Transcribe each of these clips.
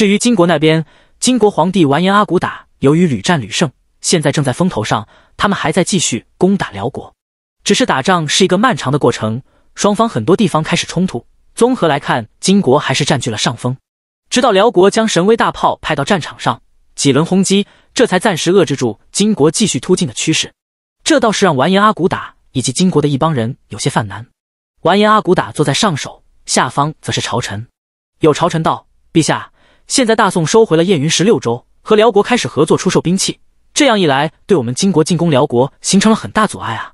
至于金国那边，金国皇帝完颜阿骨打由于屡战屡胜，现在正在风头上。他们还在继续攻打辽国，只是打仗是一个漫长的过程，双方很多地方开始冲突。综合来看，金国还是占据了上风。直到辽国将神威大炮派到战场上，几轮轰击，这才暂时遏制住金国继续突进的趋势。这倒是让完颜阿骨打以及金国的一帮人有些犯难。完颜阿骨打坐在上首，下方则是朝臣。有朝臣道：“陛下。”现在大宋收回了燕云十六州，和辽国开始合作出售兵器，这样一来，对我们金国进攻辽国形成了很大阻碍啊！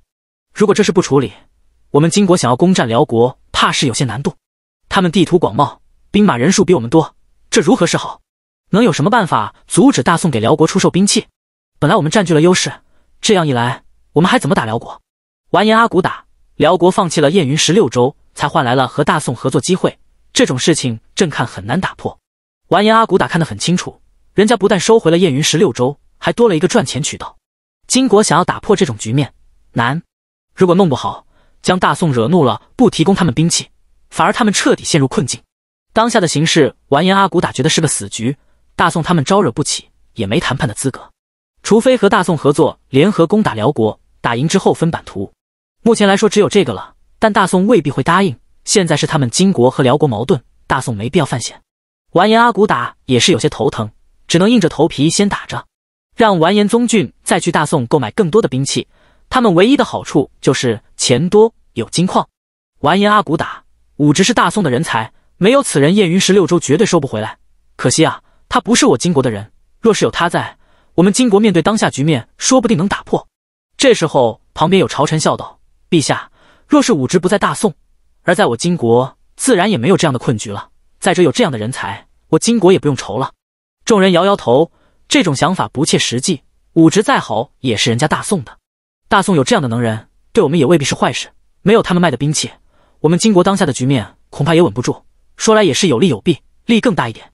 如果这事不处理，我们金国想要攻占辽国，怕是有些难度。他们地图广袤，兵马人数比我们多，这如何是好？能有什么办法阻止大宋给辽国出售兵器？本来我们占据了优势，这样一来，我们还怎么打辽国？完颜阿骨打，辽国放弃了燕云十六州，才换来了和大宋合作机会，这种事情，朕看很难打破。完颜阿骨打看得很清楚，人家不但收回了燕云十六州，还多了一个赚钱渠道。金国想要打破这种局面难，如果弄不好将大宋惹怒了，不提供他们兵器，反而他们彻底陷入困境。当下的形势，完颜阿骨打觉得是个死局。大宋他们招惹不起，也没谈判的资格，除非和大宋合作，联合攻打辽国，打赢之后分版图。目前来说只有这个了，但大宋未必会答应。现在是他们金国和辽国矛盾，大宋没必要犯险。完颜阿骨打也是有些头疼，只能硬着头皮先打着，让完颜宗俊再去大宋购买更多的兵器。他们唯一的好处就是钱多有金矿。完颜阿骨打，武直是大宋的人才，没有此人，燕云十六州绝对收不回来。可惜啊，他不是我金国的人。若是有他在，我们金国面对当下局面，说不定能打破。这时候，旁边有朝臣笑道：“陛下，若是武直不在大宋，而在我金国，自然也没有这样的困局了。”再者，有这样的人才，我金国也不用愁了。众人摇摇头，这种想法不切实际。武职再好，也是人家大宋的。大宋有这样的能人，对我们也未必是坏事。没有他们卖的兵器，我们金国当下的局面恐怕也稳不住。说来也是有利有弊，利更大一点。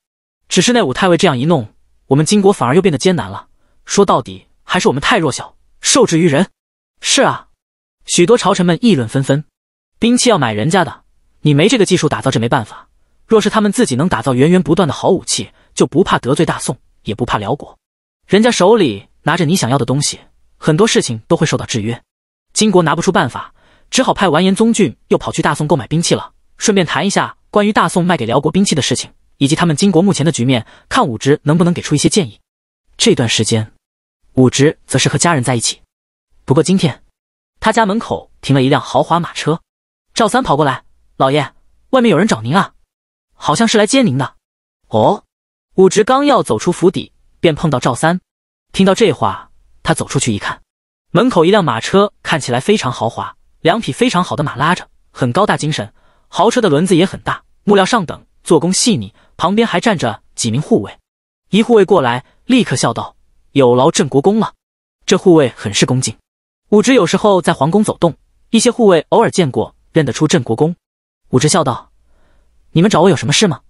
只是那武太尉这样一弄，我们金国反而又变得艰难了。说到底，还是我们太弱小，受制于人。是啊，许多朝臣们议论纷纷。兵器要买人家的，你没这个技术打造，这没办法。若是他们自己能打造源源不断的好武器，就不怕得罪大宋，也不怕辽国。人家手里拿着你想要的东西，很多事情都会受到制约。金国拿不出办法，只好派完颜宗俊又跑去大宋购买兵器了，顺便谈一下关于大宋卖给辽国兵器的事情，以及他们金国目前的局面，看武直能不能给出一些建议。这段时间，武直则是和家人在一起。不过今天，他家门口停了一辆豪华马车，赵三跑过来：“老爷，外面有人找您啊！”好像是来接您的，哦。武植刚要走出府邸，便碰到赵三。听到这话，他走出去一看，门口一辆马车看起来非常豪华，两匹非常好的马拉着，很高大精神。豪车的轮子也很大，木料上等，做工细腻。旁边还站着几名护卫。一护卫过来，立刻笑道：“有劳镇国公了。”这护卫很是恭敬。武植有时候在皇宫走动，一些护卫偶尔见过，认得出镇国公。武植笑道。你们找我有什么事吗？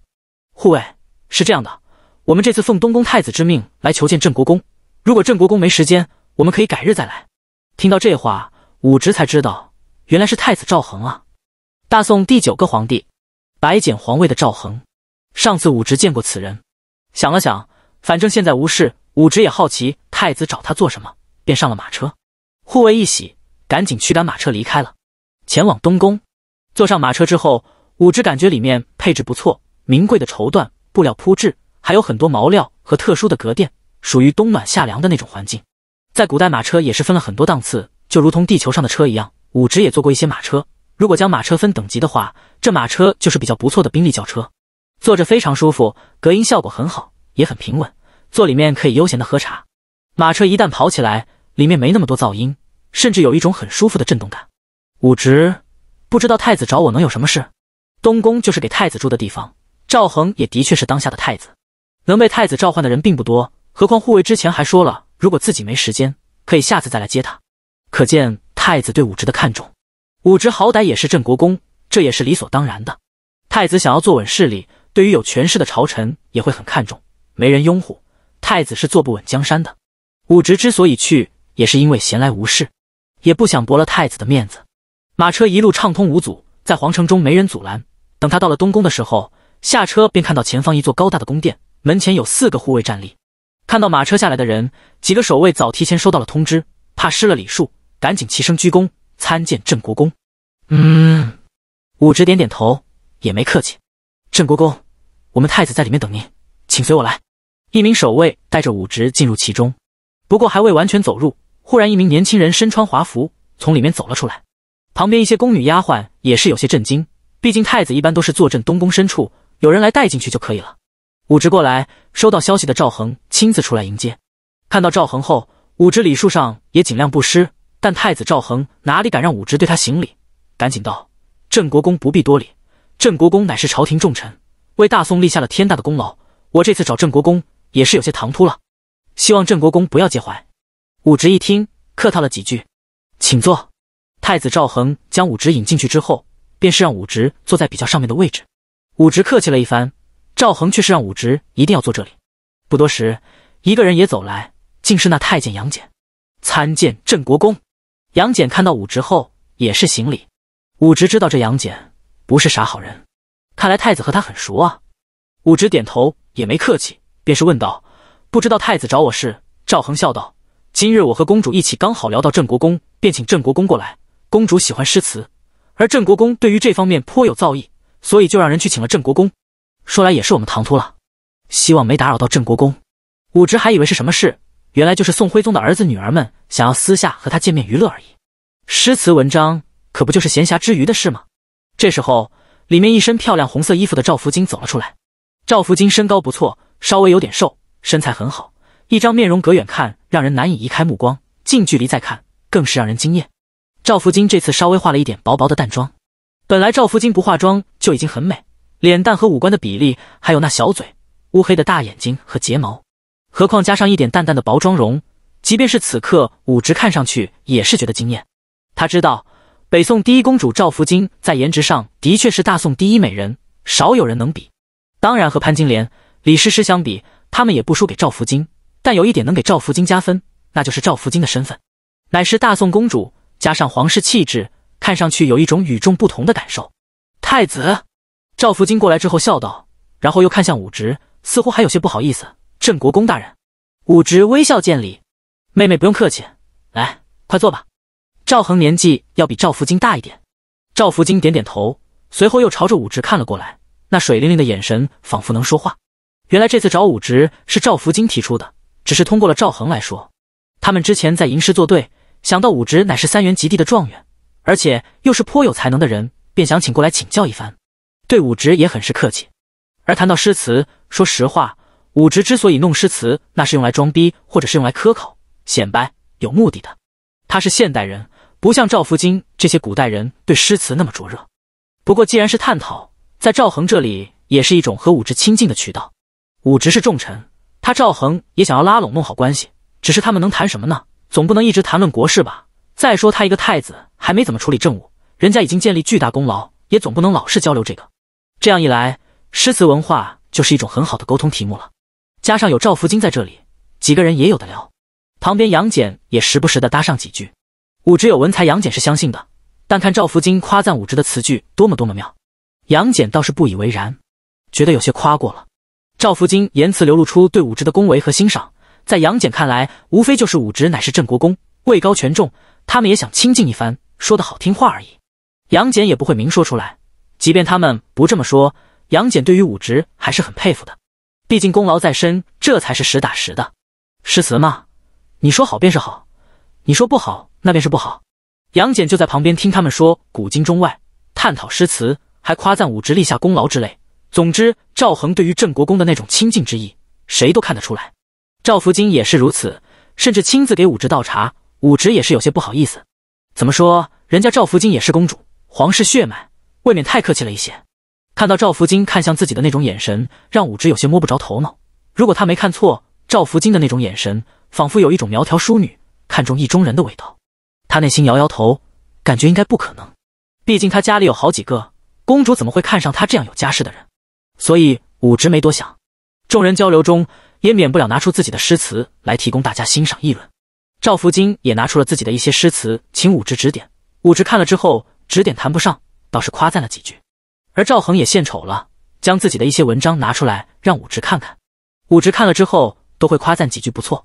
护卫，是这样的，我们这次奉东宫太子之命来求见郑国公。如果郑国公没时间，我们可以改日再来。听到这话，武植才知道原来是太子赵恒啊，大宋第九个皇帝，白捡皇位的赵恒。上次武植见过此人，想了想，反正现在无事，武植也好奇太子找他做什么，便上了马车。护卫一喜，赶紧驱赶马车离开了，前往东宫。坐上马车之后。武直感觉里面配置不错，名贵的绸缎布料铺制，还有很多毛料和特殊的隔垫，属于冬暖夏凉的那种环境。在古代，马车也是分了很多档次，就如同地球上的车一样。武直也坐过一些马车，如果将马车分等级的话，这马车就是比较不错的宾利轿车，坐着非常舒服，隔音效果很好，也很平稳。坐里面可以悠闲的喝茶。马车一旦跑起来，里面没那么多噪音，甚至有一种很舒服的震动感。武直不知道太子找我能有什么事。东宫就是给太子住的地方，赵恒也的确是当下的太子，能被太子召唤的人并不多，何况护卫之前还说了，如果自己没时间，可以下次再来接他，可见太子对武直的看重。武直好歹也是镇国公，这也是理所当然的。太子想要坐稳势力，对于有权势的朝臣也会很看重，没人拥护，太子是坐不稳江山的。武直之所以去，也是因为闲来无事，也不想驳了太子的面子。马车一路畅通无阻，在皇城中没人阻拦。等他到了东宫的时候，下车便看到前方一座高大的宫殿，门前有四个护卫站立。看到马车下来的人，几个守卫早提前收到了通知，怕失了礼数，赶紧齐声鞠躬参见镇国公。嗯，武直点点头，也没客气。镇国公，我们太子在里面等您，请随我来。一名守卫带着武直进入其中，不过还未完全走入，忽然一名年轻人身穿华服从里面走了出来，旁边一些宫女丫鬟也是有些震惊。毕竟太子一般都是坐镇东宫深处，有人来带进去就可以了。武直过来，收到消息的赵恒亲自出来迎接。看到赵恒后，武直礼数上也尽量不失，但太子赵恒哪里敢让武直对他行礼，赶紧道：“郑国公不必多礼，郑国公乃是朝廷重臣，为大宋立下了天大的功劳。我这次找郑国公也是有些唐突了，希望郑国公不要介怀。”武直一听，客套了几句：“请坐。”太子赵恒将武直引进去之后。便是让武直坐在比较上面的位置，武直客气了一番，赵恒却是让武直一定要坐这里。不多时，一个人也走来，竟是那太监杨戬，参见镇国公。杨戬看到武直后也是行礼。武直知道这杨戬不是啥好人，看来太子和他很熟啊。武直点头也没客气，便是问道：“不知道太子找我是？”赵恒笑道：“今日我和公主一起刚好聊到镇国公，便请镇国公过来。公主喜欢诗词。”而郑国公对于这方面颇有造诣，所以就让人去请了郑国公。说来也是我们唐突了，希望没打扰到郑国公。武植还以为是什么事，原来就是宋徽宗的儿子女儿们想要私下和他见面娱乐而已。诗词文章可不就是闲暇之余的事吗？这时候，里面一身漂亮红色衣服的赵福金走了出来。赵福金身高不错，稍微有点瘦，身材很好，一张面容隔远看让人难以移开目光，近距离再看更是让人惊艳。赵福金这次稍微化了一点薄薄的淡妆，本来赵福金不化妆就已经很美，脸蛋和五官的比例，还有那小嘴、乌黑的大眼睛和睫毛，何况加上一点淡淡的薄妆容，即便是此刻武直看上去也是觉得惊艳。他知道，北宋第一公主赵福金在颜值上的确是大宋第一美人，少有人能比。当然，和潘金莲、李师师相比，他们也不输给赵福金。但有一点能给赵福金加分，那就是赵福金的身份，乃是大宋公主。加上皇室气质，看上去有一种与众不同的感受。太子赵福金过来之后笑道，然后又看向武植，似乎还有些不好意思。镇国公大人，武植微笑见礼：“妹妹不用客气，来，快坐吧。”赵恒年纪要比赵福金大一点，赵福金点点头，随后又朝着武植看了过来，那水灵灵的眼神仿佛能说话。原来这次找武植是赵福金提出的，只是通过了赵恒来说。他们之前在吟诗作对。想到武直乃是三元及第的状元，而且又是颇有才能的人，便想请过来请教一番，对武直也很是客气。而谈到诗词，说实话，武直之所以弄诗词，那是用来装逼或者是用来科考显摆，有目的的。他是现代人，不像赵福金这些古代人对诗词那么灼热。不过既然是探讨，在赵恒这里也是一种和武直亲近的渠道。武直是重臣，他赵恒也想要拉拢弄好关系，只是他们能谈什么呢？总不能一直谈论国事吧？再说他一个太子还没怎么处理政务，人家已经建立巨大功劳，也总不能老是交流这个。这样一来，诗词文化就是一种很好的沟通题目了。加上有赵福金在这里，几个人也有的聊。旁边杨戬也时不时的搭上几句。武直有文才，杨戬是相信的，但看赵福金夸赞武直的词句多么多么妙，杨戬倒是不以为然，觉得有些夸过了。赵福金言辞流露出对武直的恭维和欣赏。在杨戬看来，无非就是武职乃是镇国公，位高权重，他们也想亲近一番，说的好听话而已。杨戬也不会明说出来，即便他们不这么说，杨戬对于武职还是很佩服的，毕竟功劳在身，这才是实打实的。诗词嘛，你说好便是好，你说不好那便是不好。杨戬就在旁边听他们说古今中外，探讨诗词，还夸赞武职立下功劳之类。总之，赵恒对于镇国公的那种亲近之意，谁都看得出来。赵福金也是如此，甚至亲自给武直倒茶。武直也是有些不好意思。怎么说，人家赵福金也是公主，皇室血脉，未免太客气了一些。看到赵福金看向自己的那种眼神，让武直有些摸不着头脑。如果他没看错，赵福金的那种眼神，仿佛有一种苗条淑女看中意中人的味道。他内心摇摇头，感觉应该不可能。毕竟他家里有好几个公主，怎么会看上他这样有家室的人？所以武直没多想。众人交流中。也免不了拿出自己的诗词来提供大家欣赏议论。赵福金也拿出了自己的一些诗词，请武直指点。武直看了之后，指点谈不上，倒是夸赞了几句。而赵恒也献丑了，将自己的一些文章拿出来让武直看看。武直看了之后，都会夸赞几句，不错。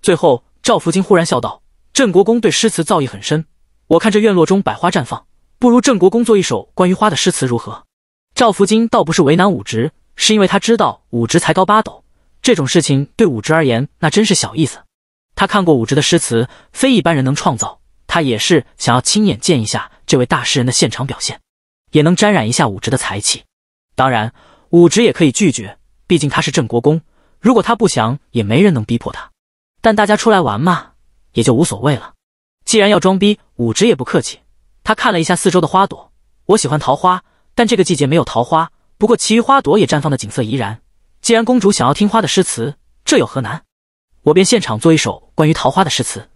最后，赵福金忽然笑道：“郑国公对诗词造诣很深，我看这院落中百花绽放，不如郑国公做一首关于花的诗词如何？”赵福金倒不是为难武直，是因为他知道武直才高八斗。这种事情对武直而言，那真是小意思。他看过武直的诗词，非一般人能创造。他也是想要亲眼见一下这位大诗人的现场表现，也能沾染一下武直的才气。当然，武直也可以拒绝，毕竟他是镇国公。如果他不想，也没人能逼迫他。但大家出来玩嘛，也就无所谓了。既然要装逼，武直也不客气。他看了一下四周的花朵，我喜欢桃花，但这个季节没有桃花。不过其余花朵也绽放的景色怡然。既然公主想要听花的诗词，这有何难？我便现场做一首关于桃花的诗词。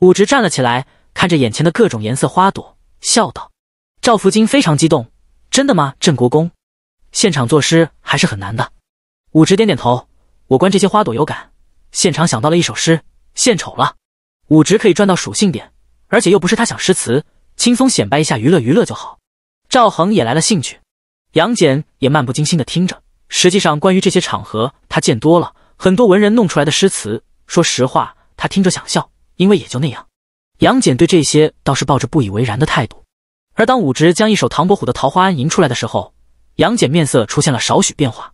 武植站了起来，看着眼前的各种颜色花朵，笑道：“赵福金非常激动，真的吗？镇国公，现场作诗还是很难的。”武植点点头：“我观这些花朵有感，现场想到了一首诗，献丑了。”武植可以赚到属性点，而且又不是他想诗词，轻松显摆一下娱乐娱乐就好。赵恒也来了兴趣，杨戬也漫不经心的听着。实际上，关于这些场合，他见多了很多文人弄出来的诗词。说实话，他听着想笑，因为也就那样。杨戬对这些倒是抱着不以为然的态度。而当武植将一首唐伯虎的《桃花庵》吟出来的时候，杨戬面色出现了少许变化。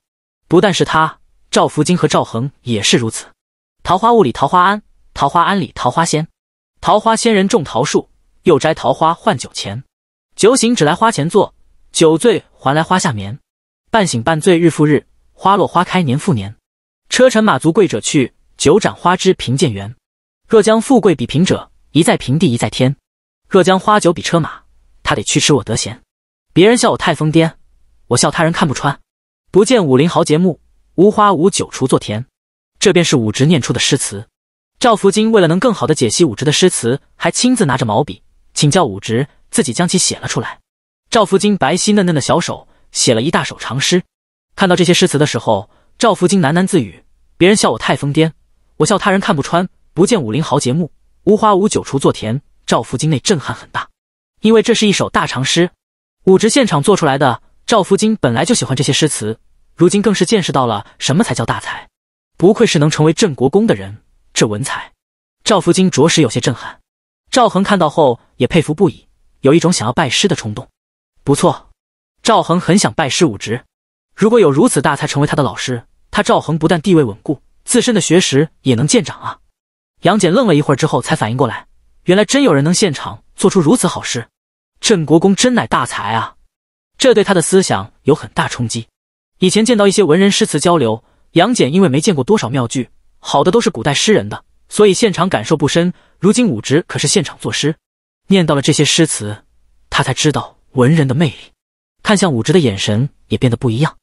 不但是他，赵福金和赵恒也是如此。桃花坞里桃花庵，桃花庵里桃花仙，桃花仙人种桃树，又摘桃花换酒钱。酒醒只来花前坐，酒醉还来花下眠。半醒半醉日复日，花落花开年复年。车尘马足贵者趣，酒盏花枝贫贱缘。若将富贵比贫者，一在平地一在天。若将花酒比车马，他得驱驰我得闲。别人笑我太疯癫，我笑他人看不穿。不见五陵豪杰墓，无花无酒锄作田。这便是武直念出的诗词。赵福金为了能更好的解析武直的诗词，还亲自拿着毛笔请教武直，自己将其写了出来。赵福金白皙嫩嫩的小手。写了一大首长诗，看到这些诗词的时候，赵福金喃喃自语：“别人笑我太疯癫，我笑他人看不穿。不见武林豪杰墓，无花无酒锄作田。”赵福金内震撼很大，因为这是一首大长诗，武直现场做出来的。赵福金本来就喜欢这些诗词，如今更是见识到了什么才叫大才，不愧是能成为镇国公的人，这文采，赵福金着实有些震撼。赵恒看到后也佩服不已，有一种想要拜师的冲动。不错。赵恒很想拜师武职。如果有如此大才成为他的老师，他赵恒不但地位稳固，自身的学识也能见长啊！杨戬愣了一会儿之后才反应过来，原来真有人能现场做出如此好诗，镇国公真乃大才啊！这对他的思想有很大冲击。以前见到一些文人诗词交流，杨戬因为没见过多少妙句，好的都是古代诗人的，所以现场感受不深。如今武职可是现场作诗，念到了这些诗词，他才知道文人的魅力。看向武植的眼神也变得不一样，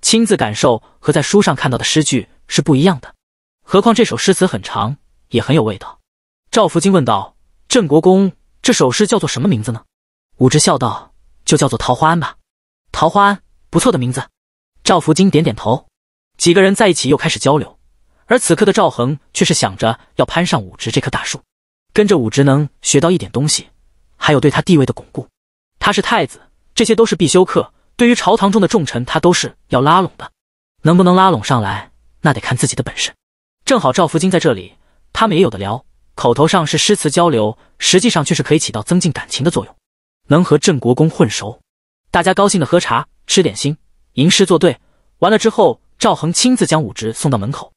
亲自感受和在书上看到的诗句是不一样的。何况这首诗词很长，也很有味道。赵福金问道：“镇国公，这首诗叫做什么名字呢？”武植笑道：“就叫做《桃花庵》吧，《桃花庵》不错的名字。”赵福金点点头。几个人在一起又开始交流，而此刻的赵恒却是想着要攀上武植这棵大树，跟着武植能学到一点东西，还有对他地位的巩固。他是太子。这些都是必修课，对于朝堂中的重臣，他都是要拉拢的。能不能拉拢上来，那得看自己的本事。正好赵福金在这里，他们也有的聊。口头上是诗词交流，实际上却是可以起到增进感情的作用。能和郑国公混熟，大家高兴的喝茶、吃点心、吟诗作对。完了之后，赵恒亲自将武植送到门口，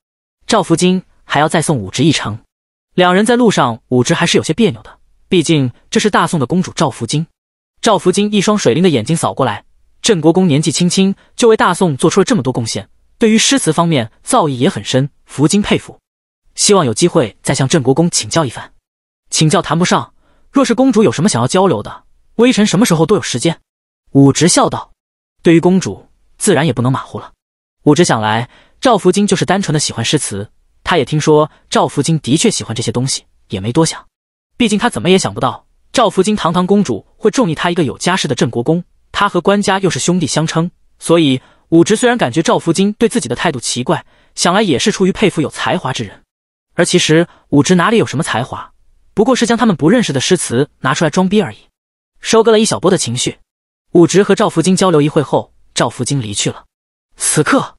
赵福金还要再送武植一程。两人在路上，武植还是有些别扭的，毕竟这是大宋的公主赵福金。赵福金一双水灵的眼睛扫过来，镇国公年纪轻轻就为大宋做出了这么多贡献，对于诗词方面造诣也很深，福金佩服，希望有机会再向镇国公请教一番。请教谈不上，若是公主有什么想要交流的，微臣什么时候都有时间。武直笑道，对于公主自然也不能马虎了。武直想来，赵福金就是单纯的喜欢诗词，他也听说赵福金的确喜欢这些东西，也没多想，毕竟他怎么也想不到。赵福金堂堂公主会中意他一个有家室的镇国公，他和官家又是兄弟相称，所以武植虽然感觉赵福金对自己的态度奇怪，想来也是出于佩服有才华之人。而其实武植哪里有什么才华，不过是将他们不认识的诗词拿出来装逼而已，收割了一小波的情绪。武植和赵福金交流一会后，赵福金离去了。此刻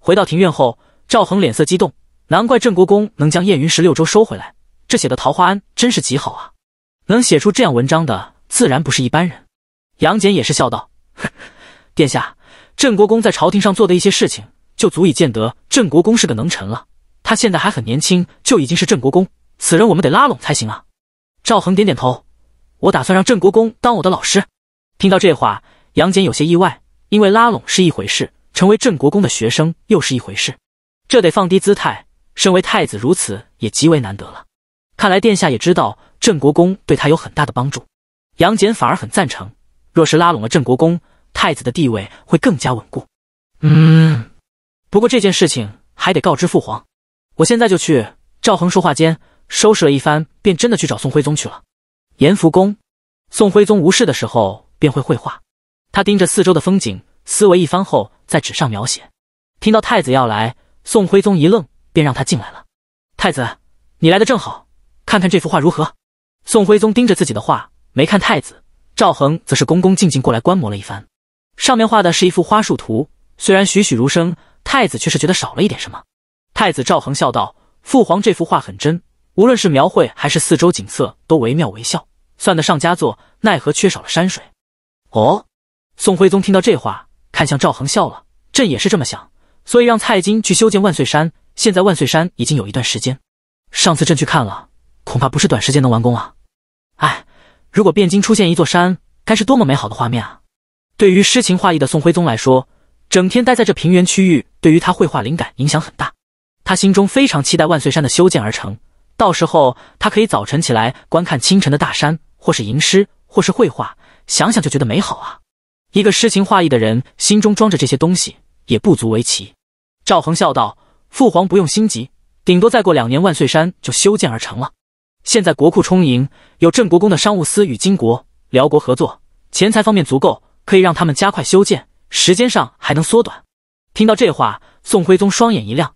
回到庭院后，赵恒脸色激动，难怪镇国公能将燕云十六州收回来，这写的桃花庵真是极好啊。能写出这样文章的，自然不是一般人。杨戬也是笑道：“殿下，郑国公在朝廷上做的一些事情，就足以见得郑国公是个能臣了。他现在还很年轻，就已经是郑国公，此人我们得拉拢才行啊。”赵恒点点头：“我打算让郑国公当我的老师。”听到这话，杨戬有些意外，因为拉拢是一回事，成为郑国公的学生又是一回事，这得放低姿态。身为太子，如此也极为难得了。看来殿下也知道。镇国公对他有很大的帮助，杨戬反而很赞成。若是拉拢了镇国公，太子的地位会更加稳固。嗯，不过这件事情还得告知父皇，我现在就去。赵恒说话间收拾了一番，便真的去找宋徽宗去了。严福公，宋徽宗无事的时候便会绘画，他盯着四周的风景，思维一番后在纸上描写。听到太子要来，宋徽宗一愣，便让他进来了。太子，你来的正好，看看这幅画如何？宋徽宗盯着自己的画，没看太子。赵恒则是恭恭敬敬过来观摩了一番。上面画的是一幅花树图，虽然栩栩如生，太子却是觉得少了一点什么。太子赵恒笑道：“父皇这幅画很真，无论是描绘还是四周景色都惟妙惟肖，算得上佳作。奈何缺少了山水。”哦。宋徽宗听到这话，看向赵恒笑了：“朕也是这么想，所以让蔡京去修建万岁山。现在万岁山已经有一段时间，上次朕去看了。”恐怕不是短时间能完工啊！哎，如果汴京出现一座山，该是多么美好的画面啊！对于诗情画意的宋徽宗来说，整天待在这平原区域，对于他绘画灵感影响很大。他心中非常期待万岁山的修建而成，到时候他可以早晨起来观看清晨的大山，或是吟诗，或是绘画，想想就觉得美好啊！一个诗情画意的人，心中装着这些东西也不足为奇。赵恒笑道：“父皇不用心急，顶多再过两年，万岁山就修建而成了。”现在国库充盈，有郑国公的商务司与金国、辽国合作，钱财方面足够，可以让他们加快修建，时间上还能缩短。听到这话，宋徽宗双眼一亮：“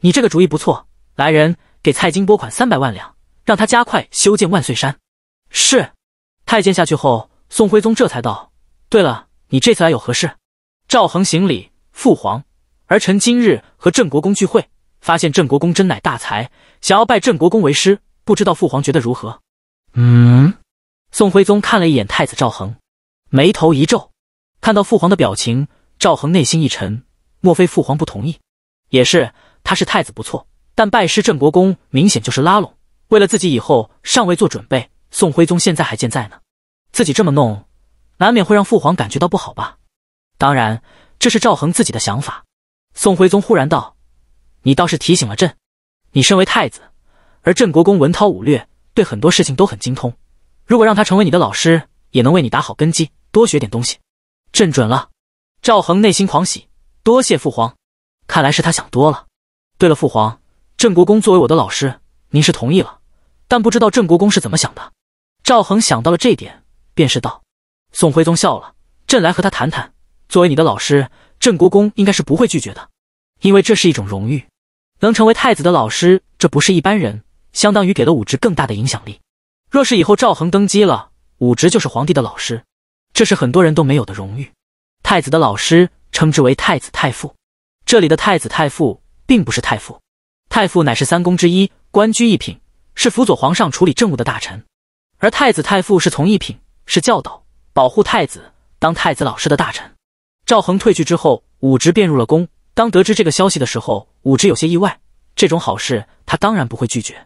你这个主意不错，来人，给蔡京拨款三百万两，让他加快修建万岁山。”是。太监下去后，宋徽宗这才道：“对了，你这次来有何事？”赵恒行礼：“父皇，儿臣今日和郑国公聚会，发现郑国公真乃大才，想要拜郑国公为师。”不知道父皇觉得如何？嗯，宋徽宗看了一眼太子赵恒，眉头一皱。看到父皇的表情，赵恒内心一沉。莫非父皇不同意？也是，他是太子不错，但拜师郑国公明显就是拉拢，为了自己以后尚未做准备。宋徽宗现在还健在呢，自己这么弄，难免会让父皇感觉到不好吧。当然，这是赵恒自己的想法。宋徽宗忽然道：“你倒是提醒了朕，你身为太子。”而郑国公文韬武略，对很多事情都很精通。如果让他成为你的老师，也能为你打好根基，多学点东西。朕准了。赵恒内心狂喜，多谢父皇。看来是他想多了。对了，父皇，郑国公作为我的老师，您是同意了，但不知道郑国公是怎么想的。赵恒想到了这点，便是道。宋徽宗笑了，朕来和他谈谈。作为你的老师，郑国公应该是不会拒绝的，因为这是一种荣誉。能成为太子的老师，这不是一般人。相当于给了武直更大的影响力。若是以后赵恒登基了，武直就是皇帝的老师，这是很多人都没有的荣誉。太子的老师称之为太子太傅，这里的太子太傅并不是太傅，太傅乃是三公之一，官居一品，是辅佐皇上处理政务的大臣，而太子太傅是从一品，是教导、保护太子、当太子老师的大臣。赵恒退去之后，武直便入了宫。当得知这个消息的时候，武直有些意外，这种好事他当然不会拒绝。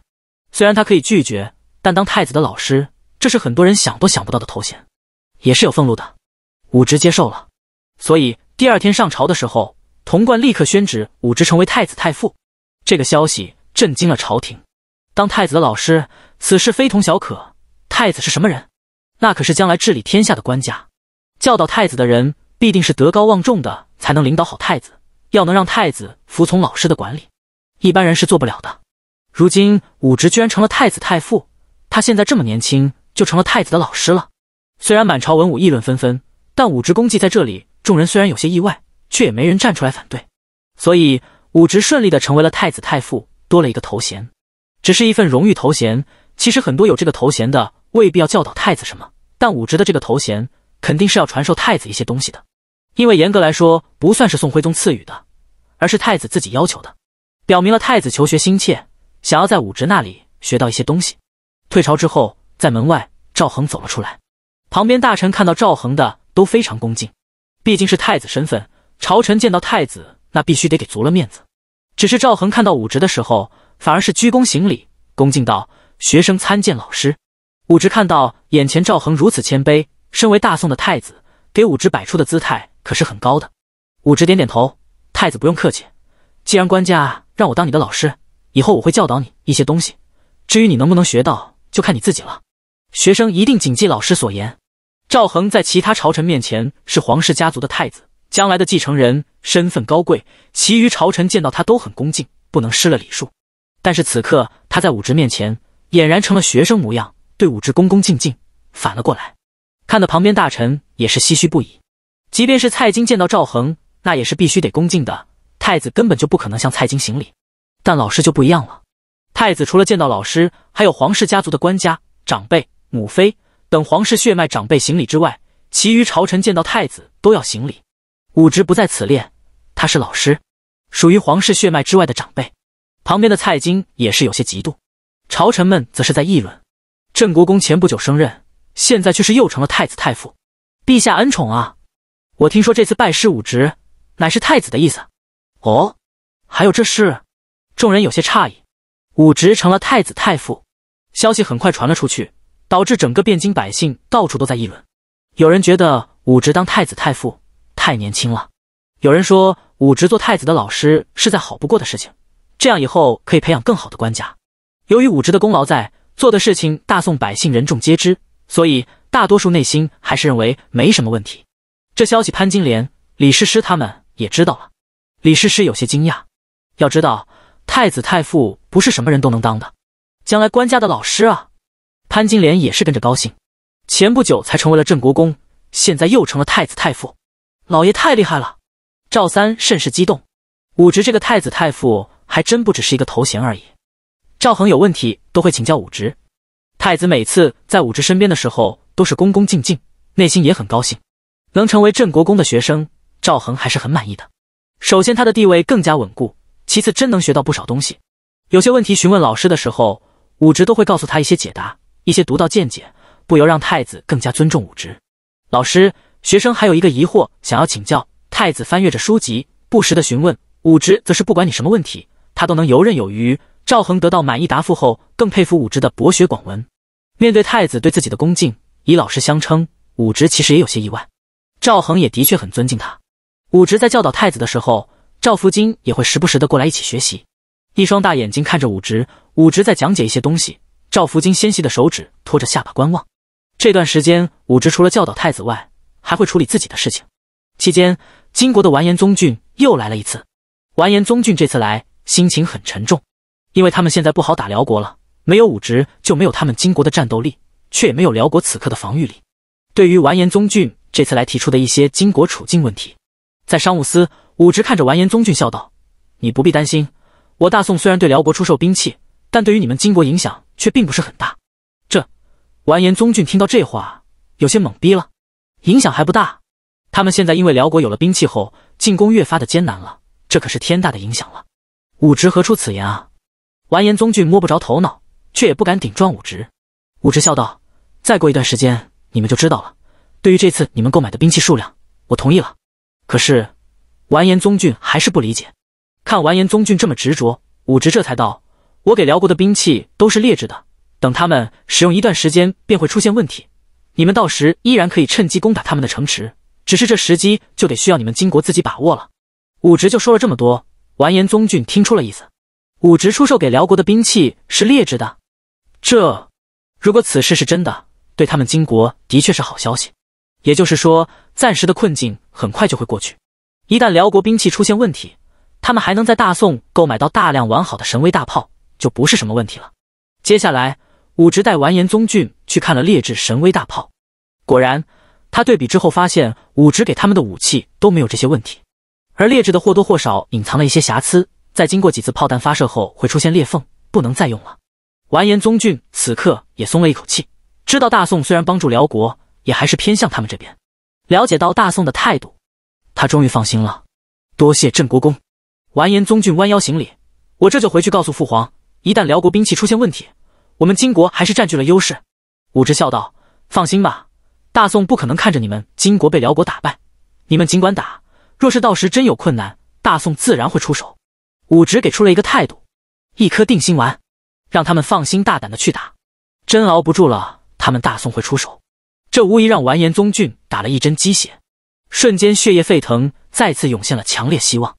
虽然他可以拒绝，但当太子的老师，这是很多人想都想不到的头衔，也是有俸禄的。武直接受了，所以第二天上朝的时候，童贯立刻宣旨，武直成为太子太傅。这个消息震惊了朝廷。当太子的老师，此事非同小可。太子是什么人？那可是将来治理天下的官家。教导太子的人，必定是德高望重的，才能领导好太子。要能让太子服从老师的管理，一般人是做不了的。如今武直居然成了太子太傅，他现在这么年轻就成了太子的老师了。虽然满朝文武议论纷纷，但武直功绩在这里，众人虽然有些意外，却也没人站出来反对。所以武直顺利的成为了太子太傅，多了一个头衔。只是一份荣誉头衔，其实很多有这个头衔的未必要教导太子什么，但武直的这个头衔肯定是要传授太子一些东西的，因为严格来说不算是宋徽宗赐予的，而是太子自己要求的，表明了太子求学心切。想要在武直那里学到一些东西。退朝之后，在门外，赵恒走了出来。旁边大臣看到赵恒的都非常恭敬，毕竟是太子身份，朝臣见到太子那必须得给足了面子。只是赵恒看到武直的时候，反而是鞠躬行礼，恭敬道：“学生参见老师。”武直看到眼前赵恒如此谦卑，身为大宋的太子，给武直摆出的姿态可是很高的。武直点点头：“太子不用客气，既然官家让我当你的老师。”以后我会教导你一些东西，至于你能不能学到，就看你自己了。学生一定谨记老师所言。赵恒在其他朝臣面前是皇室家族的太子，将来的继承人，身份高贵，其余朝臣见到他都很恭敬，不能失了礼数。但是此刻他在武直面前，俨然成了学生模样，对武直恭恭敬敬。反了过来，看得旁边大臣也是唏嘘不已。即便是蔡京见到赵恒，那也是必须得恭敬的。太子根本就不可能向蔡京行礼。但老师就不一样了。太子除了见到老师，还有皇室家族的官家长辈、母妃等皇室血脉长辈行礼之外，其余朝臣见到太子都要行礼。武直不在此列，他是老师，属于皇室血脉之外的长辈。旁边的蔡京也是有些嫉妒，朝臣们则是在议论：郑国公前不久升任，现在却是又成了太子太傅，陛下恩宠啊！我听说这次拜师武职，乃是太子的意思。哦，还有这事。众人有些诧异，武直成了太子太傅，消息很快传了出去，导致整个汴京百姓到处都在议论。有人觉得武直当太子太傅太年轻了，有人说武直做太子的老师是再好不过的事情，这样以后可以培养更好的官家。由于武直的功劳在，做的事情大宋百姓人众皆知，所以大多数内心还是认为没什么问题。这消息，潘金莲、李师师他们也知道了。李师师有些惊讶，要知道。太子太傅不是什么人都能当的，将来官家的老师啊。潘金莲也是跟着高兴，前不久才成为了镇国公，现在又成了太子太傅，老爷太厉害了。赵三甚是激动，武植这个太子太傅还真不只是一个头衔而已。赵恒有问题都会请教武植，太子每次在武植身边的时候都是恭恭敬敬，内心也很高兴，能成为镇国公的学生，赵恒还是很满意的。首先，他的地位更加稳固。其次，真能学到不少东西。有些问题询问老师的时候，武直都会告诉他一些解答、一些独到见解，不由让太子更加尊重武直。老师，学生还有一个疑惑想要请教。太子翻阅着书籍，不时的询问。武直则是不管你什么问题，他都能游刃有余。赵恒得到满意答复后，更佩服武直的博学广文。面对太子对自己的恭敬，以老师相称，武直其实也有些意外。赵恒也的确很尊敬他。武直在教导太子的时候。赵福金也会时不时的过来一起学习，一双大眼睛看着武植，武植在讲解一些东西。赵福金纤细的手指托着下巴观望。这段时间，武植除了教导太子外，还会处理自己的事情。期间，金国的完颜宗俊又来了一次。完颜宗俊这次来心情很沉重，因为他们现在不好打辽国了，没有武植就没有他们金国的战斗力，却也没有辽国此刻的防御力。对于完颜宗俊这次来提出的一些金国处境问题，在商务司。武直看着完颜宗俊笑道：“你不必担心，我大宋虽然对辽国出售兵器，但对于你们金国影响却并不是很大。”这完颜宗俊听到这话，有些懵逼了。影响还不大？他们现在因为辽国有了兵器后，进攻越发的艰难了。这可是天大的影响了！武直何出此言啊？完颜宗俊摸不着头脑，却也不敢顶撞武直。武直笑道：“再过一段时间，你们就知道了。对于这次你们购买的兵器数量，我同意了。可是……”完颜宗俊还是不理解，看完颜宗俊这么执着，武植这才道：“我给辽国的兵器都是劣质的，等他们使用一段时间，便会出现问题。你们到时依然可以趁机攻打他们的城池，只是这时机就得需要你们金国自己把握了。”武植就说了这么多，完颜宗俊听出了意思。武植出售给辽国的兵器是劣质的，这如果此事是真的，对他们金国的确是好消息，也就是说，暂时的困境很快就会过去。一旦辽国兵器出现问题，他们还能在大宋购买到大量完好的神威大炮，就不是什么问题了。接下来，武植带完颜宗俊去看了劣质神威大炮，果然，他对比之后发现，武植给他们的武器都没有这些问题，而劣质的或多或少隐藏了一些瑕疵，在经过几次炮弹发射后会出现裂缝，不能再用了。完颜宗俊此刻也松了一口气，知道大宋虽然帮助辽国，也还是偏向他们这边。了解到大宋的态度。他终于放心了，多谢镇国公，完颜宗俊弯腰行礼。我这就回去告诉父皇，一旦辽国兵器出现问题，我们金国还是占据了优势。武直笑道：“放心吧，大宋不可能看着你们金国被辽国打败，你们尽管打。若是到时真有困难，大宋自然会出手。”武直给出了一个态度，一颗定心丸，让他们放心大胆的去打。真熬不住了，他们大宋会出手。这无疑让完颜宗俊打了一针鸡血。瞬间血液沸腾，再次涌现了强烈希望。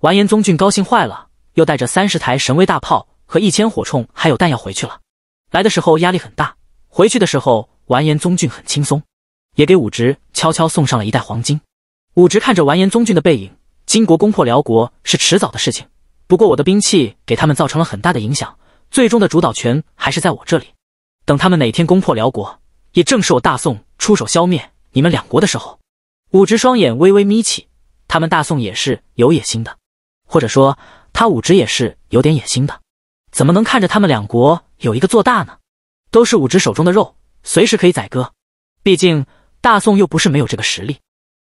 完颜宗俊高兴坏了，又带着三十台神威大炮和一千火铳，还有弹药回去了。来的时候压力很大，回去的时候完颜宗俊很轻松，也给武植悄悄送上了一袋黄金。武植看着完颜宗俊的背影，金国攻破辽国是迟早的事情。不过我的兵器给他们造成了很大的影响，最终的主导权还是在我这里。等他们哪天攻破辽国，也正是我大宋出手消灭你们两国的时候。武直双眼微微眯起，他们大宋也是有野心的，或者说，他武直也是有点野心的，怎么能看着他们两国有一个做大呢？都是武直手中的肉，随时可以宰割。毕竟大宋又不是没有这个实力。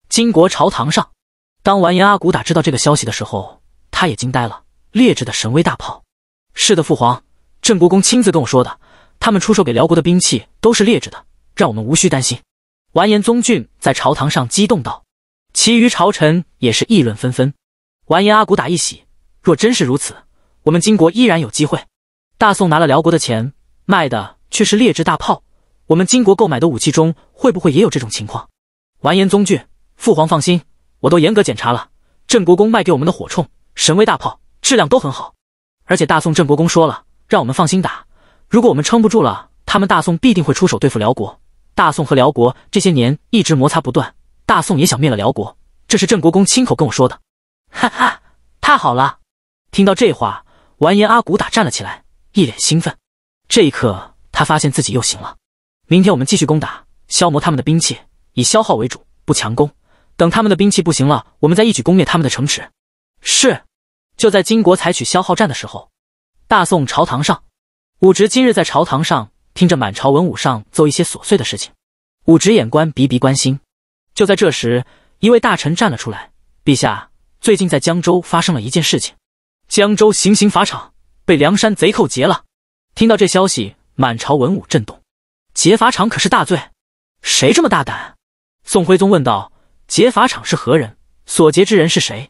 金国朝堂上，当完颜阿骨打知道这个消息的时候，他也惊呆了。劣质的神威大炮，是的，父皇，郑国公亲自跟我说的，他们出售给辽国的兵器都是劣质的，让我们无需担心。完颜宗俊在朝堂上激动道，其余朝臣也是议论纷纷。完颜阿骨打一喜，若真是如此，我们金国依然有机会。大宋拿了辽国的钱，卖的却是劣质大炮。我们金国购买的武器中，会不会也有这种情况？完颜宗俊，父皇放心，我都严格检查了。镇国公卖给我们的火铳、神威大炮，质量都很好。而且大宋镇国公说了，让我们放心打。如果我们撑不住了，他们大宋必定会出手对付辽国。大宋和辽国这些年一直摩擦不断，大宋也想灭了辽国，这是郑国公亲口跟我说的。哈哈，太好了！听到这话，完颜阿骨打站了起来，一脸兴奋。这一刻，他发现自己又行了。明天我们继续攻打，消磨他们的兵器，以消耗为主，不强攻。等他们的兵器不行了，我们再一举攻灭他们的城池。是。就在金国采取消耗战的时候，大宋朝堂上，武植今日在朝堂上。听着满朝文武上奏一些琐碎的事情，武直眼观鼻鼻关心。就在这时，一位大臣站了出来：“陛下，最近在江州发生了一件事情，江州行刑法场被梁山贼寇劫了。”听到这消息，满朝文武震动。劫法场可是大罪，谁这么大胆？宋徽宗问道：“劫法场是何人？所劫之人是谁？”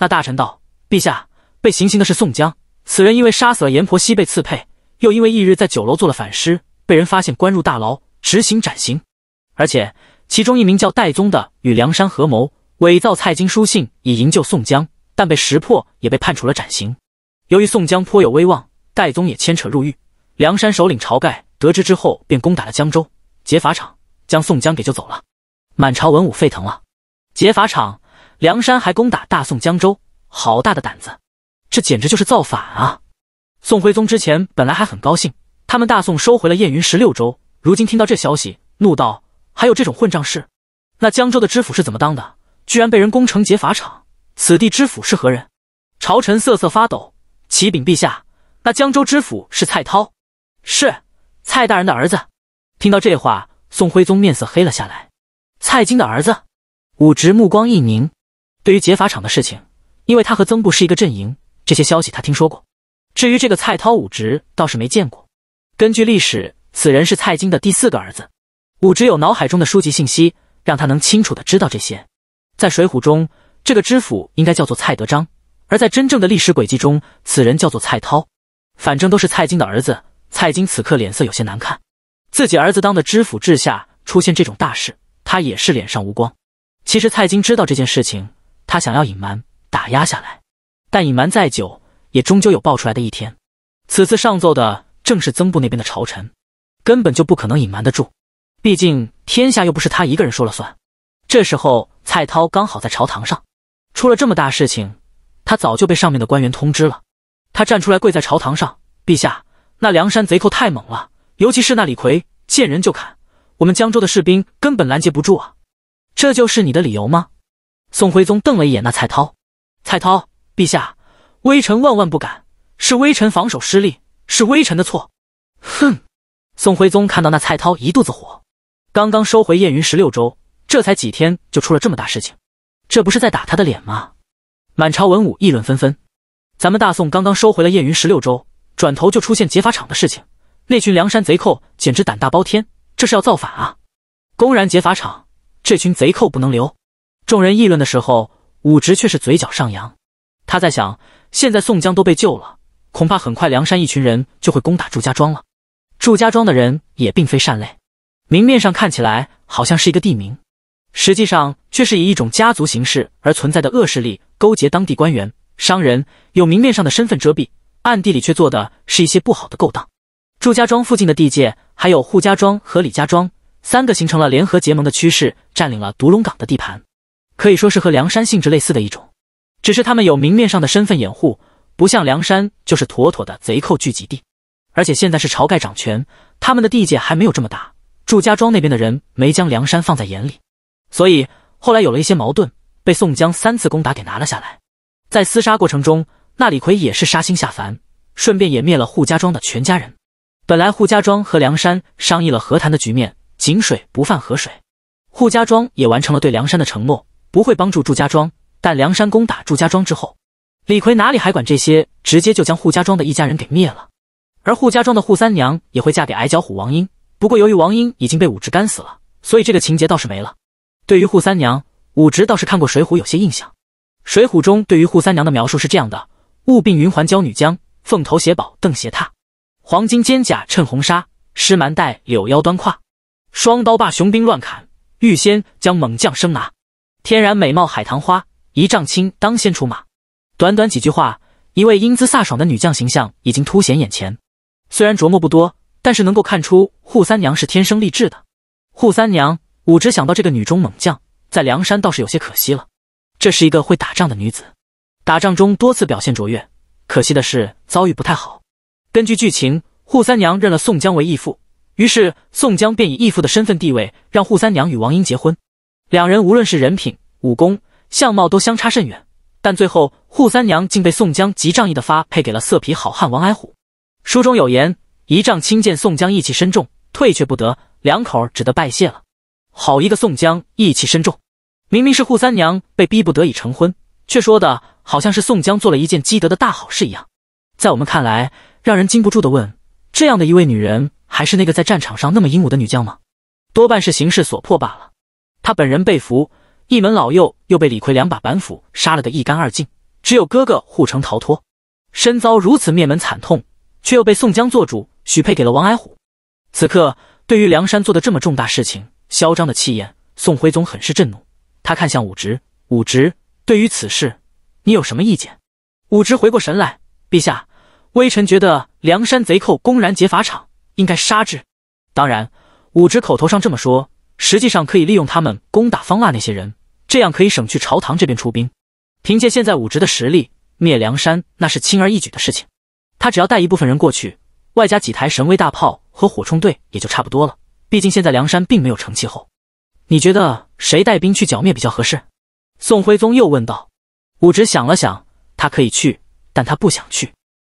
那大臣道：“陛下，被行刑的是宋江，此人因为杀死了阎婆惜被刺配，又因为翌日在酒楼做了反诗。”被人发现，关入大牢，执行斩刑。而且其中一名叫戴宗的，与梁山合谋，伪造蔡京书信，以营救宋江，但被识破，也被判处了斩刑。由于宋江颇有威望，戴宗也牵扯入狱。梁山首领晁盖得知之后，便攻打了江州，劫法场，将宋江给救走了。满朝文武沸腾了，劫法场，梁山还攻打大宋江州，好大的胆子！这简直就是造反啊！宋徽宗之前本来还很高兴。他们大宋收回了燕云十六州，如今听到这消息，怒道：“还有这种混账事！那江州的知府是怎么当的？居然被人攻城劫法场！此地知府是何人？”朝臣瑟瑟发抖：“启禀陛下，那江州知府是蔡涛，是蔡大人的儿子。”听到这话，宋徽宗面色黑了下来：“蔡京的儿子？”武植目光一凝，对于劫法场的事情，因为他和曾布是一个阵营，这些消息他听说过。至于这个蔡涛，武植倒是没见过。根据历史，此人是蔡京的第四个儿子。武只有脑海中的书籍信息，让他能清楚的知道这些。在《水浒》中，这个知府应该叫做蔡德章；而在真正的历史轨迹中，此人叫做蔡涛。反正都是蔡京的儿子。蔡京此刻脸色有些难看，自己儿子当的知府，治下出现这种大事，他也是脸上无光。其实蔡京知道这件事情，他想要隐瞒、打压下来，但隐瞒再久，也终究有爆出来的一天。此次上奏的。正是曾部那边的朝臣，根本就不可能隐瞒得住。毕竟天下又不是他一个人说了算。这时候，蔡涛刚好在朝堂上，出了这么大事情，他早就被上面的官员通知了。他站出来跪在朝堂上：“陛下，那梁山贼寇太猛了，尤其是那李逵，见人就砍，我们江州的士兵根本拦截不住啊！这就是你的理由吗？”宋徽宗瞪了一眼那蔡涛：“蔡涛，陛下，微臣万万不敢，是微臣防守失利。”是微臣的错。哼！宋徽宗看到那蔡涛一肚子火，刚刚收回燕云十六州，这才几天就出了这么大事情，这不是在打他的脸吗？满朝文武议论纷纷。咱们大宋刚刚收回了燕云十六州，转头就出现劫法场的事情，那群梁山贼寇简直胆大包天，这是要造反啊！公然劫法场，这群贼寇不能留。众人议论的时候，武植却是嘴角上扬，他在想，现在宋江都被救了。恐怕很快，梁山一群人就会攻打祝家庄了。祝家庄的人也并非善类，明面上看起来好像是一个地名，实际上却是以一种家族形式而存在的恶势力，勾结当地官员、商人，有明面上的身份遮蔽，暗地里却做的是一些不好的勾当。祝家庄附近的地界还有扈家庄和李家庄三个，形成了联合结盟的趋势，占领了独龙岗的地盘，可以说是和梁山性质类似的一种，只是他们有明面上的身份掩护。不像梁山，就是妥妥的贼寇聚集地。而且现在是晁盖掌权，他们的地界还没有这么大。祝家庄那边的人没将梁山放在眼里，所以后来有了一些矛盾，被宋江三次攻打给拿了下来。在厮杀过程中，那李逵也是杀心下凡，顺便也灭了扈家庄的全家人。本来扈家庄和梁山商议了和谈的局面，井水不犯河水，扈家庄也完成了对梁山的承诺，不会帮助祝家庄。但梁山攻打祝家庄之后。李逵哪里还管这些，直接就将扈家庄的一家人给灭了。而扈家庄的扈三娘也会嫁给矮脚虎王英，不过由于王英已经被武植干死了，所以这个情节倒是没了。对于扈三娘，武植倒是看过《水浒》，有些印象。《水浒》中对于扈三娘的描述是这样的：雾鬓云鬟娇女将，凤头鞋宝蹬鞋踏，黄金肩甲衬红纱，湿蛮带柳腰端胯，双刀霸雄兵乱砍，预先将猛将生拿，天然美貌海棠花，一丈青当先出马。短短几句话，一位英姿飒爽的女将形象已经凸显眼前。虽然琢磨不多，但是能够看出扈三娘是天生丽质的。扈三娘，武直想到这个女中猛将，在梁山倒是有些可惜了。这是一个会打仗的女子，打仗中多次表现卓越，可惜的是遭遇不太好。根据剧情，扈三娘认了宋江为义父，于是宋江便以义父的身份地位，让扈三娘与王英结婚。两人无论是人品、武功、相貌都相差甚远。但最后，扈三娘竟被宋江极仗义的发配给了色皮好汉王矮虎。书中有言：“一丈青见宋江义气深重，退却不得，两口儿只得拜谢了。”好一个宋江，义气深重。明明是扈三娘被逼不得已成婚，却说的好像是宋江做了一件积德的大好事一样。在我们看来，让人禁不住的问：这样的一位女人，还是那个在战场上那么英武的女将吗？多半是形势所迫罢了。她本人被俘。一门老幼又被李逵两把板斧杀了个一干二净，只有哥哥护城逃脱，身遭如此灭门惨痛，却又被宋江做主许配给了王矮虎。此刻对于梁山做的这么重大事情，嚣张的气焰，宋徽宗很是震怒。他看向武植，武植，对于此事你有什么意见？武植回过神来，陛下，微臣觉得梁山贼寇公然劫法场，应该杀之。当然，武植口头上这么说。实际上可以利用他们攻打方腊那些人，这样可以省去朝堂这边出兵。凭借现在武直的实力，灭梁山那是轻而易举的事情。他只要带一部分人过去，外加几台神威大炮和火冲队，也就差不多了。毕竟现在梁山并没有成气候。你觉得谁带兵去剿灭比较合适？宋徽宗又问道。武直想了想，他可以去，但他不想去。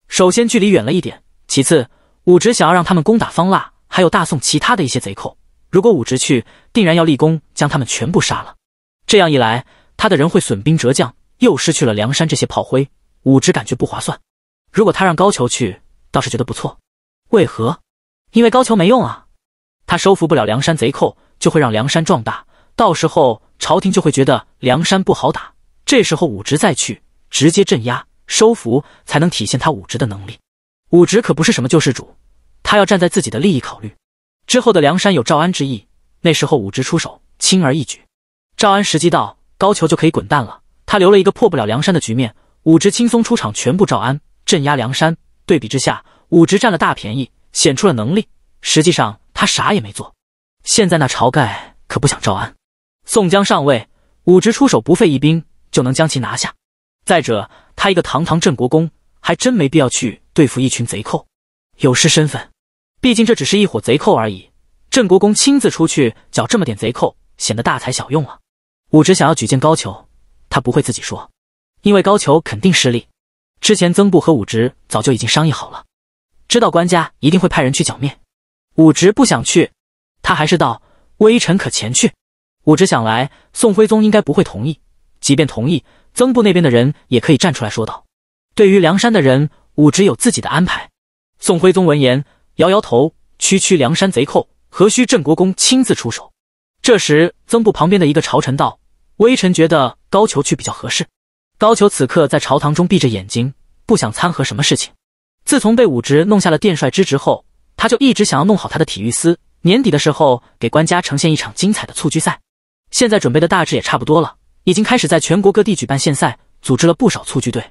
首先距离远了一点，其次武直想要让他们攻打方腊，还有大宋其他的一些贼寇。如果武直去，定然要立功，将他们全部杀了。这样一来，他的人会损兵折将，又失去了梁山这些炮灰。武直感觉不划算。如果他让高俅去，倒是觉得不错。为何？因为高俅没用啊，他收服不了梁山贼寇，就会让梁山壮大。到时候朝廷就会觉得梁山不好打。这时候武直再去，直接镇压收服，才能体现他武直的能力。武直可不是什么救世主，他要站在自己的利益考虑。之后的梁山有赵安之意，那时候武直出手轻而易举。赵安时机到，高俅就可以滚蛋了。他留了一个破不了梁山的局面，武直轻松出场，全部赵安镇压梁山。对比之下，武直占了大便宜，显出了能力。实际上他啥也没做。现在那晁盖可不想赵安，宋江上位，武直出手不费一兵就能将其拿下。再者，他一个堂堂镇国公，还真没必要去对付一群贼寇，有失身份。毕竟这只是一伙贼寇而已。郑国公亲自出去剿这么点贼寇，显得大材小用了。武直想要举荐高俅，他不会自己说，因为高俅肯定失利。之前曾布和武直早就已经商议好了，知道官家一定会派人去剿灭。武直不想去，他还是道：“微臣可前去。”武直想来，宋徽宗应该不会同意，即便同意，曾布那边的人也可以站出来说道：“对于梁山的人，武直有自己的安排。”宋徽宗闻言摇摇头：“区区梁山贼寇。”何须郑国公亲自出手？这时，曾部旁边的一个朝臣道：“微臣觉得高俅去比较合适。”高俅此刻在朝堂中闭着眼睛，不想掺和什么事情。自从被武植弄下了殿帅之职后，他就一直想要弄好他的体育司。年底的时候，给官家呈现一场精彩的蹴鞠赛。现在准备的大致也差不多了，已经开始在全国各地举办县赛，组织了不少蹴鞠队。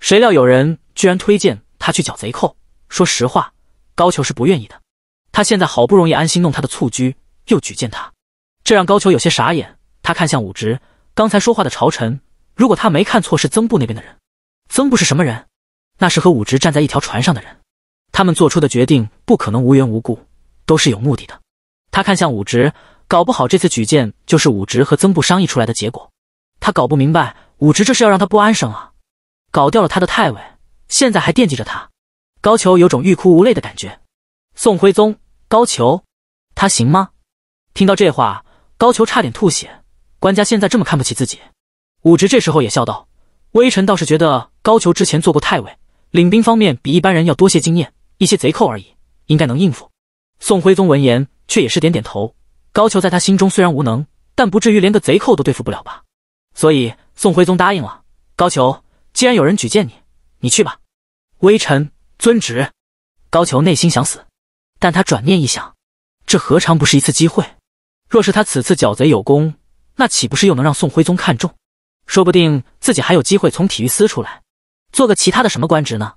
谁料有人居然推荐他去剿贼寇。说实话，高俅是不愿意的。他现在好不容易安心弄他的蹴鞠，又举荐他，这让高俅有些傻眼。他看向武植，刚才说话的朝臣，如果他没看错，是曾布那边的人。曾布是什么人？那是和武植站在一条船上的人。他们做出的决定不可能无缘无故，都是有目的的。他看向武植，搞不好这次举荐就是武植和曾布商议出来的结果。他搞不明白，武植这是要让他不安生啊！搞掉了他的太尉，现在还惦记着他。高俅有种欲哭无泪的感觉。宋徽宗。高俅，他行吗？听到这话，高俅差点吐血。官家现在这么看不起自己。武直这时候也笑道：“微臣倒是觉得高俅之前做过太尉，领兵方面比一般人要多些经验。一些贼寇而已，应该能应付。”宋徽宗闻言却也是点点头。高俅在他心中虽然无能，但不至于连个贼寇都对付不了吧？所以宋徽宗答应了高俅：“既然有人举荐你，你去吧。”微臣遵旨。高俅内心想死。但他转念一想，这何尝不是一次机会？若是他此次剿贼有功，那岂不是又能让宋徽宗看中？说不定自己还有机会从体育司出来，做个其他的什么官职呢？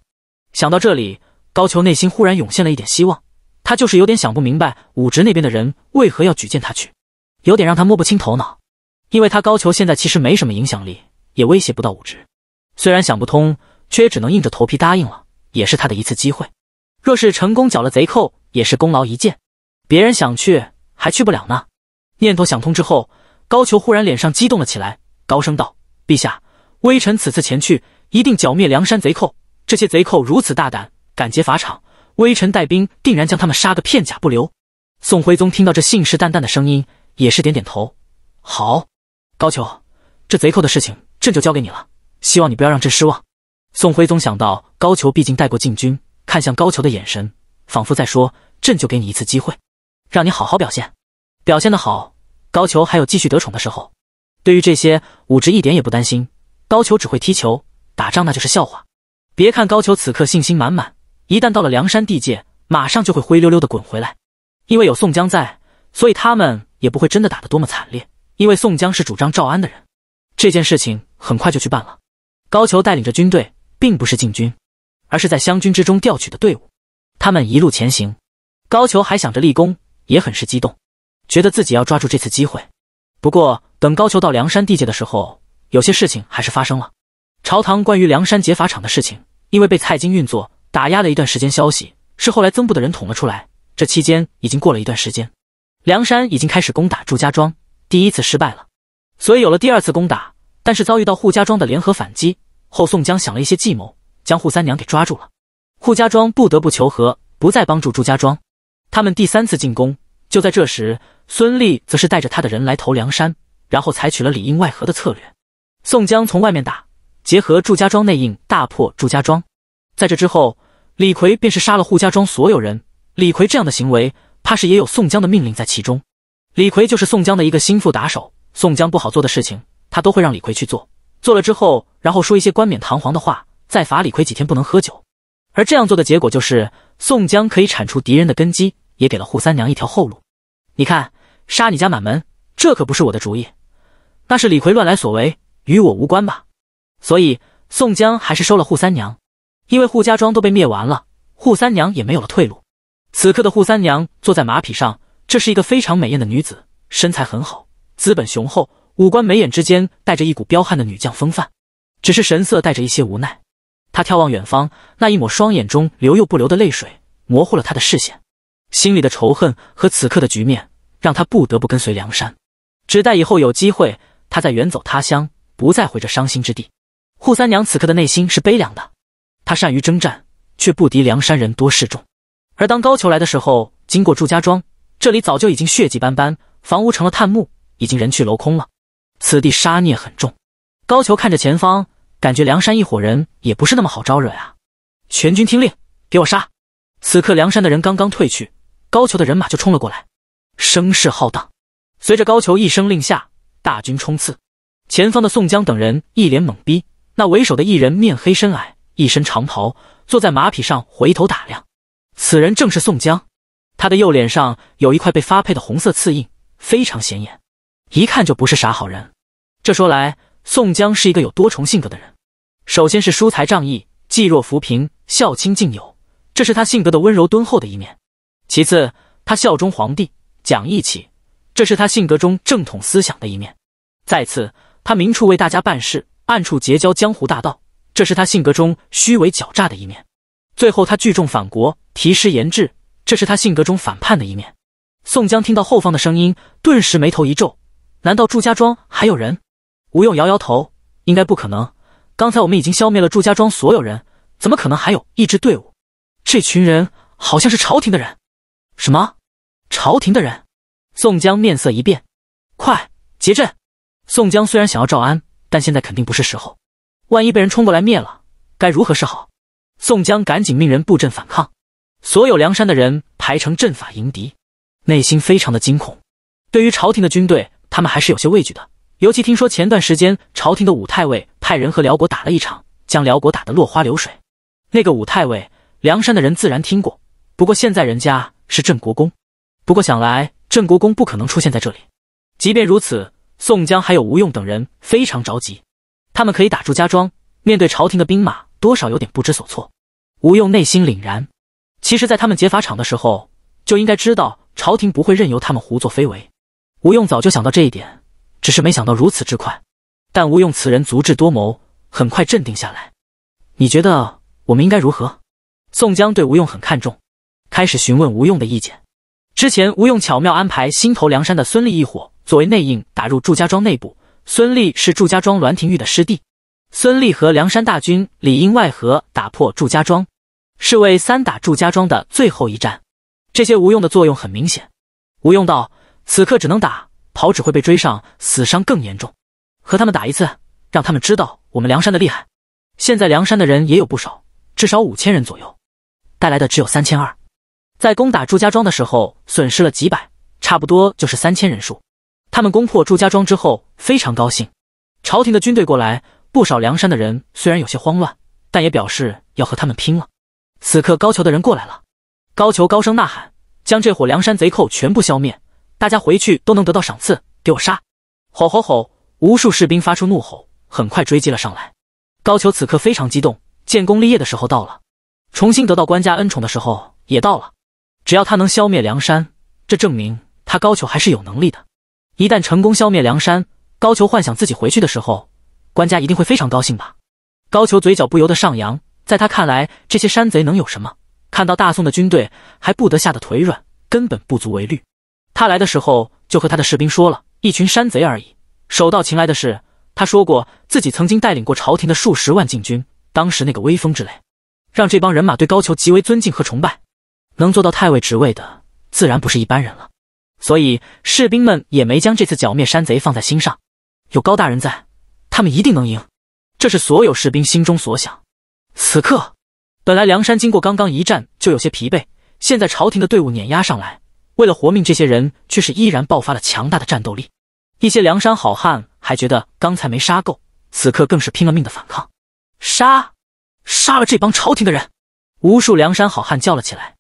想到这里，高俅内心忽然涌现了一点希望。他就是有点想不明白武植那边的人为何要举荐他去，有点让他摸不清头脑。因为他高俅现在其实没什么影响力，也威胁不到武植。虽然想不通，却也只能硬着头皮答应了。也是他的一次机会。若是成功剿了贼寇，也是功劳一件。别人想去还去不了呢。念头想通之后，高俅忽然脸上激动了起来，高声道：“陛下，微臣此次前去，一定剿灭梁山贼寇。这些贼寇如此大胆，敢劫法场，微臣带兵定然将他们杀个片甲不留。”宋徽宗听到这信誓旦旦的声音，也是点点头：“好，高俅，这贼寇的事情，朕就交给你了。希望你不要让朕失望。”宋徽宗想到高俅毕竟带过禁军。看向高俅的眼神，仿佛在说：“朕就给你一次机会，让你好好表现。表现的好，高俅还有继续得宠的时候。”对于这些，武直一点也不担心。高俅只会踢球，打仗那就是笑话。别看高俅此刻信心满满，一旦到了梁山地界，马上就会灰溜溜的滚回来。因为有宋江在，所以他们也不会真的打得多么惨烈。因为宋江是主张招安的人，这件事情很快就去办了。高俅带领着军队，并不是禁军。而是在湘军之中调取的队伍，他们一路前行。高俅还想着立功，也很是激动，觉得自己要抓住这次机会。不过，等高俅到梁山地界的时候，有些事情还是发生了。朝堂关于梁山劫法场的事情，因为被蔡京运作打压了一段时间，消息是后来增部的人捅了出来。这期间已经过了一段时间，梁山已经开始攻打祝家庄，第一次失败了，所以有了第二次攻打。但是遭遇到扈家庄的联合反击后，宋江想了一些计谋。将扈三娘给抓住了，扈家庄不得不求和，不再帮助祝家庄。他们第三次进攻。就在这时，孙立则是带着他的人来投梁山，然后采取了里应外合的策略。宋江从外面打，结合祝家庄内应，大破祝家庄。在这之后，李逵便是杀了扈家庄所有人。李逵这样的行为，怕是也有宋江的命令在其中。李逵就是宋江的一个心腹打手，宋江不好做的事情，他都会让李逵去做。做了之后，然后说一些冠冕堂皇的话。再罚李逵几天不能喝酒，而这样做的结果就是宋江可以铲除敌人的根基，也给了扈三娘一条后路。你看，杀你家满门，这可不是我的主意，那是李逵乱来所为，与我无关吧？所以宋江还是收了扈三娘，因为扈家庄都被灭完了，扈三娘也没有了退路。此刻的扈三娘坐在马匹上，这是一个非常美艳的女子，身材很好，资本雄厚，五官眉眼之间带着一股彪悍的女将风范，只是神色带着一些无奈。他眺望远方，那一抹双眼中流又不流的泪水模糊了他的视线，心里的仇恨和此刻的局面让他不得不跟随梁山，只待以后有机会，他再远走他乡，不再回这伤心之地。扈三娘此刻的内心是悲凉的，她善于征战，却不敌梁山人多势众。而当高俅来的时候，经过祝家庄，这里早就已经血迹斑斑，房屋成了炭木，已经人去楼空了。此地杀孽很重。高俅看着前方。感觉梁山一伙人也不是那么好招惹呀！全军听令，给我杀！此刻梁山的人刚刚退去，高俅的人马就冲了过来，声势浩荡。随着高俅一声令下，大军冲刺。前方的宋江等人一脸懵逼。那为首的一人面黑身矮，一身长袍，坐在马匹上回头打量。此人正是宋江，他的右脸上有一块被发配的红色刺印，非常显眼，一看就不是啥好人。这说来。宋江是一个有多重性格的人，首先是疏财仗义、济弱扶贫、孝亲敬友，这是他性格的温柔敦厚的一面；其次，他效忠皇帝、讲义气，这是他性格中正统思想的一面；再次，他明处为大家办事，暗处结交江湖大盗，这是他性格中虚伪狡诈的一面；最后，他聚众反国、提诗言志，这是他性格中反叛的一面。宋江听到后方的声音，顿时眉头一皱，难道祝家庄还有人？吴用摇摇头，应该不可能。刚才我们已经消灭了祝家庄所有人，怎么可能还有一支队伍？这群人好像是朝廷的人。什么？朝廷的人？宋江面色一变，快结阵！宋江虽然想要赵安，但现在肯定不是时候。万一被人冲过来灭了，该如何是好？宋江赶紧命人布阵反抗。所有梁山的人排成阵法迎敌，内心非常的惊恐。对于朝廷的军队，他们还是有些畏惧的。尤其听说前段时间朝廷的武太尉派人和辽国打了一场，将辽国打得落花流水。那个武太尉，梁山的人自然听过。不过现在人家是镇国公，不过想来镇国公不可能出现在这里。即便如此，宋江还有吴用等人非常着急。他们可以打住家庄，面对朝廷的兵马，多少有点不知所措。吴用内心凛然。其实，在他们劫法场的时候，就应该知道朝廷不会任由他们胡作非为。吴用早就想到这一点。只是没想到如此之快，但吴用此人足智多谋，很快镇定下来。你觉得我们应该如何？宋江对吴用很看重，开始询问吴用的意见。之前吴用巧妙安排新投梁山的孙立一伙作为内应，打入祝家庄内部。孙立是祝家庄栾廷玉的师弟，孙立和梁山大军里应外合，打破祝家庄，是为三打祝家庄的最后一战。这些吴用的作用很明显。吴用道：“此刻只能打。”跑只会被追上，死伤更严重。和他们打一次，让他们知道我们梁山的厉害。现在梁山的人也有不少，至少五千人左右。带来的只有三千二，在攻打祝家庄的时候损失了几百，差不多就是三千人数。他们攻破祝家庄之后非常高兴，朝廷的军队过来，不少梁山的人虽然有些慌乱，但也表示要和他们拼了。此刻高俅的人过来了，高俅高声呐喊，将这伙梁山贼寇全部消灭。大家回去都能得到赏赐，给我杀！吼吼吼！无数士兵发出怒吼，很快追击了上来。高俅此刻非常激动，建功立业的时候到了，重新得到官家恩宠的时候也到了。只要他能消灭梁山，这证明他高俅还是有能力的。一旦成功消灭梁山，高俅幻想自己回去的时候，官家一定会非常高兴吧？高俅嘴角不由得上扬，在他看来，这些山贼能有什么？看到大宋的军队还不得吓得腿软，根本不足为虑。他来的时候就和他的士兵说了：“一群山贼而已，手到擒来的事。”他说过自己曾经带领过朝廷的数十万禁军，当时那个威风之类，让这帮人马对高俅极为尊敬和崇拜。能做到太尉职位的，自然不是一般人了。所以士兵们也没将这次剿灭山贼放在心上。有高大人在，他们一定能赢。这是所有士兵心中所想。此刻，本来梁山经过刚刚一战就有些疲惫，现在朝廷的队伍碾压上来。为了活命，这些人却是依然爆发了强大的战斗力。一些梁山好汉还觉得刚才没杀够，此刻更是拼了命的反抗，杀！杀了这帮朝廷的人！无数梁山好汉叫了起来。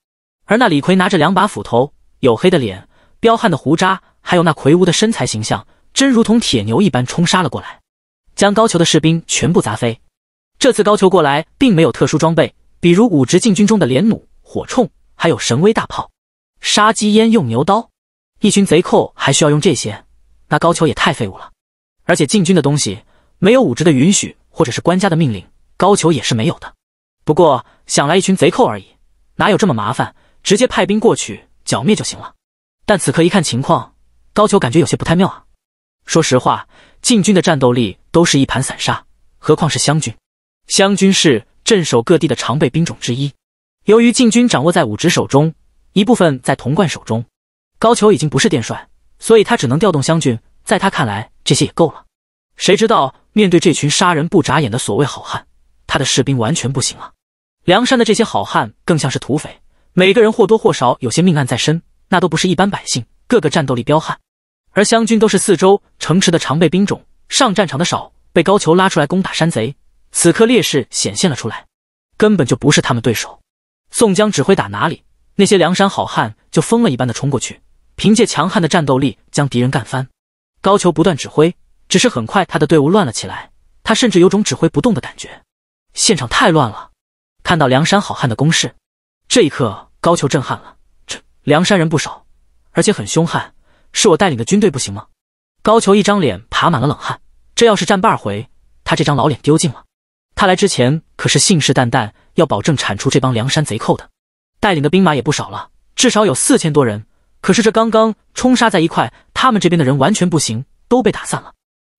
而那李逵拿着两把斧头，黝黑的脸，彪悍的胡渣，还有那魁梧的身材形象，真如同铁牛一般冲杀了过来，将高俅的士兵全部砸飞。这次高俅过来并没有特殊装备，比如武直禁军中的连弩、火铳，还有神威大炮。杀鸡焉用牛刀？一群贼寇还需要用这些？那高俅也太废物了。而且禁军的东西，没有武职的允许或者是官家的命令，高俅也是没有的。不过想来一群贼寇而已，哪有这么麻烦？直接派兵过去剿灭就行了。但此刻一看情况，高俅感觉有些不太妙啊。说实话，禁军的战斗力都是一盘散沙，何况是湘军？湘军是镇守各地的常备兵种之一，由于禁军掌握在武职手中。一部分在童贯手中，高俅已经不是殿帅，所以他只能调动湘军。在他看来，这些也够了。谁知道面对这群杀人不眨眼的所谓好汉，他的士兵完全不行了。梁山的这些好汉更像是土匪，每个人或多或少有些命案在身，那都不是一般百姓，个个战斗力彪悍。而湘军都是四周城池的常备兵种，上战场的少，被高俅拉出来攻打山贼，此刻劣势显现了出来，根本就不是他们对手。宋江指挥打哪里？那些梁山好汉就疯了一般的冲过去，凭借强悍的战斗力将敌人干翻。高俅不断指挥，只是很快他的队伍乱了起来，他甚至有种指挥不动的感觉。现场太乱了，看到梁山好汉的攻势，这一刻高俅震撼了。这梁山人不少，而且很凶悍，是我带领的军队不行吗？高俅一张脸爬满了冷汗，这要是战败回，他这张老脸丢尽了。他来之前可是信誓旦旦要保证铲除这帮梁山贼寇的。带领的兵马也不少了，至少有四千多人。可是这刚刚冲杀在一块，他们这边的人完全不行，都被打散了。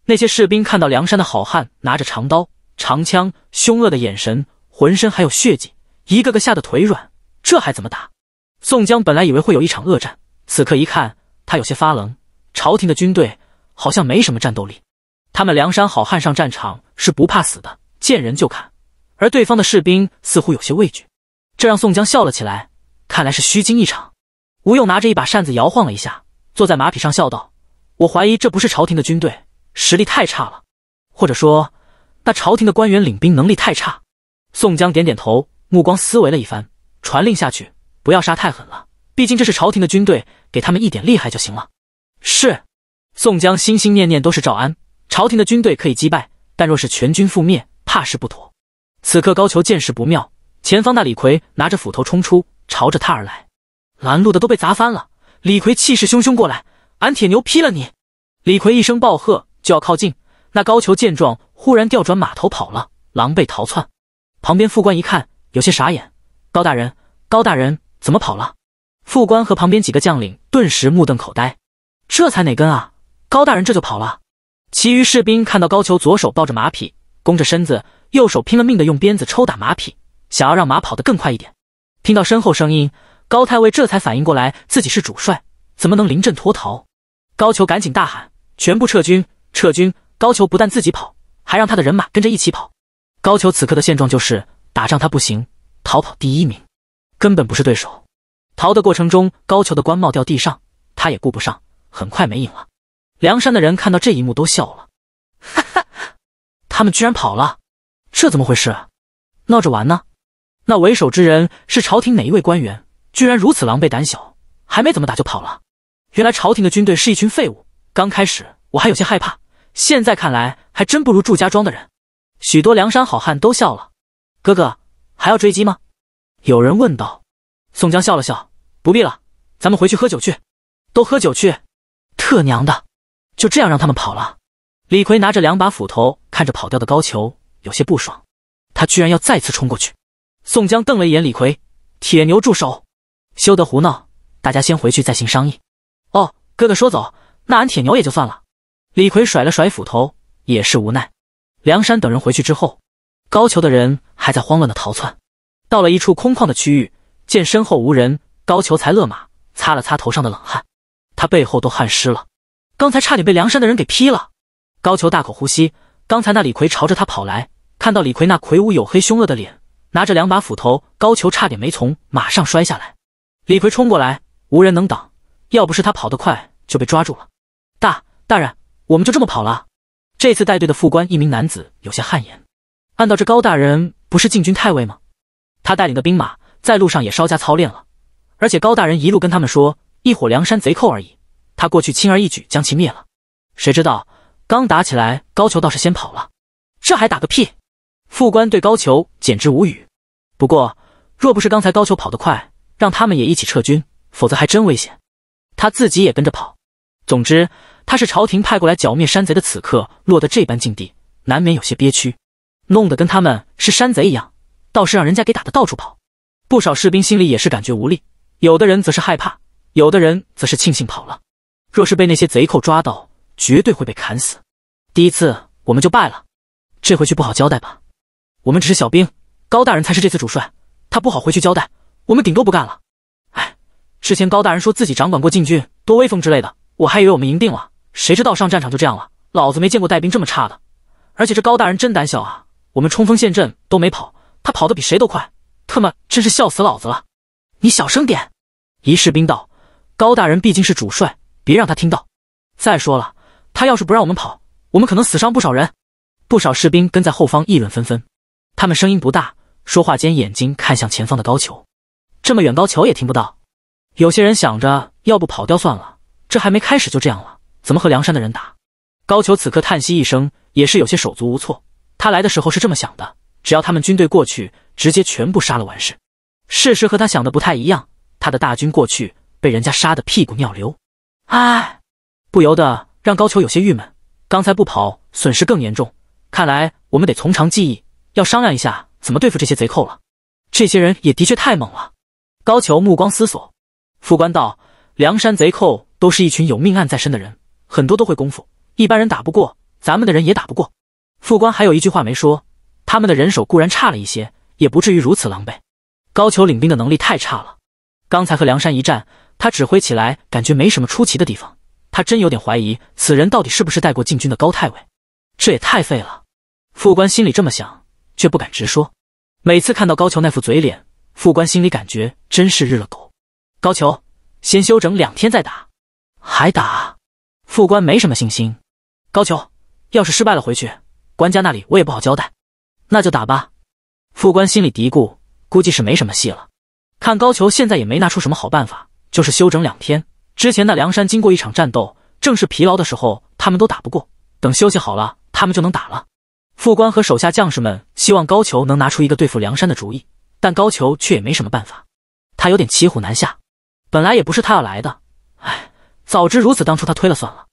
那些士兵看到梁山的好汉拿着长刀、长枪，凶恶的眼神，浑身还有血迹，一个个吓得腿软。这还怎么打？宋江本来以为会有一场恶战，此刻一看，他有些发愣。朝廷的军队好像没什么战斗力。他们梁山好汉上战场是不怕死的，见人就砍，而对方的士兵似乎有些畏惧。这让宋江笑了起来，看来是虚惊一场。吴用拿着一把扇子摇晃了一下，坐在马匹上笑道：“我怀疑这不是朝廷的军队，实力太差了，或者说那朝廷的官员领兵能力太差。”宋江点点头，目光思维了一番，传令下去，不要杀太狠了，毕竟这是朝廷的军队，给他们一点厉害就行了。是。宋江心心念念都是赵安，朝廷的军队可以击败，但若是全军覆灭，怕是不妥。此刻高俅见势不妙。前方那李逵拿着斧头冲出，朝着他而来。拦路的都被砸翻了。李逵气势汹汹过来，俺铁牛劈了你！李逵一声暴喝，就要靠近。那高俅见状，忽然调转马头跑了，狼狈逃窜。旁边副官一看，有些傻眼：“高大人，高大人怎么跑了？”副官和旁边几个将领顿时目瞪口呆：“这才哪根啊？高大人这就跑了？”其余士兵看到高俅左手抱着马匹，弓着身子，右手拼了命的用鞭子抽打马匹。想要让马跑得更快一点。听到身后声音，高太尉这才反应过来，自己是主帅，怎么能临阵脱逃？高俅赶紧大喊：“全部撤军，撤军！”高俅不但自己跑，还让他的人马跟着一起跑。高俅此刻的现状就是：打仗他不行，逃跑第一名，根本不是对手。逃的过程中，高俅的官帽掉地上，他也顾不上，很快没影了。梁山的人看到这一幕都笑了：“哈哈，他们居然跑了，这怎么回事？闹着玩呢？”那为首之人是朝廷哪一位官员？居然如此狼狈胆小，还没怎么打就跑了。原来朝廷的军队是一群废物。刚开始我还有些害怕，现在看来还真不如祝家庄的人。许多梁山好汉都笑了。哥哥，还要追击吗？有人问道。宋江笑了笑，不必了，咱们回去喝酒去。都喝酒去。特娘的，就这样让他们跑了。李逵拿着两把斧头，看着跑掉的高俅，有些不爽。他居然要再次冲过去。宋江瞪了一眼李逵，铁牛住手，休得胡闹！大家先回去再行商议。哦，哥哥说走，那俺铁牛也就算了。李逵甩了甩斧头，也是无奈。梁山等人回去之后，高俅的人还在慌乱的逃窜。到了一处空旷的区域，见身后无人，高俅才勒马，擦了擦头上的冷汗，他背后都汗湿了。刚才差点被梁山的人给劈了。高俅大口呼吸，刚才那李逵朝着他跑来，看到李逵那魁梧黝黑凶恶的脸。拿着两把斧头，高俅差点没从马上摔下来。李逵冲过来，无人能挡，要不是他跑得快，就被抓住了。大大人，我们就这么跑了？这次带队的副官，一名男子有些汗颜。按道，这高大人不是禁军太尉吗？他带领的兵马在路上也稍加操练了，而且高大人一路跟他们说，一伙梁山贼寇而已，他过去轻而易举将其灭了。谁知道刚打起来，高俅倒是先跑了，这还打个屁？副官对高俅简直无语。不过，若不是刚才高俅跑得快，让他们也一起撤军，否则还真危险。他自己也跟着跑。总之，他是朝廷派过来剿灭山贼的，此刻落得这般境地，难免有些憋屈，弄得跟他们是山贼一样，倒是让人家给打得到处跑。不少士兵心里也是感觉无力，有的人则是害怕，有的人则是庆幸跑了。若是被那些贼寇抓到，绝对会被砍死。第一次我们就败了，这回去不好交代吧？我们只是小兵，高大人才是这次主帅，他不好回去交代，我们顶多不干了。哎，之前高大人说自己掌管过禁军，多威风之类的，我还以为我们赢定了，谁知道上战场就这样了，老子没见过带兵这么差的。而且这高大人真胆小啊，我们冲锋陷阵都没跑，他跑得比谁都快，特么真是笑死老子了。你小声点，一士兵道，高大人毕竟是主帅，别让他听到。再说了，他要是不让我们跑，我们可能死伤不少人。不少士兵跟在后方议论纷纷。他们声音不大，说话间眼睛看向前方的高俅，这么远高俅也听不到。有些人想着，要不跑掉算了，这还没开始就这样了，怎么和梁山的人打？高俅此刻叹息一声，也是有些手足无措。他来的时候是这么想的，只要他们军队过去，直接全部杀了完事。事实和他想的不太一样，他的大军过去被人家杀的屁股尿流，唉，不由得让高俅有些郁闷。刚才不跑，损失更严重。看来我们得从长计议。要商量一下怎么对付这些贼寇了。这些人也的确太猛了。高俅目光思索。副官道：“梁山贼寇都是一群有命案在身的人，很多都会功夫，一般人打不过，咱们的人也打不过。”副官还有一句话没说，他们的人手固然差了一些，也不至于如此狼狈。高俅领兵的能力太差了。刚才和梁山一战，他指挥起来感觉没什么出奇的地方。他真有点怀疑此人到底是不是带过禁军的高太尉，这也太废了。副官心里这么想。却不敢直说。每次看到高俅那副嘴脸，副官心里感觉真是日了狗。高俅，先休整两天再打，还打？副官没什么信心。高俅，要是失败了回去，官家那里我也不好交代。那就打吧。副官心里嘀咕，估计是没什么戏了。看高俅现在也没拿出什么好办法，就是休整两天。之前那梁山经过一场战斗，正是疲劳的时候，他们都打不过。等休息好了，他们就能打了。副官和手下将士们希望高俅能拿出一个对付梁山的主意，但高俅却也没什么办法，他有点骑虎难下。本来也不是他要来的，哎，早知如此，当初他推了算了。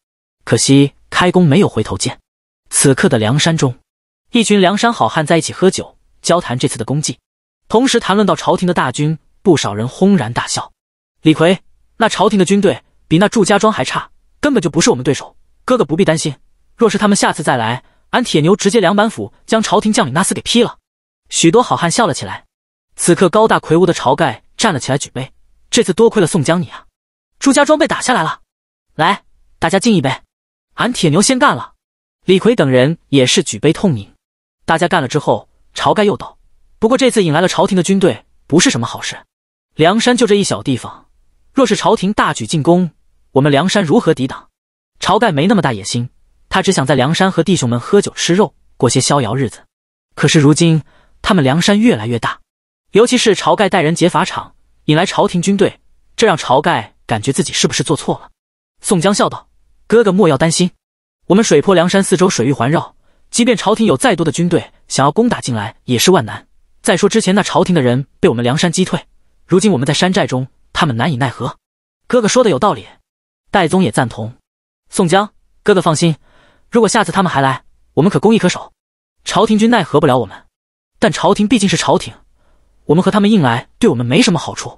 可惜开弓没有回头箭。此刻的梁山中，一群梁山好汉在一起喝酒，交谈这次的功绩，同时谈论到朝廷的大军，不少人轰然大笑。李逵，那朝廷的军队比那祝家庄还差，根本就不是我们对手。哥哥不必担心，若是他们下次再来。俺铁牛直接两板斧将朝廷将领那斯给劈了，许多好汉笑了起来。此刻高大魁梧的晁盖站了起来，举杯：“这次多亏了宋江你啊，朱家庄被打下来了。来，大家敬一杯，俺铁牛先干了。”李逵等人也是举杯痛饮。大家干了之后，晁盖又道：“不过这次引来了朝廷的军队，不是什么好事。梁山就这一小地方，若是朝廷大举进攻，我们梁山如何抵挡？”晁盖没那么大野心。他只想在梁山和弟兄们喝酒吃肉，过些逍遥日子。可是如今他们梁山越来越大，尤其是晁盖带人劫法场，引来朝廷军队，这让晁盖感觉自己是不是做错了。宋江笑道：“哥哥莫要担心，我们水泊梁山四周水域环绕，即便朝廷有再多的军队想要攻打进来，也是万难。再说之前那朝廷的人被我们梁山击退，如今我们在山寨中，他们难以奈何。”哥哥说的有道理，戴宗也赞同。宋江哥哥放心。如果下次他们还来，我们可攻亦可守，朝廷军奈何不了我们。但朝廷毕竟是朝廷，我们和他们硬来，对我们没什么好处。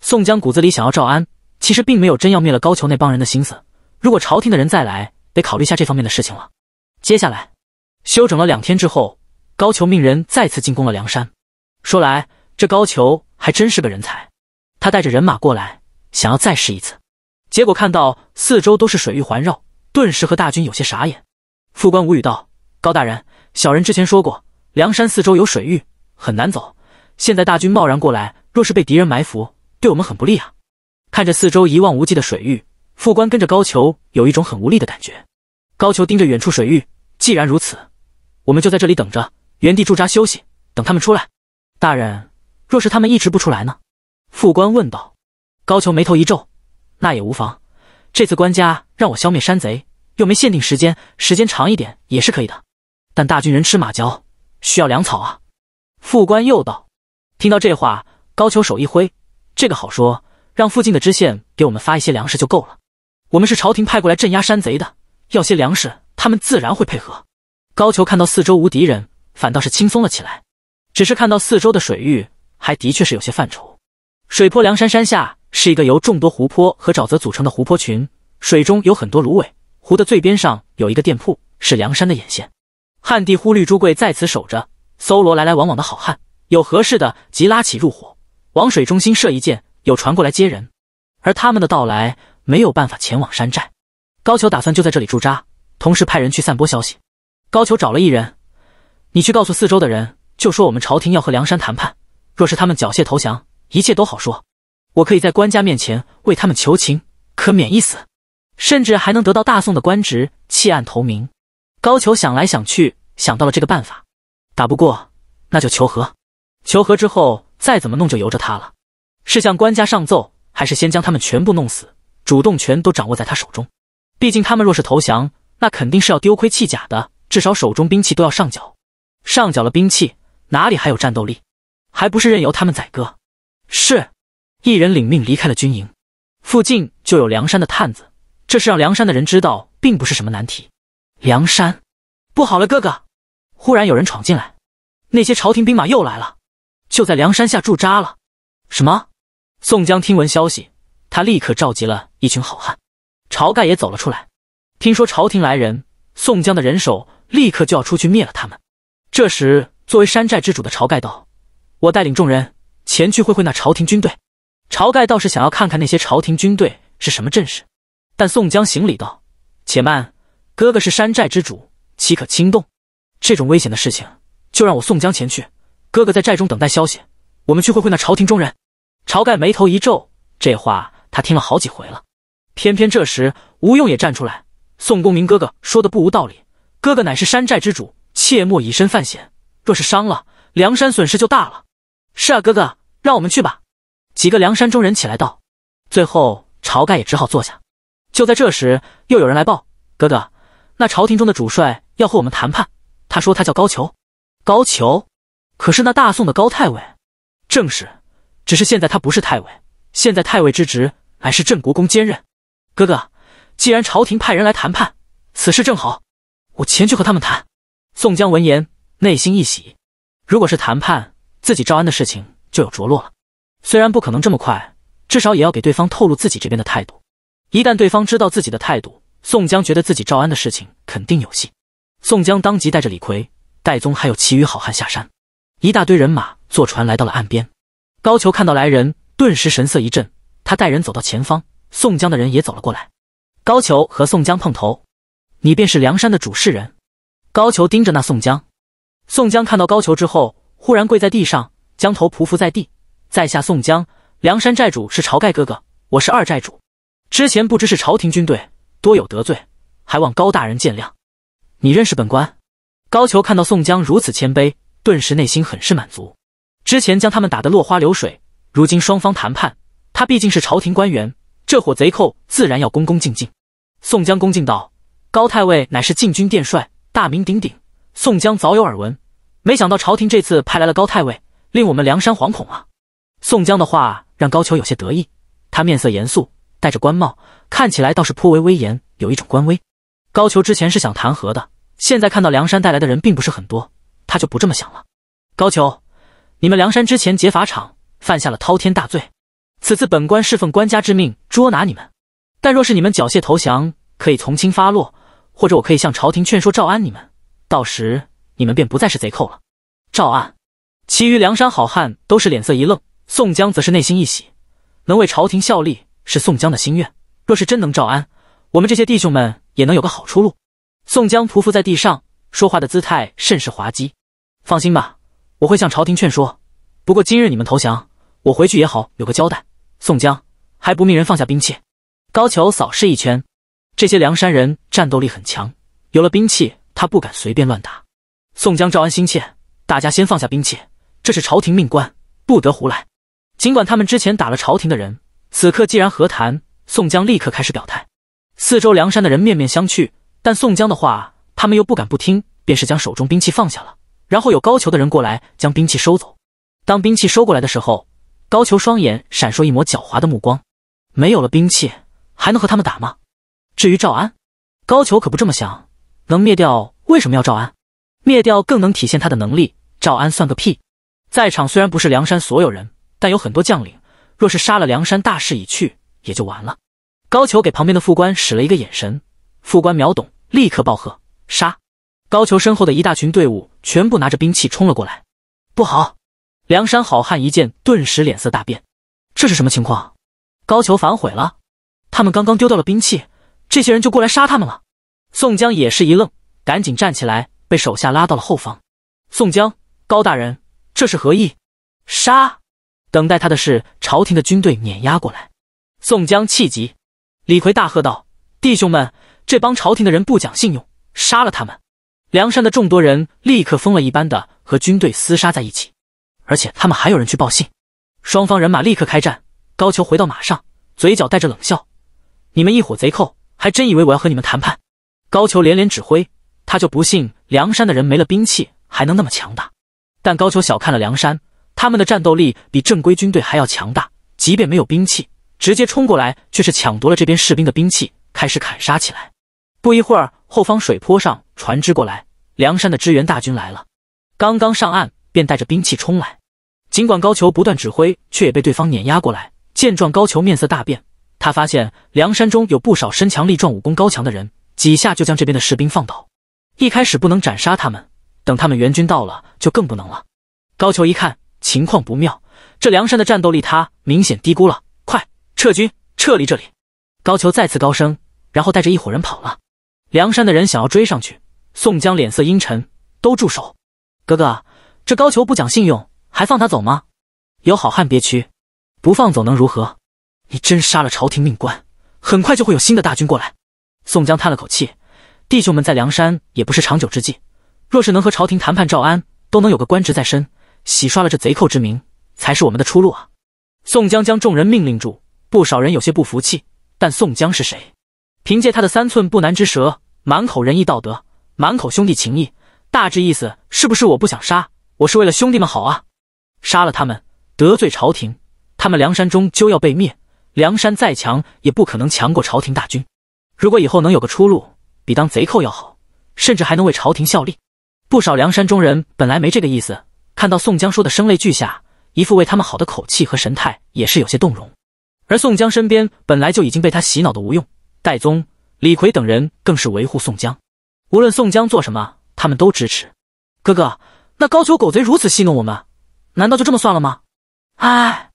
宋江骨子里想要招安，其实并没有真要灭了高俅那帮人的心思。如果朝廷的人再来，得考虑下这方面的事情了。接下来休整了两天之后，高俅命人再次进攻了梁山。说来这高俅还真是个人才，他带着人马过来，想要再试一次，结果看到四周都是水域环绕，顿时和大军有些傻眼。副官无语道：“高大人，小人之前说过，梁山四周有水域，很难走。现在大军贸然过来，若是被敌人埋伏，对我们很不利啊！”看着四周一望无际的水域，副官跟着高俅有一种很无力的感觉。高俅盯着远处水域，既然如此，我们就在这里等着，原地驻扎休息，等他们出来。大人，若是他们一直不出来呢？”副官问道。高俅眉头一皱：“那也无妨，这次官家让我消灭山贼。”又没限定时间，时间长一点也是可以的。但大军人吃马嚼，需要粮草啊。副官又道。听到这话，高俅手一挥：“这个好说，让附近的知县给我们发一些粮食就够了。我们是朝廷派过来镇压山贼的，要些粮食，他们自然会配合。”高俅看到四周无敌人，反倒是轻松了起来。只是看到四周的水域，还的确是有些犯愁。水泊梁山山下是一个由众多湖泊和沼泽组成的湖泊群，水中有很多芦苇。湖的最边上有一个店铺，是梁山的眼线。汉帝忽律朱贵在此守着，搜罗来来往往的好汉，有合适的即拉起入伙，往水中心射一箭，有船过来接人。而他们的到来没有办法前往山寨，高俅打算就在这里驻扎，同时派人去散播消息。高俅找了一人，你去告诉四周的人，就说我们朝廷要和梁山谈判，若是他们缴械投降，一切都好说，我可以在官家面前为他们求情，可免一死。甚至还能得到大宋的官职，弃暗投明。高俅想来想去，想到了这个办法：打不过那就求和，求和之后再怎么弄就由着他了。是向官家上奏，还是先将他们全部弄死？主动权都掌握在他手中。毕竟他们若是投降，那肯定是要丢盔弃甲的，至少手中兵器都要上缴。上缴了兵器，哪里还有战斗力？还不是任由他们宰割？是，一人领命离开了军营，附近就有梁山的探子。这是让梁山的人知道，并不是什么难题。梁山，不好了，哥哥！忽然有人闯进来，那些朝廷兵马又来了，就在梁山下驻扎了。什么？宋江听闻消息，他立刻召集了一群好汉，晁盖也走了出来。听说朝廷来人，宋江的人手立刻就要出去灭了他们。这时，作为山寨之主的晁盖道：“我带领众人前去会会那朝廷军队。”晁盖倒是想要看看那些朝廷军队是什么阵势。但宋江行礼道：“且慢，哥哥是山寨之主，岂可轻动？这种危险的事情，就让我宋江前去。哥哥在寨中等待消息，我们去会会那朝廷中人。”晁盖眉头一皱，这话他听了好几回了。偏偏这时，吴用也站出来：“宋公明哥哥说的不无道理，哥哥乃是山寨之主，切莫以身犯险。若是伤了，梁山损失就大了。”“是啊，哥哥，让我们去吧。”几个梁山中人起来道。最后，晁盖也只好坐下。就在这时，又有人来报：“哥哥，那朝廷中的主帅要和我们谈判。他说他叫高俅。高俅，可是那大宋的高太尉？正是。只是现在他不是太尉，现在太尉之职乃是镇国公兼任。哥哥，既然朝廷派人来谈判，此事正好，我前去和他们谈。”宋江闻言，内心一喜。如果是谈判，自己招安的事情就有着落了。虽然不可能这么快，至少也要给对方透露自己这边的态度。一旦对方知道自己的态度，宋江觉得自己招安的事情肯定有戏。宋江当即带着李逵、戴宗还有其余好汉下山，一大堆人马坐船来到了岸边。高俅看到来人，顿时神色一震。他带人走到前方，宋江的人也走了过来。高俅和宋江碰头：“你便是梁山的主事人。”高俅盯着那宋江。宋江看到高俅之后，忽然跪在地上，将头匍匐在地：“在下宋江，梁山寨主是晁盖哥哥，我是二寨主。”之前不知是朝廷军队，多有得罪，还望高大人见谅。你认识本官？高俅看到宋江如此谦卑，顿时内心很是满足。之前将他们打得落花流水，如今双方谈判，他毕竟是朝廷官员，这伙贼寇自然要恭恭敬敬。宋江恭敬道：“高太尉乃是禁军殿帅，大名鼎鼎，宋江早有耳闻。没想到朝廷这次派来了高太尉，令我们梁山惶恐啊。”宋江的话让高俅有些得意，他面色严肃。戴着官帽，看起来倒是颇为威严，有一种官威。高俅之前是想弹劾的，现在看到梁山带来的人并不是很多，他就不这么想了。高俅，你们梁山之前劫法场，犯下了滔天大罪，此次本官侍奉官家之命捉拿你们，但若是你们缴械投降，可以从轻发落，或者我可以向朝廷劝说赵安，你们到时你们便不再是贼寇了。赵安，其余梁山好汉都是脸色一愣，宋江则是内心一喜，能为朝廷效力。是宋江的心愿，若是真能招安，我们这些弟兄们也能有个好出路。宋江匍匐在地上，说话的姿态甚是滑稽。放心吧，我会向朝廷劝说。不过今日你们投降，我回去也好有个交代。宋江还不命人放下兵器？高俅扫视一圈，这些梁山人战斗力很强，有了兵器，他不敢随便乱打。宋江招安心切，大家先放下兵器，这是朝廷命官，不得胡来。尽管他们之前打了朝廷的人。此刻既然和谈，宋江立刻开始表态。四周梁山的人面面相觑，但宋江的话他们又不敢不听，便是将手中兵器放下了。然后有高俅的人过来将兵器收走。当兵器收过来的时候，高俅双眼闪烁一抹狡猾的目光。没有了兵器，还能和他们打吗？至于赵安，高俅可不这么想。能灭掉，为什么要赵安？灭掉更能体现他的能力。赵安算个屁！在场虽然不是梁山所有人，但有很多将领。若是杀了梁山，大势已去，也就完了。高俅给旁边的副官使了一个眼神，副官秒懂，立刻报喝：“杀！”高俅身后的一大群队伍全部拿着兵器冲了过来。不好！梁山好汉一见，顿时脸色大变，这是什么情况？高俅反悔了？他们刚刚丢掉了兵器，这些人就过来杀他们了？宋江也是一愣，赶紧站起来，被手下拉到了后方。宋江，高大人，这是何意？杀！等待他的是朝廷的军队碾压过来，宋江气急，李逵大喝道：“弟兄们，这帮朝廷的人不讲信用，杀了他们！”梁山的众多人立刻疯了一般的和军队厮杀在一起，而且他们还有人去报信，双方人马立刻开战。高俅回到马上，嘴角带着冷笑：“你们一伙贼寇，还真以为我要和你们谈判？”高俅连连指挥，他就不信梁山的人没了兵器还能那么强大，但高俅小看了梁山。他们的战斗力比正规军队还要强大，即便没有兵器，直接冲过来却是抢夺了这边士兵的兵器，开始砍杀起来。不一会儿，后方水坡上船只过来，梁山的支援大军来了。刚刚上岸，便带着兵器冲来。尽管高俅不断指挥，却也被对方碾压过来。见状，高俅面色大变，他发现梁山中有不少身强力壮、武功高强的人，几下就将这边的士兵放倒。一开始不能斩杀他们，等他们援军到了，就更不能了。高俅一看。情况不妙，这梁山的战斗力他明显低估了，快撤军，撤离这里！高俅再次高声，然后带着一伙人跑了。梁山的人想要追上去，宋江脸色阴沉，都住手！哥哥，这高俅不讲信用，还放他走吗？有好汉憋屈，不放走能如何？你真杀了朝廷命官，很快就会有新的大军过来。宋江叹了口气，弟兄们在梁山也不是长久之计，若是能和朝廷谈判招安，都能有个官职在身。洗刷了这贼寇之名，才是我们的出路啊！宋江将众人命令住，不少人有些不服气，但宋江是谁？凭借他的三寸不难之舌，满口仁义道德，满口兄弟情义，大致意思是不是我不想杀，我是为了兄弟们好啊！杀了他们，得罪朝廷，他们梁山终究要被灭。梁山再强，也不可能强过朝廷大军。如果以后能有个出路，比当贼寇要好，甚至还能为朝廷效力。不少梁山中人本来没这个意思。看到宋江说的声泪俱下，一副为他们好的口气和神态，也是有些动容。而宋江身边本来就已经被他洗脑的吴用、戴宗、李逵等人，更是维护宋江。无论宋江做什么，他们都支持。哥哥，那高俅狗贼如此戏弄我们，难道就这么算了吗？哎，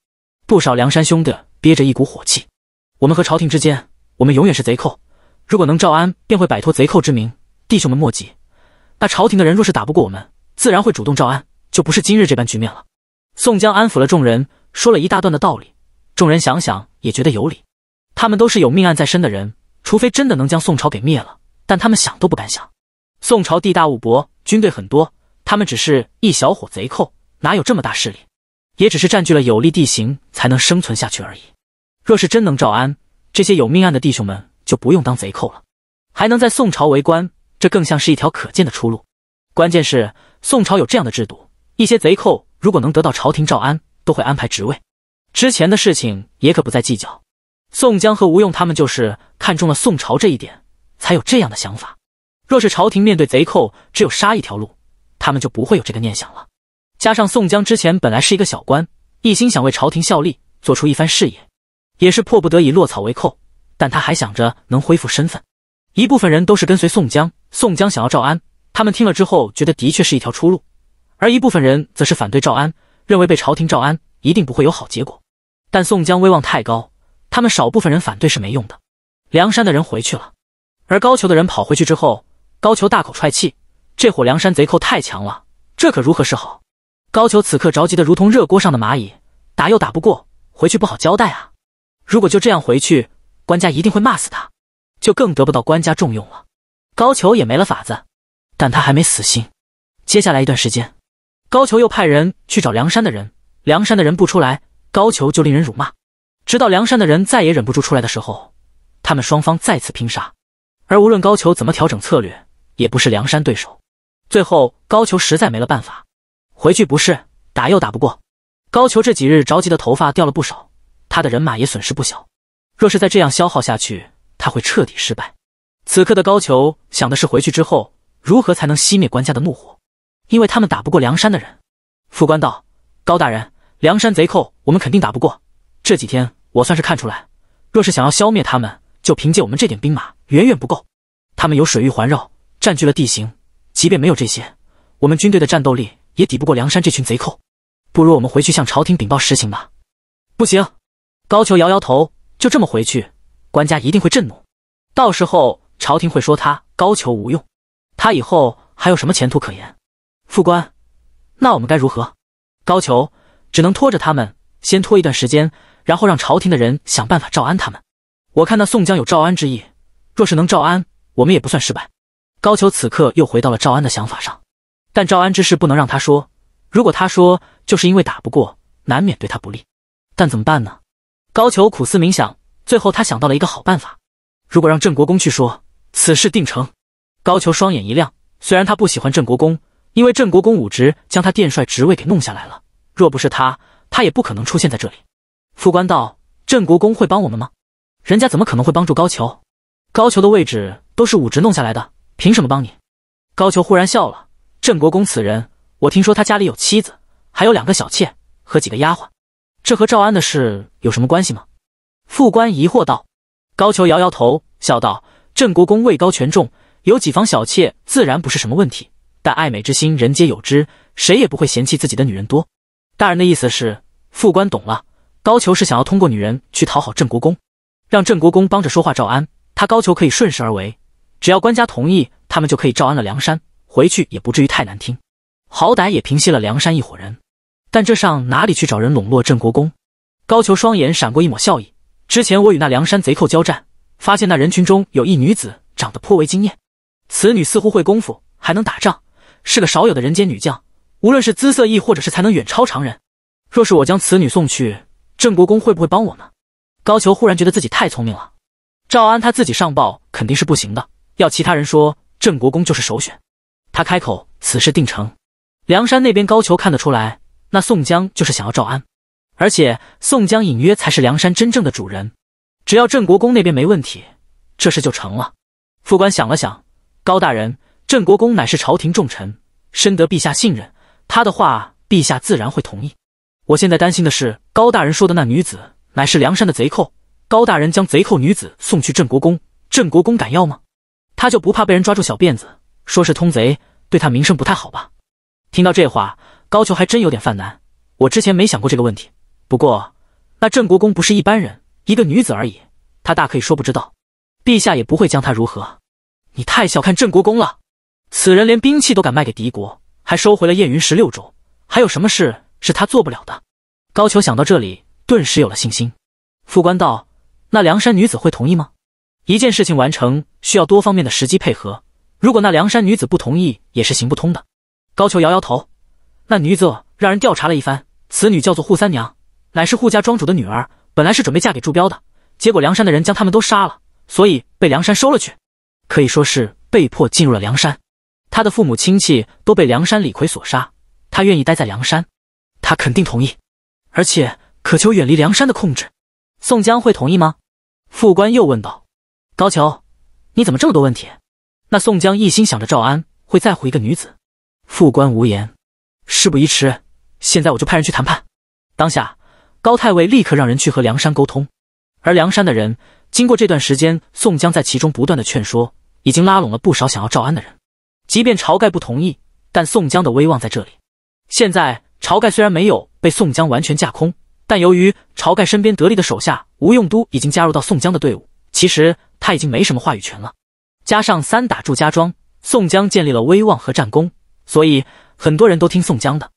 不少梁山兄弟憋着一股火气。我们和朝廷之间，我们永远是贼寇。如果能招安，便会摆脱贼寇之名。弟兄们莫急，那朝廷的人若是打不过我们，自然会主动招安。就不是今日这般局面了。宋江安抚了众人，说了一大段的道理。众人想想也觉得有理。他们都是有命案在身的人，除非真的能将宋朝给灭了，但他们想都不敢想。宋朝地大物博，军队很多，他们只是一小伙贼寇，哪有这么大势力？也只是占据了有利地形才能生存下去而已。若是真能招安，这些有命案的弟兄们就不用当贼寇了，还能在宋朝为官，这更像是一条可见的出路。关键是宋朝有这样的制度。一些贼寇如果能得到朝廷诏安，都会安排职位。之前的事情也可不再计较。宋江和吴用他们就是看中了宋朝这一点，才有这样的想法。若是朝廷面对贼寇只有杀一条路，他们就不会有这个念想了。加上宋江之前本来是一个小官，一心想为朝廷效力，做出一番事业，也是迫不得已落草为寇。但他还想着能恢复身份。一部分人都是跟随宋江，宋江想要召安，他们听了之后觉得的确是一条出路。而一部分人则是反对赵安，认为被朝廷赵安一定不会有好结果。但宋江威望太高，他们少部分人反对是没用的。梁山的人回去了，而高俅的人跑回去之后，高俅大口喘气，这伙梁山贼寇太强了，这可如何是好？高俅此刻着急的如同热锅上的蚂蚁，打又打不过，回去不好交代啊！如果就这样回去，官家一定会骂死他，就更得不到官家重用了。高俅也没了法子，但他还没死心，接下来一段时间。高俅又派人去找梁山的人，梁山的人不出来，高俅就令人辱骂，直到梁山的人再也忍不住出来的时候，他们双方再次拼杀，而无论高俅怎么调整策略，也不是梁山对手。最后，高俅实在没了办法，回去不是打又打不过。高俅这几日着急的头发掉了不少，他的人马也损失不小。若是再这样消耗下去，他会彻底失败。此刻的高俅想的是回去之后如何才能熄灭官家的怒火。因为他们打不过梁山的人。副官道：“高大人，梁山贼寇，我们肯定打不过。这几天我算是看出来，若是想要消灭他们，就凭借我们这点兵马，远远不够。他们有水域环绕，占据了地形，即便没有这些，我们军队的战斗力也抵不过梁山这群贼寇。不如我们回去向朝廷禀报实情吧。”不行，高俅摇摇头，就这么回去，官家一定会震怒，到时候朝廷会说他高俅无用，他以后还有什么前途可言？副官，那我们该如何？高俅只能拖着他们，先拖一段时间，然后让朝廷的人想办法招安他们。我看那宋江有招安之意，若是能招安，我们也不算失败。高俅此刻又回到了招安的想法上，但招安之事不能让他说，如果他说，就是因为打不过，难免对他不利。但怎么办呢？高俅苦思冥想，最后他想到了一个好办法：如果让镇国公去说此事，定成。高俅双眼一亮，虽然他不喜欢镇国公。因为镇国公武植将他殿帅职位给弄下来了，若不是他，他也不可能出现在这里。副官道：“镇国公会帮我们吗？人家怎么可能会帮助高俅？高俅的位置都是武植弄下来的，凭什么帮你？”高俅忽然笑了：“镇国公此人，我听说他家里有妻子，还有两个小妾和几个丫鬟，这和赵安的事有什么关系吗？”副官疑惑道。高俅摇摇头，笑道：“镇国公位高权重，有几房小妾自然不是什么问题。”但爱美之心，人皆有之，谁也不会嫌弃自己的女人多。大人的意思是，副官懂了。高俅是想要通过女人去讨好郑国公，让郑国公帮着说话，赵安他高俅可以顺势而为，只要官家同意，他们就可以招安了。梁山回去也不至于太难听，好歹也平息了梁山一伙人。但这上哪里去找人笼络郑国公？高俅双眼闪过一抹笑意。之前我与那梁山贼寇交战，发现那人群中有一女子长得颇为惊艳，此女似乎会功夫，还能打仗。是个少有的人间女将，无论是姿色亦或者是才能，远超常人。若是我将此女送去，郑国公会不会帮我呢？高俅忽然觉得自己太聪明了。赵安他自己上报肯定是不行的，要其他人说，郑国公就是首选。他开口，此事定成。梁山那边，高俅看得出来，那宋江就是想要赵安，而且宋江隐约才是梁山真正的主人。只要郑国公那边没问题，这事就成了。副官想了想，高大人。镇国公乃是朝廷重臣，深得陛下信任，他的话陛下自然会同意。我现在担心的是高大人说的那女子乃是梁山的贼寇，高大人将贼寇女子送去镇国公，镇国公敢要吗？他就不怕被人抓住小辫子，说是通贼，对他名声不太好吧？听到这话，高俅还真有点犯难。我之前没想过这个问题，不过那镇国公不是一般人，一个女子而已，他大可以说不知道，陛下也不会将他如何。你太小看镇国公了。此人连兵器都敢卖给敌国，还收回了燕云十六州，还有什么事是他做不了的？高俅想到这里，顿时有了信心。副官道：“那梁山女子会同意吗？”一件事情完成需要多方面的时机配合，如果那梁山女子不同意，也是行不通的。高俅摇摇头：“那女子让人调查了一番，此女叫做扈三娘，乃是扈家庄主的女儿，本来是准备嫁给朱标的，结果梁山的人将他们都杀了，所以被梁山收了去，可以说是被迫进入了梁山。”他的父母亲戚都被梁山李逵所杀，他愿意待在梁山，他肯定同意，而且渴求远离梁山的控制。宋江会同意吗？副官又问道。高俅，你怎么这么多问题？那宋江一心想着赵安会在乎一个女子。副官无言。事不宜迟，现在我就派人去谈判。当下，高太尉立刻让人去和梁山沟通。而梁山的人，经过这段时间，宋江在其中不断的劝说，已经拉拢了不少想要赵安的人。即便晁盖不同意，但宋江的威望在这里。现在晁盖虽然没有被宋江完全架空，但由于晁盖身边得力的手下吴用都已经加入到宋江的队伍，其实他已经没什么话语权了。加上三打祝家庄，宋江建立了威望和战功，所以很多人都听宋江的。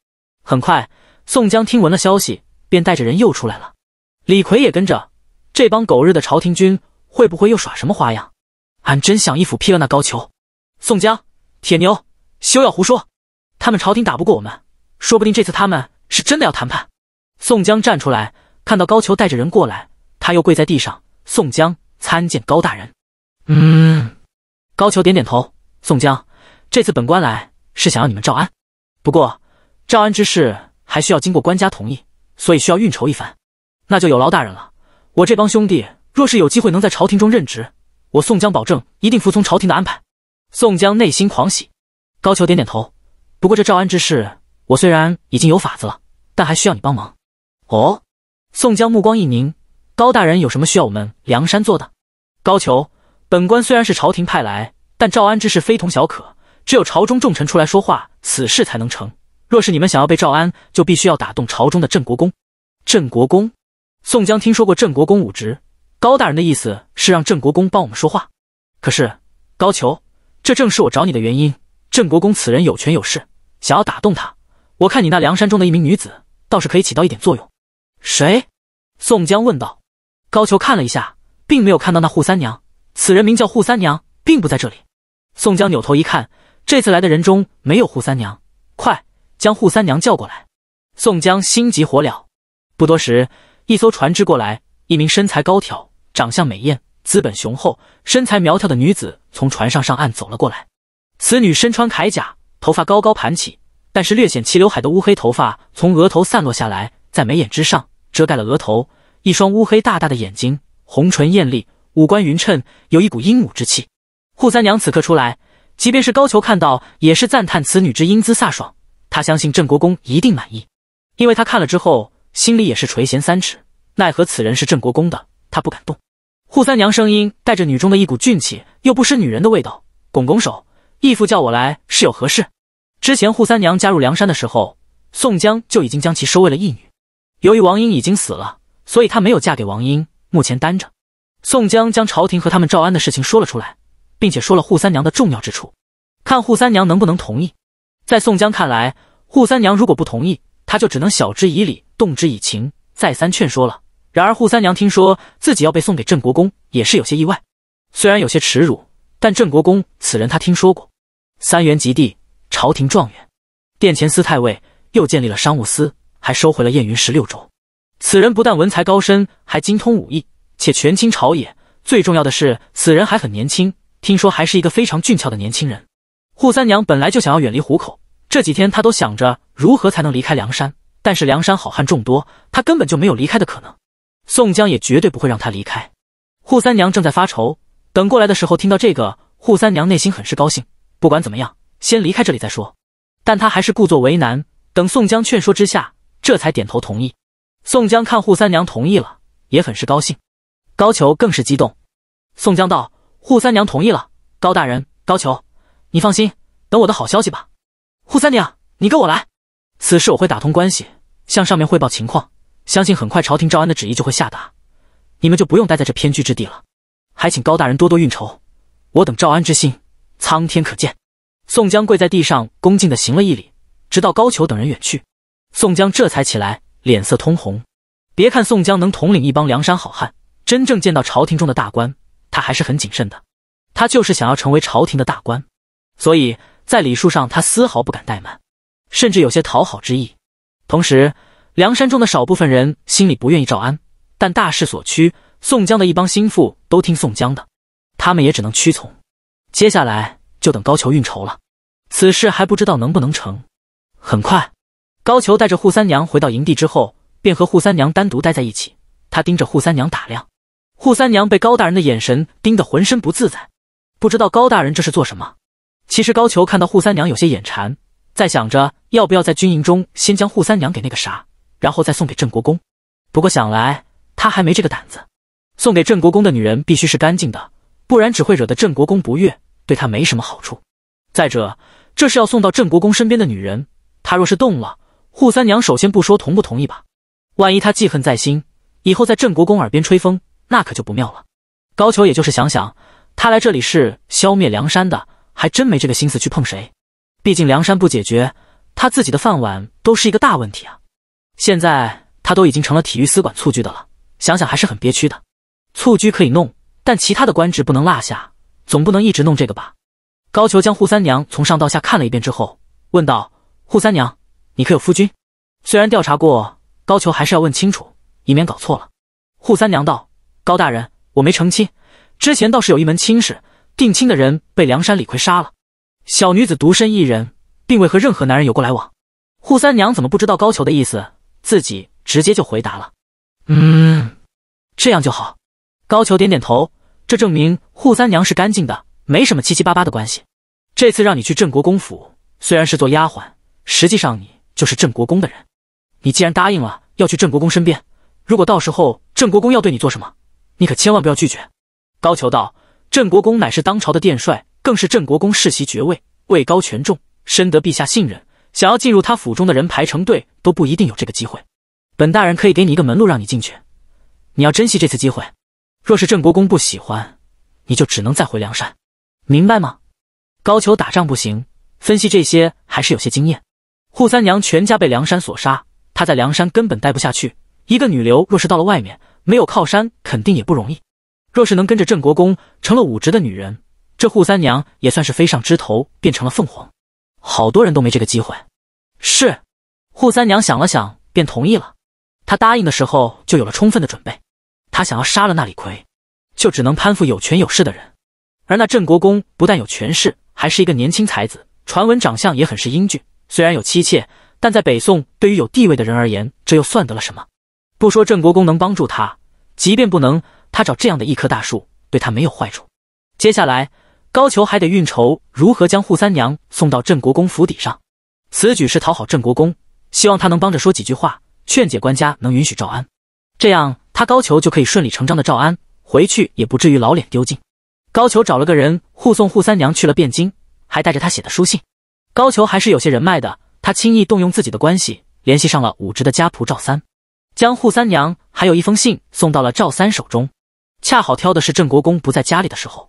很快，宋江听闻了消息，便带着人又出来了。李逵也跟着。这帮狗日的朝廷军会不会又耍什么花样？俺真想一斧劈了那高俅！宋江。铁牛，休要胡说！他们朝廷打不过我们，说不定这次他们是真的要谈判。宋江站出来，看到高俅带着人过来，他又跪在地上：“宋江参见高大人。”嗯，高俅点点头。宋江，这次本官来是想要你们招安，不过招安之事还需要经过官家同意，所以需要运筹一番。那就有劳大人了。我这帮兄弟若是有机会能在朝廷中任职，我宋江保证一定服从朝廷的安排。宋江内心狂喜，高俅点点头。不过这诏安之事，我虽然已经有法子了，但还需要你帮忙。哦，宋江目光一凝。高大人有什么需要我们梁山做的？高俅，本官虽然是朝廷派来，但诏安之事非同小可，只有朝中重臣出来说话，此事才能成。若是你们想要被诏安，就必须要打动朝中的镇国公。镇国公，宋江听说过镇国公武职，高大人的意思是让镇国公帮我们说话，可是高俅。这正是我找你的原因。镇国公此人有权有势，想要打动他，我看你那梁山中的一名女子，倒是可以起到一点作用。谁？宋江问道。高俅看了一下，并没有看到那扈三娘。此人名叫扈三娘，并不在这里。宋江扭头一看，这次来的人中没有扈三娘。快将扈三娘叫过来！宋江心急火燎。不多时，一艘船只过来，一名身材高挑、长相美艳。资本雄厚、身材苗条的女子从船上上岸走了过来。此女身穿铠甲，头发高高盘起，但是略显齐刘海的乌黑头发从额头散落下来，在眉眼之上遮盖了额头。一双乌黑大大的眼睛，红唇艳丽，五官匀称，有一股英武之气。扈三娘此刻出来，即便是高俅看到，也是赞叹此女之英姿飒爽。他相信郑国公一定满意，因为他看了之后心里也是垂涎三尺。奈何此人是郑国公的，他不敢动。扈三娘声音带着女中的一股俊气，又不失女人的味道，拱拱手：“义父叫我来是有何事？”之前扈三娘加入梁山的时候，宋江就已经将其收为了义女。由于王英已经死了，所以她没有嫁给王英，目前单着。宋江将朝廷和他们诏安的事情说了出来，并且说了扈三娘的重要之处，看扈三娘能不能同意。在宋江看来，扈三娘如果不同意，他就只能晓之以理，动之以情，再三劝说了。然而扈三娘听说自己要被送给镇国公，也是有些意外。虽然有些耻辱，但镇国公此人他听说过，三元及第，朝廷状元，殿前司太尉，又建立了商务司，还收回了燕云十六州。此人不但文才高深，还精通武艺，且权倾朝野。最重要的是，此人还很年轻，听说还是一个非常俊俏的年轻人。扈三娘本来就想要远离虎口，这几天她都想着如何才能离开梁山，但是梁山好汉众多，她根本就没有离开的可能。宋江也绝对不会让他离开。扈三娘正在发愁，等过来的时候听到这个，扈三娘内心很是高兴。不管怎么样，先离开这里再说。但她还是故作为难，等宋江劝说之下，这才点头同意。宋江看扈三娘同意了，也很是高兴。高俅更是激动。宋江道：“扈三娘同意了，高大人，高俅，你放心，等我的好消息吧。扈三娘，你跟我来，此事我会打通关系，向上面汇报情况。”相信很快朝廷诏安的旨意就会下达，你们就不用待在这偏居之地了。还请高大人多多运筹，我等诏安之心，苍天可见。宋江跪在地上，恭敬的行了一礼，直到高俅等人远去，宋江这才起来，脸色通红。别看宋江能统领一帮梁山好汉，真正见到朝廷中的大官，他还是很谨慎的。他就是想要成为朝廷的大官，所以在礼数上他丝毫不敢怠慢，甚至有些讨好之意，同时。梁山中的少部分人心里不愿意招安，但大势所趋，宋江的一帮心腹都听宋江的，他们也只能屈从。接下来就等高俅运筹了，此事还不知道能不能成。很快，高俅带着扈三娘回到营地之后，便和扈三娘单独待在一起。他盯着扈三娘打量，扈三娘被高大人的眼神盯得浑身不自在，不知道高大人这是做什么。其实高俅看到扈三娘有些眼馋，在想着要不要在军营中先将扈三娘给那个啥。然后再送给郑国公，不过想来他还没这个胆子。送给郑国公的女人必须是干净的，不然只会惹得郑国公不悦，对他没什么好处。再者，这是要送到郑国公身边的女人，他若是动了，扈三娘首先不说同不同意吧，万一他记恨在心，以后在郑国公耳边吹风，那可就不妙了。高俅也就是想想，他来这里是消灭梁山的，还真没这个心思去碰谁。毕竟梁山不解决，他自己的饭碗都是一个大问题啊。现在他都已经成了体育司管蹴鞠的了，想想还是很憋屈的。蹴鞠可以弄，但其他的官职不能落下，总不能一直弄这个吧？高俅将扈三娘从上到下看了一遍之后，问道：“扈三娘，你可有夫君？”虽然调查过，高俅还是要问清楚，以免搞错了。扈三娘道：“高大人，我没成亲，之前倒是有一门亲事，定亲的人被梁山李逵杀了，小女子独身一人，并未和任何男人有过来往。”扈三娘怎么不知道高俅的意思？自己直接就回答了，嗯，这样就好。高俅点点头，这证明扈三娘是干净的，没什么七七八八的关系。这次让你去镇国公府，虽然是做丫鬟，实际上你就是镇国公的人。你既然答应了要去镇国公身边，如果到时候镇国公要对你做什么，你可千万不要拒绝。高俅道：镇国公乃是当朝的殿帅，更是镇国公世袭爵位，位高权重，深得陛下信任。想要进入他府中的人排成队都不一定有这个机会，本大人可以给你一个门路让你进去，你要珍惜这次机会。若是郑国公不喜欢，你就只能再回梁山，明白吗？高俅打仗不行，分析这些还是有些经验。扈三娘全家被梁山所杀，她在梁山根本待不下去。一个女流若是到了外面没有靠山，肯定也不容易。若是能跟着郑国公成了武职的女人，这扈三娘也算是飞上枝头变成了凤凰。好多人都没这个机会，是，扈三娘想了想，便同意了。她答应的时候就有了充分的准备。她想要杀了那李逵，就只能攀附有权有势的人。而那郑国公不但有权势，还是一个年轻才子，传闻长相也很是英俊。虽然有妻妾，但在北宋，对于有地位的人而言，这又算得了什么？不说郑国公能帮助他，即便不能，他找这样的一棵大树，对他没有坏处。接下来。高俅还得运筹如何将扈三娘送到镇国公府邸上，此举是讨好镇国公，希望他能帮着说几句话，劝解官家能允许赵安，这样他高俅就可以顺理成章的赵安回去，也不至于老脸丢尽。高俅找了个人护送扈三娘去了汴京，还带着他写的书信。高俅还是有些人脉的，他轻易动用自己的关系，联系上了武职的家仆赵三，将扈三娘还有一封信送到了赵三手中，恰好挑的是镇国公不在家里的时候。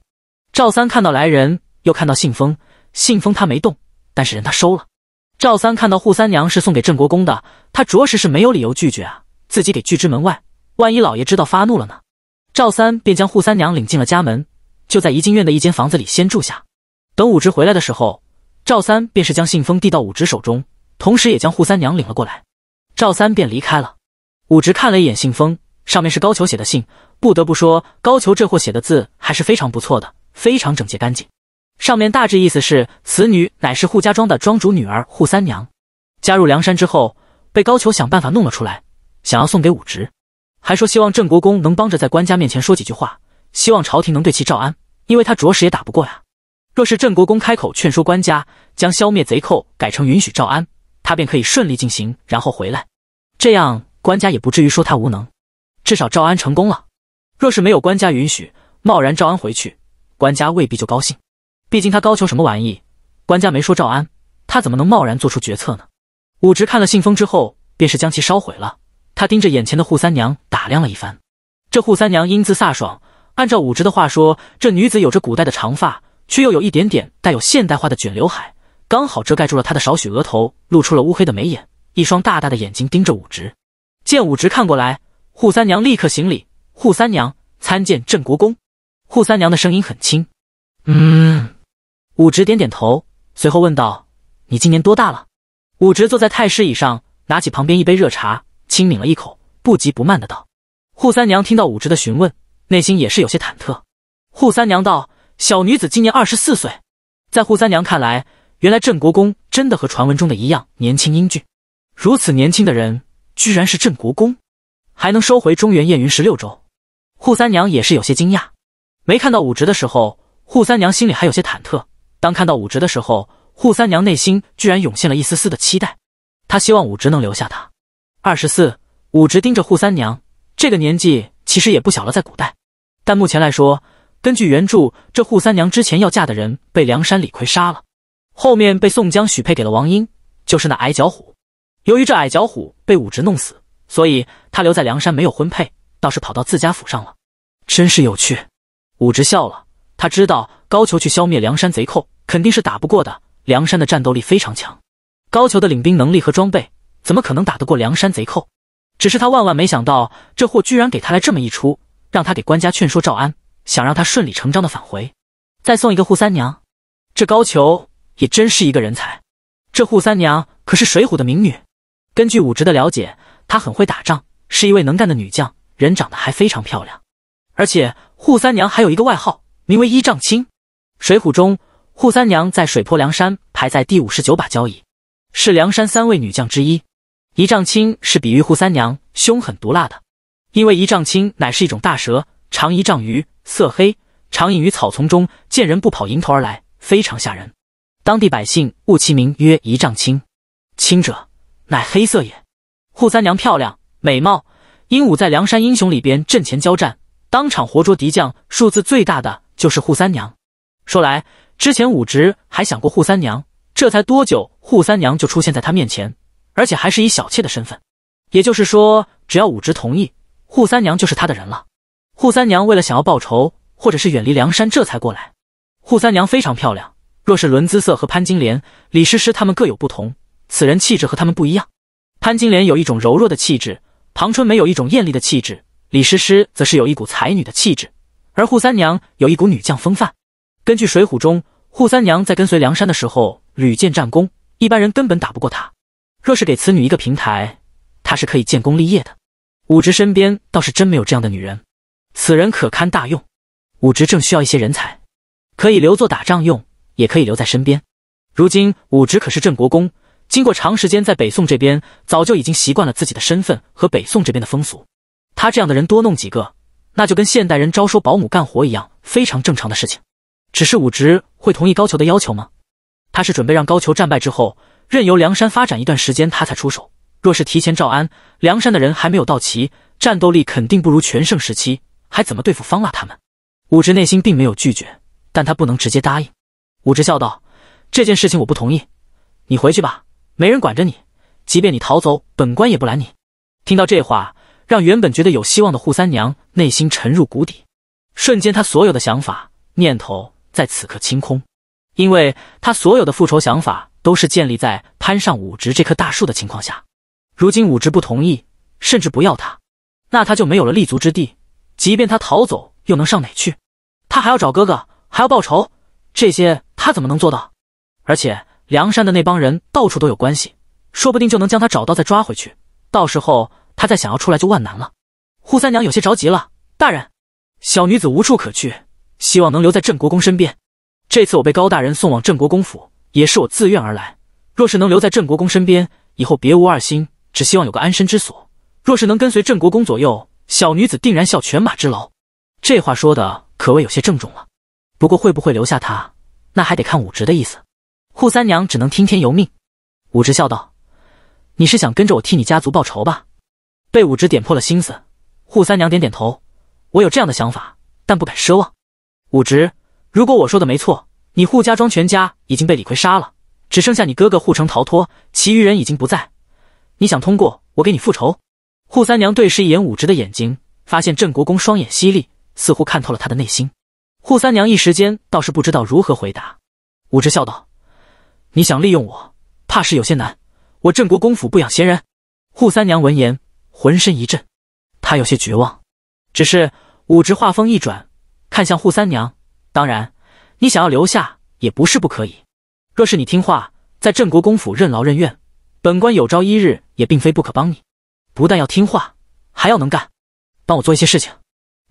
赵三看到来人，又看到信封，信封他没动，但是人他收了。赵三看到扈三娘是送给郑国公的，他着实是没有理由拒绝啊，自己给拒之门外，万一老爷知道发怒了呢？赵三便将扈三娘领进了家门，就在怡静院的一间房子里先住下。等武植回来的时候，赵三便是将信封递到武植手中，同时也将扈三娘领了过来。赵三便离开了。武植看了一眼信封，上面是高俅写的信，不得不说，高俅这货写的字还是非常不错的。非常整洁干净，上面大致意思是：此女乃是扈家庄的庄主女儿扈三娘，加入梁山之后，被高俅想办法弄了出来，想要送给武植，还说希望郑国公能帮着在官家面前说几句话，希望朝廷能对其招安，因为他着实也打不过呀。若是郑国公开口劝说官家，将消灭贼寇改成允许召安，他便可以顺利进行，然后回来，这样官家也不至于说他无能，至少召安成功了。若是没有官家允许，贸然召安回去。官家未必就高兴，毕竟他高求什么玩意？官家没说赵安，他怎么能贸然做出决策呢？武植看了信封之后，便是将其烧毁了。他盯着眼前的扈三娘打量了一番，这扈三娘英姿飒爽。按照武植的话说，这女子有着古代的长发，却又有一点点带有现代化的卷刘海，刚好遮盖住了她的少许额头，露出了乌黑的眉眼，一双大大的眼睛盯着武植。见武植看过来，扈三娘立刻行礼：“扈三娘参见镇国公。”扈三娘的声音很轻，嗯，武直点点头，随后问道：“你今年多大了？”武直坐在太师椅上，拿起旁边一杯热茶，轻抿了一口，不急不慢的道：“。”扈三娘听到武直的询问，内心也是有些忐忑。扈三娘道：“小女子今年二十四岁。”在扈三娘看来，原来郑国公真的和传闻中的一样年轻英俊。如此年轻的人，居然是郑国公，还能收回中原燕云十六州，扈三娘也是有些惊讶。没看到武植的时候，扈三娘心里还有些忐忑。当看到武植的时候，扈三娘内心居然涌现了一丝丝的期待。她希望武植能留下她。二十四，武植盯着扈三娘，这个年纪其实也不小了，在古代。但目前来说，根据原著，这扈三娘之前要嫁的人被梁山李逵杀了，后面被宋江许配给了王英，就是那矮脚虎。由于这矮脚虎被武植弄死，所以他留在梁山没有婚配，倒是跑到自家府上了，真是有趣。武直笑了，他知道高俅去消灭梁山贼寇肯定是打不过的，梁山的战斗力非常强，高俅的领兵能力和装备怎么可能打得过梁山贼寇？只是他万万没想到，这货居然给他来这么一出，让他给官家劝说赵安，想让他顺理成章的返回，再送一个扈三娘。这高俅也真是一个人才，这扈三娘可是《水浒》的名女。根据武直的了解，她很会打仗，是一位能干的女将，人长得还非常漂亮，而且。扈三娘还有一个外号，名为一丈青。《水浒》中，扈三娘在水泊梁山排在第五十九把交椅，是梁山三位女将之一。一丈青是比喻扈三娘凶狠毒辣的，因为一丈青乃是一种大蛇，长一丈余，色黑，常隐于草丛中，见人不跑，迎头而来，非常吓人。当地百姓误其名曰一丈青，青者乃黑色也。扈三娘漂亮、美貌，英武，在梁山英雄里边阵前交战。当场活捉敌将，数字最大的就是扈三娘。说来，之前武植还想过扈三娘，这才多久，扈三娘就出现在他面前，而且还是以小妾的身份。也就是说，只要武植同意，扈三娘就是他的人了。扈三娘为了想要报仇，或者是远离梁山，这才过来。扈三娘非常漂亮，若是伦姿色，和潘金莲、李师师他们各有不同。此人气质和他们不一样，潘金莲有一种柔弱的气质，庞春梅有一种艳丽的气质。李师师则是有一股才女的气质，而扈三娘有一股女将风范。根据《水浒》中，扈三娘在跟随梁山的时候屡建战功，一般人根本打不过她。若是给此女一个平台，她是可以建功立业的。武植身边倒是真没有这样的女人，此人可堪大用。武植正需要一些人才，可以留作打仗用，也可以留在身边。如今武植可是镇国公，经过长时间在北宋这边，早就已经习惯了自己的身份和北宋这边的风俗。他这样的人多弄几个，那就跟现代人招收保姆干活一样，非常正常的事情。只是武直会同意高俅的要求吗？他是准备让高俅战败之后，任由梁山发展一段时间，他才出手。若是提前招安，梁山的人还没有到齐，战斗力肯定不如全盛时期，还怎么对付方腊他们？武直内心并没有拒绝，但他不能直接答应。武直笑道：“这件事情我不同意，你回去吧，没人管着你，即便你逃走，本官也不拦你。”听到这话。让原本觉得有希望的扈三娘内心沉入谷底，瞬间她所有的想法念头在此刻清空，因为她所有的复仇想法都是建立在攀上武植这棵大树的情况下，如今武植不同意，甚至不要他，那他就没有了立足之地。即便他逃走，又能上哪去？他还要找哥哥，还要报仇，这些他怎么能做到？而且梁山的那帮人到处都有关系，说不定就能将他找到再抓回去，到时候。他再想要出来就万难了。扈三娘有些着急了，大人，小女子无处可去，希望能留在郑国公身边。这次我被高大人送往郑国公府，也是我自愿而来。若是能留在郑国公身边，以后别无二心，只希望有个安身之所。若是能跟随郑国公左右，小女子定然效犬马之劳。这话说的可谓有些郑重了。不过会不会留下他，那还得看武直的意思。扈三娘只能听天由命。武直笑道：“你是想跟着我替你家族报仇吧？”被武直点破了心思，扈三娘点点头。我有这样的想法，但不敢奢望。武直，如果我说的没错，你扈家庄全家已经被李逵杀了，只剩下你哥哥扈城逃脱，其余人已经不在。你想通过我给你复仇？扈三娘对视一眼武直的眼睛，发现镇国公双眼犀利，似乎看透了他的内心。扈三娘一时间倒是不知道如何回答。武直笑道：“你想利用我，怕是有些难。我镇国公府不养闲人。”扈三娘闻言。浑身一震，他有些绝望。只是武直话锋一转，看向扈三娘：“当然，你想要留下也不是不可以。若是你听话，在镇国公府任劳任怨，本官有朝一日也并非不可帮你。不但要听话，还要能干，帮我做一些事情。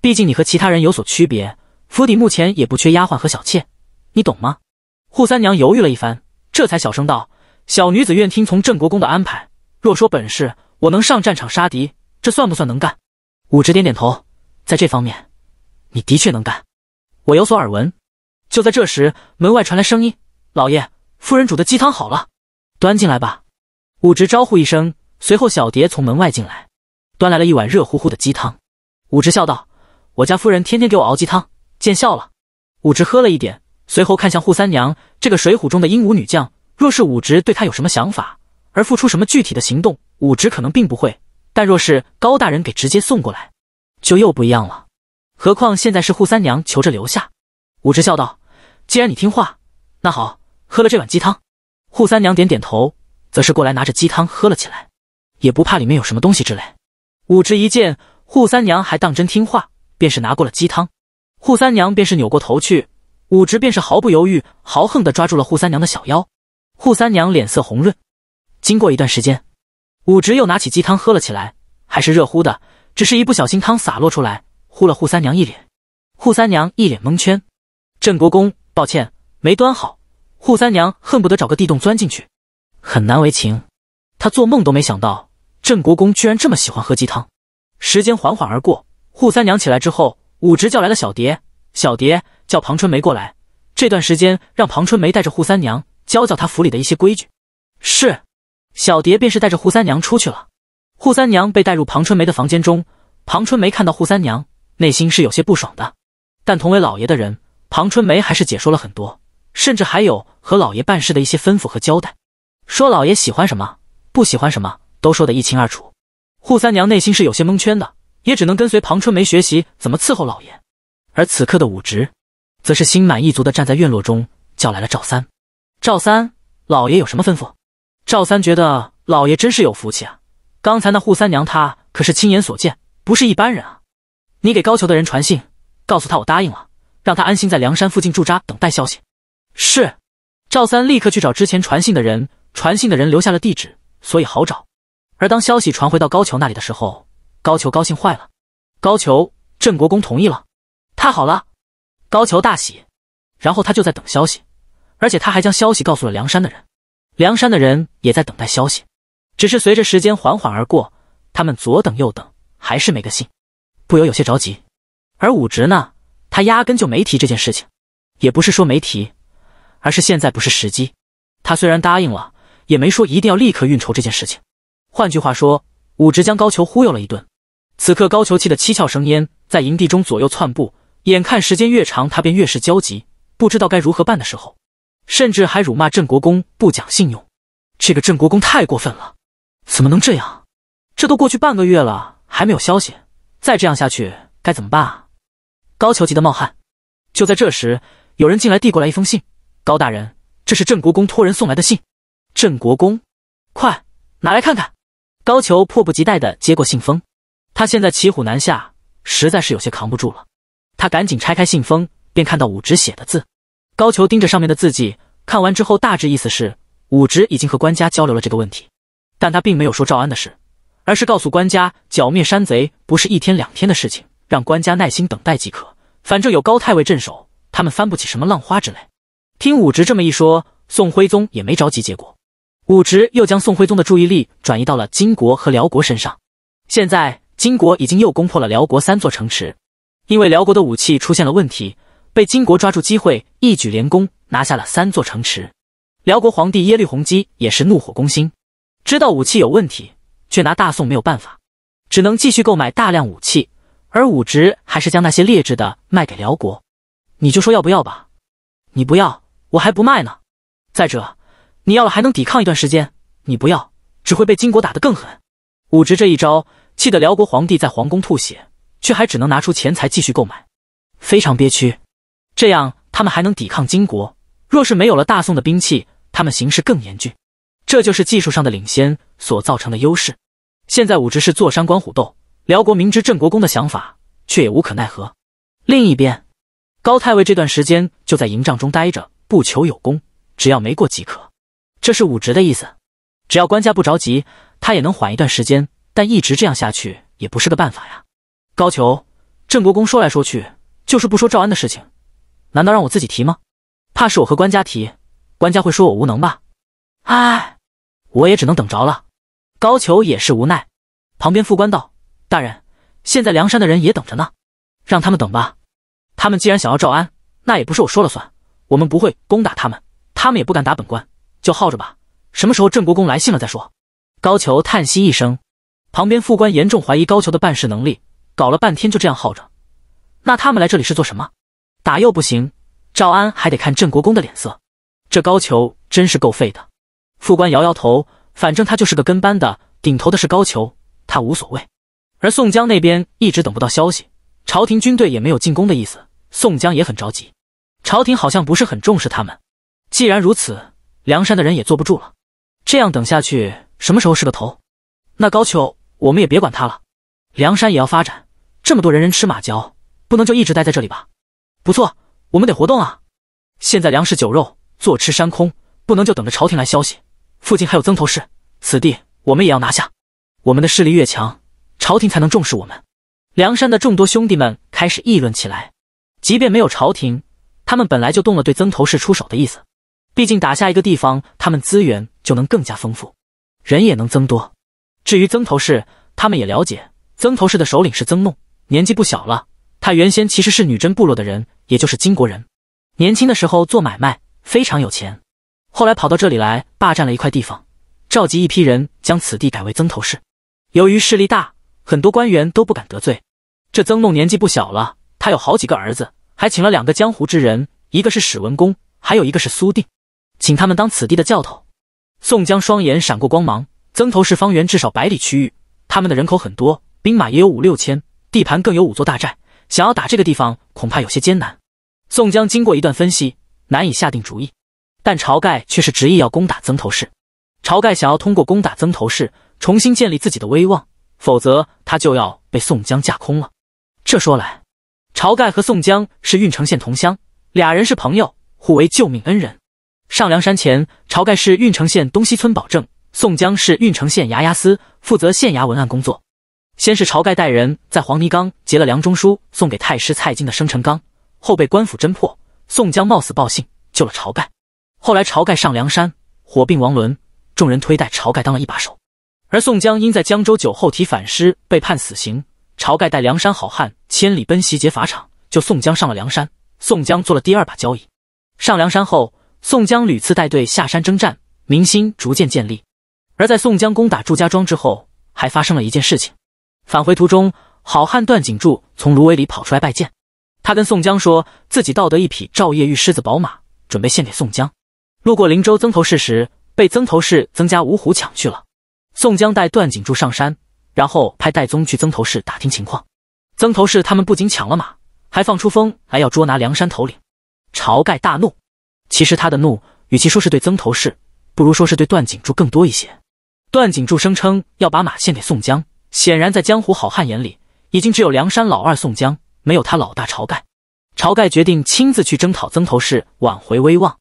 毕竟你和其他人有所区别，府邸目前也不缺丫鬟和小妾，你懂吗？”扈三娘犹豫了一番，这才小声道：“小女子愿听从镇国公的安排。若说本事……”我能上战场杀敌，这算不算能干？武直点点头，在这方面，你的确能干。我有所耳闻。就在这时，门外传来声音：“老爷，夫人煮的鸡汤好了，端进来吧。”武直招呼一声，随后小蝶从门外进来，端来了一碗热乎乎的鸡汤。武直笑道：“我家夫人天天给我熬鸡汤，见笑了。”武直喝了一点，随后看向扈三娘，这个水浒中的英武女将。若是武直对她有什么想法，而付出什么具体的行动？武直可能并不会，但若是高大人给直接送过来，就又不一样了。何况现在是扈三娘求着留下。武直笑道：“既然你听话，那好，喝了这碗鸡汤。”扈三娘点点头，则是过来拿着鸡汤喝了起来，也不怕里面有什么东西之类。武直一见扈三娘还当真听话，便是拿过了鸡汤。扈三娘便是扭过头去，武直便是毫不犹豫、豪横的抓住了扈三娘的小腰。扈三娘脸色红润，经过一段时间。武直又拿起鸡汤喝了起来，还是热乎的，只是一不小心汤洒落出来，呼了扈三娘一脸。扈三娘一脸蒙圈，镇国公，抱歉，没端好。扈三娘恨不得找个地洞钻进去，很难为情。她做梦都没想到镇国公居然这么喜欢喝鸡汤。时间缓缓而过，扈三娘起来之后，武直叫来了小蝶，小蝶叫庞春梅过来，这段时间让庞春梅带着扈三娘教教她府里的一些规矩。是。小蝶便是带着扈三娘出去了。扈三娘被带入庞春梅的房间中，庞春梅看到扈三娘，内心是有些不爽的。但同为老爷的人，庞春梅还是解说了很多，甚至还有和老爷办事的一些吩咐和交代，说老爷喜欢什么，不喜欢什么，都说得一清二楚。扈三娘内心是有些蒙圈的，也只能跟随庞春梅学习怎么伺候老爷。而此刻的武植，则是心满意足地站在院落中，叫来了赵三。赵三，老爷有什么吩咐？赵三觉得老爷真是有福气啊！刚才那扈三娘她可是亲眼所见，不是一般人啊！你给高俅的人传信，告诉他我答应了，让他安心在梁山附近驻扎，等待消息。是，赵三立刻去找之前传信的人，传信的人留下了地址，所以好找。而当消息传回到高俅那里的时候，高俅高兴坏了。高俅，镇国公同意了？太好了！高俅大喜，然后他就在等消息，而且他还将消息告诉了梁山的人。梁山的人也在等待消息，只是随着时间缓缓而过，他们左等右等还是没个信，不由有些着急。而武植呢，他压根就没提这件事情，也不是说没提，而是现在不是时机。他虽然答应了，也没说一定要立刻运筹这件事情。换句话说，武植将高俅忽悠了一顿。此刻，高俅气得七窍生烟，在营地中左右窜步，眼看时间越长，他便越是焦急，不知道该如何办的时候。甚至还辱骂郑国公不讲信用，这个郑国公太过分了，怎么能这样？这都过去半个月了，还没有消息，再这样下去该怎么办啊？高俅急得冒汗。就在这时，有人进来递过来一封信：“高大人，这是郑国公托人送来的信。”郑国公，快拿来看看！高俅迫不及待地接过信封，他现在骑虎难下，实在是有些扛不住了。他赶紧拆开信封，便看到武直写的字。高俅盯着上面的字迹，看完之后，大致意思是武直已经和官家交流了这个问题，但他并没有说赵安的事，而是告诉官家，剿灭山贼不是一天两天的事情，让官家耐心等待即可。反正有高太尉镇守，他们翻不起什么浪花之类。听武直这么一说，宋徽宗也没着急。结果，武直又将宋徽宗的注意力转移到了金国和辽国身上。现在，金国已经又攻破了辽国三座城池，因为辽国的武器出现了问题。被金国抓住机会，一举连攻，拿下了三座城池。辽国皇帝耶律洪基也是怒火攻心，知道武器有问题，却拿大宋没有办法，只能继续购买大量武器。而武直还是将那些劣质的卖给辽国，你就说要不要吧？你不要，我还不卖呢。再者，你要了还能抵抗一段时间，你不要，只会被金国打得更狠。武直这一招，气得辽国皇帝在皇宫吐血，却还只能拿出钱财继续购买，非常憋屈。这样，他们还能抵抗金国。若是没有了大宋的兵器，他们形势更严峻。这就是技术上的领先所造成的优势。现在武直是坐山观虎斗，辽国明知郑国公的想法，却也无可奈何。另一边，高太尉这段时间就在营帐中待着，不求有功，只要没过即可。这是武直的意思。只要官家不着急，他也能缓一段时间。但一直这样下去也不是个办法呀。高俅，郑国公说来说去，就是不说赵安的事情。难道让我自己提吗？怕是我和官家提，官家会说我无能吧？哎，我也只能等着了。高俅也是无奈。旁边副官道：“大人，现在梁山的人也等着呢，让他们等吧。他们既然想要招安，那也不是我说了算。我们不会攻打他们，他们也不敢打本官，就耗着吧。什么时候郑国公来信了再说。”高俅叹息一声。旁边副官严重怀疑高俅的办事能力，搞了半天就这样耗着，那他们来这里是做什么？打又不行，赵安还得看镇国公的脸色。这高俅真是够废的。副官摇摇头，反正他就是个跟班的，顶头的是高俅，他无所谓。而宋江那边一直等不到消息，朝廷军队也没有进攻的意思，宋江也很着急。朝廷好像不是很重视他们。既然如此，梁山的人也坐不住了。这样等下去，什么时候是个头？那高俅，我们也别管他了。梁山也要发展，这么多人人吃马嚼，不能就一直待在这里吧？不错，我们得活动啊！现在粮食酒肉坐吃山空，不能就等着朝廷来消息。附近还有曾头市，此地我们也要拿下。我们的势力越强，朝廷才能重视我们。梁山的众多兄弟们开始议论起来。即便没有朝廷，他们本来就动了对曾头市出手的意思。毕竟打下一个地方，他们资源就能更加丰富，人也能增多。至于曾头市，他们也了解，曾头市的首领是曾弄，年纪不小了。他原先其实是女真部落的人，也就是金国人。年轻的时候做买卖非常有钱，后来跑到这里来霸占了一块地方，召集一批人将此地改为曾头市。由于势力大，很多官员都不敢得罪。这曾弄年纪不小了，他有好几个儿子，还请了两个江湖之人，一个是史文恭，还有一个是苏定，请他们当此地的教头。宋江双眼闪过光芒。曾头市方圆至少百里区域，他们的人口很多，兵马也有五六千，地盘更有五座大寨。想要打这个地方恐怕有些艰难。宋江经过一段分析，难以下定主意，但晁盖却是执意要攻打曾头市。晁盖想要通过攻打曾头市重新建立自己的威望，否则他就要被宋江架空了。这说来，晁盖和宋江是郓城县同乡，俩人是朋友，互为救命恩人。上梁山前，晁盖是郓城县东西村保正，宋江是郓城县衙牙司，负责县衙文案工作。先是晁盖带人在黄泥冈劫了梁中书送给太师蔡京的生辰纲，后被官府侦破。宋江冒死报信，救了晁盖。后来晁盖上梁山，火并王伦，众人推戴晁盖当了一把手。而宋江因在江州酒后提反诗，被判死刑。晁盖带梁山好汉千里奔袭劫法场，救宋江上了梁山。宋江做了第二把交椅。上梁山后，宋江屡次带队下山征战，民心逐渐建立。而在宋江攻打祝家庄之后，还发生了一件事情。返回途中，好汉段景柱从芦苇里跑出来拜见，他跟宋江说自己盗得一匹赵夜玉狮子宝马，准备献给宋江。路过林州曾头市时，被曾头市曾家五虎抢去了。宋江带段景柱上山，然后派戴宗去曾头市打听情况。曾头市他们不仅抢了马，还放出风还要捉拿梁山头领。晁盖大怒，其实他的怒与其说是对曾头市，不如说是对段景柱更多一些。段景柱声称要把马献给宋江。显然，在江湖好汉眼里，已经只有梁山老二宋江，没有他老大晁盖。晁盖决定亲自去征讨曾头市，挽回威望。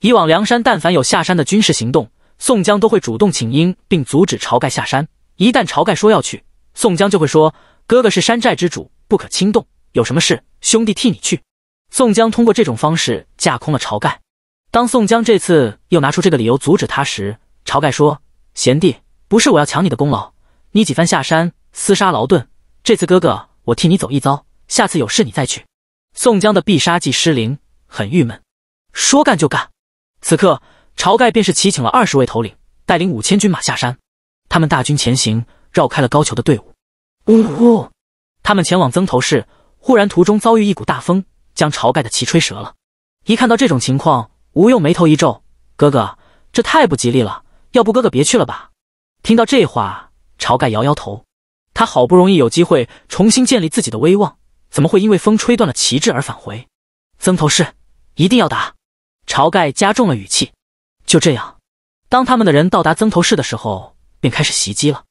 以往梁山但凡有下山的军事行动，宋江都会主动请缨，并阻止晁盖下山。一旦晁盖说要去，宋江就会说：“哥哥是山寨之主，不可轻动。有什么事，兄弟替你去。”宋江通过这种方式架空了晁盖。当宋江这次又拿出这个理由阻止他时，晁盖说：“贤弟，不是我要抢你的功劳。”你几番下山厮杀劳顿，这次哥哥我替你走一遭，下次有事你再去。宋江的必杀技失灵，很郁闷。说干就干，此刻晁盖便是齐请了二十位头领，带领五千军马下山。他们大军前行，绕开了高俅的队伍。呜呼！他们前往曾头市，忽然途中遭遇一股大风，将晁盖的旗吹折了。一看到这种情况，吴用眉头一皱：“哥哥，这太不吉利了，要不哥哥别去了吧？”听到这话。晁盖摇摇头，他好不容易有机会重新建立自己的威望，怎么会因为风吹断了旗帜而返回？曾头市一定要打！晁盖加重了语气。就这样，当他们的人到达曾头市的时候，便开始袭击了。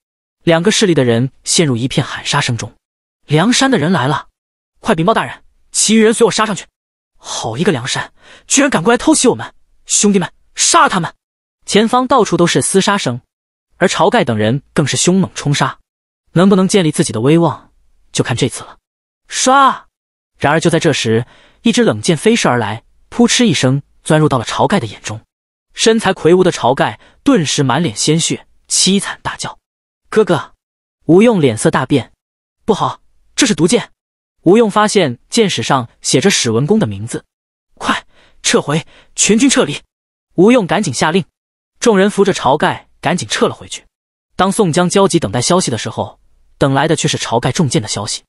两个势力的人陷入一片喊杀声中。梁山的人来了，快禀报大人！其余人随我杀上去！好一个梁山，居然敢过来偷袭我们！兄弟们，杀了他们！前方到处都是厮杀声。而晁盖等人更是凶猛冲杀，能不能建立自己的威望，就看这次了。刷！然而就在这时，一支冷箭飞射而来，扑哧一声，钻入到了晁盖的眼中。身材魁梧的晁盖顿时满脸鲜血，凄惨大叫：“哥哥！”吴用脸色大变：“不好，这是毒箭！”吴用发现箭矢上写着史文恭的名字，快撤回，全军撤离！吴用赶紧下令，众人扶着晁盖。赶紧撤了回去。当宋江焦急等待消息的时候，等来的却是晁盖中箭的消息。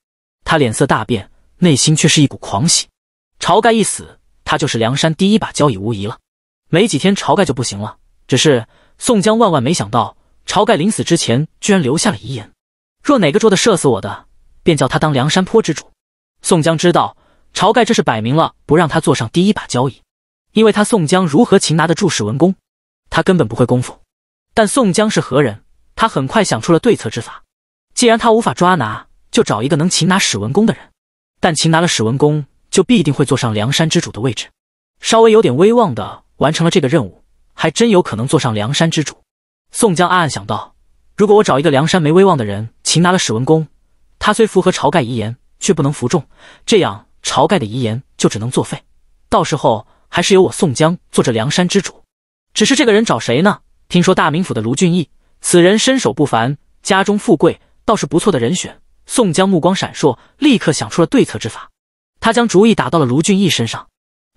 他脸色大变，内心却是一股狂喜。晁盖一死，他就是梁山第一把交椅无疑了。没几天，晁盖就不行了。只是宋江万万没想到，晁盖临死之前居然留下了遗言：若哪个捉的射死我的，便叫他当梁山坡之主。宋江知道，晁盖这是摆明了不让他坐上第一把交椅，因为他宋江如何擒拿得住史文恭？他根本不会功夫。但宋江是何人？他很快想出了对策之法。既然他无法抓拿，就找一个能擒拿史文恭的人。但擒拿了史文恭，就必定会坐上梁山之主的位置。稍微有点威望的，完成了这个任务，还真有可能坐上梁山之主。宋江暗暗想到：如果我找一个梁山没威望的人擒拿了史文恭，他虽符合晁盖遗言，却不能服众。这样，晁盖的遗言就只能作废。到时候，还是由我宋江做着梁山之主。只是这个人找谁呢？听说大名府的卢俊义，此人身手不凡，家中富贵，倒是不错的人选。宋江目光闪烁，立刻想出了对策之法。他将主意打到了卢俊义身上。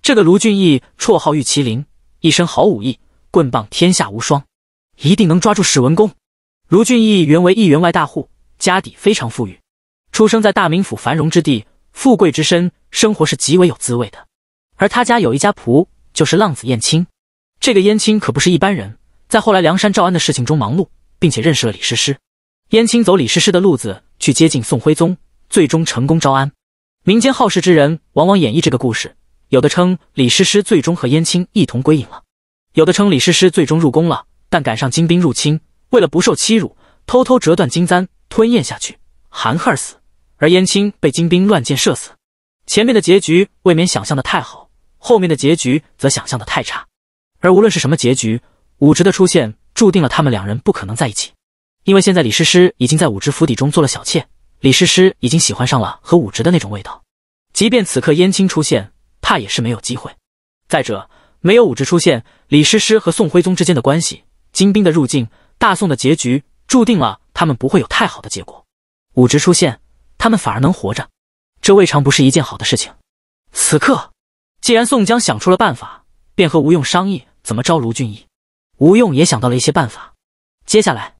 这个卢俊义，绰号玉麒麟，一身好武艺，棍棒天下无双，一定能抓住史文恭。卢俊义原为一员外大户，家底非常富裕，出生在大名府繁荣之地，富贵之身，生活是极为有滋味的。而他家有一家仆，就是浪子燕青。这个燕青可不是一般人。在后来梁山招安的事情中忙碌，并且认识了李师师。燕青走李师师的路子去接近宋徽宗，最终成功招安。民间好事之人往往演绎这个故事，有的称李师师最终和燕青一同归隐了，有的称李师师最终入宫了，但赶上金兵入侵，为了不受欺辱，偷偷折断金簪吞咽下去，含恨死；而燕青被金兵乱箭射死。前面的结局未免想象的太好，后面的结局则想象的太差。而无论是什么结局。武植的出现注定了他们两人不可能在一起，因为现在李师师已经在武植府邸中做了小妾，李师师已经喜欢上了和武植的那种味道。即便此刻燕青出现，怕也是没有机会。再者，没有武植出现，李师师和宋徽宗之间的关系，金兵的入境，大宋的结局，注定了他们不会有太好的结果。武植出现，他们反而能活着，这未尝不是一件好的事情。此刻，既然宋江想出了办法，便和吴用商议怎么招卢俊义。吴用也想到了一些办法，接下来，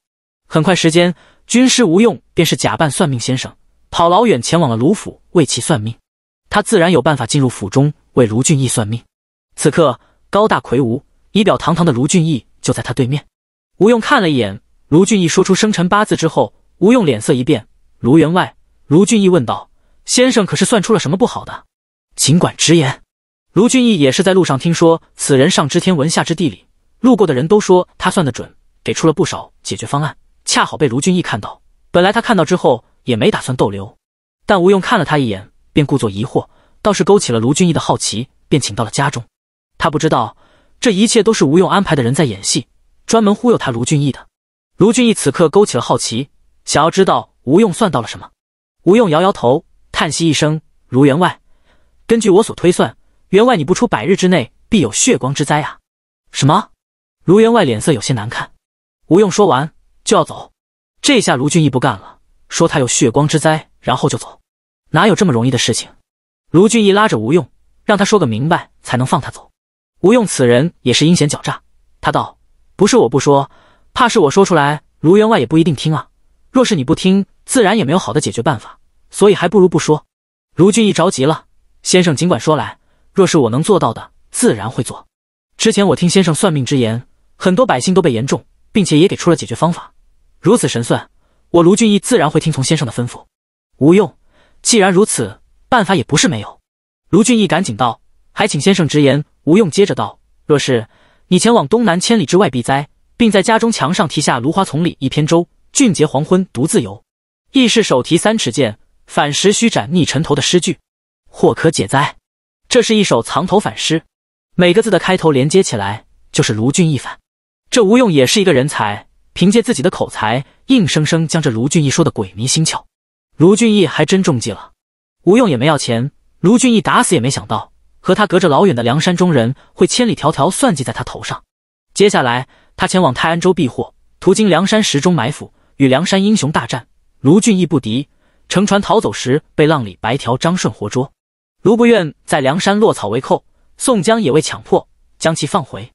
很快时间，军师吴用便是假扮算命先生，跑老远前往了卢府为其算命。他自然有办法进入府中为卢俊义算命。此刻，高大魁梧、仪表堂堂的卢俊义就在他对面。吴用看了一眼卢俊义，说出生辰八字之后，吴用脸色一变。卢员外，卢俊义问道：“先生可是算出了什么不好的？尽管直言。”卢俊义也是在路上听说此人上知天文，下知地理。路过的人都说他算得准，给出了不少解决方案，恰好被卢俊义看到。本来他看到之后也没打算逗留，但吴用看了他一眼，便故作疑惑，倒是勾起了卢俊义的好奇，便请到了家中。他不知道这一切都是吴用安排的人在演戏，专门忽悠他卢俊义的。卢俊义此刻勾起了好奇，想要知道吴用算到了什么。吴用摇摇头，叹息一声：“卢员外，根据我所推算，员外你不出百日之内，必有血光之灾啊！”什么？卢员外脸色有些难看，吴用说完就要走，这下卢俊义不干了，说他有血光之灾，然后就走。哪有这么容易的事情？卢俊义拉着吴用，让他说个明白才能放他走。吴用此人也是阴险狡诈，他道：“不是我不说，怕是我说出来，卢员外也不一定听啊。若是你不听，自然也没有好的解决办法，所以还不如不说。”卢俊义着急了：“先生尽管说来，若是我能做到的，自然会做。之前我听先生算命之言。”很多百姓都被严重，并且也给出了解决方法。如此神算，我卢俊义自然会听从先生的吩咐。吴用，既然如此，办法也不是没有。卢俊义赶紧道：“还请先生直言。”吴用接着道：“若是你前往东南千里之外避灾，并在家中墙上题下‘芦花丛里一扁舟，俊杰黄昏独自游。’亦是手提三尺剑，反时须斩逆臣头’的诗句，或可解灾。这是一首藏头反诗，每个字的开头连接起来就是卢俊义反。”这吴用也是一个人才，凭借自己的口才，硬生生将这卢俊义说的鬼迷心窍。卢俊义还真中计了，吴用也没要钱。卢俊义打死也没想到，和他隔着老远的梁山中人会千里迢迢算计在他头上。接下来，他前往泰安州避祸，途经梁山石中埋伏，与梁山英雄大战，卢俊义不敌，乘船逃走时被浪里白条张顺活捉。卢不愿在梁山落草为寇，宋江也未强迫，将其放回。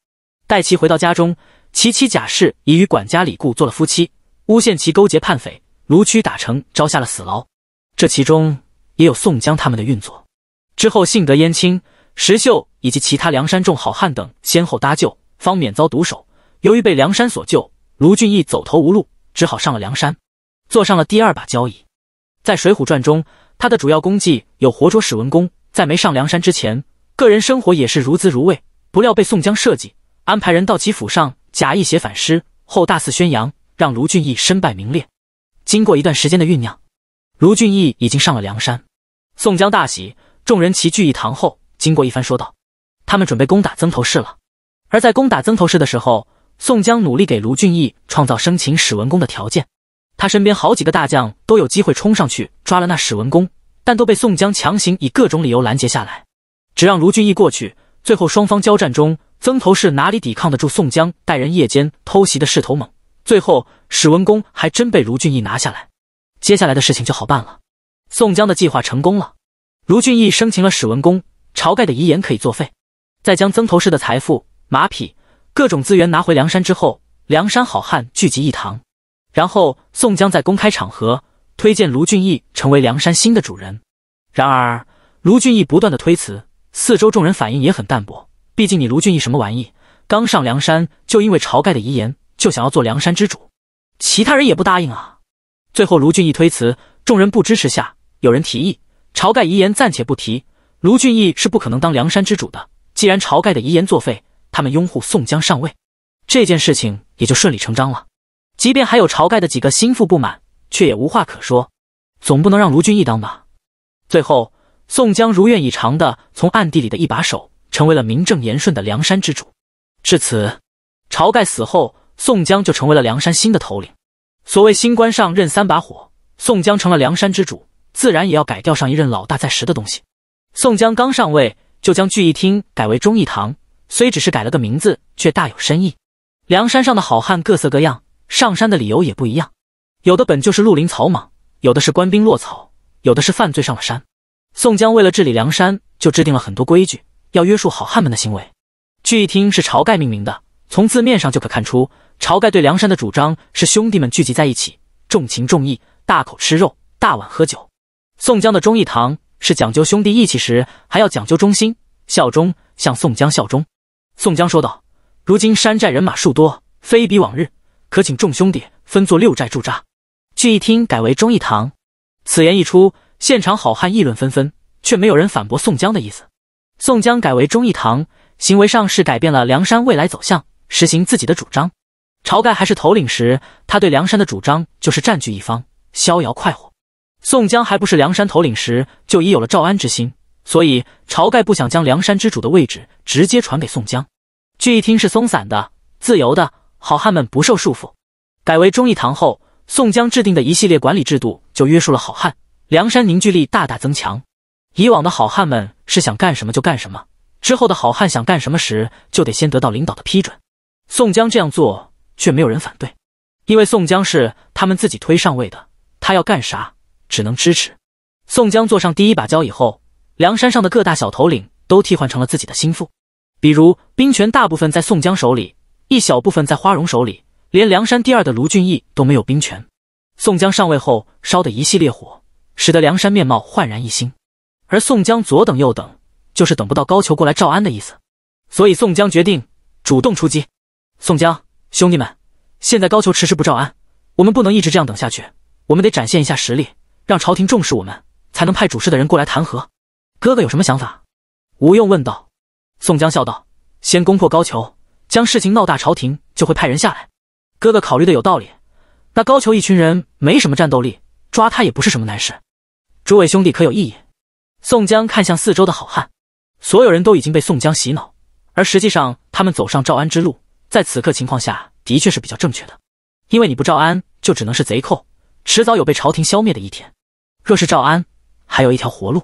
待其回到家中。其妻贾氏已与管家李固做了夫妻，诬陷其勾结叛匪，卢区打成招下了死牢。这其中也有宋江他们的运作。之后幸得燕青、石秀以及其他梁山众好汉等先后搭救，方免遭毒手。由于被梁山所救，卢俊义走投无路，只好上了梁山，坐上了第二把交椅。在《水浒传》中，他的主要功绩有活捉史文恭。在没上梁山之前，个人生活也是如滋如味。不料被宋江设计安排人到其府上。假意写反诗后，大肆宣扬，让卢俊义身败名裂。经过一段时间的酝酿，卢俊义已经上了梁山。宋江大喜，众人齐聚一堂后，经过一番说道：“他们准备攻打曾头市了。”而在攻打曾头市的时候，宋江努力给卢俊义创造生擒史文恭的条件。他身边好几个大将都有机会冲上去抓了那史文恭，但都被宋江强行以各种理由拦截下来，只让卢俊义过去。最后双方交战中。曾头市哪里抵抗得住宋江带人夜间偷袭的势头猛，最后史文恭还真被卢俊义拿下来。接下来的事情就好办了，宋江的计划成功了，卢俊义生擒了史文恭，晁盖的遗言可以作废。再将曾头市的财富、马匹、各种资源拿回梁山之后，梁山好汉聚集一堂，然后宋江在公开场合推荐卢俊义成为梁山新的主人。然而，卢俊义不断的推辞，四周众人反应也很淡薄。毕竟你卢俊义什么玩意？刚上梁山就因为晁盖的遗言就想要做梁山之主，其他人也不答应啊。最后卢俊义推辞，众人不支持下，有人提议：晁盖遗言暂且不提，卢俊义是不可能当梁山之主的。既然晁盖的遗言作废，他们拥护宋江上位，这件事情也就顺理成章了。即便还有晁盖的几个心腹不满，却也无话可说，总不能让卢俊义当吧？最后宋江如愿以偿的从暗地里的一把手。成为了名正言顺的梁山之主。至此，晁盖死后，宋江就成为了梁山新的头领。所谓新官上任三把火，宋江成了梁山之主，自然也要改掉上一任老大在时的东西。宋江刚上位，就将聚义厅改为忠义堂，虽只是改了个名字，却大有深意。梁山上的好汉各色各样，上山的理由也不一样，有的本就是绿林草莽，有的是官兵落草，有的是犯罪上了山。宋江为了治理梁山，就制定了很多规矩。要约束好汉们的行为。聚义厅是晁盖命名的，从字面上就可看出，晁盖对梁山的主张是兄弟们聚集在一起，重情重义，大口吃肉，大碗喝酒。宋江的忠义堂是讲究兄弟义气时，还要讲究忠心，效忠向宋江效忠。宋江说道：“如今山寨人马数多，非比往日，可请众兄弟分作六寨驻扎，聚义厅改为忠义堂。”此言一出，现场好汉议论纷纷，却没有人反驳宋江的意思。宋江改为忠义堂，行为上是改变了梁山未来走向，实行自己的主张。晁盖还是头领时，他对梁山的主张就是占据一方，逍遥快活。宋江还不是梁山头领时，就已有了赵安之心，所以晁盖不想将梁山之主的位置直接传给宋江。聚义厅是松散的、自由的好汉们不受束缚，改为忠义堂后，宋江制定的一系列管理制度就约束了好汉，梁山凝聚力大大增强。以往的好汉们是想干什么就干什么，之后的好汉想干什么时就得先得到领导的批准。宋江这样做却没有人反对，因为宋江是他们自己推上位的，他要干啥只能支持。宋江坐上第一把交椅后，梁山上的各大小头领都替换成了自己的心腹，比如兵权大部分在宋江手里，一小部分在花荣手里，连梁山第二的卢俊义都没有兵权。宋江上位后烧的一系列火，使得梁山面貌焕然一新。而宋江左等右等，就是等不到高俅过来招安的意思，所以宋江决定主动出击。宋江兄弟们，现在高俅迟迟不招安，我们不能一直这样等下去，我们得展现一下实力，让朝廷重视我们，才能派主事的人过来弹劾。哥哥有什么想法？吴用问道。宋江笑道：“先攻破高俅，将事情闹大，朝廷就会派人下来。”哥哥考虑的有道理。那高俅一群人没什么战斗力，抓他也不是什么难事。诸位兄弟可有异议？宋江看向四周的好汉，所有人都已经被宋江洗脑，而实际上，他们走上招安之路，在此刻情况下，的确是比较正确的。因为你不招安，就只能是贼寇，迟早有被朝廷消灭的一天。若是招安，还有一条活路。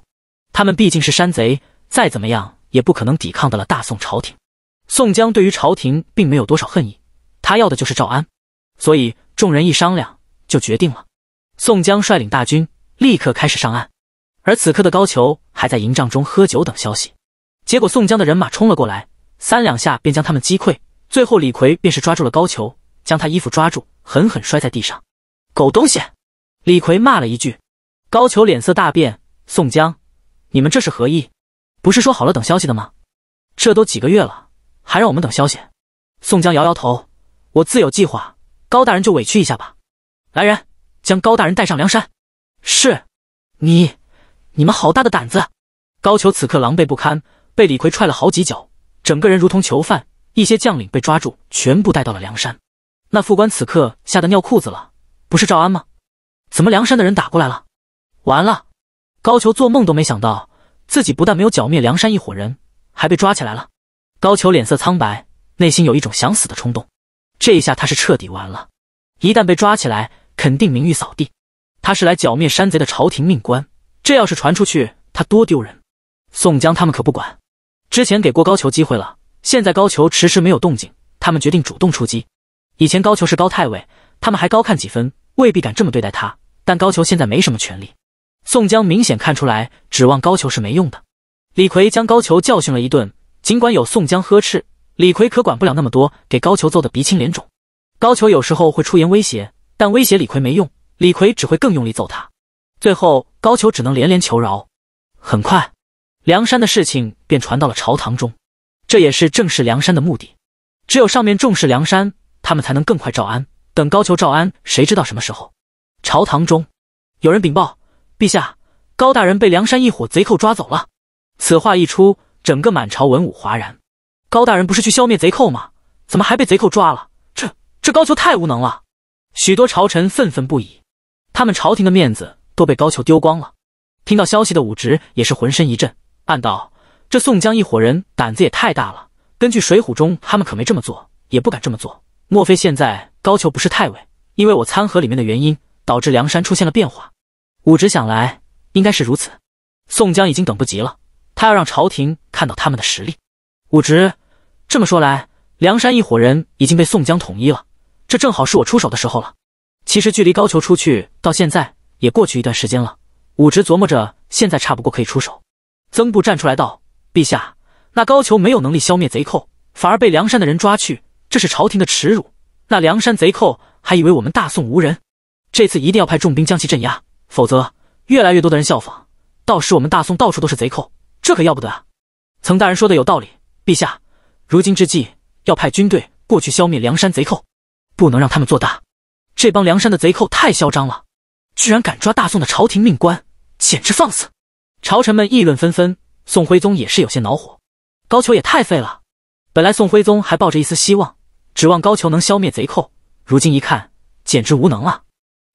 他们毕竟是山贼，再怎么样也不可能抵抗得了大宋朝廷。宋江对于朝廷并没有多少恨意，他要的就是招安，所以众人一商量，就决定了。宋江率领大军，立刻开始上岸。而此刻的高俅还在营帐中喝酒等消息，结果宋江的人马冲了过来，三两下便将他们击溃。最后李逵便是抓住了高俅，将他衣服抓住，狠狠摔在地上。狗东西！李逵骂了一句。高俅脸色大变。宋江，你们这是何意？不是说好了等消息的吗？这都几个月了，还让我们等消息？宋江摇摇头，我自有计划。高大人就委屈一下吧。来人，将高大人带上梁山。是，你。你们好大的胆子！高俅此刻狼狈不堪，被李逵踹了好几脚，整个人如同囚犯。一些将领被抓住，全部带到了梁山。那副官此刻吓得尿裤子了，不是赵安吗？怎么梁山的人打过来了？完了！高俅做梦都没想到，自己不但没有剿灭梁山一伙人，还被抓起来了。高俅脸色苍白，内心有一种想死的冲动。这一下他是彻底完了，一旦被抓起来，肯定名誉扫地。他是来剿灭山贼的朝廷命官。这要是传出去，他多丢人！宋江他们可不管。之前给过高俅机会了，现在高俅迟迟没有动静，他们决定主动出击。以前高俅是高太尉，他们还高看几分，未必敢这么对待他。但高俅现在没什么权利，宋江明显看出来，指望高俅是没用的。李逵将高俅教训了一顿，尽管有宋江呵斥，李逵可管不了那么多，给高俅揍得鼻青脸肿。高俅有时候会出言威胁，但威胁李逵没用，李逵只会更用力揍他。最后，高俅只能连连求饶。很快，梁山的事情便传到了朝堂中，这也是正视梁山的目的。只有上面重视梁山，他们才能更快招安。等高俅招安，谁知道什么时候？朝堂中有人禀报，陛下，高大人被梁山一伙贼寇抓走了。此话一出，整个满朝文武哗然。高大人不是去消灭贼寇吗？怎么还被贼寇抓了？这这高俅太无能了！许多朝臣愤愤不已，他们朝廷的面子。都被高俅丢光了。听到消息的武植也是浑身一震，暗道：这宋江一伙人胆子也太大了。根据《水浒》中，他们可没这么做，也不敢这么做。莫非现在高俅不是太尉？因为我参合里面的原因，导致梁山出现了变化。武植想来应该是如此。宋江已经等不及了，他要让朝廷看到他们的实力。武植这么说来，梁山一伙人已经被宋江统一了，这正好是我出手的时候了。其实距离高俅出去到现在。也过去一段时间了，武直琢磨着，现在差不过可以出手。曾布站出来道：“陛下，那高俅没有能力消灭贼寇，反而被梁山的人抓去，这是朝廷的耻辱。那梁山贼寇还以为我们大宋无人，这次一定要派重兵将其镇压，否则越来越多的人效仿，到时我们大宋到处都是贼寇，这可要不得啊！”曾大人说的有道理，陛下，如今之计要派军队过去消灭梁山贼寇，不能让他们做大。这帮梁山的贼寇太嚣张了。居然敢抓大宋的朝廷命官，简直放肆！朝臣们议论纷纷，宋徽宗也是有些恼火。高俅也太废了！本来宋徽宗还抱着一丝希望，指望高俅能消灭贼寇，如今一看，简直无能了。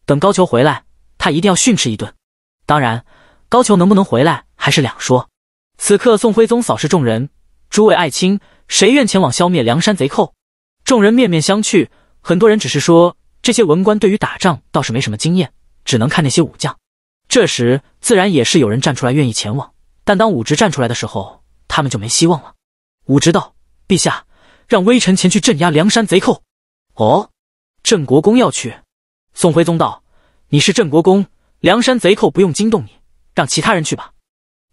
等高俅回来，他一定要训斥一顿。当然，高俅能不能回来还是两说。此刻，宋徽宗扫视众人：“诸位爱卿，谁愿前往消灭梁山贼寇？”众人面面相觑，很多人只是说，这些文官对于打仗倒是没什么经验。只能看那些武将。这时自然也是有人站出来愿意前往，但当武直站出来的时候，他们就没希望了。武直道：“陛下，让微臣前去镇压梁山贼寇。”哦，镇国公要去。宋徽宗道：“你是镇国公，梁山贼寇不用惊动你，让其他人去吧。”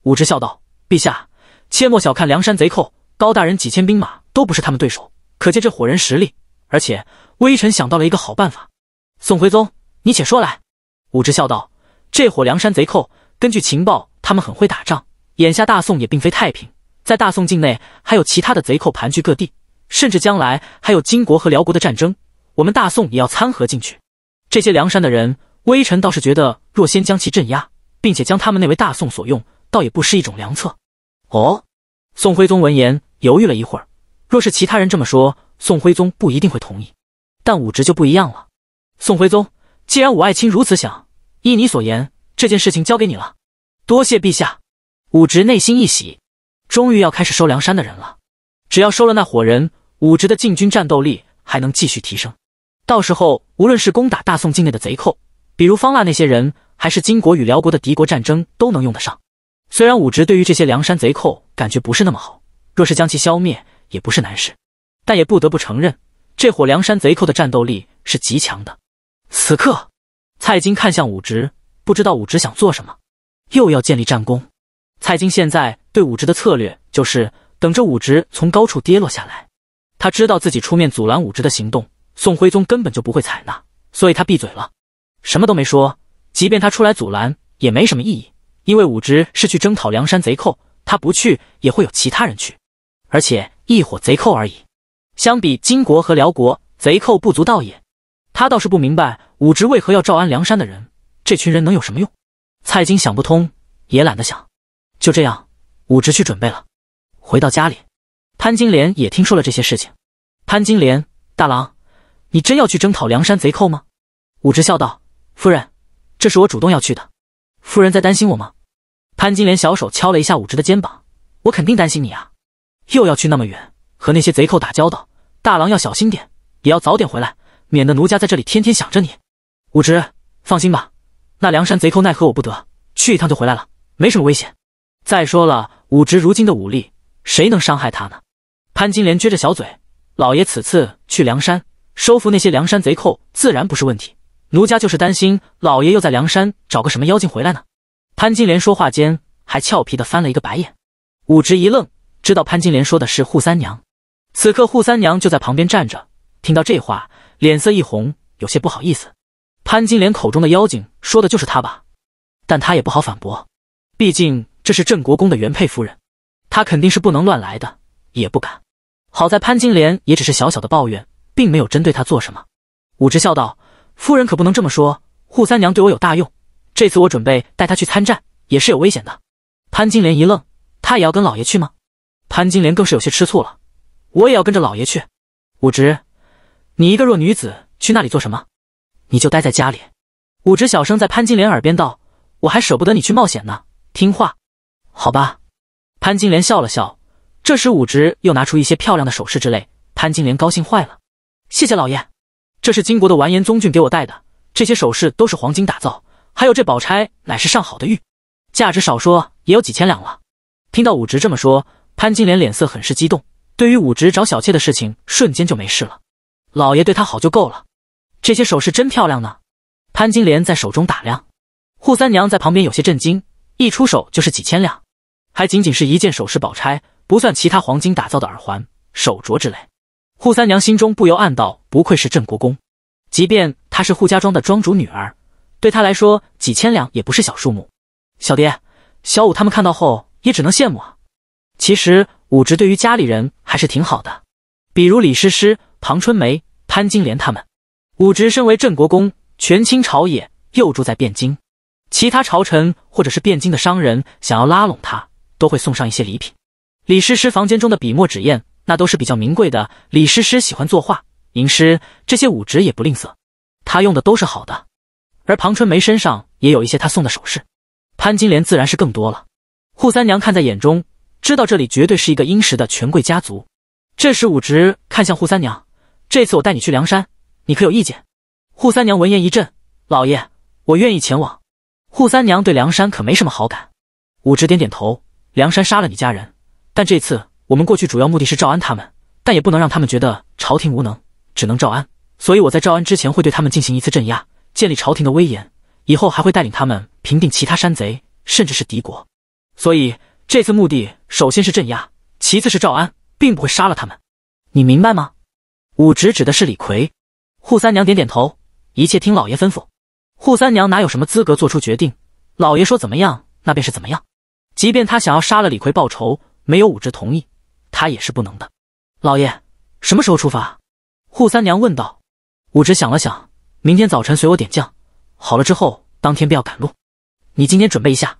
武直笑道：“陛下，切莫小看梁山贼寇，高大人几千兵马都不是他们对手，可见这伙人实力。而且微臣想到了一个好办法。”宋徽宗，你且说来。武直笑道：“这伙梁山贼寇，根据情报，他们很会打仗。眼下大宋也并非太平，在大宋境内还有其他的贼寇盘踞各地，甚至将来还有金国和辽国的战争，我们大宋也要掺合进去。这些梁山的人，微臣倒是觉得，若先将其镇压，并且将他们那为大宋所用，倒也不失一种良策。”哦，宋徽宗闻言犹豫了一会儿。若是其他人这么说，宋徽宗不一定会同意，但武直就不一样了。宋徽宗，既然武爱卿如此想。依你所言，这件事情交给你了。多谢陛下，武直内心一喜，终于要开始收梁山的人了。只要收了那伙人，武直的禁军战斗力还能继续提升。到时候，无论是攻打大宋境内的贼寇，比如方腊那些人，还是金国与辽国的敌国战争，都能用得上。虽然武直对于这些梁山贼寇感觉不是那么好，若是将其消灭也不是难事，但也不得不承认，这伙梁山贼寇的战斗力是极强的。此刻。蔡京看向武植，不知道武植想做什么，又要建立战功。蔡京现在对武植的策略就是等着武植从高处跌落下来。他知道自己出面阻拦武植的行动，宋徽宗根本就不会采纳，所以他闭嘴了，什么都没说。即便他出来阻拦，也没什么意义，因为武植是去征讨梁山贼寇，他不去也会有其他人去，而且一伙贼寇而已。相比金国和辽国，贼寇不足道也。他倒是不明白武植为何要招安梁山的人，这群人能有什么用？蔡京想不通，也懒得想。就这样，武植去准备了。回到家里，潘金莲也听说了这些事情。潘金莲，大郎，你真要去征讨梁山贼寇吗？武直笑道：“夫人，这是我主动要去的。夫人在担心我吗？”潘金莲小手敲了一下武植的肩膀：“我肯定担心你啊！又要去那么远，和那些贼寇打交道，大郎要小心点，也要早点回来。”免得奴家在这里天天想着你，武直放心吧，那梁山贼寇奈何我不得，去一趟就回来了，没什么危险。再说了，武直如今的武力，谁能伤害他呢？潘金莲撅着小嘴：“老爷此次去梁山收服那些梁山贼寇，自然不是问题。奴家就是担心老爷又在梁山找个什么妖精回来呢。”潘金莲说话间还俏皮的翻了一个白眼。武直一愣，知道潘金莲说的是扈三娘。此刻扈三娘就在旁边站着，听到这话。脸色一红，有些不好意思。潘金莲口中的妖精说的就是他吧？但他也不好反驳，毕竟这是镇国公的原配夫人，他肯定是不能乱来的，也不敢。好在潘金莲也只是小小的抱怨，并没有针对他做什么。武直笑道：“夫人可不能这么说，扈三娘对我有大用，这次我准备带她去参战，也是有危险的。”潘金莲一愣：“她也要跟老爷去吗？”潘金莲更是有些吃醋了：“我也要跟着老爷去。”武直。你一个弱女子去那里做什么？你就待在家里。武直小声在潘金莲耳边道：“我还舍不得你去冒险呢，听话，好吧。”潘金莲笑了笑。这时，武直又拿出一些漂亮的首饰之类，潘金莲高兴坏了：“谢谢老爷，这是金国的完颜宗俊给我带的，这些首饰都是黄金打造，还有这宝钗乃是上好的玉，价值少说也有几千两了。”听到武直这么说，潘金莲脸色很是激动，对于武直找小妾的事情瞬间就没事了。老爷对她好就够了，这些首饰真漂亮呢。潘金莲在手中打量，扈三娘在旁边有些震惊。一出手就是几千两，还仅仅是一件首饰宝钗，不算其他黄金打造的耳环、手镯之类。扈三娘心中不由暗道：不愧是镇国公，即便她是扈家庄的庄主女儿，对她来说几千两也不是小数目。小蝶、小五他们看到后也只能羡慕啊。其实武直对于家里人还是挺好的，比如李师师。庞春梅、潘金莲他们，武植身为镇国公，权倾朝野，又住在汴京，其他朝臣或者是汴京的商人想要拉拢他，都会送上一些礼品。李师师房间中的笔墨纸砚，那都是比较名贵的。李师师喜欢作画、吟诗，这些武植也不吝啬，他用的都是好的。而庞春梅身上也有一些他送的首饰，潘金莲自然是更多了。扈三娘看在眼中，知道这里绝对是一个殷实的权贵家族。这时武植看向扈三娘。这次我带你去梁山，你可有意见？扈三娘闻言一震：“老爷，我愿意前往。”扈三娘对梁山可没什么好感。武直点点头：“梁山杀了你家人，但这次我们过去主要目的是赵安他们，但也不能让他们觉得朝廷无能，只能赵安。所以我在赵安之前会对他们进行一次镇压，建立朝廷的威严。以后还会带领他们平定其他山贼，甚至是敌国。所以这次目的首先是镇压，其次是赵安，并不会杀了他们。你明白吗？”武直指的是李逵，扈三娘点点头，一切听老爷吩咐。扈三娘哪有什么资格做出决定？老爷说怎么样，那便是怎么样。即便他想要杀了李逵报仇，没有武直同意，他也是不能的。老爷什么时候出发？扈三娘问道。武直想了想，明天早晨随我点将，好了之后，当天便要赶路。你今天准备一下。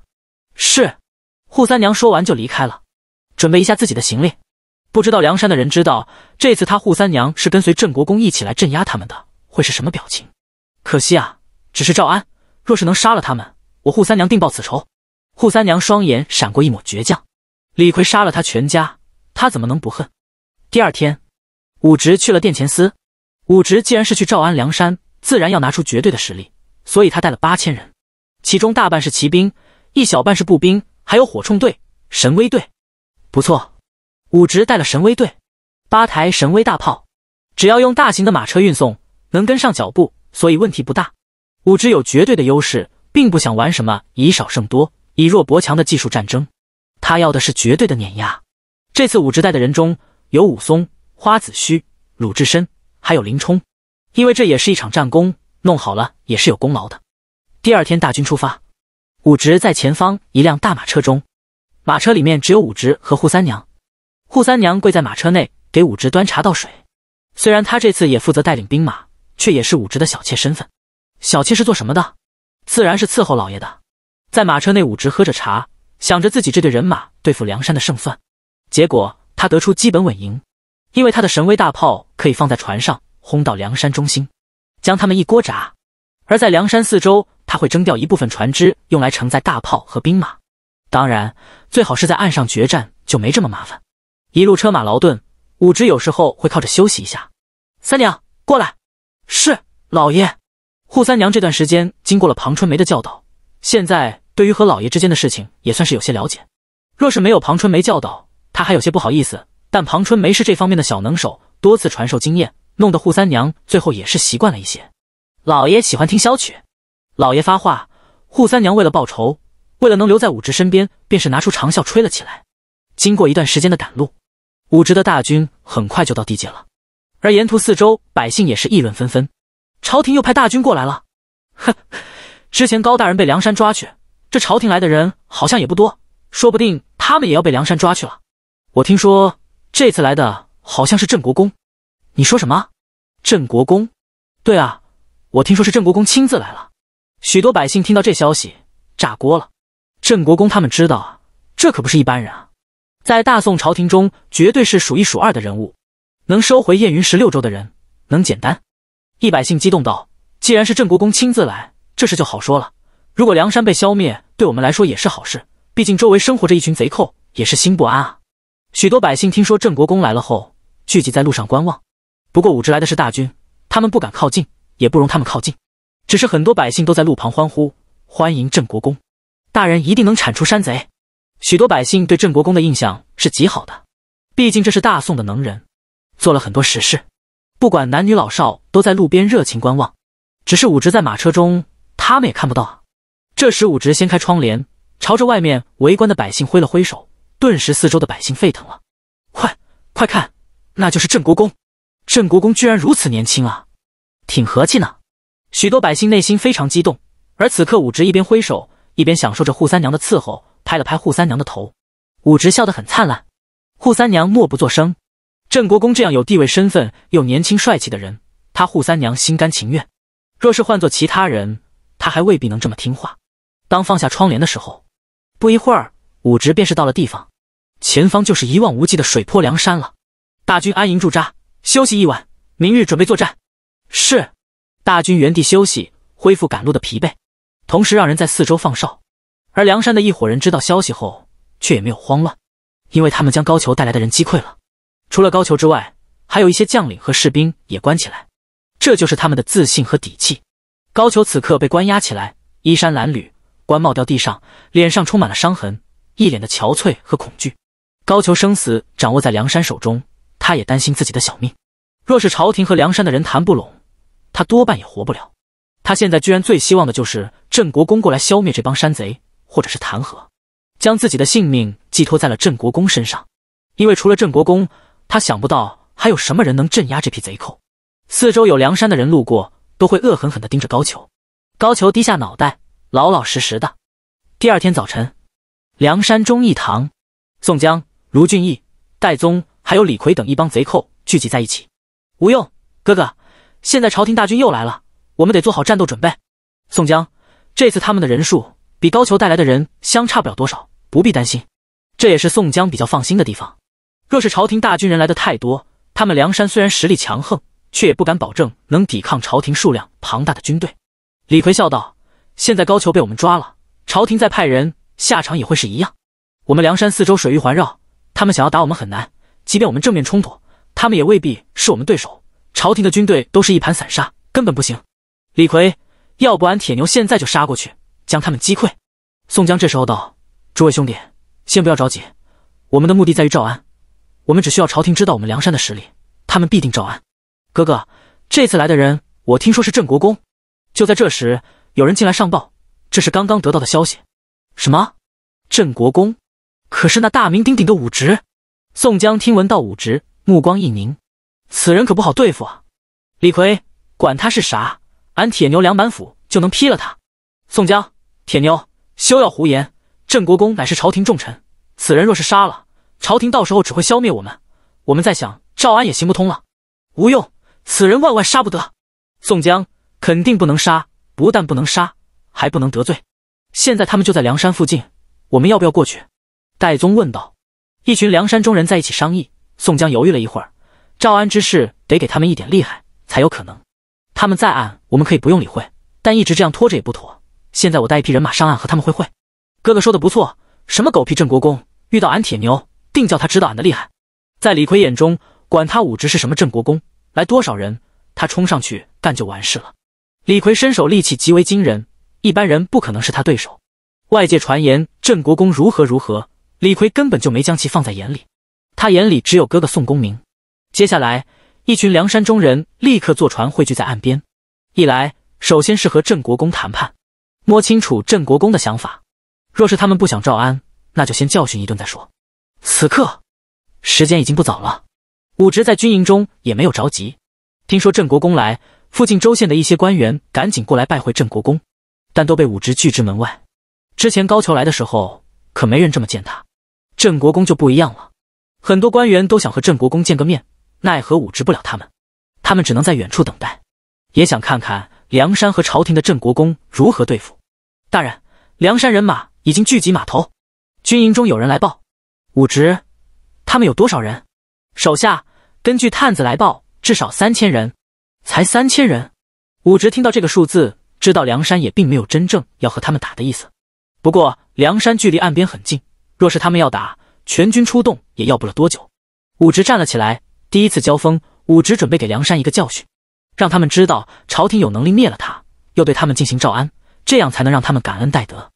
是。扈三娘说完就离开了，准备一下自己的行李。不知道梁山的人知道这次他扈三娘是跟随镇国公一起来镇压他们的会是什么表情？可惜啊，只是赵安。若是能杀了他们，我扈三娘定报此仇。扈三娘双眼闪过一抹倔强。李逵杀了他全家，他怎么能不恨？第二天，武直去了殿前司。武直既然是去赵安梁山，自然要拿出绝对的实力，所以他带了八千人，其中大半是骑兵，一小半是步兵，还有火铳队、神威队。不错。武直带了神威队，八台神威大炮，只要用大型的马车运送，能跟上脚步，所以问题不大。武直有绝对的优势，并不想玩什么以少胜多、以弱搏强的技术战争，他要的是绝对的碾压。这次武直带的人中有武松、花子虚、鲁智深，还有林冲，因为这也是一场战功，弄好了也是有功劳的。第二天大军出发，武直在前方一辆大马车中，马车里面只有武直和扈三娘。扈三娘跪在马车内给武植端茶倒水，虽然她这次也负责带领兵马，却也是武植的小妾身份。小妾是做什么的？自然是伺候老爷的。在马车内，武植喝着茶，想着自己这队人马对付梁山的胜算。结果他得出基本稳赢，因为他的神威大炮可以放在船上轰到梁山中心，将他们一锅炸。而在梁山四周，他会征调一部分船只用来承载大炮和兵马。当然，最好是在岸上决战，就没这么麻烦。一路车马劳顿，武直有时候会靠着休息一下。三娘过来，是老爷。扈三娘这段时间经过了庞春梅的教导，现在对于和老爷之间的事情也算是有些了解。若是没有庞春梅教导，她还有些不好意思。但庞春梅是这方面的小能手，多次传授经验，弄得扈三娘最后也是习惯了一些。老爷喜欢听箫曲，老爷发话，扈三娘为了报仇，为了能留在武直身边，便是拿出长啸吹了起来。经过一段时间的赶路。武职的大军很快就到地界了，而沿途四周百姓也是议论纷纷。朝廷又派大军过来了，哼！之前高大人被梁山抓去，这朝廷来的人好像也不多，说不定他们也要被梁山抓去了。我听说这次来的好像是镇国公，你说什么？镇国公？对啊，我听说是镇国公亲自来了。许多百姓听到这消息，炸锅了。镇国公他们知道啊，这可不是一般人啊。在大宋朝廷中，绝对是数一数二的人物。能收回燕云十六州的人，能简单？一百姓激动道：“既然是郑国公亲自来，这事就好说了。如果梁山被消灭，对我们来说也是好事。毕竟周围生活着一群贼寇，也是心不安啊。”许多百姓听说郑国公来了后，聚集在路上观望。不过武直来的是大军，他们不敢靠近，也不容他们靠近。只是很多百姓都在路旁欢呼，欢迎郑国公大人，一定能铲除山贼。许多百姓对郑国公的印象是极好的，毕竟这是大宋的能人，做了很多实事。不管男女老少，都在路边热情观望。只是武直在马车中，他们也看不到啊。这时，武直掀开窗帘，朝着外面围观的百姓挥了挥手，顿时四周的百姓沸腾了：“快快看，那就是郑国公！郑国公居然如此年轻啊，挺和气呢。”许多百姓内心非常激动。而此刻，武直一边挥手，一边享受着扈三娘的伺候。拍了拍扈三娘的头，武植笑得很灿烂。扈三娘默不作声。郑国公这样有地位、身份又年轻帅气的人，他扈三娘心甘情愿。若是换做其他人，他还未必能这么听话。当放下窗帘的时候，不一会儿，武植便是到了地方。前方就是一望无际的水泊梁山了。大军安营驻扎，休息一晚，明日准备作战。是。大军原地休息，恢复赶路的疲惫，同时让人在四周放哨。而梁山的一伙人知道消息后，却也没有慌乱，因为他们将高俅带来的人击溃了。除了高俅之外，还有一些将领和士兵也关起来。这就是他们的自信和底气。高俅此刻被关押起来，衣衫褴褛，官帽掉地上，脸上充满了伤痕，一脸的憔悴和恐惧。高俅生死掌握在梁山手中，他也担心自己的小命。若是朝廷和梁山的人谈不拢，他多半也活不了。他现在居然最希望的就是镇国公过来消灭这帮山贼。或者是弹劾，将自己的性命寄托在了镇国公身上，因为除了镇国公，他想不到还有什么人能镇压这批贼寇。四周有梁山的人路过，都会恶狠狠的盯着高俅。高俅低下脑袋，老老实实的。第二天早晨，梁山忠义堂，宋江、卢俊义、戴宗，还有李逵等一帮贼寇聚集在一起。吴用哥哥，现在朝廷大军又来了，我们得做好战斗准备。宋江，这次他们的人数。比高俅带来的人相差不了多少，不必担心。这也是宋江比较放心的地方。若是朝廷大军人来的太多，他们梁山虽然实力强横，却也不敢保证能抵抗朝廷数量庞大的军队。李逵笑道：“现在高俅被我们抓了，朝廷再派人，下场也会是一样。我们梁山四周水域环绕，他们想要打我们很难。即便我们正面冲突，他们也未必是我们对手。朝廷的军队都是一盘散沙，根本不行。”李逵，要不然铁牛现在就杀过去。将他们击溃。宋江这时候道：“诸位兄弟，先不要着急，我们的目的在于招安，我们只需要朝廷知道我们梁山的实力，他们必定招安。哥哥，这次来的人，我听说是镇国公。”就在这时，有人进来上报，这是刚刚得到的消息。什么？镇国公？可是那大名鼎鼎的武直？宋江听闻到武直，目光一凝，此人可不好对付啊！李逵，管他是啥，俺铁牛两板斧就能劈了他。宋江。铁牛，休要胡言！郑国公乃是朝廷重臣，此人若是杀了，朝廷到时候只会消灭我们。我们在想，赵安也行不通了，无用，此人万万杀不得。宋江肯定不能杀，不但不能杀，还不能得罪。现在他们就在梁山附近，我们要不要过去？戴宗问道。一群梁山中人在一起商议。宋江犹豫了一会儿，赵安之事得给他们一点厉害才有可能。他们再暗，我们可以不用理会，但一直这样拖着也不妥。现在我带一批人马上岸和他们会会。哥哥说的不错，什么狗屁镇国公，遇到俺铁牛，定叫他知道俺的厉害。在李逵眼中，管他武职是什么镇国公，来多少人，他冲上去干就完事了。李逵身手力气极为惊人，一般人不可能是他对手。外界传言镇国公如何如何，李逵根本就没将其放在眼里，他眼里只有哥哥宋公明。接下来，一群梁山中人立刻坐船汇聚在岸边，一来首先是和镇国公谈判。摸清楚镇国公的想法，若是他们不想召安，那就先教训一顿再说。此刻，时间已经不早了。武植在军营中也没有着急。听说镇国公来，附近州县的一些官员赶紧过来拜会镇国公，但都被武植拒之门外。之前高俅来的时候，可没人这么见他。镇国公就不一样了，很多官员都想和镇国公见个面，奈何武植不了他们，他们只能在远处等待，也想看看。梁山和朝廷的镇国公如何对付？大人，梁山人马已经聚集码头，军营中有人来报，武直，他们有多少人？手下根据探子来报，至少三千人。才三千人。武直听到这个数字，知道梁山也并没有真正要和他们打的意思。不过，梁山距离岸边很近，若是他们要打，全军出动也要不了多久。武直站了起来，第一次交锋，武直准备给梁山一个教训。让他们知道朝廷有能力灭了他，又对他们进行招安，这样才能让他们感恩戴德。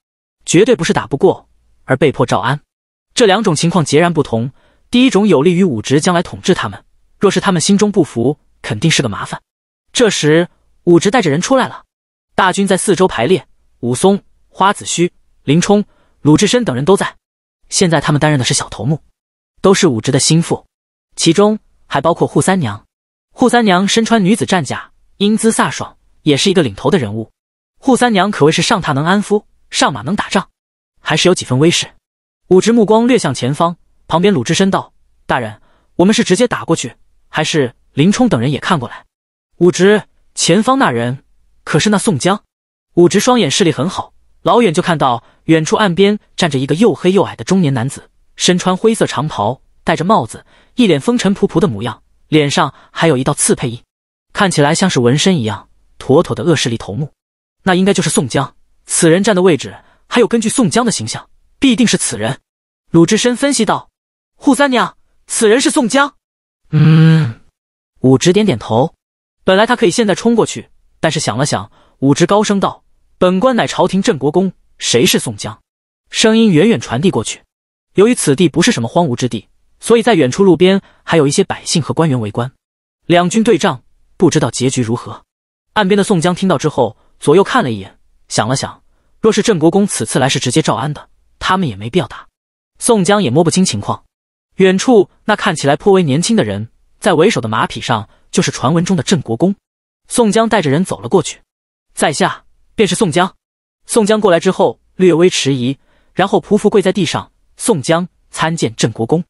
绝对不是打不过而被迫招安，这两种情况截然不同。第一种有利于武植将来统治他们，若是他们心中不服，肯定是个麻烦。这时，武植带着人出来了，大军在四周排列。武松、花子虚、林冲、鲁智深等人都在。现在他们担任的是小头目，都是武直的心腹，其中还包括扈三娘。扈三娘身穿女子战甲，英姿飒爽，也是一个领头的人物。扈三娘可谓是上榻能安夫，上马能打仗，还是有几分威势。武直目光略向前方，旁边鲁智深道：“大人，我们是直接打过去，还是林冲等人也看过来？”武直，前方那人可是那宋江？武直双眼视力很好，老远就看到远处岸边站着一个又黑又矮的中年男子，身穿灰色长袍，戴着帽子，一脸风尘仆仆的模样。脸上还有一道刺配印，看起来像是纹身一样，妥妥的恶势力头目。那应该就是宋江。此人站的位置，还有根据宋江的形象，必定是此人。鲁智深分析道：“扈三娘，此人是宋江。”嗯，武直点点头。本来他可以现在冲过去，但是想了想，武直高声道：“本官乃朝廷镇国公，谁是宋江？”声音远远传递过去。由于此地不是什么荒芜之地。所以在远处路边还有一些百姓和官员围观，两军对仗，不知道结局如何。岸边的宋江听到之后，左右看了一眼，想了想，若是郑国公此次来是直接招安的，他们也没必要打。宋江也摸不清情况。远处那看起来颇为年轻的人，在为首的马匹上就是传闻中的郑国公。宋江带着人走了过去，在下便是宋江。宋江过来之后略微迟疑，然后匍匐跪在地上，宋江参见郑国公。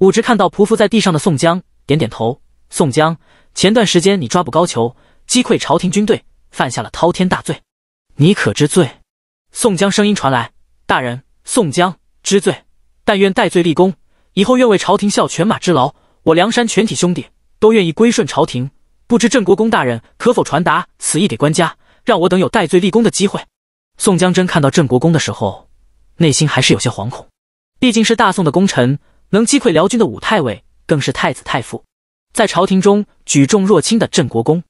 武直看到匍匐在地上的宋江，点点头。宋江，前段时间你抓捕高俅，击溃朝廷军队，犯下了滔天大罪，你可知罪？宋江声音传来：“大人，宋江知罪，但愿戴罪立功，以后愿为朝廷效犬马之劳。我梁山全体兄弟都愿意归顺朝廷，不知镇国公大人可否传达此意给官家，让我等有戴罪立功的机会？”宋江真看到镇国公的时候，内心还是有些惶恐，毕竟是大宋的功臣。能击溃辽军的武太尉，更是太子太傅，在朝廷中举重若轻的镇国公，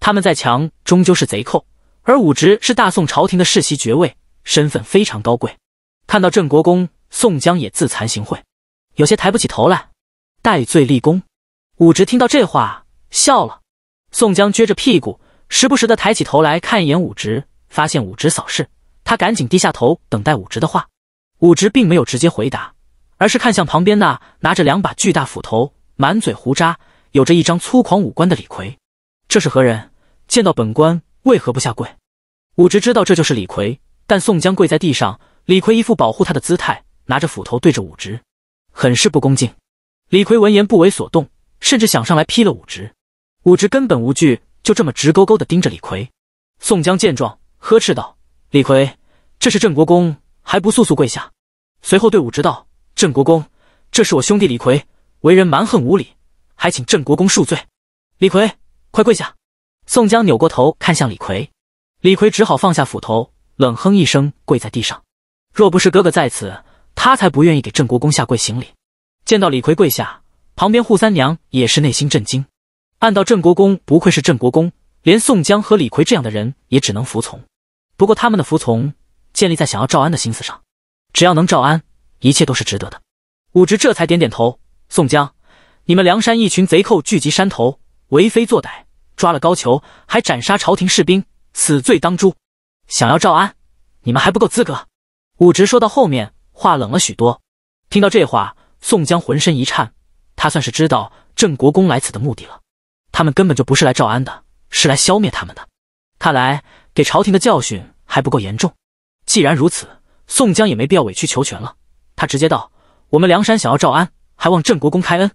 他们再强终究是贼寇，而武直是大宋朝廷的世袭爵位，身份非常高贵。看到镇国公，宋江也自惭形秽，有些抬不起头来。戴罪立功，武直听到这话笑了。宋江撅着屁股，时不时的抬起头来看一眼武直，发现武直扫视，他赶紧低下头等待武直的话。武直并没有直接回答。而是看向旁边那拿着两把巨大斧头、满嘴胡渣、有着一张粗狂五官的李逵，这是何人？见到本官为何不下跪？武植知道这就是李逵，但宋江跪在地上，李逵一副保护他的姿态，拿着斧头对着武植，很是不恭敬。李逵闻言不为所动，甚至想上来劈了武植。武植根本无惧，就这么直勾勾地盯着李逵。宋江见状，呵斥道：“李逵，这是镇国公，还不速速跪下？”随后对武直道。镇国公，这是我兄弟李逵，为人蛮横无理，还请镇国公恕罪。李逵，快跪下！宋江扭过头看向李逵，李逵只好放下斧头，冷哼一声跪在地上。若不是哥哥在此，他才不愿意给镇国公下跪行礼。见到李逵跪下，旁边扈三娘也是内心震惊，暗道镇国公不愧是镇国公，连宋江和李逵这样的人也只能服从。不过他们的服从建立在想要赵安的心思上，只要能赵安。一切都是值得的。武直这才点点头。宋江，你们梁山一群贼寇聚集山头，为非作歹，抓了高俅，还斩杀朝廷士兵，死罪当诛。想要招安，你们还不够资格。武直说到后面话冷了许多。听到这话，宋江浑身一颤，他算是知道郑国公来此的目的了。他们根本就不是来招安的，是来消灭他们的。看来给朝廷的教训还不够严重。既然如此，宋江也没必要委曲求全了。他直接道：“我们梁山想要招安，还望郑国公开恩。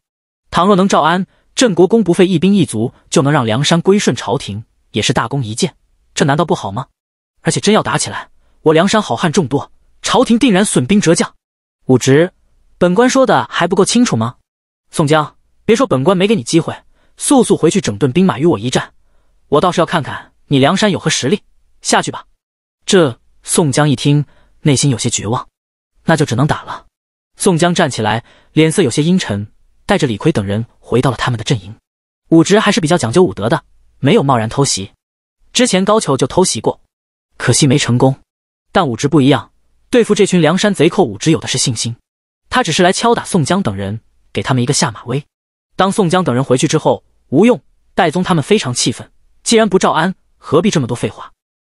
倘若能招安，郑国公不费一兵一卒就能让梁山归顺朝廷，也是大功一件。这难道不好吗？而且真要打起来，我梁山好汉众多，朝廷定然损兵折将。武直，本官说的还不够清楚吗？宋江，别说本官没给你机会，速速回去整顿兵马，与我一战。我倒是要看看你梁山有何实力。下去吧。”这宋江一听，内心有些绝望。那就只能打了。宋江站起来，脸色有些阴沉，带着李逵等人回到了他们的阵营。武直还是比较讲究武德的，没有贸然偷袭。之前高俅就偷袭过，可惜没成功。但武直不一样，对付这群梁山贼寇，武直有的是信心。他只是来敲打宋江等人，给他们一个下马威。当宋江等人回去之后，吴用、戴宗他们非常气愤。既然不照安，何必这么多废话？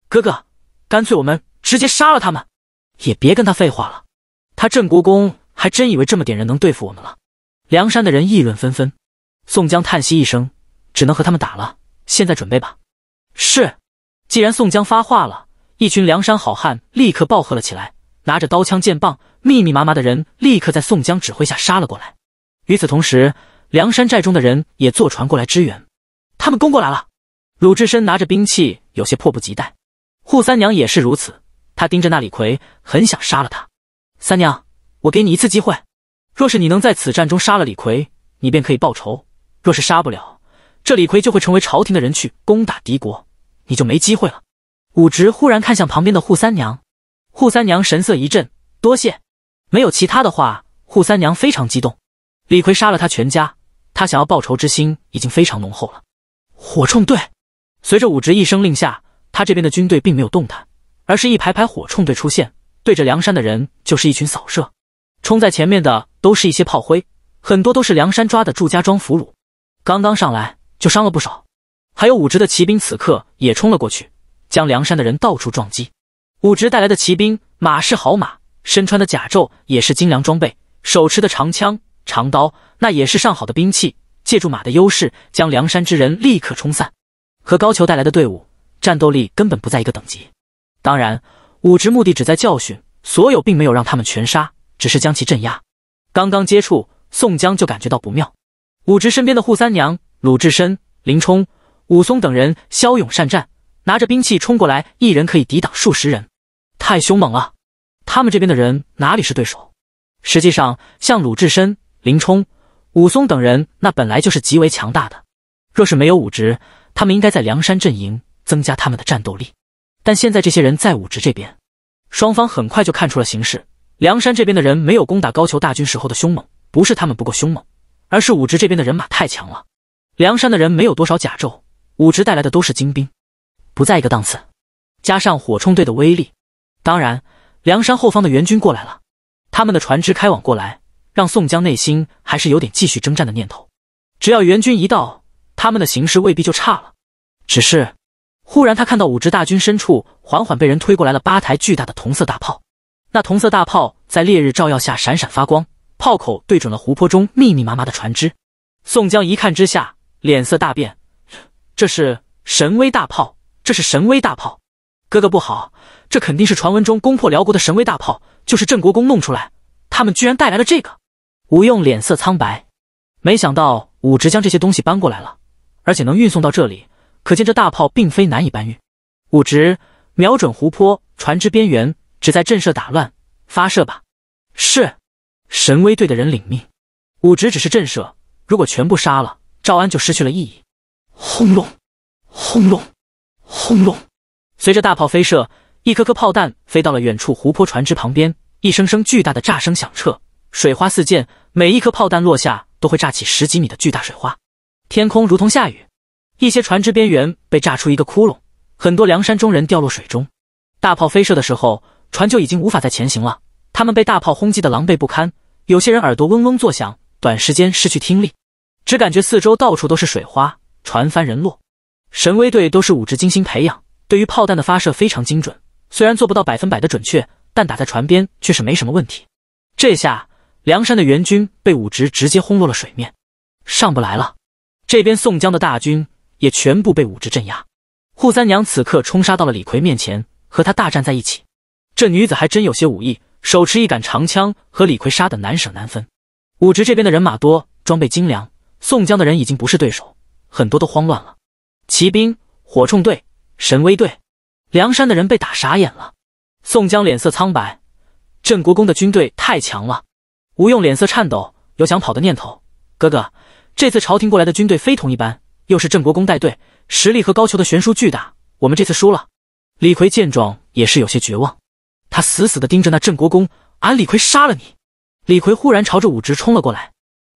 哥哥，干脆我们直接杀了他们，也别跟他废话了。他镇国公还真以为这么点人能对付我们了？梁山的人议论纷纷。宋江叹息一声，只能和他们打了。现在准备吧。是，既然宋江发话了，一群梁山好汉立刻暴喝了起来，拿着刀枪剑棒，密密麻麻的人立刻在宋江指挥下杀了过来。与此同时，梁山寨中的人也坐船过来支援。他们攻过来了。鲁智深拿着兵器，有些迫不及待。扈三娘也是如此，他盯着那李逵，很想杀了他。三娘，我给你一次机会，若是你能在此战中杀了李逵，你便可以报仇；若是杀不了，这李逵就会成为朝廷的人去攻打敌国，你就没机会了。武直忽然看向旁边的扈三娘，扈三娘神色一震，多谢。没有其他的话，扈三娘非常激动。李逵杀了他全家，他想要报仇之心已经非常浓厚了。火铳队，随着武直一声令下，他这边的军队并没有动弹，而是一排排火铳队出现。对着梁山的人就是一群扫射，冲在前面的都是一些炮灰，很多都是梁山抓的祝家庄俘虏，刚刚上来就伤了不少。还有武职的骑兵此刻也冲了过去，将梁山的人到处撞击。武职带来的骑兵马是好马，身穿的甲胄也是精良装备，手持的长枪长刀那也是上好的兵器，借助马的优势将梁山之人立刻冲散。和高俅带来的队伍战斗力根本不在一个等级，当然。武直目的只在教训，所有并没有让他们全杀，只是将其镇压。刚刚接触，宋江就感觉到不妙。武直身边的扈三娘、鲁智深、林冲、武松等人骁勇善战，拿着兵器冲过来，一人可以抵挡数十人，太凶猛了。他们这边的人哪里是对手？实际上，像鲁智深、林冲、武松等人，那本来就是极为强大的。若是没有武直，他们应该在梁山阵营增加他们的战斗力。但现在这些人在武直这边，双方很快就看出了形势。梁山这边的人没有攻打高俅大军时候的凶猛，不是他们不够凶猛，而是武直这边的人马太强了。梁山的人没有多少甲胄，武直带来的都是精兵，不在一个档次。加上火冲队的威力，当然，梁山后方的援军过来了，他们的船只开往过来，让宋江内心还是有点继续征战的念头。只要援军一到，他们的形势未必就差了。只是。忽然，他看到武直大军深处缓缓被人推过来了八台巨大的铜色大炮。那铜色大炮在烈日照耀下闪闪发光，炮口对准了湖泊中密密麻麻的船只。宋江一看之下，脸色大变：“这是神威大炮！这是神威大炮！哥哥不好，这肯定是传闻中攻破辽国的神威大炮，就是郑国公弄出来。他们居然带来了这个！”吴用脸色苍白，没想到武直将这些东西搬过来了，而且能运送到这里。可见这大炮并非难以搬运。武直瞄准湖泊船只边缘，只在震慑打乱，发射吧。是，神威队的人领命。武直只是震慑，如果全部杀了，赵安就失去了意义。轰隆，轰隆，轰隆！随着大炮飞射，一颗颗炮弹飞到了远处湖泊船只旁边，一声声巨大的炸声响彻，水花四溅，每一颗炮弹落下都会炸起十几米的巨大水花，天空如同下雨。一些船只边缘被炸出一个窟窿，很多梁山中人掉落水中。大炮飞射的时候，船就已经无法再前行了。他们被大炮轰击的狼狈不堪，有些人耳朵嗡嗡作响，短时间失去听力，只感觉四周到处都是水花，船翻人落。神威队都是武直精心培养，对于炮弹的发射非常精准，虽然做不到百分百的准确，但打在船边却是没什么问题。这下梁山的援军被武直直接轰落了水面，上不来了。这边宋江的大军。也全部被武直镇压。扈三娘此刻冲杀到了李逵面前，和他大战在一起。这女子还真有些武艺，手持一杆长枪，和李逵杀得难舍难分。武直这边的人马多，装备精良，宋江的人已经不是对手，很多都慌乱了。骑兵、火铳队、神威队，梁山的人被打傻眼了。宋江脸色苍白，镇国公的军队太强了。吴用脸色颤抖，有想跑的念头。哥哥，这次朝廷过来的军队非同一般。又是镇国公带队，实力和高俅的悬殊巨大。我们这次输了。李逵见状也是有些绝望，他死死地盯着那镇国公。俺李逵杀了你！李逵忽然朝着武直冲了过来，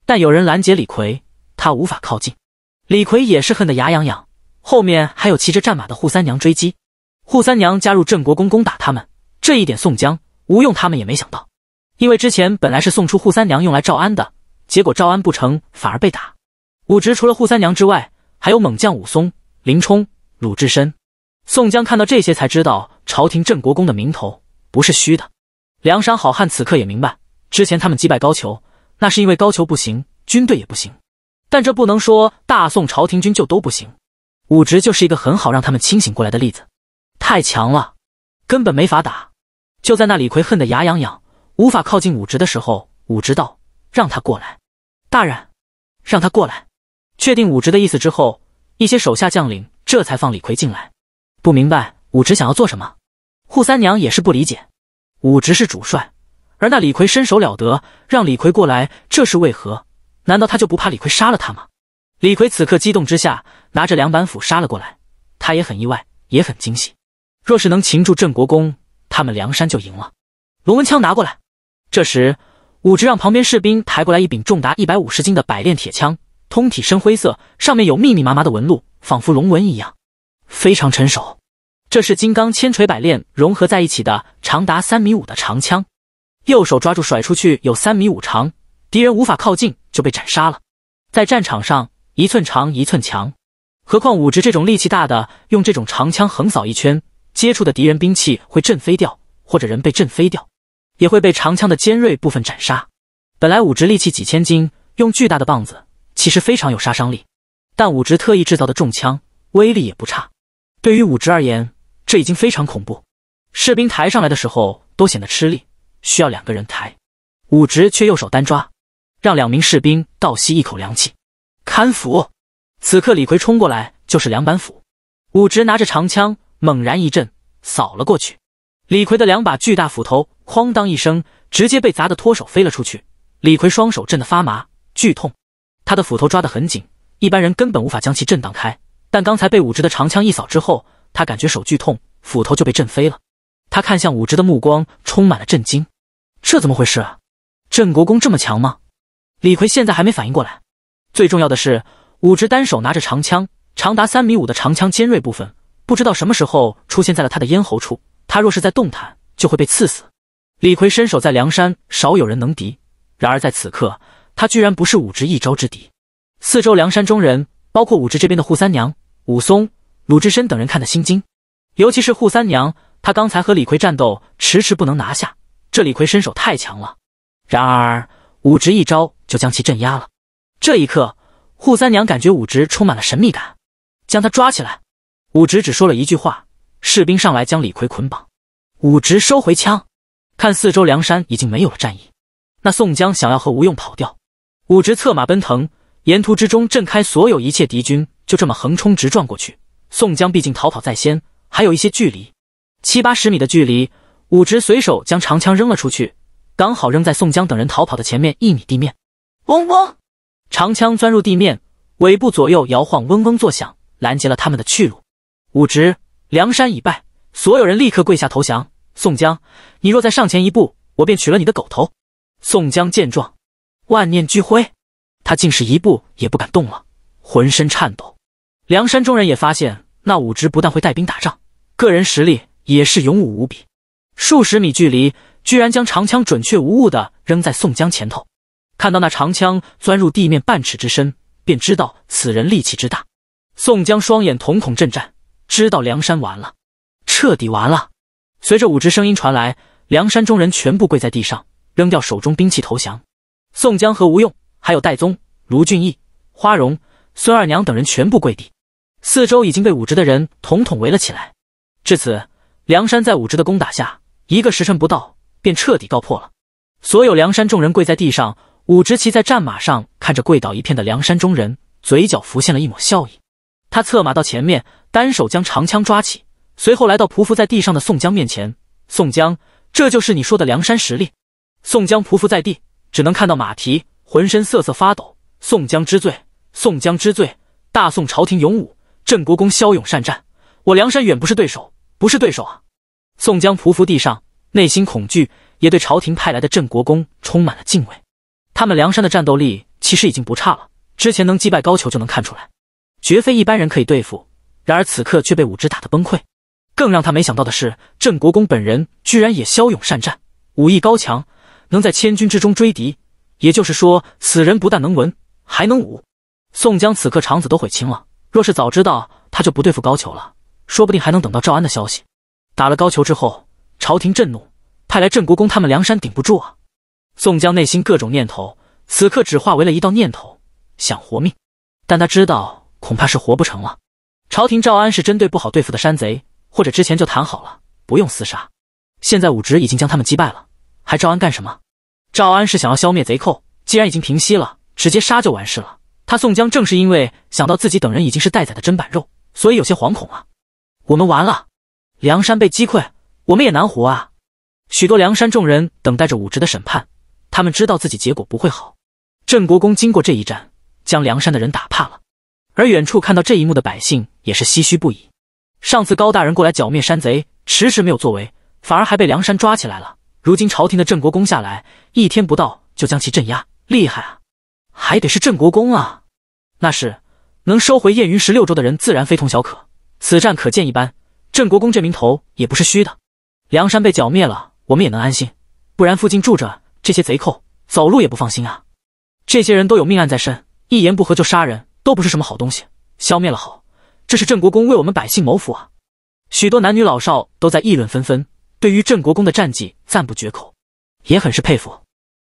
但有人拦截李逵，他无法靠近。李逵也是恨得牙痒痒。后面还有骑着战马的扈三娘追击。扈三娘加入镇国公攻打他们，这一点宋江、吴用他们也没想到，因为之前本来是送出扈三娘用来招安的，结果招安不成反而被打。武植除了扈三娘之外，还有猛将武松、林冲、鲁智深、宋江，看到这些才知道朝廷镇国公的名头不是虚的。梁山好汉此刻也明白，之前他们击败高俅，那是因为高俅不行，军队也不行。但这不能说大宋朝廷军就都不行。武直就是一个很好让他们清醒过来的例子。太强了，根本没法打。就在那李逵恨得牙痒痒，无法靠近武直的时候，武直道：“让他过来，大人，让他过来。”确定武直的意思之后，一些手下将领这才放李逵进来。不明白武直想要做什么，扈三娘也是不理解。武直是主帅，而那李逵身手了得，让李逵过来，这是为何？难道他就不怕李逵杀了他吗？李逵此刻激动之下，拿着两板斧杀了过来。他也很意外，也很惊喜。若是能擒住镇国公，他们梁山就赢了。龙纹枪拿过来。这时，武直让旁边士兵抬过来一柄重达一百五十斤的百炼铁枪。通体深灰色，上面有密密麻麻的纹路，仿佛龙纹一样，非常成熟。这是金刚千锤百炼融合在一起的，长达三米五的长枪。右手抓住甩出去有三米五长，敌人无法靠近就被斩杀了。在战场上，一寸长一寸强，何况武直这种力气大的，用这种长枪横扫一圈，接触的敌人兵器会震飞掉，或者人被震飞掉，也会被长枪的尖锐部分斩杀。本来武直力气几千斤，用巨大的棒子。其实非常有杀伤力，但武直特意制造的重枪威力也不差。对于武直而言，这已经非常恐怖。士兵抬上来的时候都显得吃力，需要两个人抬。武直却右手单抓，让两名士兵倒吸一口凉气。砍斧！此刻李逵冲过来就是两板斧，武直拿着长枪猛然一震，扫了过去。李逵的两把巨大斧头哐当一声，直接被砸得脱手飞了出去。李逵双手震得发麻，剧痛。他的斧头抓得很紧，一般人根本无法将其震荡开。但刚才被武直的长枪一扫之后，他感觉手剧痛，斧头就被震飞了。他看向武直的目光充满了震惊：这怎么回事？啊？镇国公这么强吗？李逵现在还没反应过来。最重要的是，武直单手拿着长枪，长达三米五的长枪尖锐部分不知道什么时候出现在了他的咽喉处。他若是在动弹，就会被刺死。李逵身手在梁山少有人能敌，然而在此刻。他居然不是武直一招之敌。四周梁山中人，包括武直这边的扈三娘、武松、鲁智深等人，看得心惊。尤其是扈三娘，她刚才和李逵战斗，迟迟不能拿下，这李逵身手太强了。然而武直一招就将其镇压了。这一刻，扈三娘感觉武直充满了神秘感，将他抓起来。武直只说了一句话，士兵上来将李逵捆绑。武直收回枪，看四周梁山已经没有了战意。那宋江想要和吴用跑掉。武直策马奔腾，沿途之中震开所有一切敌军，就这么横冲直撞过去。宋江毕竟逃跑在先，还有一些距离，七八十米的距离。武直随手将长枪扔了出去，刚好扔在宋江等人逃跑的前面一米地面。嗡嗡，长枪钻入地面，尾部左右摇晃，嗡嗡作响，拦截了他们的去路。武直，梁山已败，所有人立刻跪下投降。宋江，你若再上前一步，我便取了你的狗头。宋江见状。万念俱灰，他竟是一步也不敢动了，浑身颤抖。梁山中人也发现，那武直不但会带兵打仗，个人实力也是勇武无比。数十米距离，居然将长枪准确无误地扔在宋江前头。看到那长枪钻入地面半尺之深，便知道此人力气之大。宋江双眼瞳孔震颤，知道梁山完了，彻底完了。随着武直声音传来，梁山中人全部跪在地上，扔掉手中兵器投降。宋江和吴用，还有戴宗、卢俊义、花荣、孙二娘等人全部跪地，四周已经被武植的人统统围了起来。至此，梁山在武植的攻打下，一个时辰不到便彻底告破了。所有梁山众人跪在地上，武植骑在战马上，看着跪倒一片的梁山中人，嘴角浮现了一抹笑意。他策马到前面，单手将长枪抓起，随后来到匍匐在地上的宋江面前。宋江，这就是你说的梁山实力？宋江匍匐在地。只能看到马蹄，浑身瑟瑟发抖。宋江之罪，宋江之罪！大宋朝廷勇武，镇国公骁勇善战，我梁山远不是对手，不是对手啊！宋江匍匐地上，内心恐惧，也对朝廷派来的镇国公充满了敬畏。他们梁山的战斗力其实已经不差了，之前能击败高俅就能看出来，绝非一般人可以对付。然而此刻却被武直打得崩溃。更让他没想到的是，镇国公本人居然也骁勇善战，武艺高强。能在千军之中追敌，也就是说，此人不但能文，还能武。宋江此刻肠子都悔青了。若是早知道，他就不对付高俅了，说不定还能等到赵安的消息。打了高俅之后，朝廷震怒，派来镇国公，他们梁山顶不住啊！宋江内心各种念头，此刻只化为了一道念头：想活命。但他知道，恐怕是活不成了。朝廷赵安是针对不好对付的山贼，或者之前就谈好了，不用厮杀。现在武直已经将他们击败了。还招安干什么？招安是想要消灭贼寇，既然已经平息了，直接杀就完事了。他宋江正是因为想到自己等人已经是待宰的砧板肉，所以有些惶恐啊。我们完了，梁山被击溃，我们也难活啊！许多梁山众人等待着武直的审判，他们知道自己结果不会好。镇国公经过这一战，将梁山的人打怕了。而远处看到这一幕的百姓也是唏嘘不已。上次高大人过来剿灭山贼，迟迟没有作为，反而还被梁山抓起来了。如今朝廷的镇国公下来，一天不到就将其镇压，厉害啊！还得是镇国公啊，那是能收回燕云十六州的人，自然非同小可。此战可见一斑，镇国公这名头也不是虚的。梁山被剿灭了，我们也能安心，不然附近住着这些贼寇，走路也不放心啊。这些人都有命案在身，一言不合就杀人，都不是什么好东西。消灭了好，这是镇国公为我们百姓谋福啊。许多男女老少都在议论纷纷。对于镇国公的战绩赞不绝口，也很是佩服，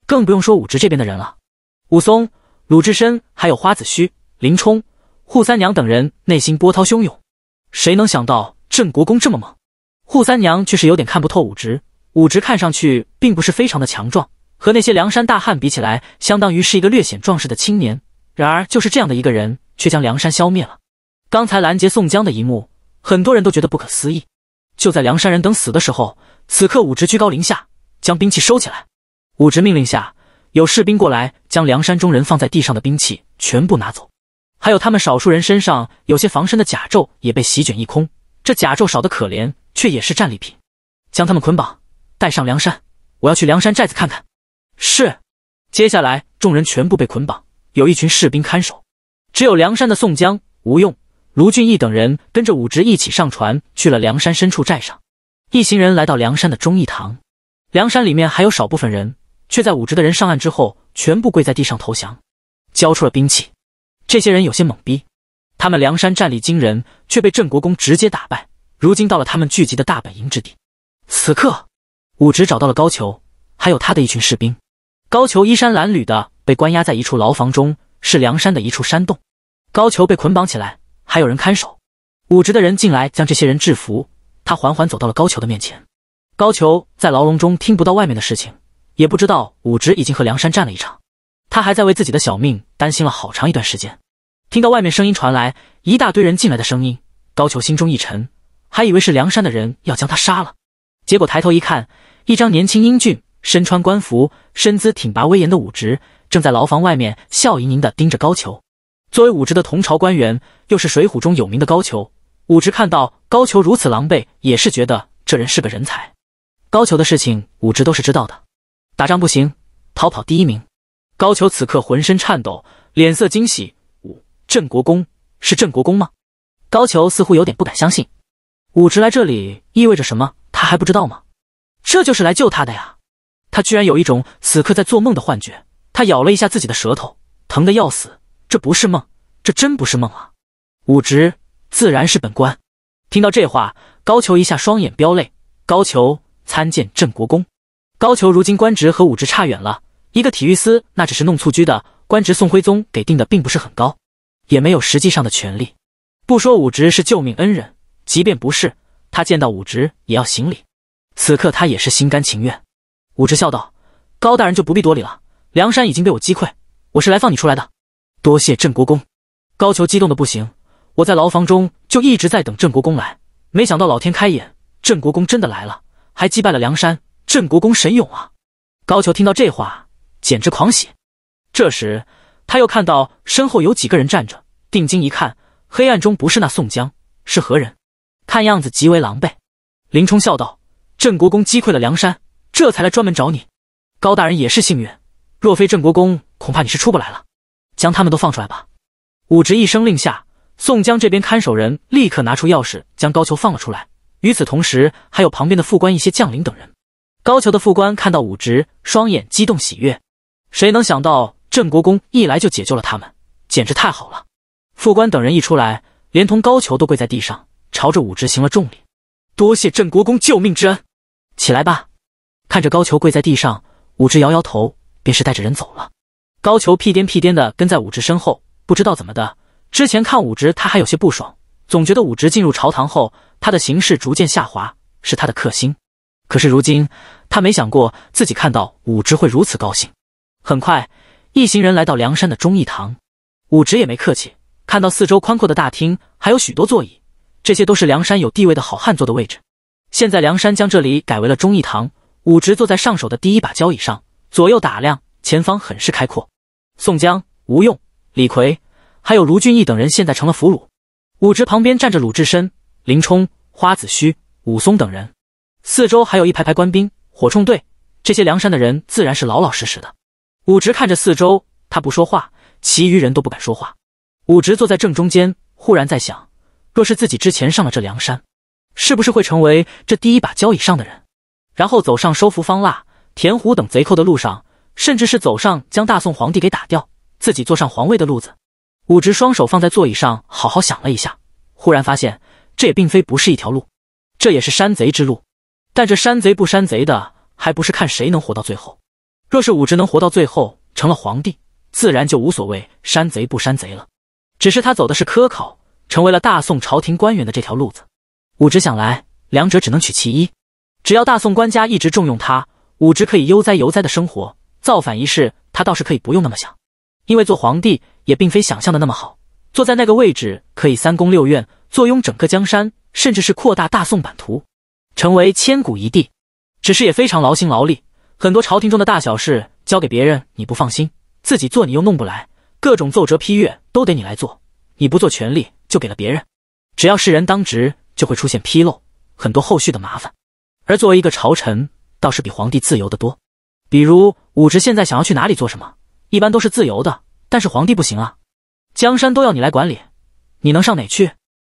更不用说武直这边的人了。武松、鲁智深还有花子虚、林冲、扈三娘等人内心波涛汹涌。谁能想到镇国公这么猛？扈三娘却是有点看不透武直。武直看上去并不是非常的强壮，和那些梁山大汉比起来，相当于是一个略显壮实的青年。然而就是这样的一个人，却将梁山消灭了。刚才拦截宋江的一幕，很多人都觉得不可思议。就在梁山人等死的时候，此刻武直居高临下，将兵器收起来。武直命令下，有士兵过来将梁山中人放在地上的兵器全部拿走，还有他们少数人身上有些防身的甲胄也被席卷一空。这甲胄少得可怜，却也是战利品。将他们捆绑，带上梁山，我要去梁山寨子看看。是，接下来众人全部被捆绑，有一群士兵看守，只有梁山的宋江、吴用。卢俊义等人跟着武直一起上船，去了梁山深处寨上。一行人来到梁山的忠义堂。梁山里面还有少部分人，却在武直的人上岸之后，全部跪在地上投降，交出了兵器。这些人有些懵逼，他们梁山战力惊人，却被郑国公直接打败。如今到了他们聚集的大本营之地，此刻武直找到了高俅，还有他的一群士兵。高俅衣衫褴褛的被关押在一处牢房中，是梁山的一处山洞。高俅被捆绑起来。还有人看守，武职的人进来将这些人制服。他缓缓走到了高俅的面前。高俅在牢笼中听不到外面的事情，也不知道武职已经和梁山战了一场。他还在为自己的小命担心了好长一段时间。听到外面声音传来，一大堆人进来的声音，高俅心中一沉，还以为是梁山的人要将他杀了。结果抬头一看，一张年轻英俊、身穿官服、身姿挺拔威严的武职，正在牢房外面笑盈盈地盯着高俅。作为武职的同朝官员，又是水浒中有名的高俅，武职看到高俅如此狼狈，也是觉得这人是个人才。高俅的事情，武职都是知道的。打仗不行，逃跑第一名。高俅此刻浑身颤抖，脸色惊喜。武镇国公是镇国公吗？高俅似乎有点不敢相信。武职来这里意味着什么？他还不知道吗？这就是来救他的呀！他居然有一种此刻在做梦的幻觉。他咬了一下自己的舌头，疼得要死。这不是梦，这真不是梦啊！武职自然是本官。听到这话，高俅一下双眼飙泪。高俅参见镇国公。高俅如今官职和武职差远了，一个体育司那只是弄蹴鞠的官职，宋徽宗给定的并不是很高，也没有实际上的权利。不说武职是救命恩人，即便不是，他见到武职也要行礼。此刻他也是心甘情愿。武职笑道：“高大人就不必多礼了，梁山已经被我击溃，我是来放你出来的。”多谢镇国公，高俅激动的不行。我在牢房中就一直在等镇国公来，没想到老天开眼，镇国公真的来了，还击败了梁山。镇国公神勇啊！高俅听到这话，简直狂喜。这时，他又看到身后有几个人站着，定睛一看，黑暗中不是那宋江，是何人？看样子极为狼狈。林冲笑道：“镇国公击溃了梁山，这才来专门找你。高大人也是幸运，若非镇国公，恐怕你是出不来了。”将他们都放出来吧！武直一声令下，宋江这边看守人立刻拿出钥匙，将高俅放了出来。与此同时，还有旁边的副官、一些将领等人。高俅的副官看到武直，双眼激动喜悦。谁能想到郑国公一来就解救了他们，简直太好了！副官等人一出来，连同高俅都跪在地上，朝着武直行了重礼，多谢郑国公救命之恩。起来吧！看着高俅跪在地上，武直摇摇头，便是带着人走了。高俅屁颠屁颠的跟在武直身后，不知道怎么的，之前看武直他还有些不爽，总觉得武直进入朝堂后，他的形势逐渐下滑，是他的克星。可是如今，他没想过自己看到武直会如此高兴。很快，一行人来到梁山的忠义堂。武直也没客气，看到四周宽阔的大厅，还有许多座椅，这些都是梁山有地位的好汉坐的位置。现在梁山将这里改为了忠义堂，武直坐在上首的第一把交椅上，左右打量。前方很是开阔，宋江、吴用、李逵，还有卢俊义等人现在成了俘虏。武直旁边站着鲁智深、林冲、花子虚、武松等人，四周还有一排排官兵、火铳队。这些梁山的人自然是老老实实的。武直看着四周，他不说话，其余人都不敢说话。武直坐在正中间，忽然在想：若是自己之前上了这梁山，是不是会成为这第一把交椅上的人，然后走上收服方腊、田虎等贼寇的路上？甚至是走上将大宋皇帝给打掉，自己坐上皇位的路子。武直双手放在座椅上，好好想了一下，忽然发现这也并非不是一条路，这也是山贼之路。但这山贼不山贼的，还不是看谁能活到最后。若是武直能活到最后，成了皇帝，自然就无所谓山贼不山贼了。只是他走的是科考，成为了大宋朝廷官员的这条路子。武直想来，两者只能取其一。只要大宋官家一直重用他，武直可以悠哉悠哉的生活。造反一事，他倒是可以不用那么想，因为做皇帝也并非想象的那么好。坐在那个位置，可以三宫六院，坐拥整个江山，甚至是扩大大宋版图，成为千古一帝。只是也非常劳心劳力，很多朝廷中的大小事交给别人你不放心，自己做你又弄不来，各种奏折批阅都得你来做，你不做权力就给了别人，只要是人当值就会出现纰漏，很多后续的麻烦。而作为一个朝臣，倒是比皇帝自由得多。比如武直现在想要去哪里做什么，一般都是自由的。但是皇帝不行啊，江山都要你来管理，你能上哪去？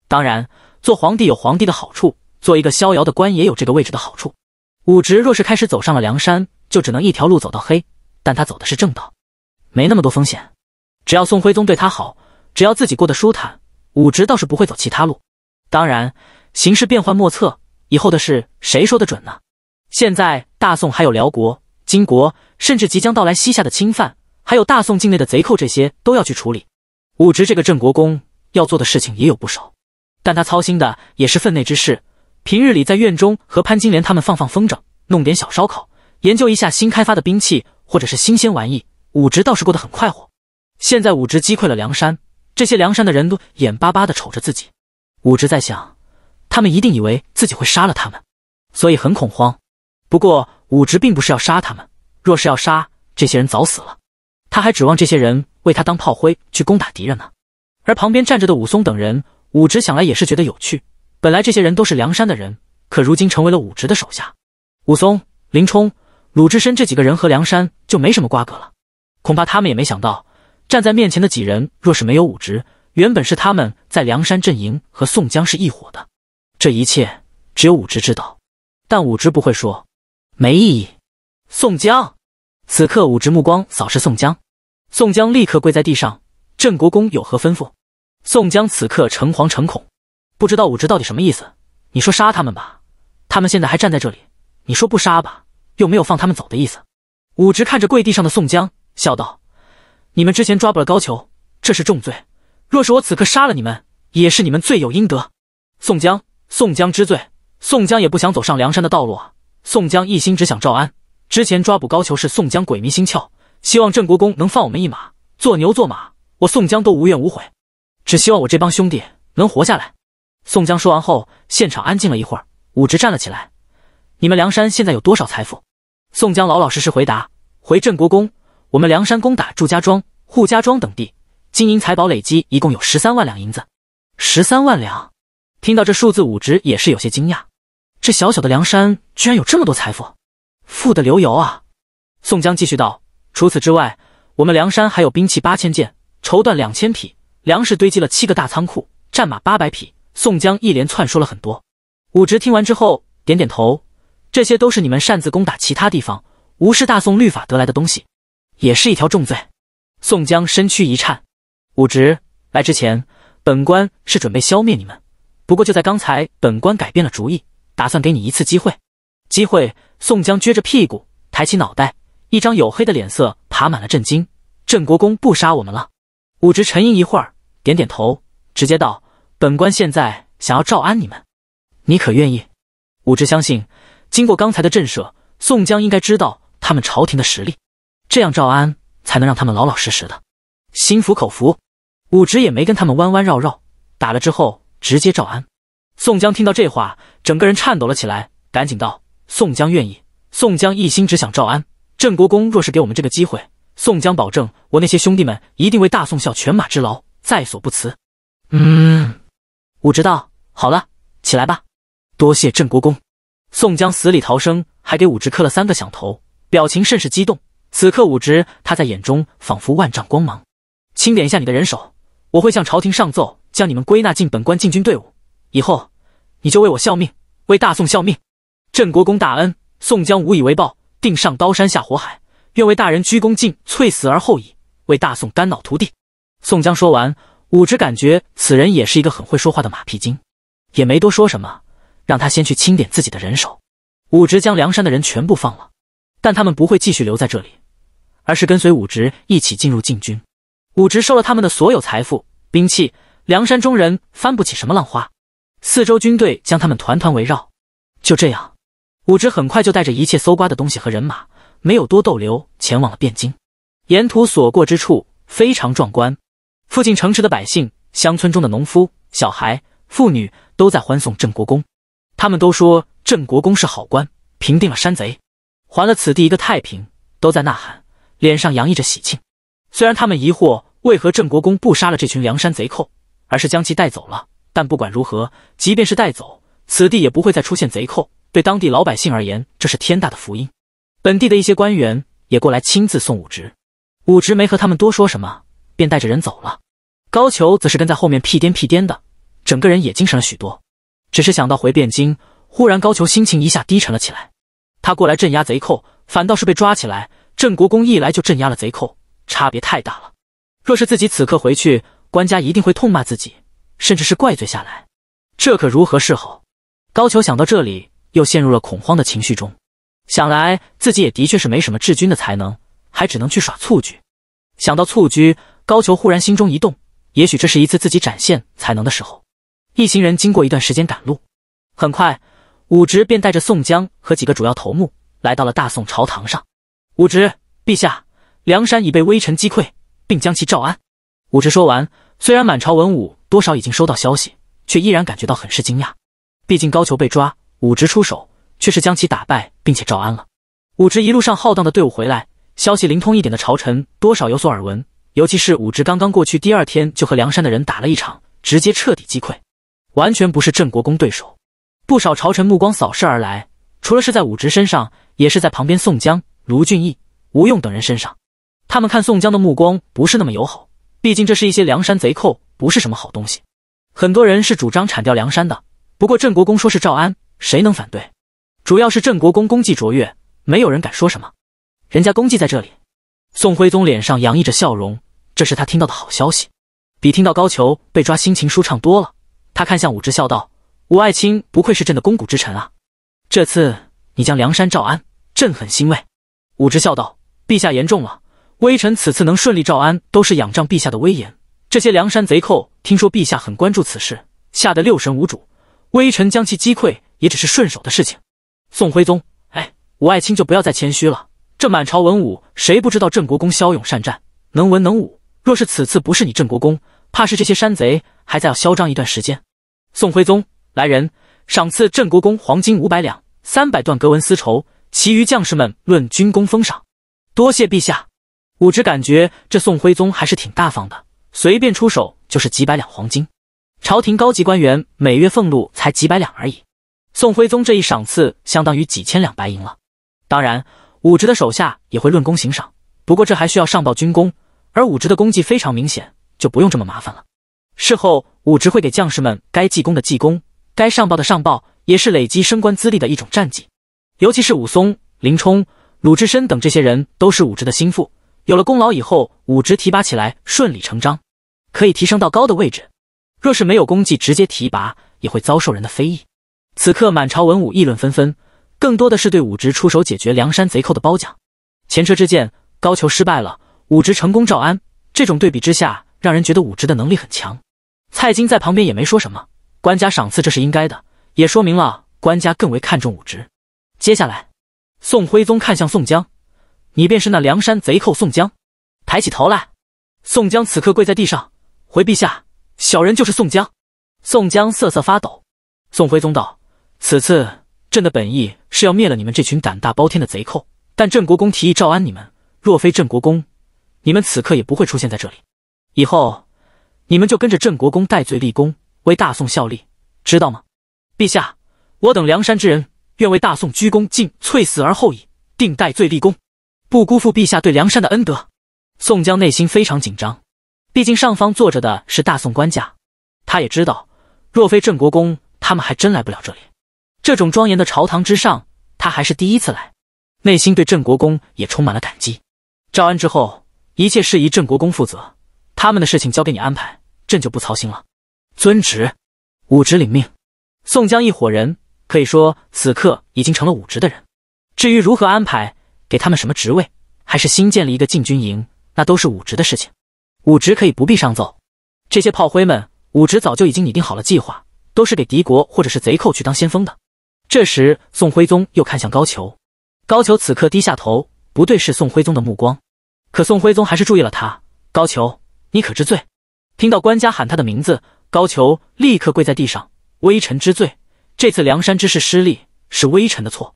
当然，做皇帝有皇帝的好处，做一个逍遥的官也有这个位置的好处。武直若是开始走上了梁山，就只能一条路走到黑。但他走的是正道，没那么多风险。只要宋徽宗对他好，只要自己过得舒坦，武直倒是不会走其他路。当然，形势变幻莫测，以后的事谁说得准呢？现在大宋还有辽国。金国，甚至即将到来西夏的侵犯，还有大宋境内的贼寇，这些都要去处理。武直这个镇国公要做的事情也有不少，但他操心的也是分内之事。平日里在院中和潘金莲他们放放风筝，弄点小烧烤，研究一下新开发的兵器或者是新鲜玩意。武直倒是过得很快活。现在武直击溃了梁山，这些梁山的人都眼巴巴的瞅着自己。武直在想，他们一定以为自己会杀了他们，所以很恐慌。不过。武直并不是要杀他们，若是要杀，这些人早死了。他还指望这些人为他当炮灰去攻打敌人呢。而旁边站着的武松等人，武直想来也是觉得有趣。本来这些人都是梁山的人，可如今成为了武直的手下。武松、林冲、鲁智深这几个人和梁山就没什么瓜葛了。恐怕他们也没想到，站在面前的几人，若是没有武直，原本是他们在梁山阵营和宋江是一伙的。这一切只有武直知道，但武直不会说。没意义。宋江此刻武直目光扫视宋江，宋江立刻跪在地上。郑国公有何吩咐？宋江此刻诚惶诚恐，不知道武直到底什么意思。你说杀他们吧，他们现在还站在这里；你说不杀吧，又没有放他们走的意思。武直看着跪地上的宋江，笑道：“你们之前抓捕了高俅，这是重罪。若是我此刻杀了你们，也是你们罪有应得。”宋江，宋江之罪，宋江也不想走上梁山的道路啊。宋江一心只想招安，之前抓捕高俅是宋江鬼迷心窍，希望郑国公能放我们一马，做牛做马，我宋江都无怨无悔，只希望我这帮兄弟能活下来。宋江说完后，现场安静了一会儿。武直站了起来：“你们梁山现在有多少财富？”宋江老老实实回答：“回郑国公，我们梁山攻打祝家庄、扈家庄等地，金银财宝累积一共有十三万两银子。”十三万两，听到这数字，武直也是有些惊讶。这小小的梁山居然有这么多财富，富得流油啊！宋江继续道：“除此之外，我们梁山还有兵器八千件，绸缎两千匹，粮食堆积了七个大仓库，战马八百匹。”宋江一连串说了很多。武直听完之后，点点头：“这些都是你们擅自攻打其他地方，无视大宋律法得来的东西，也是一条重罪。”宋江身躯一颤：“武直来之前，本官是准备消灭你们，不过就在刚才，本官改变了主意。”打算给你一次机会，机会。宋江撅着屁股，抬起脑袋，一张黝黑的脸色爬满了震惊。镇国公不杀我们了。武直沉吟一会儿，点点头，直接道：“本官现在想要招安你们，你可愿意？”武直相信，经过刚才的震慑，宋江应该知道他们朝廷的实力，这样召安才能让他们老老实实的，心服口服。武直也没跟他们弯弯绕绕，打了之后直接召安。宋江听到这话，整个人颤抖了起来，赶紧道：“宋江愿意。宋江一心只想赵安。郑国公若是给我们这个机会，宋江保证我那些兄弟们一定为大宋效犬马之劳，在所不辞。”嗯，武直道：“好了，起来吧。多谢郑国公。”宋江死里逃生，还给武直磕了三个响头，表情甚是激动。此刻武直他在眼中仿佛万丈光芒。清点一下你的人手，我会向朝廷上奏，将你们归纳进本官禁军队伍，以后。你就为我效命，为大宋效命。镇国公大恩，宋江无以为报，定上刀山下火海，愿为大人鞠躬尽瘁，死而后已，为大宋肝脑涂地。宋江说完，武直感觉此人也是一个很会说话的马屁精，也没多说什么，让他先去清点自己的人手。武直将梁山的人全部放了，但他们不会继续留在这里，而是跟随武直一起进入禁军。武直收了他们的所有财富、兵器，梁山中人翻不起什么浪花。四周军队将他们团团围绕，就这样，武植很快就带着一切搜刮的东西和人马，没有多逗留，前往了汴京。沿途所过之处非常壮观，附近城池的百姓、乡村中的农夫、小孩、妇女都在欢送郑国公。他们都说郑国公是好官，平定了山贼，还了此地一个太平，都在呐喊，脸上洋溢着喜庆。虽然他们疑惑为何郑国公不杀了这群梁山贼寇，而是将其带走了。但不管如何，即便是带走，此地也不会再出现贼寇。对当地老百姓而言，这是天大的福音。本地的一些官员也过来亲自送武植，武植没和他们多说什么，便带着人走了。高俅则是跟在后面屁颠屁颠的，整个人也精神了许多。只是想到回汴京，忽然高俅心情一下低沉了起来。他过来镇压贼寇，反倒是被抓起来。镇国公一来就镇压了贼寇，差别太大了。若是自己此刻回去，官家一定会痛骂自己。甚至是怪罪下来，这可如何是好？高俅想到这里，又陷入了恐慌的情绪中。想来自己也的确是没什么治军的才能，还只能去耍蹴鞠。想到蹴鞠，高俅忽然心中一动，也许这是一次自己展现才能的时候。一行人经过一段时间赶路，很快武直便带着宋江和几个主要头目来到了大宋朝堂上。武直陛下，梁山已被微臣击溃，并将其召安。武直说完，虽然满朝文武。多少已经收到消息，却依然感觉到很是惊讶。毕竟高俅被抓，武直出手，却是将其打败，并且招安了。武直一路上浩荡的队伍回来，消息灵通一点的朝臣多少有所耳闻。尤其是武直刚刚过去第二天就和梁山的人打了一场，直接彻底击溃，完全不是镇国公对手。不少朝臣目光扫视而来，除了是在武直身上，也是在旁边宋江、卢俊义、吴用等人身上。他们看宋江的目光不是那么友好，毕竟这是一些梁山贼寇。不是什么好东西，很多人是主张铲掉梁山的。不过郑国公说是赵安，谁能反对？主要是郑国公功绩卓越，没有人敢说什么。人家功绩在这里。宋徽宗脸上洋溢着笑容，这是他听到的好消息，比听到高俅被抓心情舒畅多了。他看向武直，笑道：“武爱卿不愧是朕的肱骨之臣啊！这次你将梁山召安，朕很欣慰。”武直笑道：“陛下言重了，微臣此次能顺利召安，都是仰仗陛下的威严。”这些梁山贼寇听说陛下很关注此事，吓得六神无主。微臣将其击溃，也只是顺手的事情。宋徽宗，哎，武爱卿就不要再谦虚了。这满朝文武，谁不知道镇国公骁勇善战，能文能武？若是此次不是你镇国公，怕是这些山贼还在要嚣张一段时间。宋徽宗，来人，赏赐镇国公黄金五百两，三百段格纹丝绸，其余将士们论军功封赏。多谢陛下，武植感觉这宋徽宗还是挺大方的。随便出手就是几百两黄金，朝廷高级官员每月俸禄才几百两而已。宋徽宗这一赏赐相当于几千两白银了。当然，武职的手下也会论功行赏，不过这还需要上报军功。而武职的功绩非常明显，就不用这么麻烦了。事后，武职会给将士们该记功的记功，该上报的上报，也是累积升官资历的一种战绩。尤其是武松、林冲、鲁智深等这些人，都是武职的心腹。有了功劳以后，武职提拔起来顺理成章，可以提升到高的位置。若是没有功绩直接提拔，也会遭受人的非议。此刻满朝文武议论纷纷，更多的是对武职出手解决梁山贼寇的褒奖。前车之鉴，高俅失败了，武职成功招安，这种对比之下，让人觉得武职的能力很强。蔡京在旁边也没说什么，官家赏赐这是应该的，也说明了官家更为看重武职。接下来，宋徽宗看向宋江。你便是那梁山贼寇宋江，抬起头来。宋江此刻跪在地上，回陛下，小人就是宋江。宋江瑟瑟发抖。宋徽宗道：“此次朕的本意是要灭了你们这群胆大包天的贼寇，但郑国公提议召安你们。若非郑国公，你们此刻也不会出现在这里。以后你们就跟着郑国公戴罪立功，为大宋效力，知道吗？陛下，我等梁山之人，愿为大宋鞠躬尽瘁，死而后已，定戴罪立功。”不辜负陛下对梁山的恩德。宋江内心非常紧张，毕竟上方坐着的是大宋官家，他也知道，若非郑国公，他们还真来不了这里。这种庄严的朝堂之上，他还是第一次来，内心对郑国公也充满了感激。招安之后，一切事宜郑国公负责，他们的事情交给你安排，朕就不操心了。遵旨。武职领命。宋江一伙人可以说此刻已经成了武职的人。至于如何安排。给他们什么职位，还是新建了一个禁军营，那都是武职的事情。武职可以不必上奏。这些炮灰们，武职早就已经拟定好了计划，都是给敌国或者是贼寇去当先锋的。这时，宋徽宗又看向高俅，高俅此刻低下头，不对视宋徽宗的目光，可宋徽宗还是注意了他。高俅，你可知罪？听到官家喊他的名字，高俅立刻跪在地上：“微臣知罪。这次梁山之事失利，是微臣的错。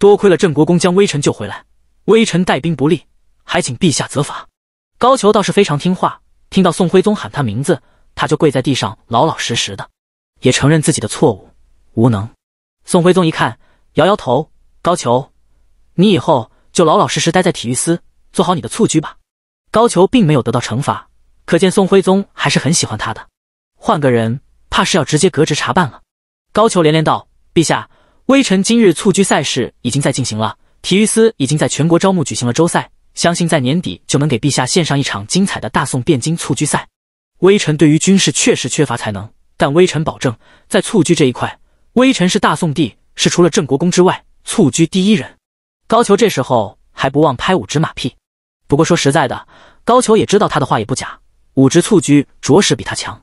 多亏了郑国公将微臣救回来。”微臣带兵不利，还请陛下责罚。高俅倒是非常听话，听到宋徽宗喊他名字，他就跪在地上，老老实实的，也承认自己的错误，无能。宋徽宗一看，摇摇头，高俅，你以后就老老实实待在体育司，做好你的蹴鞠吧。高俅并没有得到惩罚，可见宋徽宗还是很喜欢他的。换个人，怕是要直接革职查办了。高俅连连道，陛下，微臣今日蹴鞠赛事已经在进行了。体育司已经在全国招募，举行了周赛，相信在年底就能给陛下献上一场精彩的大宋汴京蹴鞠赛。微臣对于军事确实缺乏才能，但微臣保证，在蹴鞠这一块，微臣是大宋帝是除了郑国公之外，蹴鞠第一人。高俅这时候还不忘拍武直马屁，不过说实在的，高俅也知道他的话也不假，武直蹴鞠着实比他强。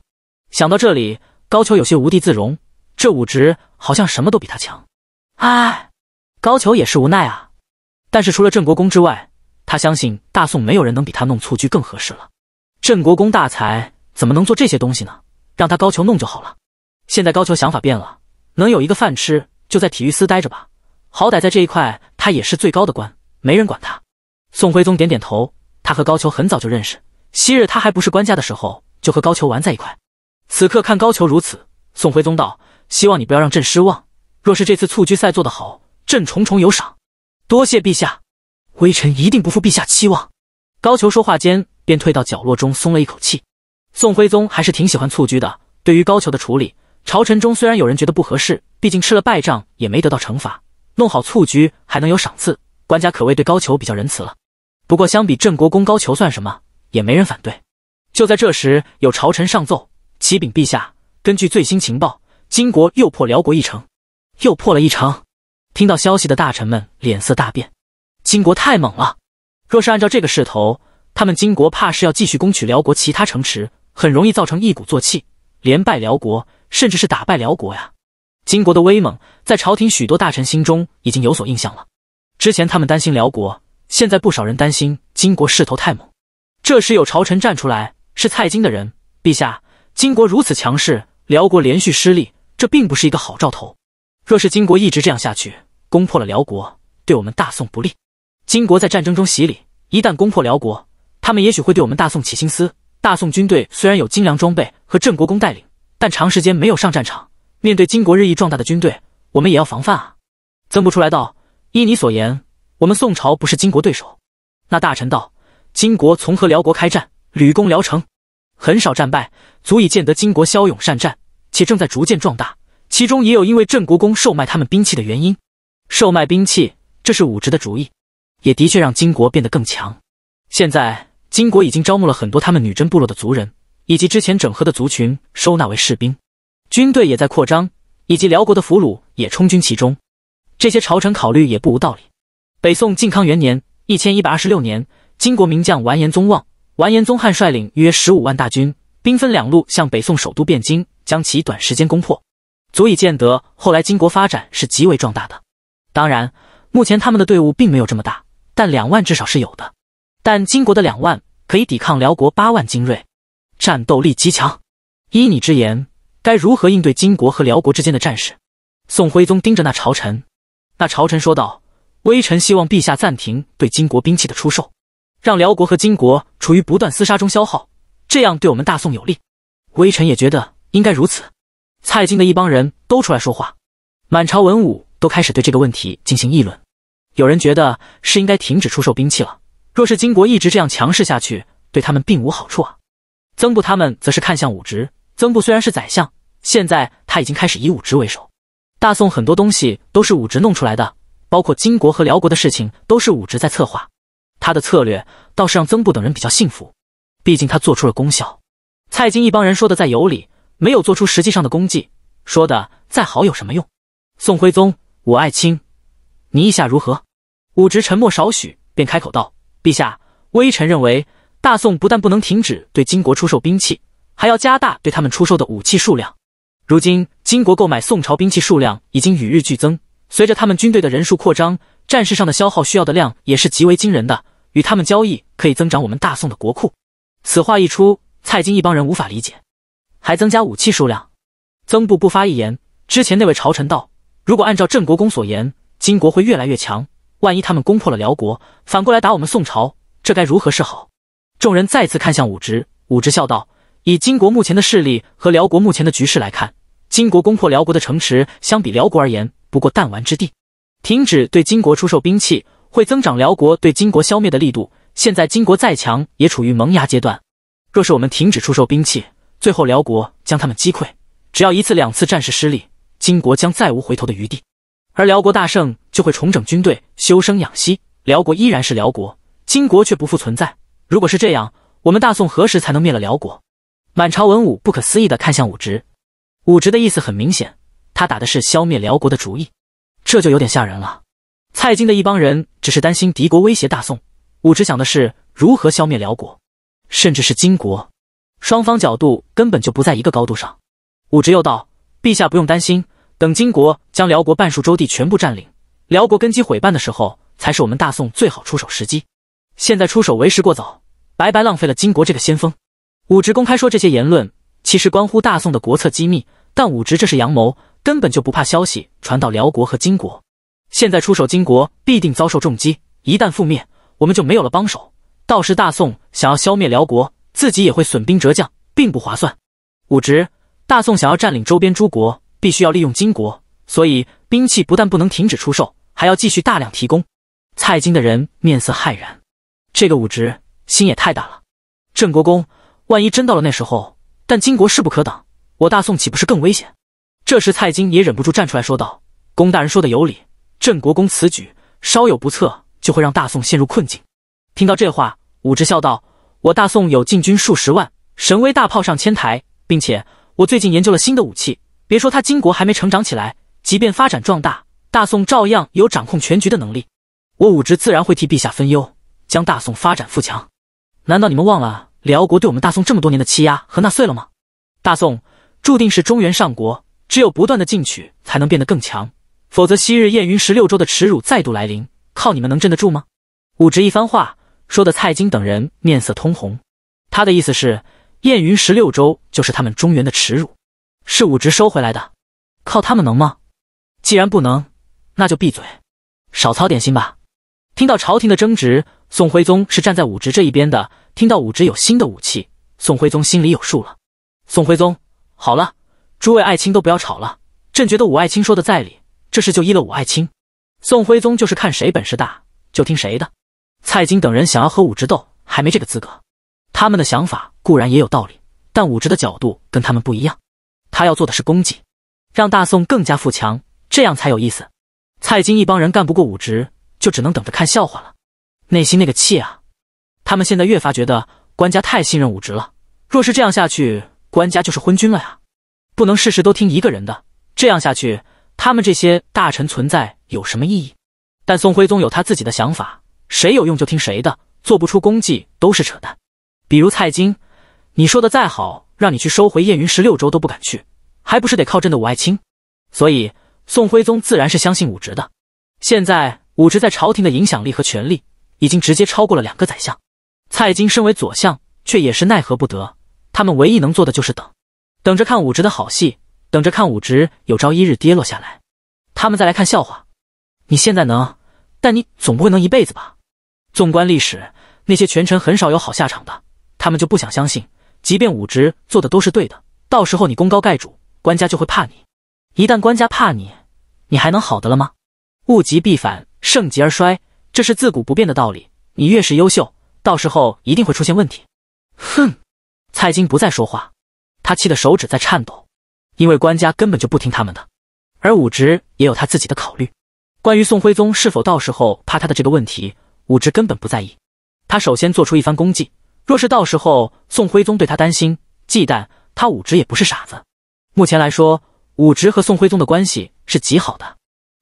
想到这里，高俅有些无地自容，这武直好像什么都比他强。唉，高俅也是无奈啊。但是除了郑国公之外，他相信大宋没有人能比他弄蹴鞠更合适了。郑国公大才，怎么能做这些东西呢？让他高俅弄就好了。现在高俅想法变了，能有一个饭吃，就在体育司待着吧。好歹在这一块，他也是最高的官，没人管他。宋徽宗点点头，他和高俅很早就认识，昔日他还不是官家的时候，就和高俅玩在一块。此刻看高俅如此，宋徽宗道：“希望你不要让朕失望。若是这次蹴鞠赛做得好，朕重重有赏。”多谢陛下，微臣一定不负陛下期望。高俅说话间便退到角落中，松了一口气。宋徽宗还是挺喜欢蹴鞠的，对于高俅的处理，朝臣中虽然有人觉得不合适，毕竟吃了败仗也没得到惩罚，弄好蹴鞠还能有赏赐，官家可谓对高俅比较仁慈了。不过相比镇国公高俅算什么，也没人反对。就在这时，有朝臣上奏：“启禀陛下，根据最新情报，金国又破辽国一城，又破了一城。”听到消息的大臣们脸色大变，金国太猛了。若是按照这个势头，他们金国怕是要继续攻取辽国其他城池，很容易造成一鼓作气，连败辽国，甚至是打败辽国呀。金国的威猛，在朝廷许多大臣心中已经有所印象了。之前他们担心辽国，现在不少人担心金国势头太猛。这时有朝臣站出来，是蔡京的人。陛下，金国如此强势，辽国连续失利，这并不是一个好兆头。若是金国一直这样下去，攻破了辽国，对我们大宋不利。金国在战争中洗礼，一旦攻破辽国，他们也许会对我们大宋起心思。大宋军队虽然有精良装备和郑国公带领，但长时间没有上战场，面对金国日益壮大的军队，我们也要防范啊。曾不出来道：“依你所言，我们宋朝不是金国对手。那大臣道：金国从和辽国开战，屡攻辽城，很少战败，足以见得金国骁勇善战，且正在逐渐壮大。其中也有因为镇国公售卖他们兵器的原因，售卖兵器这是武直的主意，也的确让金国变得更强。现在金国已经招募了很多他们女真部落的族人，以及之前整合的族群收纳为士兵，军队也在扩张，以及辽国的俘虏也充军其中。这些朝臣考虑也不无道理。北宋靖康元年（一千一百二十六年），金国名将完颜宗望、完颜宗翰率领约十五万大军，兵分两路向北宋首都汴京，将其短时间攻破。足以见得，后来金国发展是极为壮大的。当然，目前他们的队伍并没有这么大，但两万至少是有的。但金国的两万可以抵抗辽国八万精锐，战斗力极强。依你之言，该如何应对金国和辽国之间的战事？宋徽宗盯着那朝臣，那朝臣说道：“微臣希望陛下暂停对金国兵器的出售，让辽国和金国处于不断厮杀中消耗，这样对我们大宋有利。微臣也觉得应该如此。”蔡京的一帮人都出来说话，满朝文武都开始对这个问题进行议论。有人觉得是应该停止出售兵器了，若是金国一直这样强势下去，对他们并无好处啊。曾布他们则是看向武直，曾布虽然是宰相，现在他已经开始以武直为首。大宋很多东西都是武直弄出来的，包括金国和辽国的事情都是武直在策划。他的策略倒是让曾布等人比较信服，毕竟他做出了功效。蔡京一帮人说的再有理。没有做出实际上的功绩，说的再好有什么用？宋徽宗，我爱卿，你意下如何？武直沉默少许，便开口道：“陛下，微臣认为，大宋不但不能停止对金国出售兵器，还要加大对他们出售的武器数量。如今，金国购买宋朝兵器数量已经与日俱增，随着他们军队的人数扩张，战事上的消耗需要的量也是极为惊人的。与他们交易，可以增长我们大宋的国库。”此话一出，蔡京一帮人无法理解。还增加武器数量，曾布不发一言。之前那位朝臣道：“如果按照郑国公所言，金国会越来越强。万一他们攻破了辽国，反过来打我们宋朝，这该如何是好？”众人再次看向武植，武植笑道：“以金国目前的势力和辽国目前的局势来看，金国攻破辽国的城池，相比辽国而言不过弹丸之地。停止对金国出售兵器，会增长辽国对金国消灭的力度。现在金国再强，也处于萌芽阶段。若是我们停止出售兵器，”最后，辽国将他们击溃。只要一次、两次战事失利，金国将再无回头的余地。而辽国大胜，就会重整军队，休生养息。辽国依然是辽国，金国却不复存在。如果是这样，我们大宋何时才能灭了辽国？满朝文武不可思议地看向武植。武植的意思很明显，他打的是消灭辽国的主意。这就有点吓人了。蔡京的一帮人只是担心敌国威胁大宋，武植想的是如何消灭辽国，甚至是金国。双方角度根本就不在一个高度上。武直又道：“陛下不用担心，等金国将辽国半数州地全部占领，辽国根基毁半的时候，才是我们大宋最好出手时机。现在出手为时过早，白白浪费了金国这个先锋。”武直公开说这些言论，其实关乎大宋的国策机密。但武直这是阳谋，根本就不怕消息传到辽国和金国。现在出手，金国必定遭受重击，一旦覆灭，我们就没有了帮手。到时大宋想要消灭辽国。自己也会损兵折将，并不划算。武直，大宋想要占领周边诸国，必须要利用金国，所以兵器不但不能停止出售，还要继续大量提供。蔡京的人面色骇然，这个武直心也太大了。郑国公，万一真到了那时候，但金国势不可挡，我大宋岂不是更危险？这时，蔡京也忍不住站出来说道：“宫大人说的有理，郑国公此举稍有不测，就会让大宋陷入困境。”听到这话，武直笑道。我大宋有禁军数十万，神威大炮上千台，并且我最近研究了新的武器。别说他金国还没成长起来，即便发展壮大，大宋照样有掌控全局的能力。我武直自然会替陛下分忧，将大宋发展富强。难道你们忘了辽国对我们大宋这么多年的欺压和纳粹了吗？大宋注定是中原上国，只有不断的进取才能变得更强，否则昔日燕云十六州的耻辱再度来临，靠你们能镇得住吗？武直一番话。说的，蔡京等人面色通红。他的意思是，燕云十六州就是他们中原的耻辱，是武直收回来的，靠他们能吗？既然不能，那就闭嘴，少操点心吧。听到朝廷的争执，宋徽宗是站在武直这一边的。听到武直有新的武器，宋徽宗心里有数了。宋徽宗，好了，诸位爱卿都不要吵了，朕觉得武爱卿说的在理，这事就依了武爱卿。宋徽宗就是看谁本事大，就听谁的。蔡京等人想要和武直斗，还没这个资格。他们的想法固然也有道理，但武直的角度跟他们不一样。他要做的是功绩，让大宋更加富强，这样才有意思。蔡京一帮人干不过武直，就只能等着看笑话了。内心那个气啊！他们现在越发觉得官家太信任武直了。若是这样下去，官家就是昏君了呀！不能事事都听一个人的，这样下去，他们这些大臣存在有什么意义？但宋徽宗有他自己的想法。谁有用就听谁的，做不出功绩都是扯淡。比如蔡京，你说的再好，让你去收回燕云十六州都不敢去，还不是得靠朕的武爱卿？所以宋徽宗自然是相信武植的。现在武植在朝廷的影响力和权力，已经直接超过了两个宰相。蔡京身为左相，却也是奈何不得。他们唯一能做的就是等，等着看武植的好戏，等着看武植有朝一日跌落下来，他们再来看笑话。你现在能？但你总不会能一辈子吧？纵观历史，那些权臣很少有好下场的。他们就不想相信，即便武职做的都是对的，到时候你功高盖主，官家就会怕你。一旦官家怕你，你还能好的了吗？物极必反，盛极而衰，这是自古不变的道理。你越是优秀，到时候一定会出现问题。哼！蔡京不再说话，他气得手指在颤抖，因为官家根本就不听他们的，而武职也有他自己的考虑。关于宋徽宗是否到时候怕他的这个问题，武直根本不在意。他首先做出一番功绩，若是到时候宋徽宗对他担心忌惮，他武直也不是傻子。目前来说，武直和宋徽宗的关系是极好的，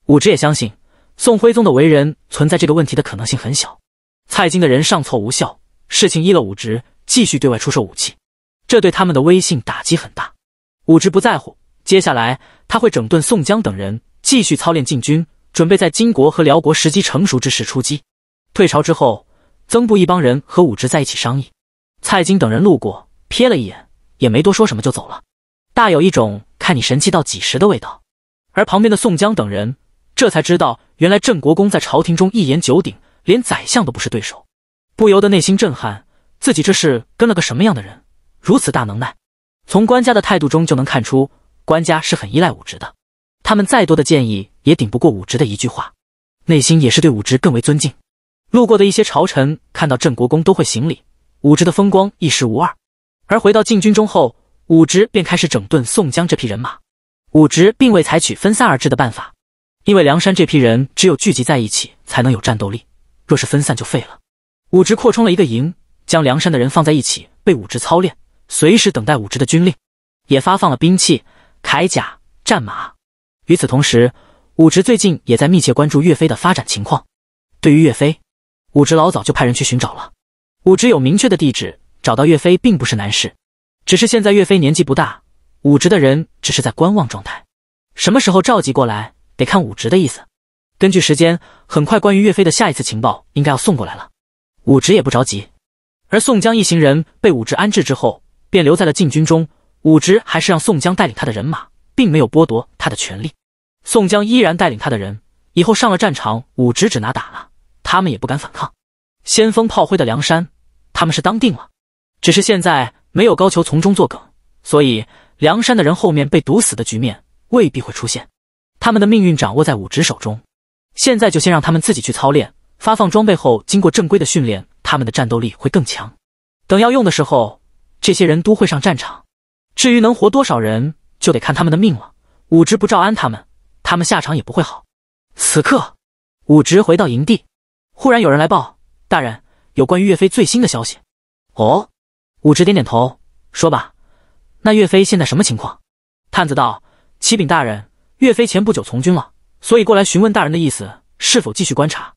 武直也相信宋徽宗的为人存在这个问题的可能性很小。蔡京的人上错无效，事情依了武直继续对外出售武器，这对他们的威信打击很大。武直不在乎，接下来他会整顿宋江等人，继续操练禁军。准备在金国和辽国时机成熟之时出击。退朝之后，曾布一帮人和武植在一起商议。蔡京等人路过，瞥了一眼，也没多说什么就走了，大有一种看你神气到几时的味道。而旁边的宋江等人，这才知道原来郑国公在朝廷中一言九鼎，连宰相都不是对手，不由得内心震撼，自己这是跟了个什么样的人？如此大能耐，从官家的态度中就能看出，官家是很依赖武植的。他们再多的建议也顶不过武直的一句话，内心也是对武直更为尊敬。路过的一些朝臣看到镇国公都会行礼，武直的风光一时无二。而回到禁军中后，武直便开始整顿宋江这批人马。武直并未采取分散而治的办法，因为梁山这批人只有聚集在一起才能有战斗力，若是分散就废了。武直扩充了一个营，将梁山的人放在一起，被武直操练，随时等待武直的军令，也发放了兵器、铠甲、战马。与此同时，武直最近也在密切关注岳飞的发展情况。对于岳飞，武直老早就派人去寻找了。武直有明确的地址，找到岳飞并不是难事。只是现在岳飞年纪不大，武直的人只是在观望状态。什么时候召集过来，得看武直的意思。根据时间，很快关于岳飞的下一次情报应该要送过来了。武直也不着急。而宋江一行人被武直安置之后，便留在了禁军中。武直还是让宋江带领他的人马。并没有剥夺他的权利，宋江依然带领他的人，以后上了战场，武直只拿打了，他们也不敢反抗。先锋炮灰的梁山，他们是当定了。只是现在没有高俅从中作梗，所以梁山的人后面被毒死的局面未必会出现。他们的命运掌握在武直手中。现在就先让他们自己去操练，发放装备后，经过正规的训练，他们的战斗力会更强。等要用的时候，这些人都会上战场。至于能活多少人？就得看他们的命了。武直不照安他们，他们下场也不会好。此刻，武直回到营地，忽然有人来报：“大人，有关于岳飞最新的消息。”哦，武直点点头，说：“吧，那岳飞现在什么情况？”探子道：“启禀大人，岳飞前不久从军了，所以过来询问大人的意思，是否继续观察。”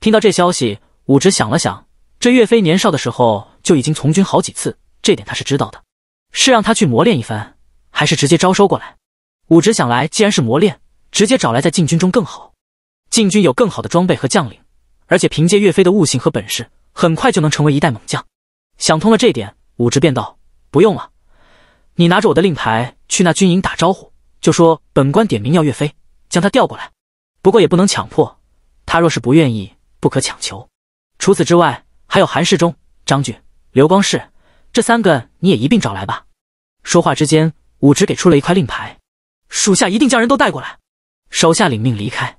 听到这消息，武直想了想，这岳飞年少的时候就已经从军好几次，这点他是知道的，是让他去磨练一番。还是直接招收过来。武直想来，既然是磨练，直接找来在禁军中更好。禁军有更好的装备和将领，而且凭借岳飞的悟性和本事，很快就能成为一代猛将。想通了这点，武直便道：“不用了，你拿着我的令牌去那军营打招呼，就说本官点名要岳飞，将他调过来。不过也不能强迫，他若是不愿意，不可强求。除此之外，还有韩世忠、张俊、刘光世这三个，你也一并找来吧。”说话之间。武直给出了一块令牌，属下一定将人都带过来。手下领命离开。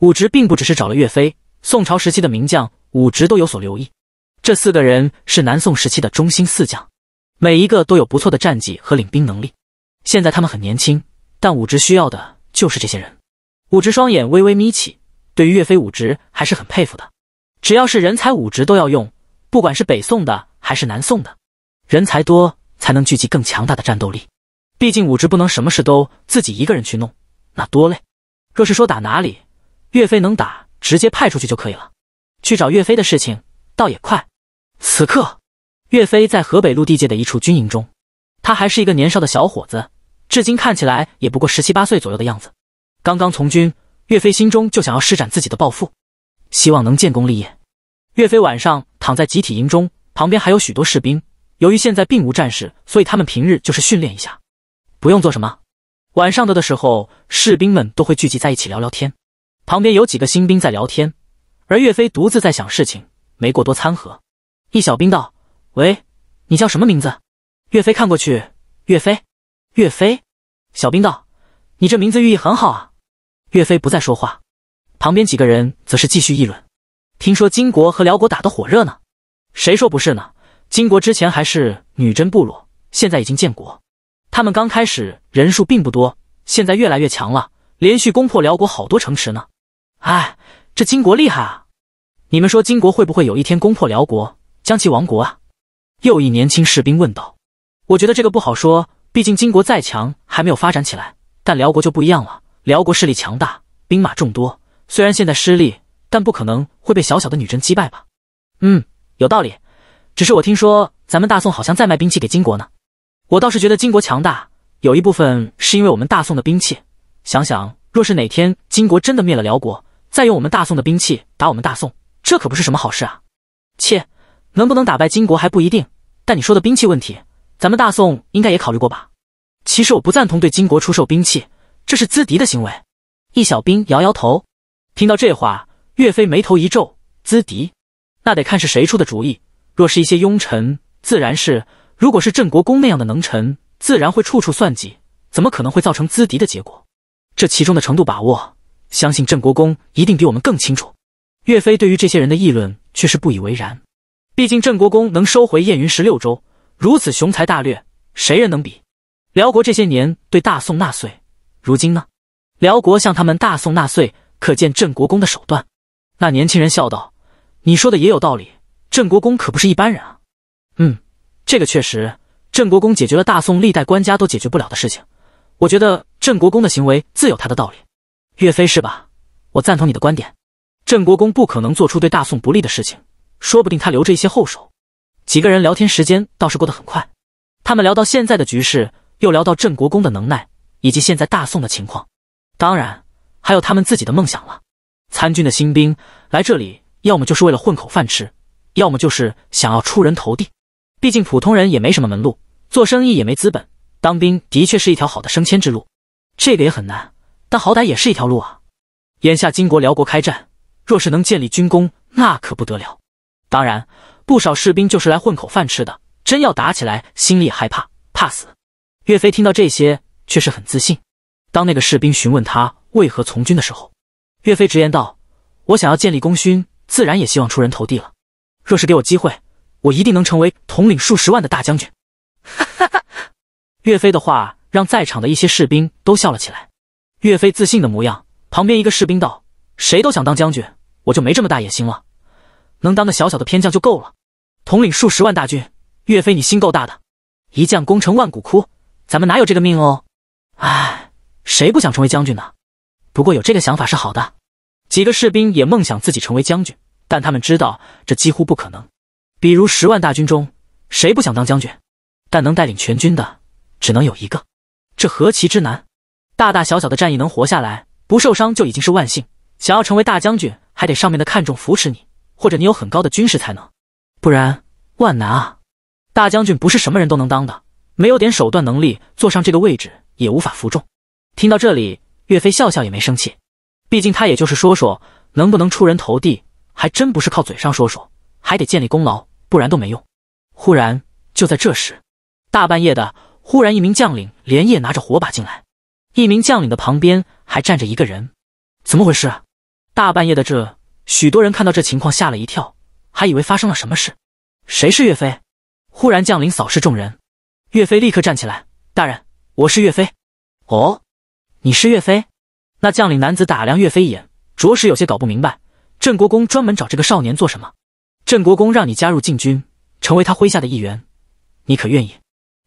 武直并不只是找了岳飞，宋朝时期的名将武直都有所留意。这四个人是南宋时期的中兴四将，每一个都有不错的战绩和领兵能力。现在他们很年轻，但武直需要的就是这些人。武直双眼微微眯起，对于岳飞武直还是很佩服的。只要是人才，武直都要用，不管是北宋的还是南宋的，人才多才能聚集更强大的战斗力。毕竟武职不能什么事都自己一个人去弄，那多累。若是说打哪里，岳飞能打，直接派出去就可以了。去找岳飞的事情倒也快。此刻，岳飞在河北陆地界的一处军营中，他还是一个年少的小伙子，至今看起来也不过十七八岁左右的样子。刚刚从军，岳飞心中就想要施展自己的抱负，希望能建功立业。岳飞晚上躺在集体营中，旁边还有许多士兵。由于现在并无战事，所以他们平日就是训练一下。不用做什么。晚上的时候，士兵们都会聚集在一起聊聊天。旁边有几个新兵在聊天，而岳飞独自在想事情，没过多掺和。一小兵道：“喂，你叫什么名字？”岳飞看过去。岳飞，岳飞。小兵道：“你这名字寓意很好啊。”岳飞不再说话。旁边几个人则是继续议论：“听说金国和辽国打得火热呢。”“谁说不是呢？金国之前还是女真部落，现在已经建国。”他们刚开始人数并不多，现在越来越强了，连续攻破辽国好多城池呢。哎，这金国厉害啊！你们说金国会不会有一天攻破辽国，将其亡国啊？又一年轻士兵问道：“我觉得这个不好说，毕竟金国再强还没有发展起来，但辽国就不一样了。辽国势力强大，兵马众多，虽然现在失利，但不可能会被小小的女真击败吧？”嗯，有道理。只是我听说咱们大宋好像在卖兵器给金国呢。我倒是觉得金国强大，有一部分是因为我们大宋的兵器。想想，若是哪天金国真的灭了辽国，再用我们大宋的兵器打我们大宋，这可不是什么好事啊！切，能不能打败金国还不一定。但你说的兵器问题，咱们大宋应该也考虑过吧？其实我不赞同对金国出售兵器，这是资敌的行为。易小兵摇摇头。听到这话，岳飞眉头一皱：资敌？那得看是谁出的主意。若是一些庸臣，自然是……如果是郑国公那样的能臣，自然会处处算计，怎么可能会造成资敌的结果？这其中的程度把握，相信郑国公一定比我们更清楚。岳飞对于这些人的议论却是不以为然，毕竟郑国公能收回燕云十六州，如此雄才大略，谁人能比？辽国这些年对大宋纳岁，如今呢？辽国向他们大宋纳岁，可见郑国公的手段。那年轻人笑道：“你说的也有道理，郑国公可不是一般人啊。”嗯。这个确实，郑国公解决了大宋历代官家都解决不了的事情。我觉得郑国公的行为自有他的道理。岳飞是吧？我赞同你的观点。郑国公不可能做出对大宋不利的事情，说不定他留着一些后手。几个人聊天，时间倒是过得很快。他们聊到现在的局势，又聊到郑国公的能耐，以及现在大宋的情况，当然还有他们自己的梦想了。参军的新兵来这里，要么就是为了混口饭吃，要么就是想要出人头地。毕竟普通人也没什么门路，做生意也没资本，当兵的确是一条好的升迁之路。这个也很难，但好歹也是一条路啊。眼下金国、辽国开战，若是能建立军功，那可不得了。当然，不少士兵就是来混口饭吃的，真要打起来，心里也害怕，怕死。岳飞听到这些，却是很自信。当那个士兵询问他为何从军的时候，岳飞直言道：“我想要建立功勋，自然也希望出人头地了。若是给我机会。”我一定能成为统领数十万的大将军。哈哈！岳飞的话让在场的一些士兵都笑了起来。岳飞自信的模样，旁边一个士兵道：“谁都想当将军，我就没这么大野心了，能当个小小的偏将就够了。统领数十万大军，岳飞你心够大的。一将功成万骨枯，咱们哪有这个命哦？哎，谁不想成为将军呢？不过有这个想法是好的。几个士兵也梦想自己成为将军，但他们知道这几乎不可能。”比如十万大军中，谁不想当将军？但能带领全军的，只能有一个。这何其之难！大大小小的战役能活下来，不受伤就已经是万幸。想要成为大将军，还得上面的看重扶持你，或者你有很高的军事才能，不然万难啊！大将军不是什么人都能当的，没有点手段能力，坐上这个位置也无法服众。听到这里，岳飞笑笑也没生气，毕竟他也就是说说，能不能出人头地，还真不是靠嘴上说说，还得建立功劳。不然都没用。忽然，就在这时，大半夜的，忽然一名将领连夜拿着火把进来，一名将领的旁边还站着一个人，怎么回事？大半夜的，这许多人看到这情况吓了一跳，还以为发生了什么事。谁是岳飞？忽然，将领扫视众人，岳飞立刻站起来：“大人，我是岳飞。”哦，你是岳飞？那将领男子打量岳飞一眼，着实有些搞不明白，镇国公专门找这个少年做什么？镇国公让你加入禁军，成为他麾下的一员，你可愿意？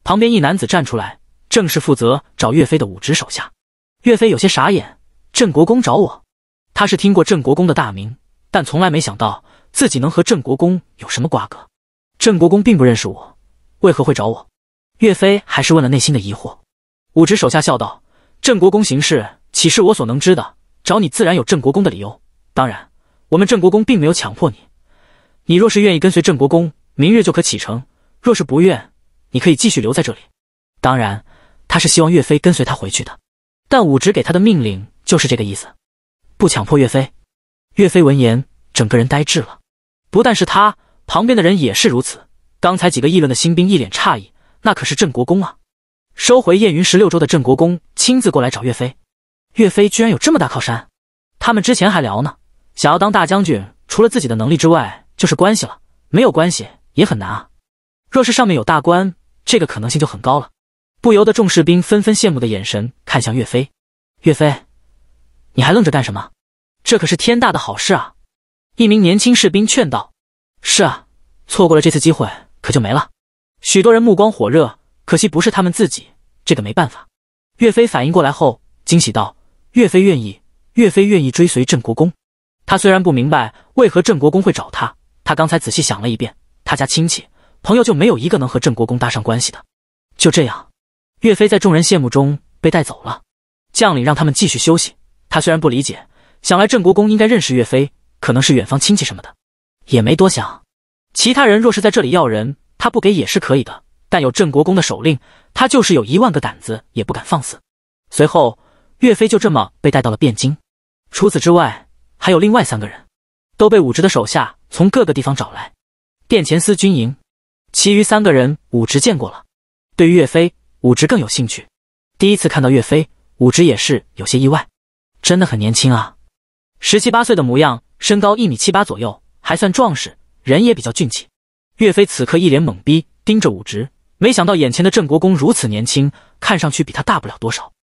旁边一男子站出来，正是负责找岳飞的武职手下。岳飞有些傻眼，镇国公找我？他是听过镇国公的大名，但从来没想到自己能和镇国公有什么瓜葛。镇国公并不认识我，为何会找我？岳飞还是问了内心的疑惑。武职手下笑道：“镇国公行事岂是我所能知的？找你自然有镇国公的理由。当然，我们镇国公并没有强迫你。”你若是愿意跟随郑国公，明日就可启程；若是不愿，你可以继续留在这里。当然，他是希望岳飞跟随他回去的，但武直给他的命令就是这个意思，不强迫岳飞。岳飞闻言，整个人呆滞了。不但是他，旁边的人也是如此。刚才几个议论的新兵一脸诧异：那可是郑国公啊！收回燕云十六州的郑国公亲自过来找岳飞，岳飞居然有这么大靠山！他们之前还聊呢，想要当大将军，除了自己的能力之外。就是关系了，没有关系也很难啊。若是上面有大官，这个可能性就很高了。不由得众士兵纷纷羡慕的眼神看向岳飞。岳飞，你还愣着干什么？这可是天大的好事啊！一名年轻士兵劝道：“是啊，错过了这次机会，可就没了。”许多人目光火热，可惜不是他们自己，这个没办法。岳飞反应过来后，惊喜道：“岳飞愿意，岳飞愿意追随镇国公。”他虽然不明白为何镇国公会找他。他刚才仔细想了一遍，他家亲戚朋友就没有一个能和郑国公搭上关系的。就这样，岳飞在众人羡慕中被带走了。将领让他们继续休息，他虽然不理解，想来郑国公应该认识岳飞，可能是远方亲戚什么的，也没多想。其他人若是在这里要人，他不给也是可以的，但有郑国公的手令，他就是有一万个胆子也不敢放肆。随后，岳飞就这么被带到了汴京。除此之外，还有另外三个人，都被武直的手下。从各个地方找来，殿前司军营，其余三个人武直见过了。对于岳飞，武直更有兴趣。第一次看到岳飞，武直也是有些意外，真的很年轻啊，十七八岁的模样，身高一米七八左右，还算壮实，人也比较俊气。岳飞此刻一脸懵逼，盯着武直，没想到眼前的郑国公如此年轻，看上去比他大不了多少。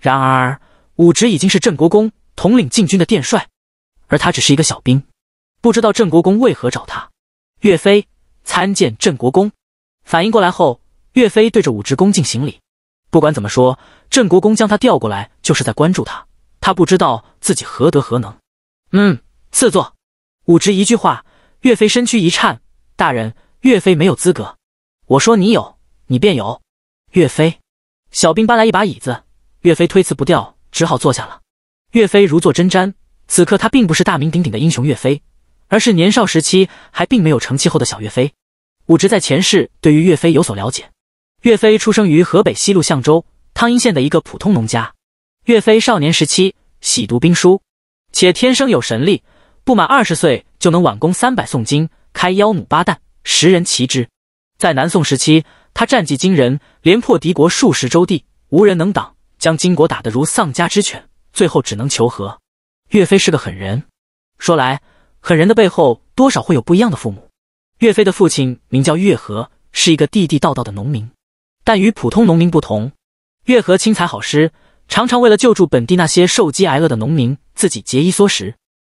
然而，武直已经是郑国公统领禁军的殿帅，而他只是一个小兵。不知道郑国公为何找他。岳飞参见郑国公。反应过来后，岳飞对着武直恭敬行礼。不管怎么说，郑国公将他调过来，就是在关注他。他不知道自己何德何能。嗯，赐座。武直一句话，岳飞身躯一颤。大人，岳飞没有资格。我说你有，你便有。岳飞。小兵搬来一把椅子，岳飞推辞不掉，只好坐下了。岳飞如坐针毡。此刻他并不是大名鼎鼎的英雄岳飞。而是年少时期还并没有成气候的小岳飞，武植在前世对于岳飞有所了解。岳飞出生于河北西路相州汤阴县的一个普通农家。岳飞少年时期喜读兵书，且天生有神力，不满二十岁就能挽弓三百，送金开腰弩八弹，十人齐之。在南宋时期，他战绩惊人，连破敌国数十州地，无人能挡，将金国打得如丧家之犬，最后只能求和。岳飞是个狠人，说来。狠人的背后多少会有不一样的父母。岳飞的父亲名叫岳和，是一个地地道道的农民。但与普通农民不同，岳和清财好施，常常为了救助本地那些受饥挨饿的农民，自己节衣缩食。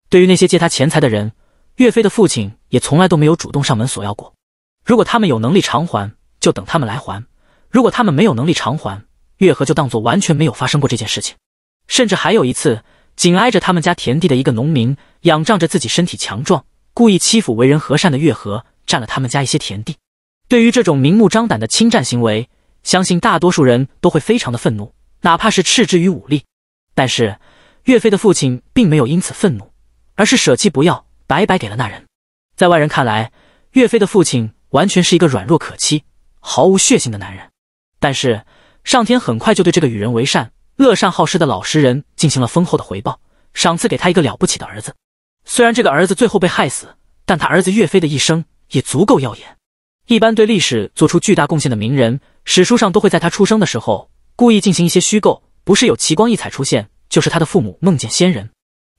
对于那些借他钱财的人，岳飞的父亲也从来都没有主动上门索要过。如果他们有能力偿还，就等他们来还；如果他们没有能力偿还，岳和就当作完全没有发生过这件事情。甚至还有一次。紧挨着他们家田地的一个农民，仰仗着自己身体强壮，故意欺负为人和善的月河，占了他们家一些田地。对于这种明目张胆的侵占行为，相信大多数人都会非常的愤怒，哪怕是斥之于武力。但是岳飞的父亲并没有因此愤怒，而是舍弃不要，白白给了那人。在外人看来，岳飞的父亲完全是一个软弱可欺、毫无血性的男人。但是上天很快就对这个与人为善。乐善好施的老实人进行了丰厚的回报，赏赐给他一个了不起的儿子。虽然这个儿子最后被害死，但他儿子岳飞的一生也足够耀眼。一般对历史做出巨大贡献的名人，史书上都会在他出生的时候故意进行一些虚构，不是有奇光异彩出现，就是他的父母梦见仙人。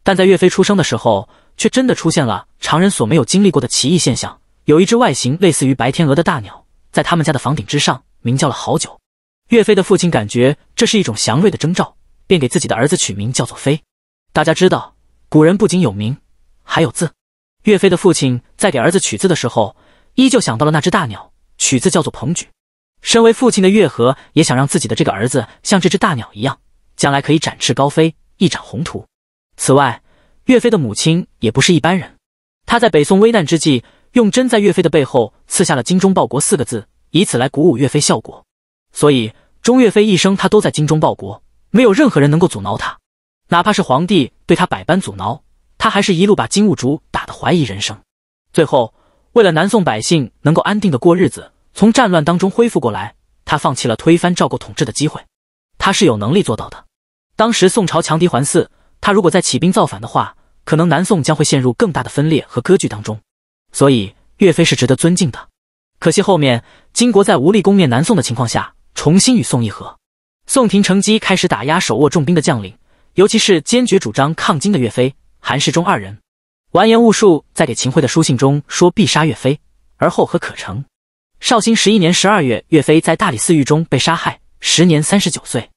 但在岳飞出生的时候，却真的出现了常人所没有经历过的奇异现象：有一只外形类似于白天鹅的大鸟，在他们家的房顶之上鸣叫了好久。岳飞的父亲感觉这是一种祥瑞的征兆，便给自己的儿子取名叫做飞。大家知道，古人不仅有名，还有字。岳飞的父亲在给儿子取字的时候，依旧想到了那只大鸟，取字叫做鹏举。身为父亲的岳和也想让自己的这个儿子像这只大鸟一样，将来可以展翅高飞，一展宏图。此外，岳飞的母亲也不是一般人，她在北宋危难之际，用针在岳飞的背后刺下了“精忠报国”四个字，以此来鼓舞岳飞效果。所以，钟岳飞一生他都在精忠报国，没有任何人能够阻挠他，哪怕是皇帝对他百般阻挠，他还是一路把金兀术打得怀疑人生。最后，为了南宋百姓能够安定的过日子，从战乱当中恢复过来，他放弃了推翻赵构统治的机会。他是有能力做到的。当时宋朝强敌环伺，他如果再起兵造反的话，可能南宋将会陷入更大的分裂和割据当中。所以，岳飞是值得尊敬的。可惜后面，金国在无力攻灭南宋的情况下。重新与宋议和，宋廷乘机开始打压手握重兵的将领，尤其是坚决主张抗金的岳飞、韩世忠二人。完颜兀术在给秦桧的书信中说：“必杀岳飞，而后和可成。”绍兴十一年十二月，岳飞在大理寺狱中被杀害，时年三十九岁。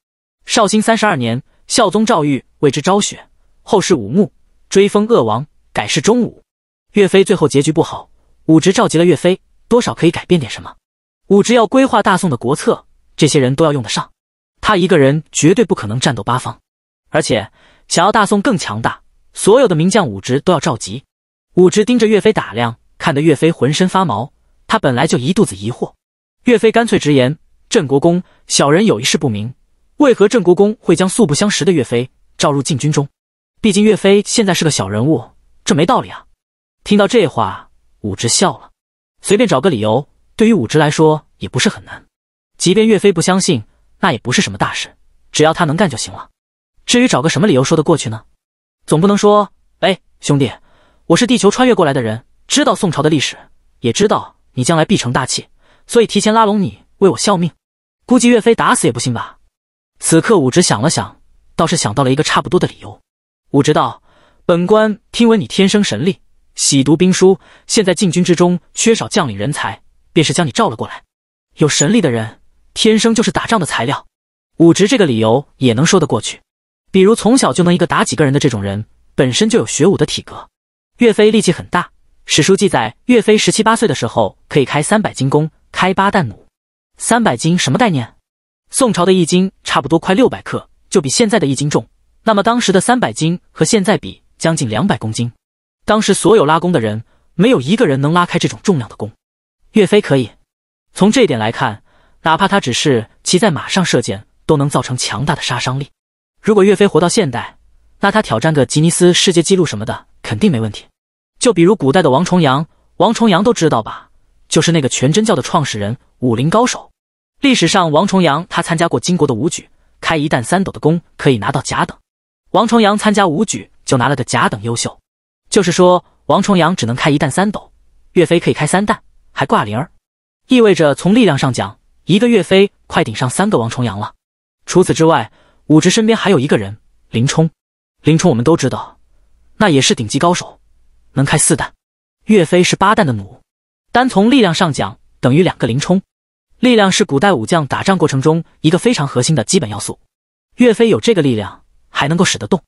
绍兴三十二年，孝宗诏谕为之昭雪，后世武穆追封鄂王，改谥忠武。岳飞最后结局不好，武直召集了岳飞，多少可以改变点什么？武直要规划大宋的国策。这些人都要用得上，他一个人绝对不可能战斗八方。而且，想要大宋更强大，所有的名将武职都要召集。武职盯着岳飞打量，看得岳飞浑身发毛。他本来就一肚子疑惑。岳飞干脆直言：“镇国公，小人有一事不明，为何镇国公会将素不相识的岳飞召入禁军中？毕竟岳飞现在是个小人物，这没道理啊！”听到这话，武职笑了。随便找个理由，对于武职来说也不是很难。即便岳飞不相信，那也不是什么大事，只要他能干就行了。至于找个什么理由说得过去呢？总不能说：“哎，兄弟，我是地球穿越过来的人，知道宋朝的历史，也知道你将来必成大器，所以提前拉拢你为我效命。”估计岳飞打死也不信吧。此刻武直想了想，倒是想到了一个差不多的理由。武直道：“本官听闻你天生神力，喜读兵书，现在禁军之中缺少将领人才，便是将你召了过来。有神力的人。”天生就是打仗的材料，武职这个理由也能说得过去。比如从小就能一个打几个人的这种人，本身就有学武的体格。岳飞力气很大，史书记载，岳飞十七八岁的时候可以开三百斤弓，开八弹弩。三百斤什么概念？宋朝的一斤差不多快六百克，就比现在的一斤重。那么当时的三百斤和现在比，将近两百公斤。当时所有拉弓的人，没有一个人能拉开这种重量的弓。岳飞可以，从这一点来看。哪怕他只是骑在马上射箭，都能造成强大的杀伤力。如果岳飞活到现代，那他挑战个吉尼斯世界纪录什么的，肯定没问题。就比如古代的王重阳，王重阳都知道吧？就是那个全真教的创始人，武林高手。历史上，王重阳他参加过金国的武举，开一弹三斗的弓可以拿到甲等。王重阳参加武举就拿了个甲等优秀，就是说王重阳只能开一弹三斗，岳飞可以开三弹还挂零儿，意味着从力量上讲。一个岳飞快顶上三个王重阳了。除此之外，武植身边还有一个人，林冲。林冲我们都知道，那也是顶级高手，能开四弹。岳飞是八弹的弩，单从力量上讲，等于两个林冲。力量是古代武将打仗过程中一个非常核心的基本要素。岳飞有这个力量，还能够使得动，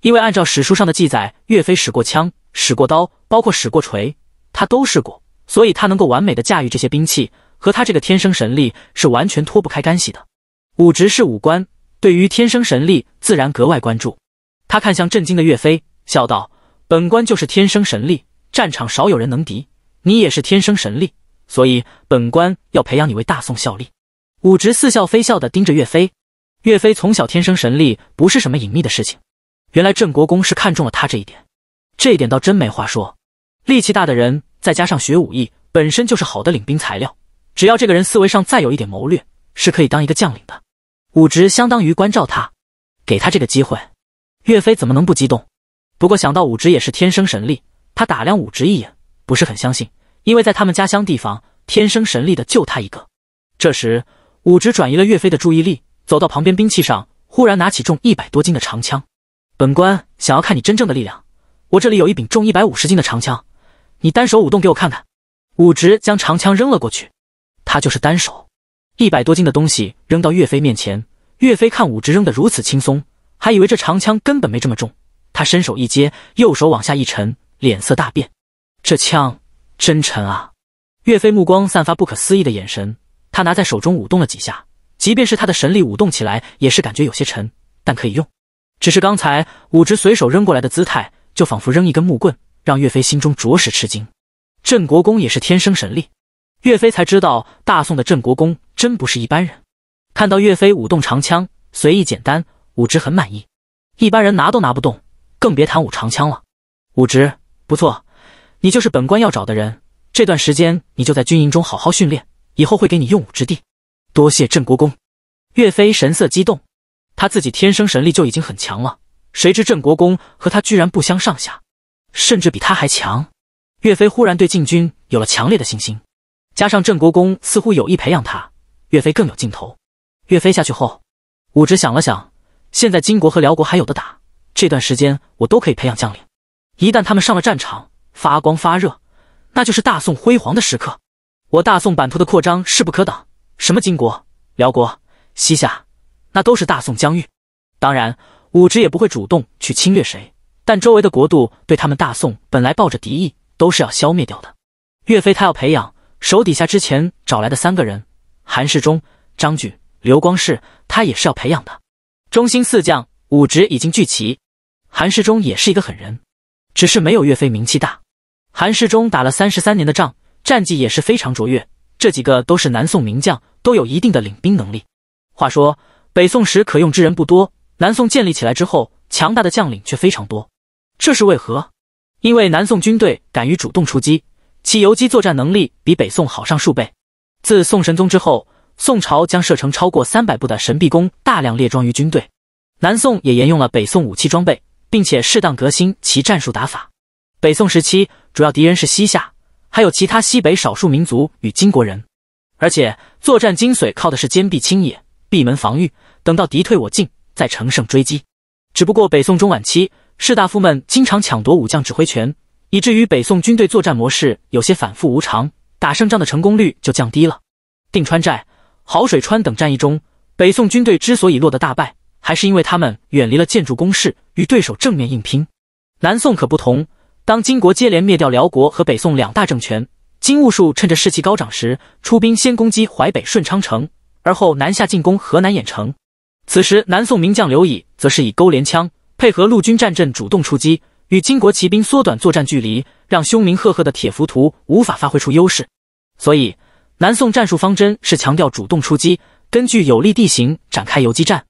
因为按照史书上的记载，岳飞使过枪，使过刀，包括使过锤，他都试过，所以他能够完美的驾驭这些兵器。和他这个天生神力是完全脱不开干系的。武直是武官，对于天生神力自然格外关注。他看向震惊的岳飞，笑道：“本官就是天生神力，战场少有人能敌。你也是天生神力，所以本官要培养你为大宋效力。”武直似笑非笑地盯着岳飞。岳飞从小天生神力，不是什么隐秘的事情。原来郑国公是看中了他这一点，这一点倒真没话说。力气大的人，再加上学武艺，本身就是好的领兵材料。只要这个人思维上再有一点谋略，是可以当一个将领的。武直相当于关照他，给他这个机会，岳飞怎么能不激动？不过想到武直也是天生神力，他打量武直一眼，不是很相信，因为在他们家乡地方，天生神力的就他一个。这时，武直转移了岳飞的注意力，走到旁边兵器上，忽然拿起重一百多斤的长枪。本官想要看你真正的力量，我这里有一柄重一百五十斤的长枪，你单手舞动给我看看。武直将长枪扔了过去。他就是单手一百多斤的东西扔到岳飞面前，岳飞看武直扔得如此轻松，还以为这长枪根本没这么重。他伸手一接，右手往下一沉，脸色大变。这枪真沉啊！岳飞目光散发不可思议的眼神，他拿在手中舞动了几下，即便是他的神力舞动起来，也是感觉有些沉，但可以用。只是刚才武直随手扔过来的姿态，就仿佛扔一根木棍，让岳飞心中着实吃惊。镇国公也是天生神力。岳飞才知道，大宋的镇国公真不是一般人。看到岳飞舞动长枪，随意简单，武直很满意。一般人拿都拿不动，更别谈舞长枪了。武直不错，你就是本官要找的人。这段时间你就在军营中好好训练，以后会给你用武之地。多谢镇国公。岳飞神色激动，他自己天生神力就已经很强了，谁知镇国公和他居然不相上下，甚至比他还强。岳飞忽然对禁军有了强烈的信心。加上镇国公似乎有意培养他，岳飞更有劲头。岳飞下去后，武直想了想，现在金国和辽国还有的打，这段时间我都可以培养将领。一旦他们上了战场，发光发热，那就是大宋辉煌的时刻。我大宋版图的扩张势不可挡，什么金国、辽国、西夏，那都是大宋疆域。当然，武直也不会主动去侵略谁，但周围的国度对他们大宋本来抱着敌意，都是要消灭掉的。岳飞他要培养。手底下之前找来的三个人，韩世忠、张俊、刘光世，他也是要培养的。中兴四将武职已经聚齐，韩世忠也是一个狠人，只是没有岳飞名气大。韩世忠打了三十三年的仗，战绩也是非常卓越。这几个都是南宋名将，都有一定的领兵能力。话说，北宋时可用之人不多，南宋建立起来之后，强大的将领却非常多，这是为何？因为南宋军队敢于主动出击。其游击作战能力比北宋好上数倍。自宋神宗之后，宋朝将射程超过三百步的神臂弓大量列装于军队。南宋也沿用了北宋武器装备，并且适当革新其战术打法。北宋时期，主要敌人是西夏，还有其他西北少数民族与金国人。而且作战精髓靠的是坚壁清野、闭门防御，等到敌退我进，再乘胜追击。只不过北宋中晚期，士大夫们经常抢夺武将指挥权。以至于北宋军队作战模式有些反复无常，打胜仗的成功率就降低了。定川寨、好水川等战役中，北宋军队之所以落得大败，还是因为他们远离了建筑工事，与对手正面硬拼。南宋可不同，当金国接连灭掉辽国和北宋两大政权，金兀术趁着士气高涨时，出兵先攻击淮北顺昌城，而后南下进攻河南郾城。此时，南宋名将刘乙则是以钩镰枪配合陆军战阵，主动出击。与金国骑兵缩短作战距离，让凶名赫赫的铁浮屠无法发挥出优势。所以，南宋战术方针是强调主动出击，根据有利地形展开游击战。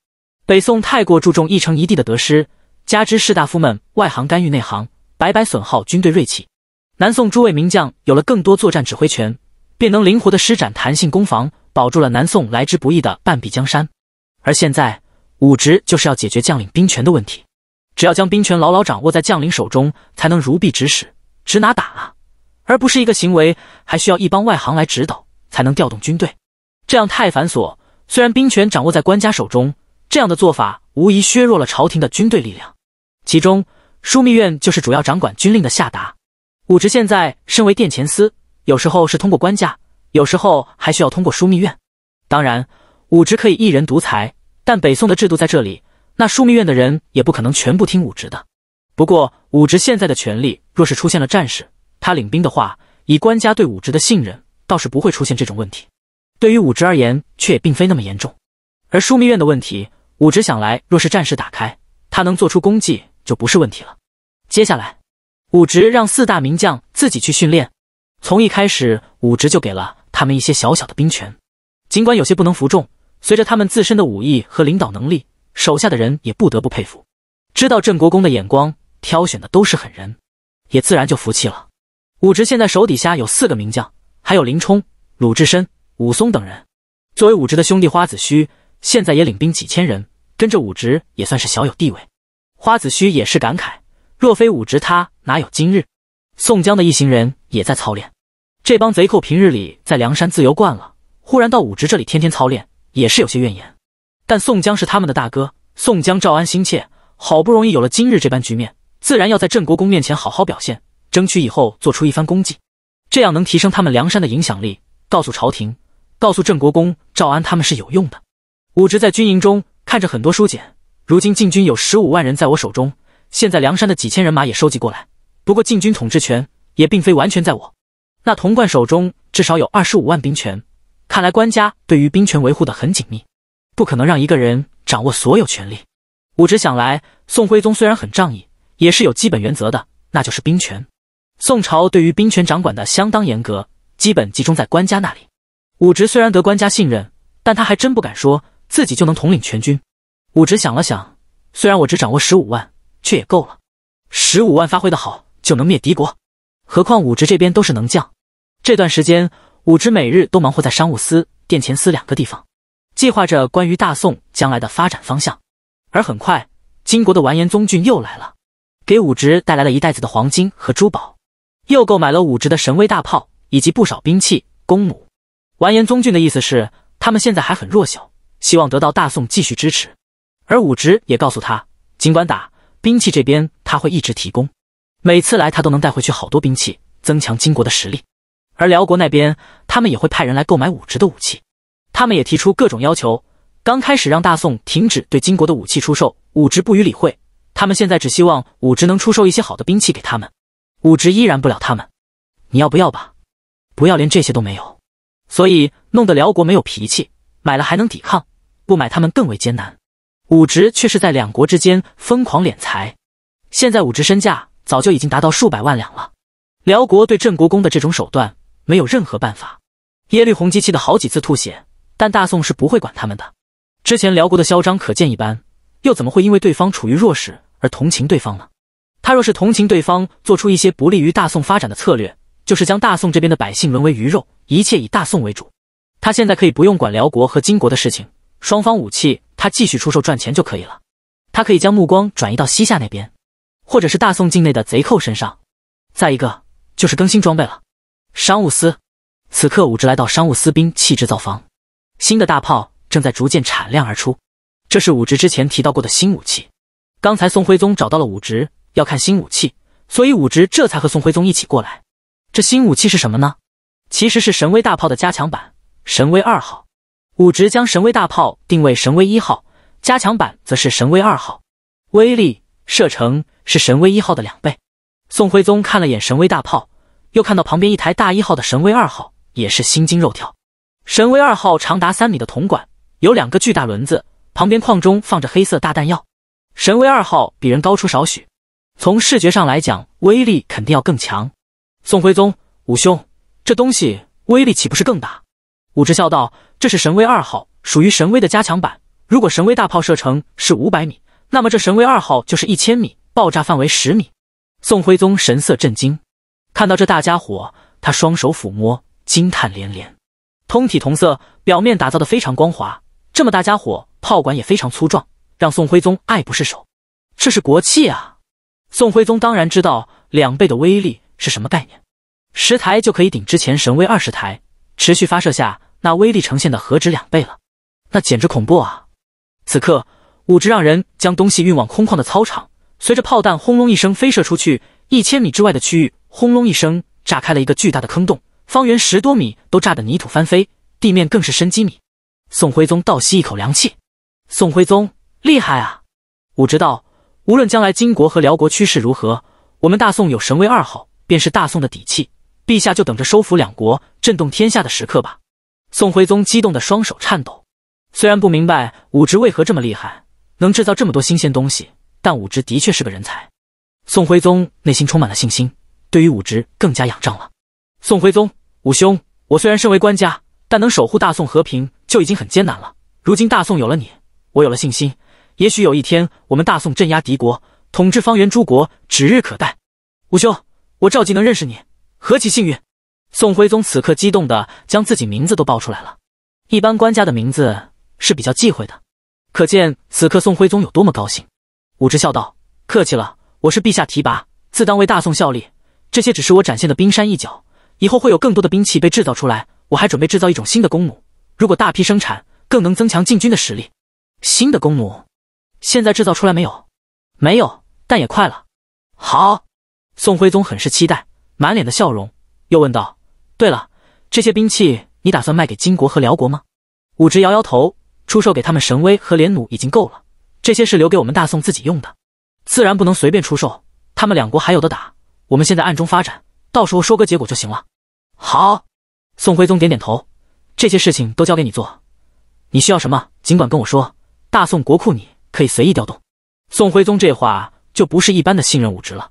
北宋太过注重一城一地的得失，加之士大夫们外行干预内行，白白损耗军队锐气。南宋诸位名将有了更多作战指挥权，便能灵活的施展弹性攻防，保住了南宋来之不易的半壁江山。而现在，武职就是要解决将领兵权的问题。只要将兵权牢牢掌握在将领手中，才能如臂指使，指哪打哪，而不是一个行为还需要一帮外行来指导才能调动军队，这样太繁琐。虽然兵权掌握在官家手中，这样的做法无疑削弱了朝廷的军队力量。其中，枢密院就是主要掌管军令的下达。武职现在身为殿前司，有时候是通过官家，有时候还需要通过枢密院。当然，武职可以一人独裁，但北宋的制度在这里。那枢密院的人也不可能全部听武直的。不过，武直现在的权力，若是出现了战事，他领兵的话，以官家对武直的信任，倒是不会出现这种问题。对于武直而言，却也并非那么严重。而枢密院的问题，武直想来，若是战事打开，他能做出功绩，就不是问题了。接下来，武直让四大名将自己去训练。从一开始，武直就给了他们一些小小的兵权，尽管有些不能服众，随着他们自身的武艺和领导能力。手下的人也不得不佩服，知道镇国公的眼光，挑选的都是狠人，也自然就服气了。武植现在手底下有四个名将，还有林冲、鲁智深、武松等人。作为武植的兄弟，花子虚现在也领兵几千人，跟着武植也算是小有地位。花子虚也是感慨，若非武植，他哪有今日？宋江的一行人也在操练，这帮贼寇平日里在梁山自由惯了，忽然到武植这里天天操练，也是有些怨言。但宋江是他们的大哥，宋江赵安心切，好不容易有了今日这般局面，自然要在郑国公面前好好表现，争取以后做出一番功绩，这样能提升他们梁山的影响力，告诉朝廷，告诉郑国公赵安他们是有用的。武直在军营中看着很多书简，如今禁军有十五万人在我手中，现在梁山的几千人马也收集过来，不过禁军统治权也并非完全在我，那童贯手中至少有二十五万兵权，看来官家对于兵权维护的很紧密。不可能让一个人掌握所有权力。武直想来，宋徽宗虽然很仗义，也是有基本原则的，那就是兵权。宋朝对于兵权掌管的相当严格，基本集中在官家那里。武直虽然得官家信任，但他还真不敢说自己就能统领全军。武直想了想，虽然我只掌握十五万，却也够了。十五万发挥的好，就能灭敌国。何况武直这边都是能将。这段时间，武直每日都忙活在商务司、殿前司两个地方。计划着关于大宋将来的发展方向，而很快，金国的完颜宗俊又来了，给武植带来了一袋子的黄金和珠宝，又购买了武植的神威大炮以及不少兵器、弓弩。完颜宗俊的意思是，他们现在还很弱小，希望得到大宋继续支持。而武植也告诉他，尽管打兵器这边他会一直提供，每次来他都能带回去好多兵器，增强金国的实力。而辽国那边，他们也会派人来购买武植的武器。他们也提出各种要求，刚开始让大宋停止对金国的武器出售，武直不予理会。他们现在只希望武直能出售一些好的兵器给他们，武直依然不了他们。你要不要吧？不要连这些都没有，所以弄得辽国没有脾气，买了还能抵抗，不买他们更为艰难。武直却是在两国之间疯狂敛财，现在武直身价早就已经达到数百万两了。辽国对镇国公的这种手段没有任何办法。耶律洪基气得好几次吐血。但大宋是不会管他们的。之前辽国的嚣张可见一斑，又怎么会因为对方处于弱势而同情对方呢？他若是同情对方，做出一些不利于大宋发展的策略，就是将大宋这边的百姓沦为鱼肉，一切以大宋为主。他现在可以不用管辽国和金国的事情，双方武器他继续出售赚钱就可以了。他可以将目光转移到西夏那边，或者是大宋境内的贼寇身上。再一个就是更新装备了。商务司，此刻武直来到商务司兵器制造房。新的大炮正在逐渐产量而出，这是武直之前提到过的新武器。刚才宋徽宗找到了武直要看新武器，所以武直这才和宋徽宗一起过来。这新武器是什么呢？其实是神威大炮的加强版——神威二号。武直将神威大炮定位神威一号，加强版则是神威二号，威力、射程是神威一号的两倍。宋徽宗看了眼神威大炮，又看到旁边一台大一号的神威二号，也是心惊肉跳。神威二号长达三米的铜管，有两个巨大轮子，旁边框中放着黑色大弹药。神威二号比人高出少许，从视觉上来讲，威力肯定要更强。宋徽宗，武兄，这东西威力岂不是更大？武直笑道：“这是神威二号，属于神威的加强版。如果神威大炮射程是五百米，那么这神威二号就是一千米，爆炸范围十米。”宋徽宗神色震惊，看到这大家伙，他双手抚摸，惊叹连连。通体同色，表面打造的非常光滑。这么大家伙，炮管也非常粗壮，让宋徽宗爱不释手。这是国器啊！宋徽宗当然知道两倍的威力是什么概念，十台就可以顶之前神威二十台，持续发射下，那威力呈现的何止两倍了？那简直恐怖啊！此刻，武直让人将东西运往空旷的操场，随着炮弹轰隆一声飞射出去，一千米之外的区域轰隆一声炸开了一个巨大的坑洞。方圆十多米都炸得泥土翻飞，地面更是深几米。宋徽宗倒吸一口凉气。宋徽宗厉害啊！武直道，无论将来金国和辽国趋势如何，我们大宋有神威二号，便是大宋的底气。陛下就等着收服两国、震动天下的时刻吧。宋徽宗激动的双手颤抖。虽然不明白武直为何这么厉害，能制造这么多新鲜东西，但武直的确是个人才。宋徽宗内心充满了信心，对于武直更加仰仗了。宋徽宗。武兄，我虽然身为官家，但能守护大宋和平就已经很艰难了。如今大宋有了你，我有了信心，也许有一天我们大宋镇压敌国，统治方圆诸国指日可待。武兄，我赵吉能认识你，何其幸运！宋徽宗此刻激动的将自己名字都报出来了。一般官家的名字是比较忌讳的，可见此刻宋徽宗有多么高兴。武之笑道：“客气了，我是陛下提拔，自当为大宋效力。这些只是我展现的冰山一角。”以后会有更多的兵器被制造出来，我还准备制造一种新的弓弩，如果大批生产，更能增强禁军的实力。新的弓弩现在制造出来没有？没有，但也快了。好，宋徽宗很是期待，满脸的笑容，又问道：“对了，这些兵器你打算卖给金国和辽国吗？”武植摇摇头，出售给他们神威和连弩已经够了，这些是留给我们大宋自己用的，自然不能随便出售。他们两国还有的打，我们现在暗中发展。到时候收割结果就行了。好，宋徽宗点点头，这些事情都交给你做。你需要什么，尽管跟我说。大宋国库你可以随意调动。宋徽宗这话就不是一般的信任武直了。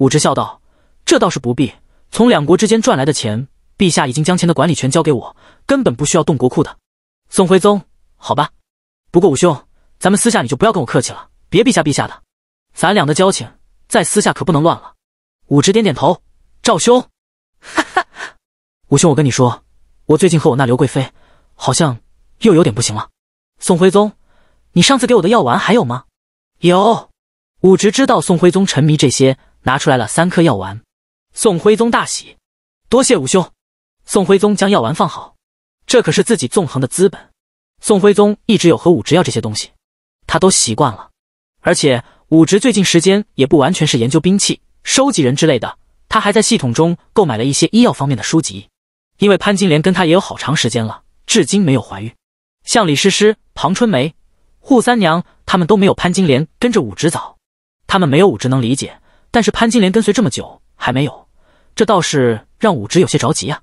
武直笑道：“这倒是不必，从两国之间赚来的钱，陛下已经将钱的管理权交给我，根本不需要动国库的。”宋徽宗，好吧。不过武兄，咱们私下你就不要跟我客气了，别陛下陛下的，咱俩的交情在私下可不能乱了。武直点点头。赵兄，哈哈，武兄，我跟你说，我最近和我那刘贵妃好像又有点不行了。宋徽宗，你上次给我的药丸还有吗？有。武直知道宋徽宗沉迷这些，拿出来了三颗药丸。宋徽宗大喜，多谢武兄。宋徽宗将药丸放好，这可是自己纵横的资本。宋徽宗一直有和武直要这些东西，他都习惯了。而且武直最近时间也不完全是研究兵器、收集人之类的。他还在系统中购买了一些医药方面的书籍，因为潘金莲跟他也有好长时间了，至今没有怀孕。像李诗诗、庞春梅、扈三娘，他们都没有潘金莲跟着武植早，他们没有武植能理解，但是潘金莲跟随这么久还没有，这倒是让武植有些着急呀。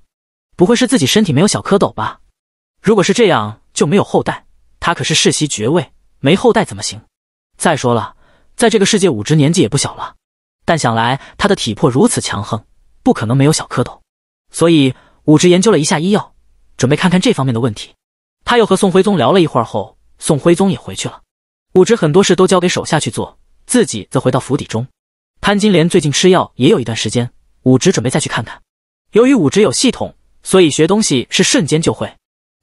不会是自己身体没有小蝌蚪吧？如果是这样，就没有后代。他可是世袭爵位，没后代怎么行？再说了，在这个世界，武植年纪也不小了。但想来他的体魄如此强横，不可能没有小蝌蚪，所以武直研究了一下医药，准备看看这方面的问题。他又和宋徽宗聊了一会儿后，宋徽宗也回去了。武直很多事都交给手下去做，自己则回到府邸中。潘金莲最近吃药也有一段时间，武直准备再去看看。由于武直有系统，所以学东西是瞬间就会。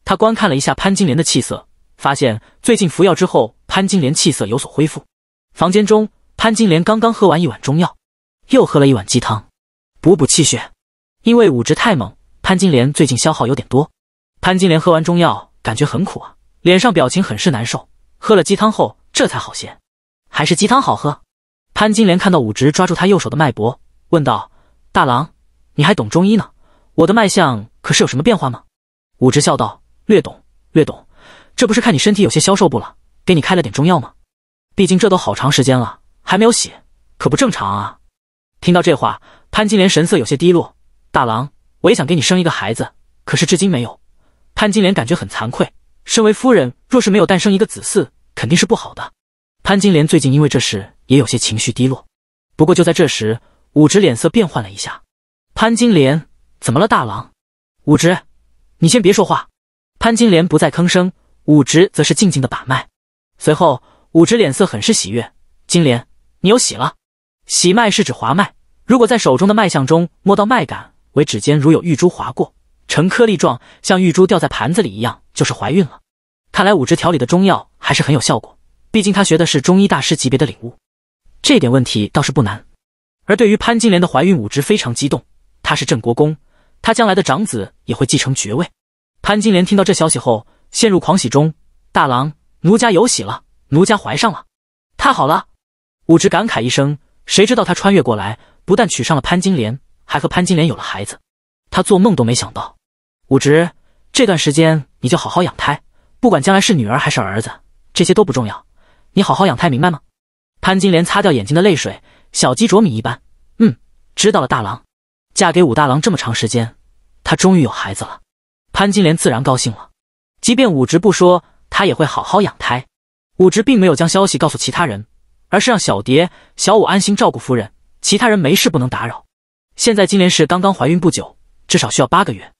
他观看了一下潘金莲的气色，发现最近服药之后，潘金莲气色有所恢复。房间中，潘金莲刚刚喝完一碗中药。又喝了一碗鸡汤，补补气血。因为武直太猛，潘金莲最近消耗有点多。潘金莲喝完中药，感觉很苦啊，脸上表情很是难受。喝了鸡汤后，这才好些。还是鸡汤好喝。潘金莲看到武直抓住他右手的脉搏，问道：“大郎，你还懂中医呢？我的脉象可是有什么变化吗？”武直笑道：“略懂，略懂。这不是看你身体有些消瘦不了，给你开了点中药吗？毕竟这都好长时间了，还没有血，可不正常啊。”听到这话，潘金莲神色有些低落。大郎，我也想给你生一个孩子，可是至今没有。潘金莲感觉很惭愧，身为夫人，若是没有诞生一个子嗣，肯定是不好的。潘金莲最近因为这事也有些情绪低落。不过就在这时，武直脸色变换了一下。潘金莲，怎么了，大郎？武直，你先别说话。潘金莲不再吭声，武直则是静静的把脉。随后，武直脸色很是喜悦。金莲，你有喜了。喜脉是指滑脉，如果在手中的脉象中摸到脉感为指尖如有玉珠划过，呈颗粒状，像玉珠掉在盘子里一样，就是怀孕了。看来武直调理的中药还是很有效果，毕竟他学的是中医大师级别的领悟，这点问题倒是不难。而对于潘金莲的怀孕，武直非常激动，他是镇国公，他将来的长子也会继承爵位。潘金莲听到这消息后陷入狂喜中，大郎，奴家有喜了，奴家怀上了，太好了！武直感慨一声。谁知道他穿越过来，不但娶上了潘金莲，还和潘金莲有了孩子。他做梦都没想到。武直，这段时间你就好好养胎，不管将来是女儿还是儿子，这些都不重要，你好好养胎，明白吗？潘金莲擦掉眼睛的泪水，小鸡啄米一般，嗯，知道了，大郎。嫁给武大郎这么长时间，她终于有孩子了，潘金莲自然高兴了。即便武直不说，她也会好好养胎。武直并没有将消息告诉其他人。而是让小蝶、小舞安心照顾夫人，其他人没事不能打扰。现在金莲氏刚刚怀孕不久，至少需要八个月。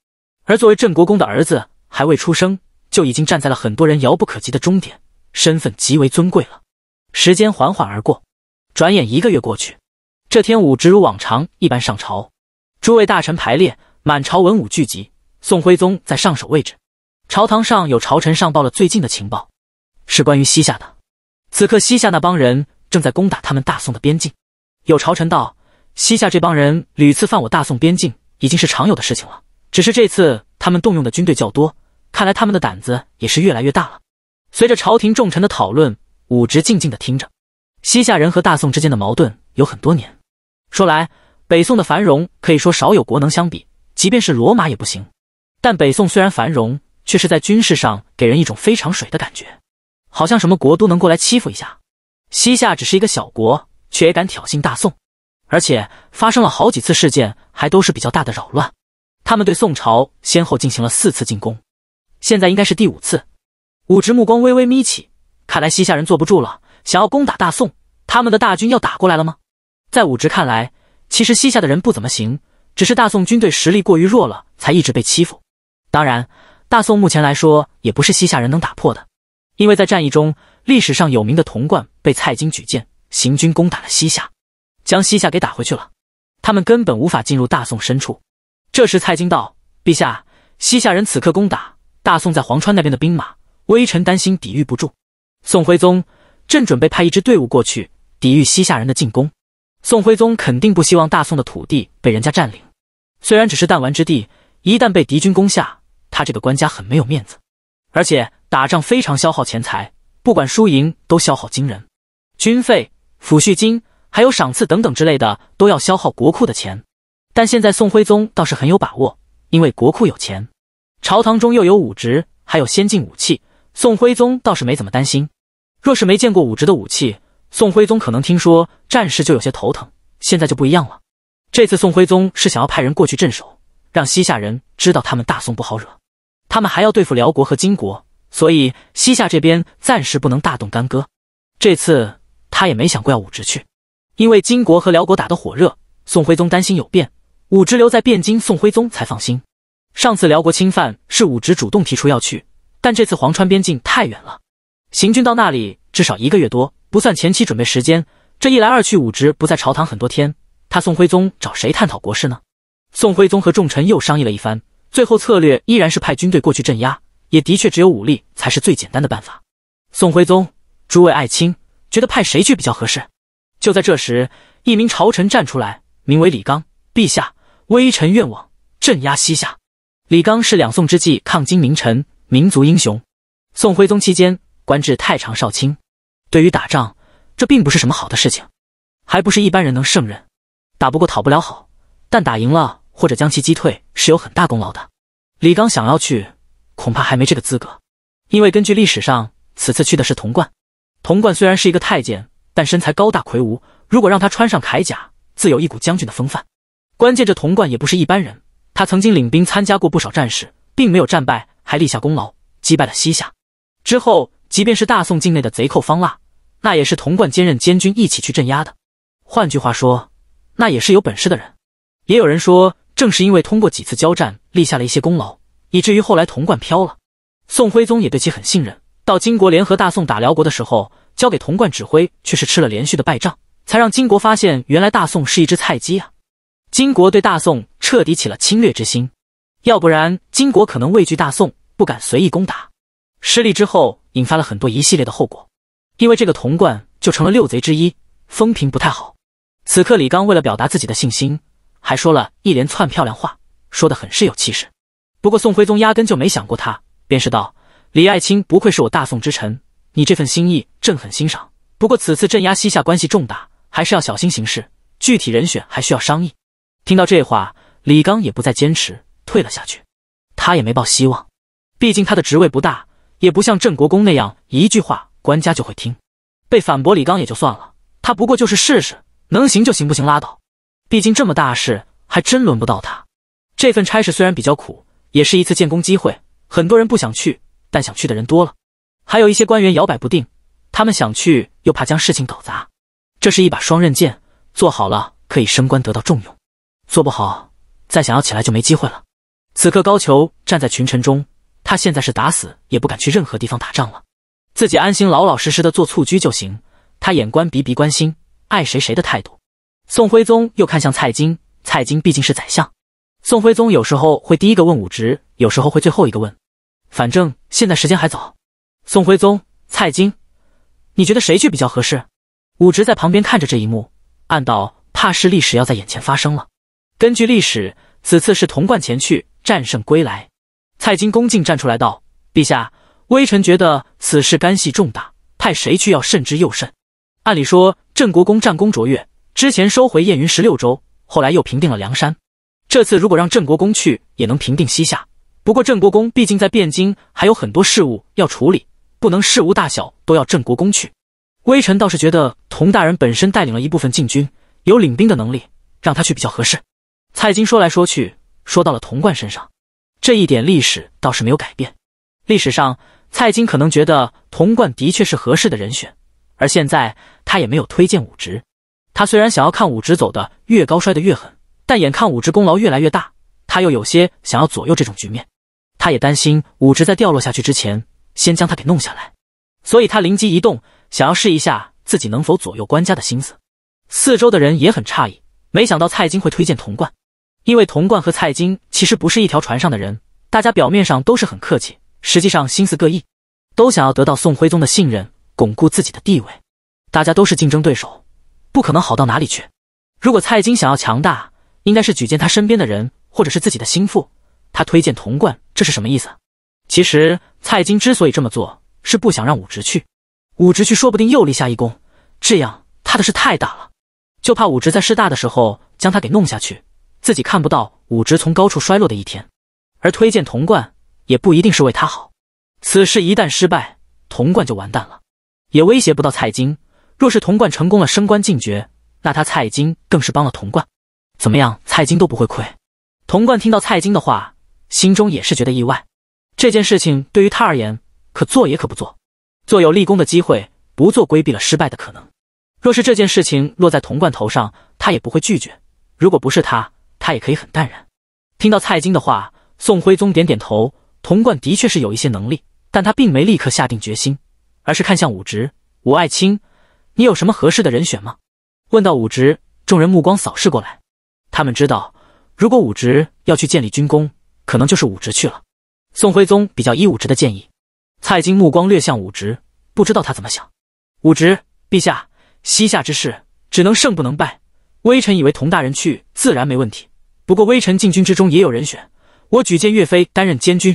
而作为镇国公的儿子，还未出生就已经站在了很多人遥不可及的终点，身份极为尊贵了。时间缓缓而过，转眼一个月过去。这天，武直如往常一般上朝，诸位大臣排列，满朝文武聚集。宋徽宗在上首位置，朝堂上有朝臣上报了最近的情报，是关于西夏的。此刻，西夏那帮人。正在攻打他们大宋的边境，有朝臣道：“西夏这帮人屡次犯我大宋边境，已经是常有的事情了。只是这次他们动用的军队较多，看来他们的胆子也是越来越大了。”随着朝廷重臣的讨论，武直静静的听着。西夏人和大宋之间的矛盾有很多年。说来，北宋的繁荣可以说少有国能相比，即便是罗马也不行。但北宋虽然繁荣，却是在军事上给人一种非常水的感觉，好像什么国都能过来欺负一下。西夏只是一个小国，却也敢挑衅大宋，而且发生了好几次事件，还都是比较大的扰乱。他们对宋朝先后进行了四次进攻，现在应该是第五次。武直目光微微眯起，看来西夏人坐不住了，想要攻打大宋，他们的大军要打过来了吗？在武直看来，其实西夏的人不怎么行，只是大宋军队实力过于弱了，才一直被欺负。当然，大宋目前来说也不是西夏人能打破的，因为在战役中，历史上有名的潼关。被蔡京举荐，行军攻打了西夏，将西夏给打回去了。他们根本无法进入大宋深处。这时，蔡京道：“陛下，西夏人此刻攻打大宋，在黄川那边的兵马，微臣担心抵御不住。”宋徽宗正准备派一支队伍过去抵御西夏人的进攻。宋徽宗肯定不希望大宋的土地被人家占领，虽然只是弹丸之地，一旦被敌军攻下，他这个官家很没有面子，而且打仗非常消耗钱财，不管输赢都消耗惊人。军费、抚恤金，还有赏赐等等之类的，都要消耗国库的钱。但现在宋徽宗倒是很有把握，因为国库有钱，朝堂中又有武职，还有先进武器，宋徽宗倒是没怎么担心。若是没见过武职的武器，宋徽宗可能听说战事就有些头疼。现在就不一样了，这次宋徽宗是想要派人过去镇守，让西夏人知道他们大宋不好惹。他们还要对付辽国和金国，所以西夏这边暂时不能大动干戈。这次。他也没想过要武直去，因为金国和辽国打得火热，宋徽宗担心有变，武直留在汴京，宋徽宗才放心。上次辽国侵犯是武直主动提出要去，但这次黄川边境太远了，行军到那里至少一个月多，不算前期准备时间。这一来二去，武直不在朝堂很多天，他宋徽宗找谁探讨国事呢？宋徽宗和众臣又商议了一番，最后策略依然是派军队过去镇压，也的确只有武力才是最简单的办法。宋徽宗，诸位爱卿。觉得派谁去比较合适？就在这时，一名朝臣站出来，名为李刚。陛下，微臣愿往镇压西夏。李刚是两宋之际抗金名臣、民族英雄。宋徽宗期间，官至太常少卿。对于打仗，这并不是什么好的事情，还不是一般人能胜任。打不过，讨不了好；但打赢了，或者将其击退，是有很大功劳的。李刚想要去，恐怕还没这个资格，因为根据历史上，此次去的是童贯。童贯虽然是一个太监，但身材高大魁梧。如果让他穿上铠甲，自有一股将军的风范。关键这童贯也不是一般人，他曾经领兵参加过不少战事，并没有战败，还立下功劳，击败了西夏。之后，即便是大宋境内的贼寇方腊，那也是童贯兼任监军一起去镇压的。换句话说，那也是有本事的人。也有人说，正是因为通过几次交战立下了一些功劳，以至于后来童贯飘了。宋徽宗也对其很信任。到金国联合大宋打辽国的时候，交给童贯指挥，却是吃了连续的败仗，才让金国发现原来大宋是一只菜鸡啊！金国对大宋彻底起了侵略之心，要不然金国可能畏惧大宋，不敢随意攻打。失利之后，引发了很多一系列的后果，因为这个童贯就成了六贼之一，风评不太好。此刻李刚为了表达自己的信心，还说了一连串漂亮话，说的很是有气势。不过宋徽宗压根就没想过他，便是道。李爱卿不愧是我大宋之臣，你这份心意朕很欣赏。不过此次镇压西夏关系重大，还是要小心行事。具体人选还需要商议。听到这话，李刚也不再坚持，退了下去。他也没抱希望，毕竟他的职位不大，也不像镇国公那样一句话官家就会听。被反驳，李刚也就算了，他不过就是试试，能行就行，不行拉倒。毕竟这么大事还真轮不到他。这份差事虽然比较苦，也是一次建功机会，很多人不想去。但想去的人多了，还有一些官员摇摆不定，他们想去又怕将事情搞砸，这是一把双刃剑，做好了可以升官得到重用，做不好再想要起来就没机会了。此刻高俅站在群臣中，他现在是打死也不敢去任何地方打仗了，自己安心老老实实的做蹴鞠就行。他眼观鼻，鼻观心，爱谁谁的态度。宋徽宗又看向蔡京，蔡京毕竟是宰相，宋徽宗有时候会第一个问武职，有时候会最后一个问。反正现在时间还早，宋徽宗、蔡京，你觉得谁去比较合适？武植在旁边看着这一幕，暗道：怕是历史要在眼前发生了。根据历史，此次是童贯前去，战胜归来。蔡京恭敬站出来道：“陛下，微臣觉得此事干系重大，派谁去要慎之又慎。按理说，镇国公战功卓越，之前收回燕云十六州，后来又平定了梁山，这次如果让镇国公去，也能平定西夏。”不过郑国公毕竟在汴京还有很多事务要处理，不能事无大小都要郑国公去。微臣倒是觉得童大人本身带领了一部分禁军，有领兵的能力，让他去比较合适。蔡京说来说去说到了童贯身上，这一点历史倒是没有改变。历史上蔡京可能觉得童贯的确是合适的人选，而现在他也没有推荐武职。他虽然想要看武职走的越高摔得越狠，但眼看武职功劳越来越大，他又有些想要左右这种局面。他也担心武直在掉落下去之前，先将他给弄下来，所以他灵机一动，想要试一下自己能否左右官家的心思。四周的人也很诧异，没想到蔡京会推荐童贯，因为童贯和蔡京其实不是一条船上的人。大家表面上都是很客气，实际上心思各异，都想要得到宋徽宗的信任，巩固自己的地位。大家都是竞争对手，不可能好到哪里去。如果蔡京想要强大，应该是举荐他身边的人，或者是自己的心腹。他推荐童贯。这是什么意思？其实蔡京之所以这么做，是不想让武植去。武植去，说不定又立下一功，这样他的事太大了，就怕武植在事大的时候将他给弄下去，自己看不到武植从高处摔落的一天。而推荐童贯，也不一定是为他好。此事一旦失败，童贯就完蛋了，也威胁不到蔡京。若是童贯成功了升官进爵，那他蔡京更是帮了童贯。怎么样，蔡京都不会亏。童贯听到蔡京的话。心中也是觉得意外，这件事情对于他而言，可做也可不做，做有立功的机会，不做规避了失败的可能。若是这件事情落在童贯头上，他也不会拒绝；如果不是他，他也可以很淡然。听到蔡京的话，宋徽宗点点头。童贯的确是有一些能力，但他并没立刻下定决心，而是看向武植：“武爱卿，你有什么合适的人选吗？”问到武植，众人目光扫视过来，他们知道，如果武植要去建立军功。可能就是武职去了。宋徽宗比较依武职的建议，蔡京目光略向武职，不知道他怎么想。武职，陛下，西夏之事只能胜不能败，微臣以为同大人去自然没问题。不过微臣禁军之中也有人选，我举荐岳飞担任监军。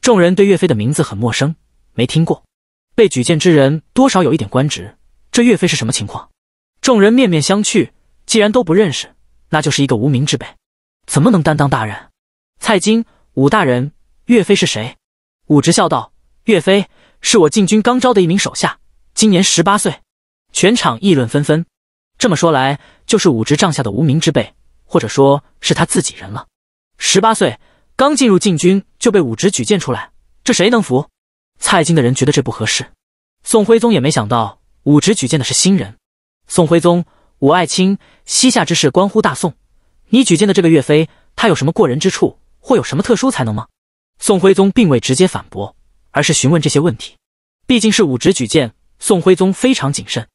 众人对岳飞的名字很陌生，没听过。被举荐之人多少有一点官职，这岳飞是什么情况？众人面面相觑，既然都不认识，那就是一个无名之辈，怎么能担当大人？蔡京，武大人，岳飞是谁？武直笑道：“岳飞是我禁军刚招的一名手下，今年十八岁。”全场议论纷纷。这么说来，就是武直帐下的无名之辈，或者说是他自己人了。十八岁，刚进入禁军就被武直举荐出来，这谁能服？蔡京的人觉得这不合适。宋徽宗也没想到武直举荐的是新人。宋徽宗，武爱卿，西夏之事关乎大宋，你举荐的这个岳飞，他有什么过人之处？或有什么特殊才能吗？宋徽宗并未直接反驳，而是询问这些问题。毕竟是武直举荐，宋徽宗非常谨慎。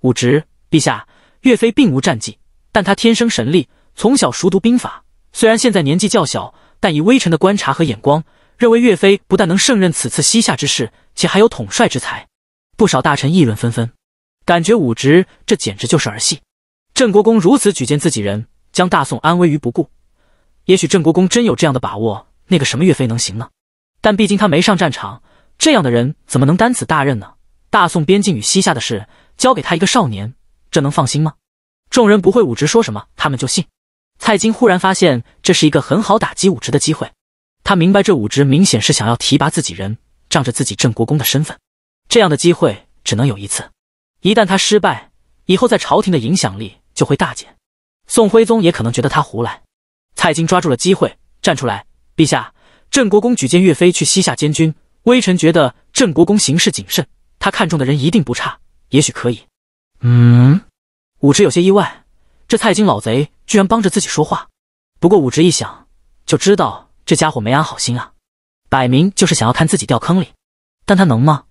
武直，陛下，岳飞并无战绩，但他天生神力，从小熟读兵法。虽然现在年纪较小，但以微臣的观察和眼光，认为岳飞不但能胜任此次西夏之事，且还有统帅之才。不少大臣议论纷纷，感觉武直这简直就是儿戏。郑国公如此举荐自己人，将大宋安危于不顾。也许郑国公真有这样的把握，那个什么岳飞能行呢？但毕竟他没上战场，这样的人怎么能担此大任呢？大宋边境与西夏的事交给他一个少年，这能放心吗？众人不会武直说什么，他们就信。蔡京忽然发现这是一个很好打击武直的机会，他明白这武直明显是想要提拔自己人，仗着自己郑国公的身份，这样的机会只能有一次。一旦他失败，以后在朝廷的影响力就会大减，宋徽宗也可能觉得他胡来。蔡京抓住了机会，站出来：“陛下，郑国公举荐岳飞去西夏监军，微臣觉得郑国公行事谨慎，他看中的人一定不差，也许可以。”嗯，武直有些意外，这蔡京老贼居然帮着自己说话。不过武直一想，就知道这家伙没安好心啊，摆明就是想要看自己掉坑里。但他能吗？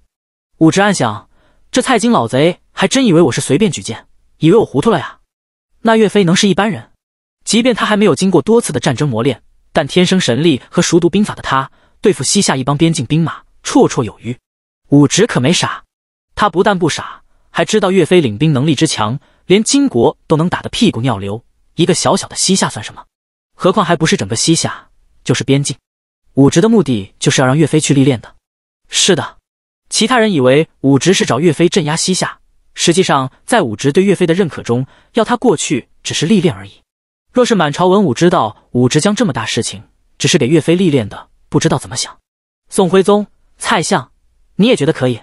武直暗想，这蔡京老贼还真以为我是随便举荐，以为我糊涂了呀？那岳飞能是一般人？即便他还没有经过多次的战争磨练，但天生神力和熟读兵法的他，对付西夏一帮边境兵马绰绰有余。武直可没傻，他不但不傻，还知道岳飞领兵能力之强，连金国都能打得屁股尿流。一个小小的西夏算什么？何况还不是整个西夏，就是边境。武直的目的就是要让岳飞去历练的。是的，其他人以为武直是找岳飞镇压西夏，实际上在武直对岳飞的认可中，要他过去只是历练而已。若是满朝文武知道武直将这么大事情只是给岳飞历练的，不知道怎么想。宋徽宗、蔡相，你也觉得可以？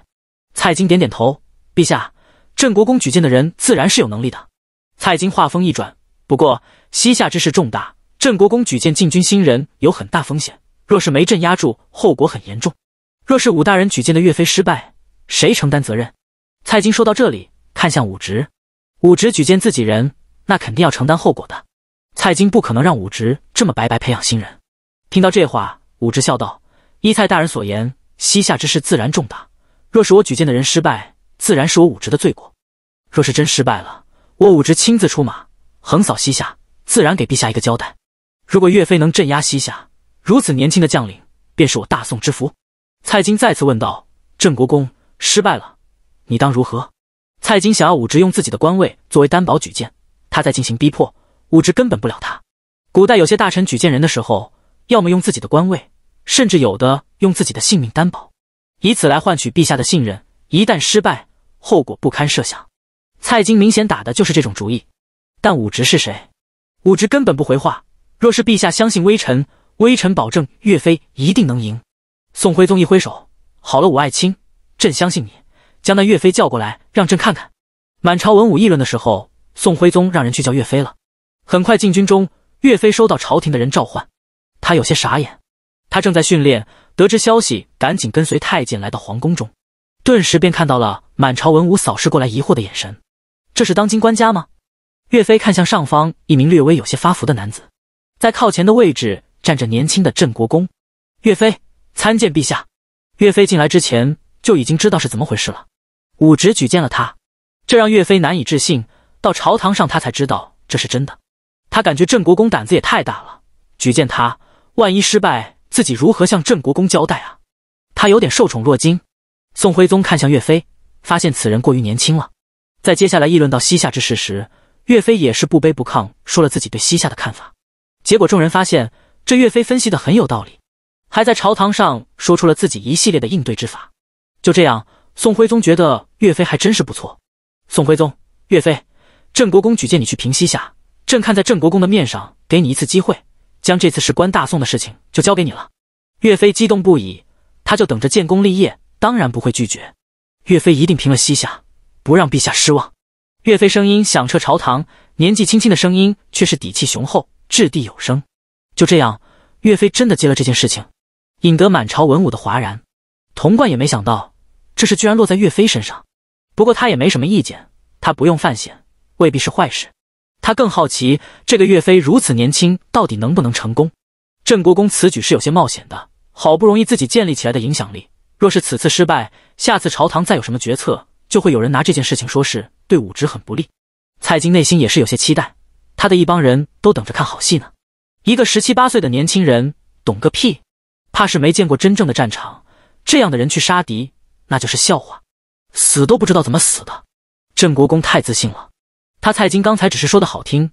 蔡京点点头。陛下，郑国公举荐的人自然是有能力的。蔡京话锋一转，不过西夏之事重大，郑国公举荐禁军新人有很大风险，若是没镇压住，后果很严重。若是武大人举荐的岳飞失败，谁承担责任？蔡京说到这里，看向武直。武直举荐自己人，那肯定要承担后果的。蔡京不可能让武植这么白白培养新人。听到这话，武植笑道：“依蔡大人所言，西夏之事自然重大。若是我举荐的人失败，自然是我武植的罪过。若是真失败了，我武植亲自出马，横扫西夏，自然给陛下一个交代。如果岳飞能镇压西夏，如此年轻的将领，便是我大宋之福。”蔡京再次问道：“郑国公失败了，你当如何？”蔡京想要武植用自己的官位作为担保举荐，他再进行逼迫。武直根本不了他。古代有些大臣举荐人的时候，要么用自己的官位，甚至有的用自己的性命担保，以此来换取陛下的信任。一旦失败，后果不堪设想。蔡京明显打的就是这种主意。但武直是谁？武直根本不回话。若是陛下相信微臣，微臣保证岳飞一定能赢。宋徽宗一挥手：“好了，武爱卿，朕相信你。将那岳飞叫过来，让朕看看。”满朝文武议论的时候，宋徽宗让人去叫岳飞了。很快，进军中，岳飞收到朝廷的人召唤，他有些傻眼。他正在训练，得知消息，赶紧跟随太监来到皇宫中，顿时便看到了满朝文武扫视过来疑惑的眼神。这是当今官家吗？岳飞看向上方，一名略微有些发福的男子，在靠前的位置站着年轻的镇国公。岳飞参见陛下。岳飞进来之前就已经知道是怎么回事了，武直举荐了他，这让岳飞难以置信。到朝堂上，他才知道这是真的。他感觉郑国公胆子也太大了，举荐他，万一失败，自己如何向郑国公交代啊？他有点受宠若惊。宋徽宗看向岳飞，发现此人过于年轻了。在接下来议论到西夏之事时，岳飞也是不卑不亢，说了自己对西夏的看法。结果众人发现，这岳飞分析的很有道理，还在朝堂上说出了自己一系列的应对之法。就这样，宋徽宗觉得岳飞还真是不错。宋徽宗，岳飞，郑国公举荐你去平西夏。朕看在郑国公的面上，给你一次机会，将这次事关大宋的事情就交给你了。岳飞激动不已，他就等着建功立业，当然不会拒绝。岳飞一定平了西夏，不让陛下失望。岳飞声音响彻朝堂，年纪轻轻的声音却是底气雄厚，掷地有声。就这样，岳飞真的接了这件事情，引得满朝文武的哗然。童贯也没想到，这事居然落在岳飞身上。不过他也没什么意见，他不用犯险，未必是坏事。他更好奇，这个岳飞如此年轻，到底能不能成功？郑国公此举是有些冒险的，好不容易自己建立起来的影响力，若是此次失败，下次朝堂再有什么决策，就会有人拿这件事情说事，对武职很不利。蔡京内心也是有些期待，他的一帮人都等着看好戏呢。一个十七八岁的年轻人，懂个屁，怕是没见过真正的战场，这样的人去杀敌，那就是笑话，死都不知道怎么死的。郑国公太自信了。他蔡京刚才只是说的好听，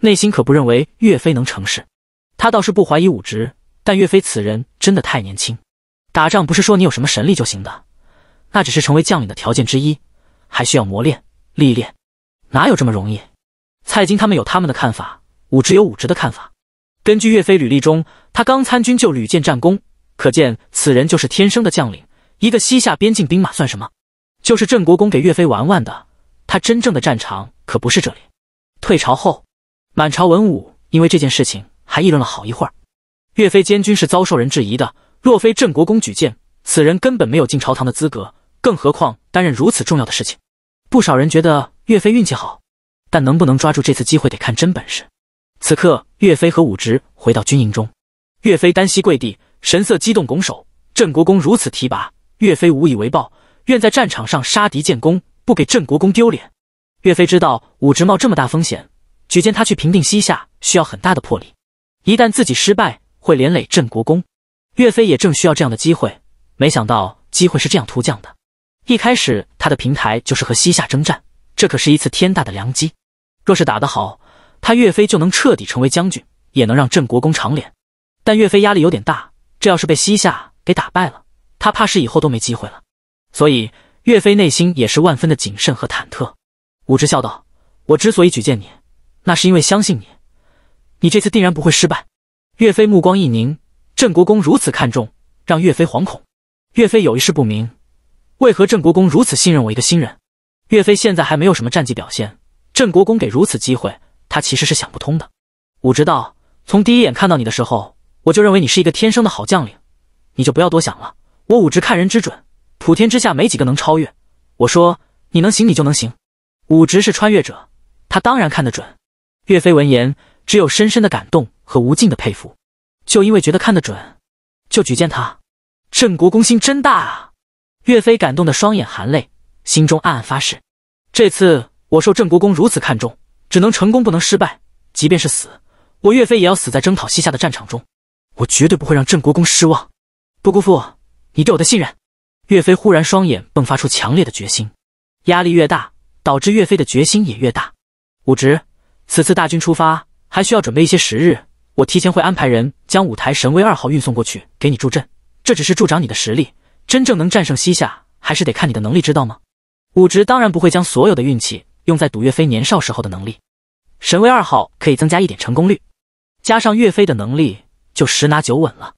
内心可不认为岳飞能成事。他倒是不怀疑武职，但岳飞此人真的太年轻。打仗不是说你有什么神力就行的，那只是成为将领的条件之一，还需要磨练历练，哪有这么容易？蔡京他们有他们的看法，武职有武职的看法。根据岳飞履历中，他刚参军就屡建战功，可见此人就是天生的将领。一个西夏边境兵马算什么？就是镇国公给岳飞玩玩的，他真正的战场。可不是这里。退朝后，满朝文武因为这件事情还议论了好一会儿。岳飞监军是遭受人质疑的，若非郑国公举荐，此人根本没有进朝堂的资格，更何况担任如此重要的事情。不少人觉得岳飞运气好，但能不能抓住这次机会得看真本事。此刻，岳飞和武直回到军营中，岳飞单膝跪地，神色激动，拱手：“郑国公如此提拔，岳飞无以为报，愿在战场上杀敌建功，不给郑国公丢脸。”岳飞知道武直冒这么大风险举荐他去平定西夏，需要很大的魄力。一旦自己失败，会连累镇国公。岳飞也正需要这样的机会。没想到机会是这样突降的。一开始他的平台就是和西夏征战，这可是一次天大的良机。若是打得好，他岳飞就能彻底成为将军，也能让镇国公长脸。但岳飞压力有点大，这要是被西夏给打败了，他怕是以后都没机会了。所以岳飞内心也是万分的谨慎和忐忑。武直笑道：“我之所以举荐你，那是因为相信你，你这次定然不会失败。”岳飞目光一凝，郑国公如此看重，让岳飞惶恐。岳飞有一事不明，为何郑国公如此信任我一个新人？岳飞现在还没有什么战绩表现，郑国公给如此机会，他其实是想不通的。武直道：“从第一眼看到你的时候，我就认为你是一个天生的好将领，你就不要多想了。我武直看人之准，普天之下没几个能超越。我说你能行，你就能行。”武直是穿越者，他当然看得准。岳飞闻言，只有深深的感动和无尽的佩服。就因为觉得看得准，就举荐他，郑国公心真大啊！岳飞感动的双眼含泪，心中暗暗发誓：这次我受郑国公如此看重，只能成功不能失败。即便是死，我岳飞也要死在征讨西夏的战场中，我绝对不会让郑国公失望，不辜负你对我的信任。岳飞忽然双眼迸发出强烈的决心，压力越大。导致岳飞的决心也越大。武直，此次大军出发还需要准备一些时日，我提前会安排人将五台神威二号运送过去，给你助阵。这只是助长你的实力，真正能战胜西夏，还是得看你的能力，知道吗？武直当然不会将所有的运气用在赌岳飞年少时候的能力。神威二号可以增加一点成功率，加上岳飞的能力，就十拿九稳了。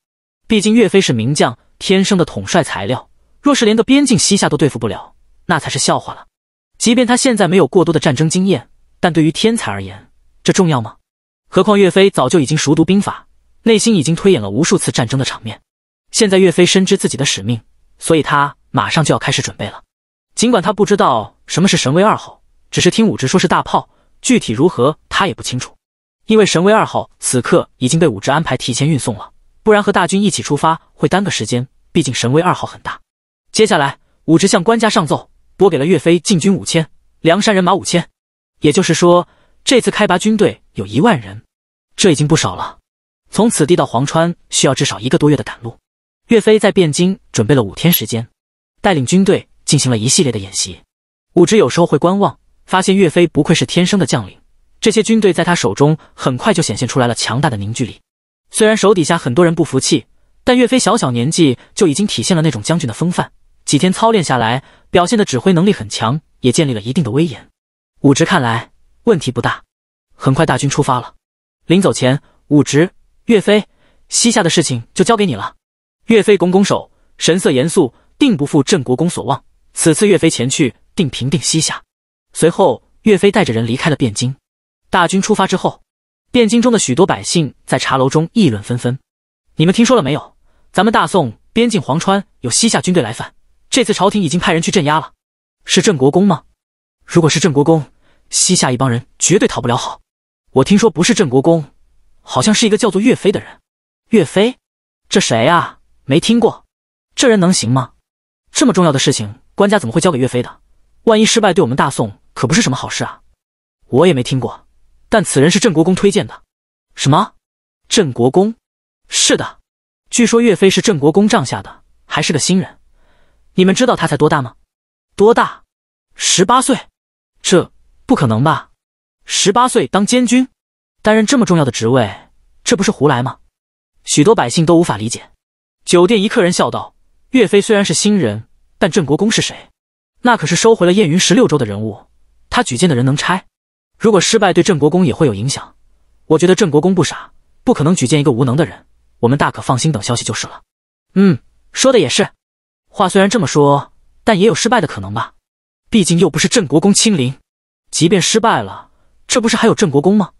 毕竟岳飞是名将，天生的统帅材料。若是连个边境西夏都对付不了，那才是笑话了。即便他现在没有过多的战争经验，但对于天才而言，这重要吗？何况岳飞早就已经熟读兵法，内心已经推演了无数次战争的场面。现在岳飞深知自己的使命，所以他马上就要开始准备了。尽管他不知道什么是神威二号，只是听武直说是大炮，具体如何他也不清楚。因为神威二号此刻已经被武直安排提前运送了，不然和大军一起出发会耽搁时间。毕竟神威二号很大。接下来，武直向官家上奏。拨给了岳飞禁军五千，梁山人马五千，也就是说，这次开拔军队有一万人，这已经不少了。从此地到黄川需要至少一个多月的赶路。岳飞在汴京准备了五天时间，带领军队进行了一系列的演习。武直有时候会观望，发现岳飞不愧是天生的将领，这些军队在他手中很快就显现出来了强大的凝聚力。虽然手底下很多人不服气，但岳飞小小年纪就已经体现了那种将军的风范。几天操练下来，表现的指挥能力很强，也建立了一定的威严。武直看来问题不大。很快大军出发了。临走前，武直、岳飞，西夏的事情就交给你了。岳飞拱拱手，神色严肃，定不负镇国公所望。此次岳飞前去，定平定西夏。随后，岳飞带着人离开了汴京。大军出发之后，汴京中的许多百姓在茶楼中议论纷纷。你们听说了没有？咱们大宋边境黄川有西夏军队来犯。这次朝廷已经派人去镇压了，是郑国公吗？如果是郑国公，西夏一帮人绝对讨不了。好，我听说不是郑国公，好像是一个叫做岳飞的人。岳飞？这谁啊？没听过。这人能行吗？这么重要的事情，官家怎么会交给岳飞的？万一失败，对我们大宋可不是什么好事啊！我也没听过，但此人是郑国公推荐的。什么？郑国公？是的，据说岳飞是郑国公帐下的，还是个新人。你们知道他才多大吗？多大？十八岁，这不可能吧？十八岁当监军，担任这么重要的职位，这不是胡来吗？许多百姓都无法理解。酒店一客人笑道：“岳飞虽然是新人，但镇国公是谁？那可是收回了燕云十六州的人物。他举荐的人能拆？如果失败，对镇国公也会有影响。我觉得镇国公不傻，不可能举荐一个无能的人。我们大可放心，等消息就是了。”嗯，说的也是。话虽然这么说，但也有失败的可能吧？毕竟又不是郑国公亲临，即便失败了，这不是还有郑国公吗？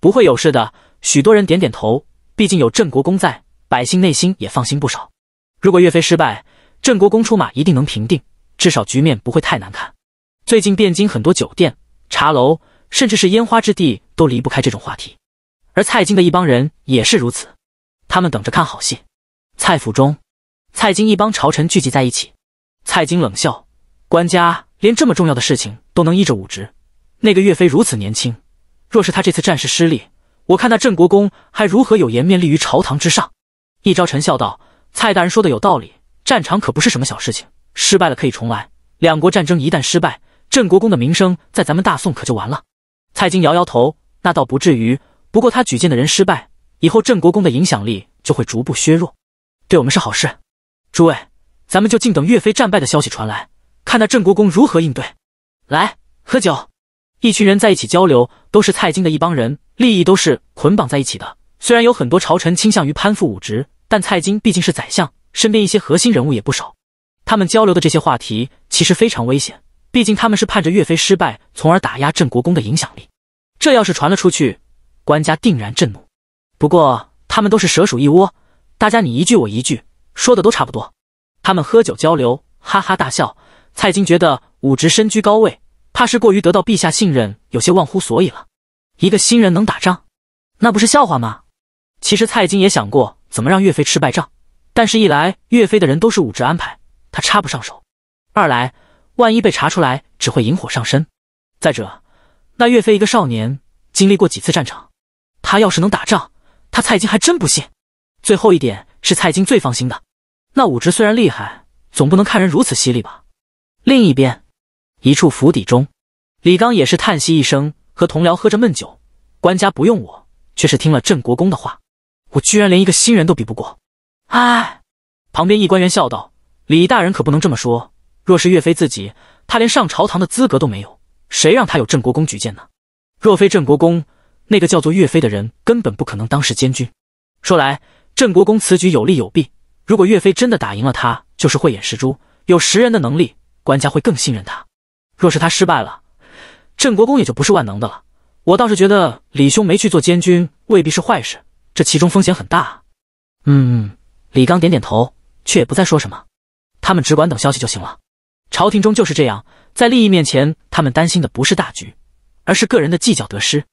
不会有事的。许多人点点头，毕竟有郑国公在，百姓内心也放心不少。如果岳飞失败，郑国公出马一定能平定，至少局面不会太难看。最近汴京很多酒店、茶楼，甚至是烟花之地，都离不开这种话题。而蔡京的一帮人也是如此，他们等着看好戏。蔡府中。蔡京一帮朝臣聚集在一起，蔡京冷笑：“官家连这么重要的事情都能依着武职，那个岳飞如此年轻，若是他这次战事失利，我看那郑国公还如何有颜面立于朝堂之上？”一朝臣笑道：“蔡大人说的有道理，战场可不是什么小事情，失败了可以重来，两国战争一旦失败，郑国公的名声在咱们大宋可就完了。”蔡京摇摇头：“那倒不至于，不过他举荐的人失败以后，郑国公的影响力就会逐步削弱，对我们是好事。”诸位，咱们就静等岳飞战败的消息传来，看那郑国公如何应对。来喝酒，一群人在一起交流，都是蔡京的一帮人，利益都是捆绑在一起的。虽然有很多朝臣倾向于攀附武职，但蔡京毕竟是宰相，身边一些核心人物也不少。他们交流的这些话题其实非常危险，毕竟他们是盼着岳飞失败，从而打压郑国公的影响力。这要是传了出去，官家定然震怒。不过他们都是蛇鼠一窝，大家你一句我一句。说的都差不多，他们喝酒交流，哈哈大笑。蔡京觉得武直身居高位，怕是过于得到陛下信任，有些忘乎所以了。一个新人能打仗，那不是笑话吗？其实蔡京也想过怎么让岳飞吃败仗，但是一来岳飞的人都是武职安排，他插不上手；二来万一被查出来，只会引火上身。再者，那岳飞一个少年，经历过几次战场，他要是能打仗，他蔡京还真不信。最后一点。是蔡京最放心的。那武直虽然厉害，总不能看人如此犀利吧？另一边，一处府邸中，李刚也是叹息一声，和同僚喝着闷酒。官家不用我，却是听了镇国公的话，我居然连一个新人都比不过。哎，旁边一官员笑道：“李大人可不能这么说。若是岳飞自己，他连上朝堂的资格都没有。谁让他有镇国公举荐呢？若非镇国公，那个叫做岳飞的人根本不可能当时监军。说来……”郑国公此举有利有弊，如果岳飞真的打赢了他，就是慧眼识珠，有识人的能力，官家会更信任他；若是他失败了，郑国公也就不是万能的了。我倒是觉得李兄没去做监军未必是坏事，这其中风险很大啊。嗯，李刚点点头，却也不再说什么。他们只管等消息就行了。朝廷中就是这样，在利益面前，他们担心的不是大局，而是个人的计较得失。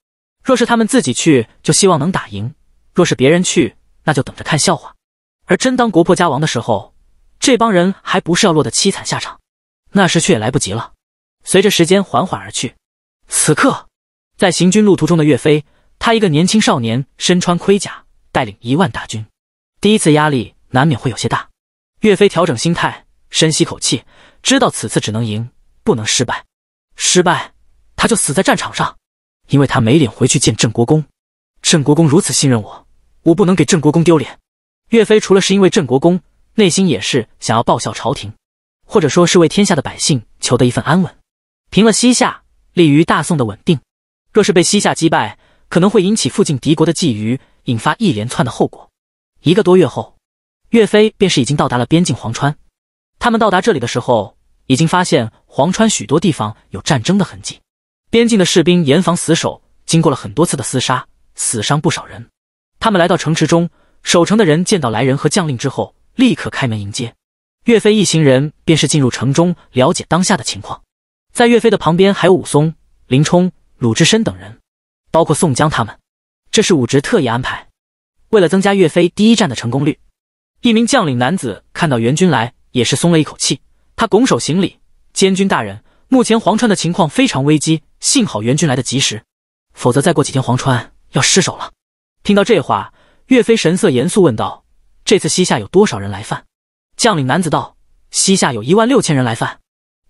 若是他们自己去，就希望能打赢；若是别人去，那就等着看笑话。而真当国破家亡的时候，这帮人还不是要落得凄惨下场？那时却也来不及了。随着时间缓缓而去，此刻在行军路途中的岳飞，他一个年轻少年，身穿盔甲，带领一万大军，第一次压力难免会有些大。岳飞调整心态，深吸口气，知道此次只能赢，不能失败。失败，他就死在战场上，因为他没脸回去见郑国公。郑国公如此信任我。我不能给郑国公丢脸。岳飞除了是因为郑国公，内心也是想要报效朝廷，或者说，是为天下的百姓求得一份安稳。平了西夏，利于大宋的稳定。若是被西夏击败，可能会引起附近敌国的觊觎，引发一连串的后果。一个多月后，岳飞便是已经到达了边境黄川。他们到达这里的时候，已经发现黄川许多地方有战争的痕迹，边境的士兵严防死守，经过了很多次的厮杀，死伤不少人。他们来到城池中，守城的人见到来人和将令之后，立刻开门迎接。岳飞一行人便是进入城中，了解当下的情况。在岳飞的旁边还有武松、林冲、鲁智深等人，包括宋江他们。这是武直特意安排，为了增加岳飞第一战的成功率。一名将领男子看到援军来，也是松了一口气，他拱手行礼：“监军大人，目前黄川的情况非常危机，幸好援军来得及时，否则再过几天黄川要失守了。”听到这话，岳飞神色严肃问道：“这次西夏有多少人来犯？”将领男子道：“西夏有一万六千人来犯，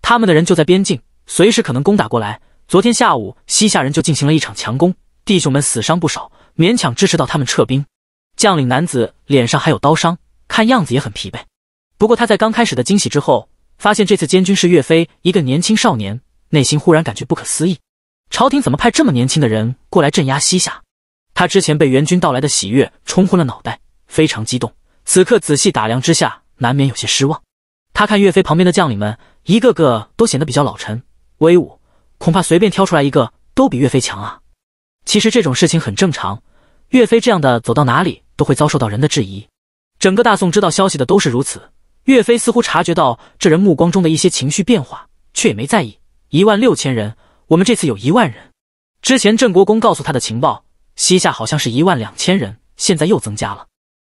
他们的人就在边境，随时可能攻打过来。昨天下午，西夏人就进行了一场强攻，弟兄们死伤不少，勉强支持到他们撤兵。”将领男子脸上还有刀伤，看样子也很疲惫。不过他在刚开始的惊喜之后，发现这次监军是岳飞，一个年轻少年，内心忽然感觉不可思议：朝廷怎么派这么年轻的人过来镇压西夏？他之前被援军到来的喜悦冲昏了脑袋，非常激动。此刻仔细打量之下，难免有些失望。他看岳飞旁边的将领们，一个个都显得比较老成威武，恐怕随便挑出来一个都比岳飞强啊。其实这种事情很正常，岳飞这样的走到哪里都会遭受到人的质疑。整个大宋知道消息的都是如此。岳飞似乎察觉到这人目光中的一些情绪变化，却也没在意。一万六千人，我们这次有一万人。之前郑国公告诉他的情报。西夏好像是一万两千人，现在又增加了。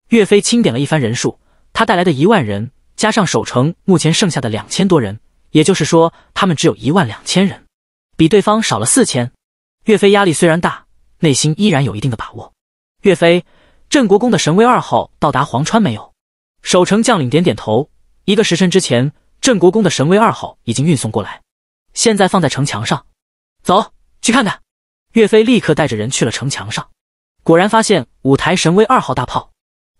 岳飞清点了一番人数，他带来的一万人加上守城目前剩下的两千多人，也就是说，他们只有一万两千人，比对方少了四千。岳飞压力虽然大，内心依然有一定的把握。岳飞，镇国公的神威二号到达黄川没有？守城将领点点头。一个时辰之前，镇国公的神威二号已经运送过来，现在放在城墙上。走去看看。岳飞立刻带着人去了城墙上，果然发现五台神威二号大炮。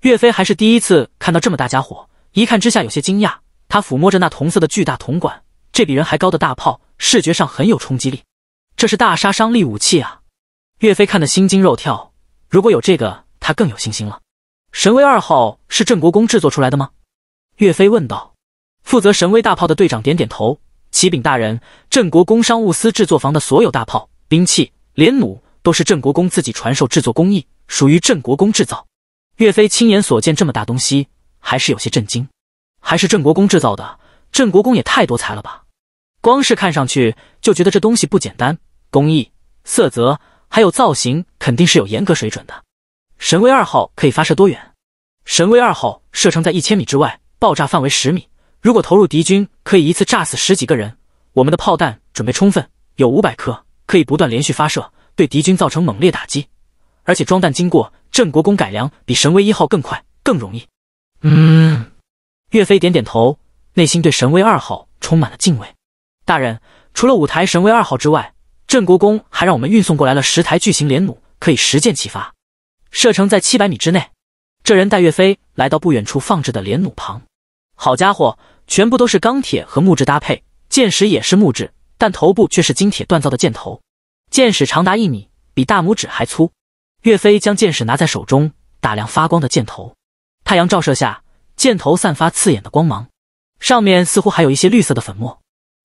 岳飞还是第一次看到这么大家伙，一看之下有些惊讶。他抚摸着那铜色的巨大铜管，这比人还高的大炮，视觉上很有冲击力。这是大杀伤力武器啊！岳飞看得心惊肉跳。如果有这个，他更有信心了。神威二号是郑国公制作出来的吗？岳飞问道。负责神威大炮的队长点点头：“启禀大人，郑国公商务司制作房的所有大炮、兵器。”连弩都是郑国公自己传授制作工艺，属于郑国公制造。岳飞亲眼所见这么大东西，还是有些震惊。还是郑国公制造的，郑国公也太多才了吧？光是看上去就觉得这东西不简单，工艺、色泽还有造型，肯定是有严格水准的。神威二号可以发射多远？神威二号射程在一千米之外，爆炸范围十米。如果投入敌军，可以一次炸死十几个人。我们的炮弹准备充分，有五百颗。可以不断连续发射，对敌军造成猛烈打击，而且装弹经过郑国公改良，比神威一号更快更容易。嗯，岳飞点点头，内心对神威二号充满了敬畏。大人，除了五台神威二号之外，郑国公还让我们运送过来了十台巨型连弩，可以实箭齐发，射程在七百米之内。这人带岳飞来到不远处放置的连弩旁，好家伙，全部都是钢铁和木质搭配，箭矢也是木质。但头部却是金铁锻造的箭头，箭矢长达一米，比大拇指还粗。岳飞将箭矢拿在手中，打量发光的箭头。太阳照射下，箭头散发刺眼的光芒，上面似乎还有一些绿色的粉末。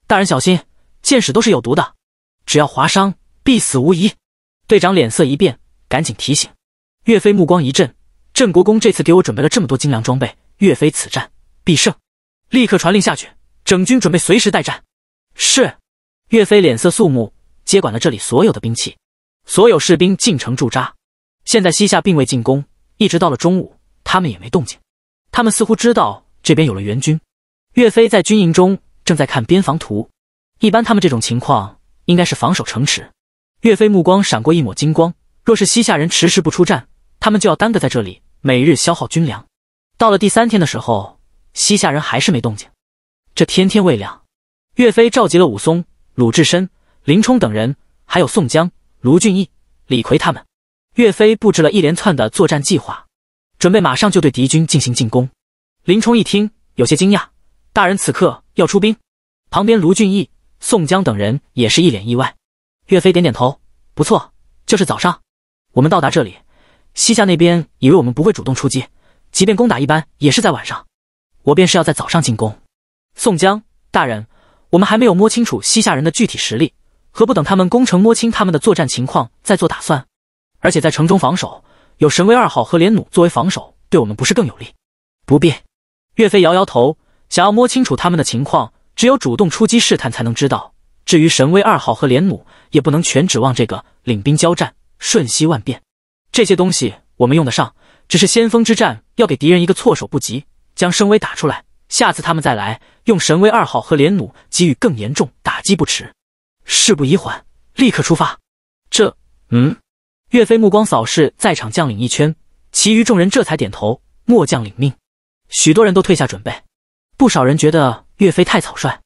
大人小心，箭矢都是有毒的，只要划伤，必死无疑。队长脸色一变，赶紧提醒。岳飞目光一震，郑国公这次给我准备了这么多精良装备，岳飞此战必胜。立刻传令下去，整军准备随时待战。是。岳飞脸色肃穆，接管了这里所有的兵器，所有士兵进城驻扎。现在西夏并未进攻，一直到了中午，他们也没动静。他们似乎知道这边有了援军。岳飞在军营中正在看边防图，一般他们这种情况应该是防守城池。岳飞目光闪过一抹金光，若是西夏人迟迟不出战，他们就要耽搁在这里，每日消耗军粮。到了第三天的时候，西夏人还是没动静。这天天未亮，岳飞召集了武松。鲁智深、林冲等人，还有宋江、卢俊义、李逵他们，岳飞布置了一连串的作战计划，准备马上就对敌军进行进攻。林冲一听，有些惊讶：“大人此刻要出兵？”旁边卢俊义、宋江等人也是一脸意外。岳飞点点头：“不错，就是早上。我们到达这里，西夏那边以为我们不会主动出击，即便攻打一般也是在晚上，我便是要在早上进攻。”宋江：“大人。”我们还没有摸清楚西夏人的具体实力，何不等他们攻城，摸清他们的作战情况再做打算？而且在城中防守，有神威二号和连弩作为防守，对我们不是更有利？不必。岳飞摇摇头，想要摸清楚他们的情况，只有主动出击试探才能知道。至于神威二号和连弩，也不能全指望这个。领兵交战，瞬息万变，这些东西我们用得上。只是先锋之战要给敌人一个措手不及，将声威打出来。下次他们再来，用神威二号和连弩给予更严重打击不迟。事不宜缓，立刻出发。这……嗯。岳飞目光扫视在场将领一圈，其余众人这才点头。末将领命。许多人都退下准备。不少人觉得岳飞太草率。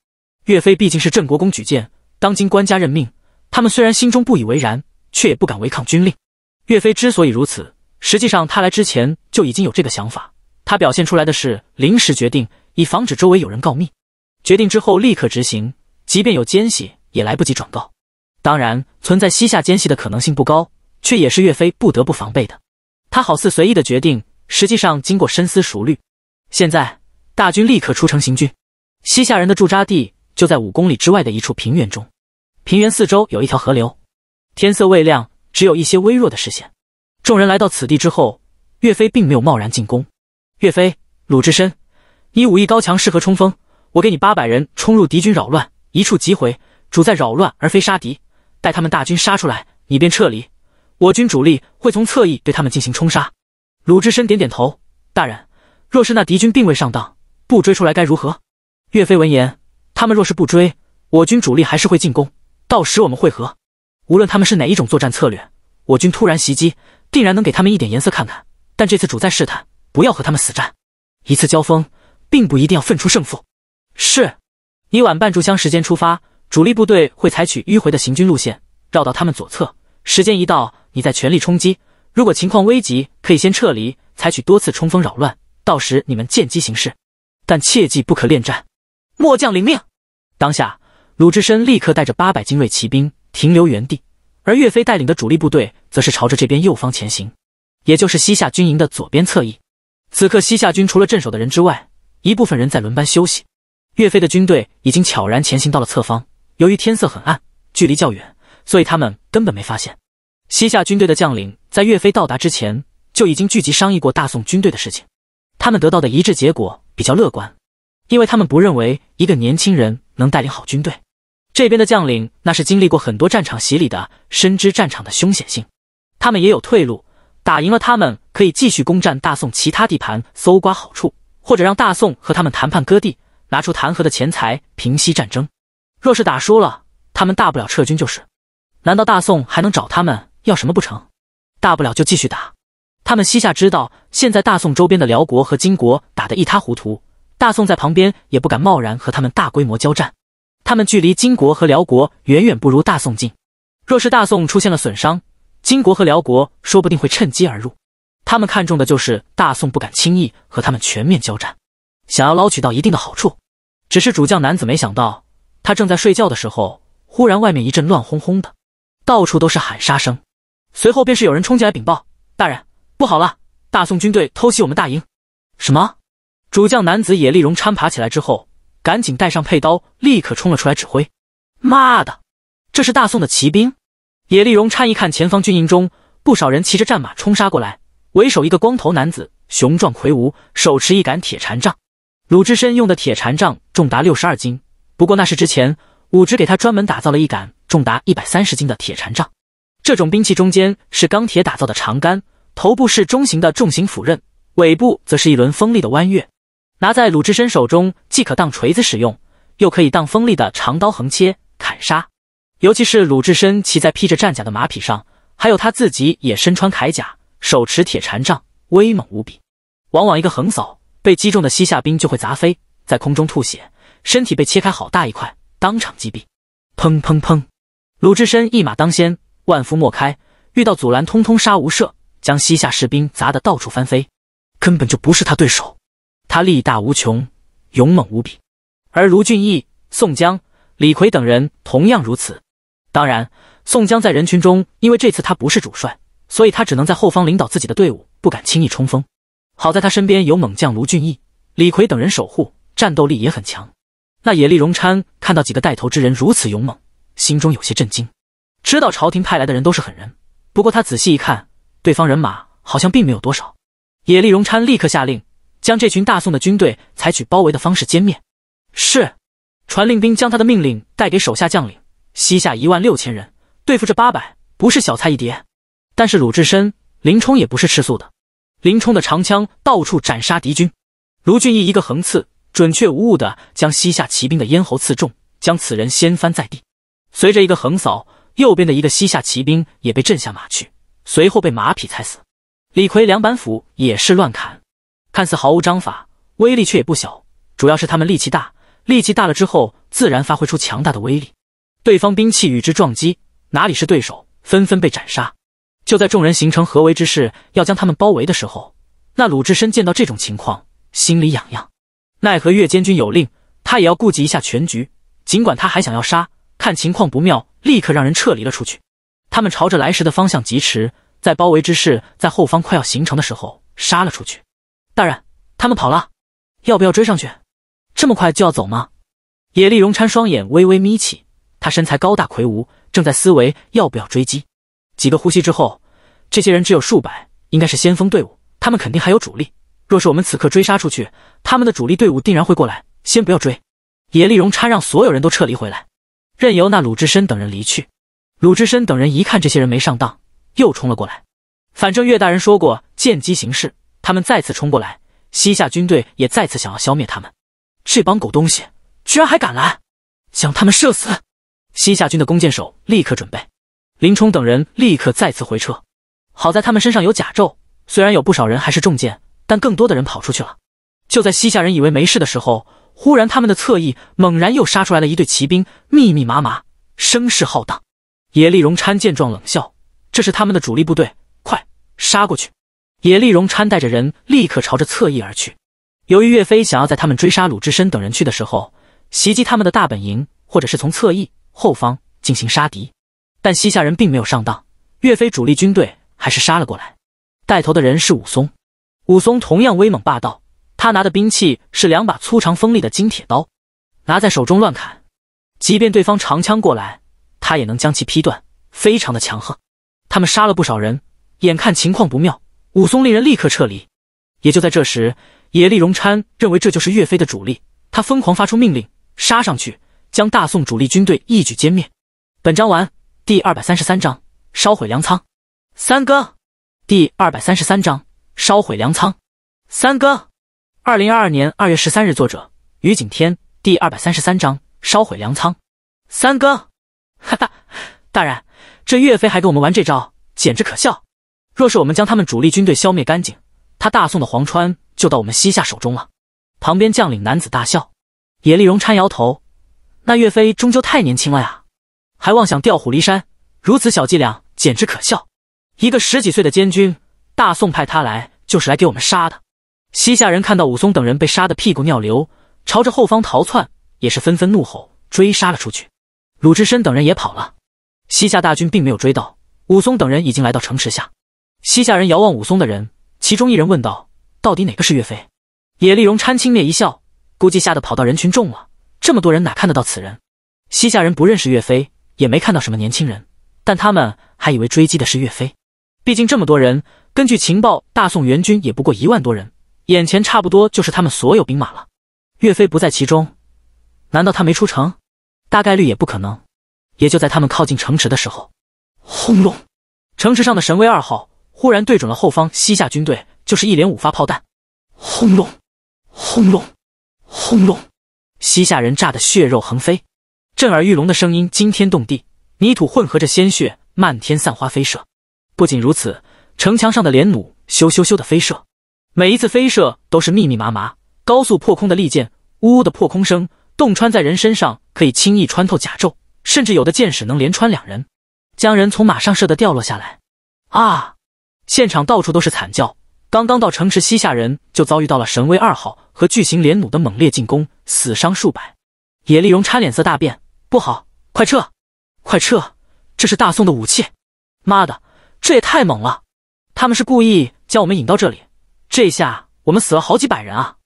岳飞毕竟是镇国公举荐，当今官家任命，他们虽然心中不以为然，却也不敢违抗军令。岳飞之所以如此，实际上他来之前就已经有这个想法。他表现出来的是临时决定。以防止周围有人告密，决定之后立刻执行，即便有奸细也来不及转告。当然，存在西夏奸细的可能性不高，却也是岳飞不得不防备的。他好似随意的决定，实际上经过深思熟虑。现在大军立刻出城行军，西夏人的驻扎地就在五公里之外的一处平原中。平原四周有一条河流，天色未亮，只有一些微弱的视线。众人来到此地之后，岳飞并没有贸然进攻。岳飞，鲁智深。你武艺高强，适合冲锋。我给你八百人冲入敌军扰乱，一触即回。主在扰乱而非杀敌。待他们大军杀出来，你便撤离。我军主力会从侧翼对他们进行冲杀。鲁智深点点头。大人，若是那敌军并未上当，不追出来该如何？岳飞闻言，他们若是不追，我军主力还是会进攻。到时我们会合。无论他们是哪一种作战策略，我军突然袭击，定然能给他们一点颜色看看。但这次主在试探，不要和他们死战。一次交锋。并不一定要分出胜负。是你晚半炷香时间出发，主力部队会采取迂回的行军路线，绕到他们左侧。时间一到，你再全力冲击。如果情况危急，可以先撤离，采取多次冲锋扰乱。到时你们见机行事，但切记不可恋战。末将领命。当下，鲁智深立刻带着八百精锐骑兵停留原地，而岳飞带领的主力部队则是朝着这边右方前行，也就是西夏军营的左边侧翼。此刻，西夏军除了镇守的人之外，一部分人在轮班休息，岳飞的军队已经悄然前行到了侧方。由于天色很暗，距离较远，所以他们根本没发现。西夏军队的将领在岳飞到达之前就已经聚集商议过大宋军队的事情。他们得到的一致结果比较乐观，因为他们不认为一个年轻人能带领好军队。这边的将领那是经历过很多战场洗礼的，深知战场的凶险性。他们也有退路，打赢了他们可以继续攻占大宋其他地盘，搜刮好处。或者让大宋和他们谈判割地，拿出弹劾的钱财平息战争。若是打输了，他们大不了撤军就是。难道大宋还能找他们要什么不成？大不了就继续打。他们西夏知道，现在大宋周边的辽国和金国打得一塌糊涂，大宋在旁边也不敢贸然和他们大规模交战。他们距离金国和辽国远远不如大宋近。若是大宋出现了损伤，金国和辽国说不定会趁机而入。他们看中的就是大宋不敢轻易和他们全面交战，想要捞取到一定的好处。只是主将男子没想到，他正在睡觉的时候，忽然外面一阵乱哄哄的，到处都是喊杀声。随后便是有人冲进来禀报：“大人，不好了，大宋军队偷袭我们大营！”什么？主将男子野利荣搀爬起来之后，赶紧带上佩刀，立刻冲了出来指挥。妈的，这是大宋的骑兵！野利荣搀一看前方军营中，不少人骑着战马冲杀过来。为首一个光头男子，雄壮魁梧，手持一杆铁禅杖。鲁智深用的铁禅杖重达六十二斤，不过那是之前武直给他专门打造了一杆重达一百三十斤的铁禅杖。这种兵器中间是钢铁打造的长杆，头部是中型的重型斧刃，尾部则是一轮锋利的弯月。拿在鲁智深手中，既可当锤子使用，又可以当锋利的长刀横切砍杀。尤其是鲁智深骑在披着战甲的马匹上，还有他自己也身穿铠甲。手持铁禅杖，威猛无比，往往一个横扫，被击中的西夏兵就会砸飞在空中吐血，身体被切开好大一块，当场击毙。砰砰砰！鲁智深一马当先，万夫莫开，遇到阻拦，通通杀无赦，将西夏士兵砸得到处翻飞，根本就不是他对手。他力大无穷，勇猛无比，而卢俊义、宋江、李逵等人同样如此。当然，宋江在人群中，因为这次他不是主帅。所以他只能在后方领导自己的队伍，不敢轻易冲锋。好在他身边有猛将卢俊义、李逵等人守护，战斗力也很强。那野利荣昌看到几个带头之人如此勇猛，心中有些震惊，知道朝廷派来的人都是狠人。不过他仔细一看，对方人马好像并没有多少。野利荣昌立刻下令，将这群大宋的军队采取包围的方式歼灭。是，传令兵将他的命令带给手下将领。西夏一万六千人，对付这八百，不是小菜一碟。但是鲁智深、林冲也不是吃素的。林冲的长枪到处斩杀敌军，卢俊义一个横刺，准确无误的将西夏骑兵的咽喉刺中，将此人掀翻在地。随着一个横扫，右边的一个西夏骑兵也被震下马去，随后被马匹踩死。李逵两板斧也是乱砍，看似毫无章法，威力却也不小。主要是他们力气大，力气大了之后自然发挥出强大的威力。对方兵器与之撞击，哪里是对手，纷纷被斩杀。就在众人形成合围之势，要将他们包围的时候，那鲁智深见到这种情况，心里痒痒。奈何岳监军有令，他也要顾及一下全局。尽管他还想要杀，看情况不妙，立刻让人撤离了出去。他们朝着来时的方向疾驰，在包围之势在后方快要形成的时候，杀了出去。大人，他们跑了，要不要追上去？这么快就要走吗？野利荣搀双眼微微眯起，他身材高大魁梧，正在思维要不要追击。几个呼吸之后，这些人只有数百，应该是先锋队伍。他们肯定还有主力。若是我们此刻追杀出去，他们的主力队伍定然会过来。先不要追！野利荣差让所有人都撤离回来，任由那鲁智深等人离去。鲁智深等人一看这些人没上当，又冲了过来。反正岳大人说过见机行事，他们再次冲过来。西夏军队也再次想要消灭他们。这帮狗东西居然还敢来，将他们射死！西夏军的弓箭手立刻准备。林冲等人立刻再次回撤，好在他们身上有甲胄，虽然有不少人还是中箭，但更多的人跑出去了。就在西夏人以为没事的时候，忽然他们的侧翼猛然又杀出来了一队骑兵，密密麻麻，声势浩荡。野利荣参见状冷笑：“这是他们的主力部队，快杀过去！”野利荣参带着人立刻朝着侧翼而去。由于岳飞想要在他们追杀鲁智深等人去的时候，袭击他们的大本营，或者是从侧翼后方进行杀敌。但西夏人并没有上当，岳飞主力军队还是杀了过来。带头的人是武松，武松同样威猛霸道。他拿的兵器是两把粗长锋利的金铁刀，拿在手中乱砍，即便对方长枪过来，他也能将其劈断，非常的强横。他们杀了不少人，眼看情况不妙，武松令人立刻撤离。也就在这时，野利荣昌认为这就是岳飞的主力，他疯狂发出命令，杀上去，将大宋主力军队一举歼灭。本章完。第二百三十三章烧毁粮仓三更。第二百三十三章烧毁粮仓三更。二零二二年二月十三日，作者于景天。第二百三十三章烧毁粮仓三更。哈哈，大人，这岳飞还跟我们玩这招，简直可笑！若是我们将他们主力军队消灭干净，他大宋的黄川就到我们西夏手中了。旁边将领男子大笑，野丽荣搀摇头，那岳飞终究太年轻了呀。还妄想调虎离山，如此小伎俩简直可笑。一个十几岁的监军，大宋派他来就是来给我们杀的。西夏人看到武松等人被杀得屁股尿流，朝着后方逃窜，也是纷纷怒吼追杀了出去。鲁智深等人也跑了，西夏大军并没有追到，武松等人已经来到城池下。西夏人遥望武松的人，其中一人问道：“到底哪个是岳飞？”野丽荣掺轻蔑一笑：“估计吓得跑到人群中了，这么多人哪看得到此人？”西夏人不认识岳飞。也没看到什么年轻人，但他们还以为追击的是岳飞，毕竟这么多人，根据情报，大宋援军也不过一万多人，眼前差不多就是他们所有兵马了。岳飞不在其中，难道他没出城？大概率也不可能。也就在他们靠近城池的时候，轰隆！城池上的神威二号忽然对准了后方西夏军队，就是一连五发炮弹，轰隆！轰隆！轰隆！西夏人炸得血肉横飞。震耳欲聋的声音，惊天动地。泥土混合着鲜血，漫天散花飞射。不仅如此，城墙上的连弩咻咻咻的飞射，每一次飞射都是密密麻麻、高速破空的利箭。呜呜的破空声，洞穿在人身上，可以轻易穿透甲胄，甚至有的箭矢能连穿两人，将人从马上射的掉落下来。啊！现场到处都是惨叫。刚刚到城池，西夏人就遭遇到了神威二号和巨型连弩的猛烈进攻，死伤数百。野利荣掺脸色大变。不好，快撤！快撤！这是大宋的武器，妈的，这也太猛了！他们是故意将我们引到这里，这下我们死了好几百人啊！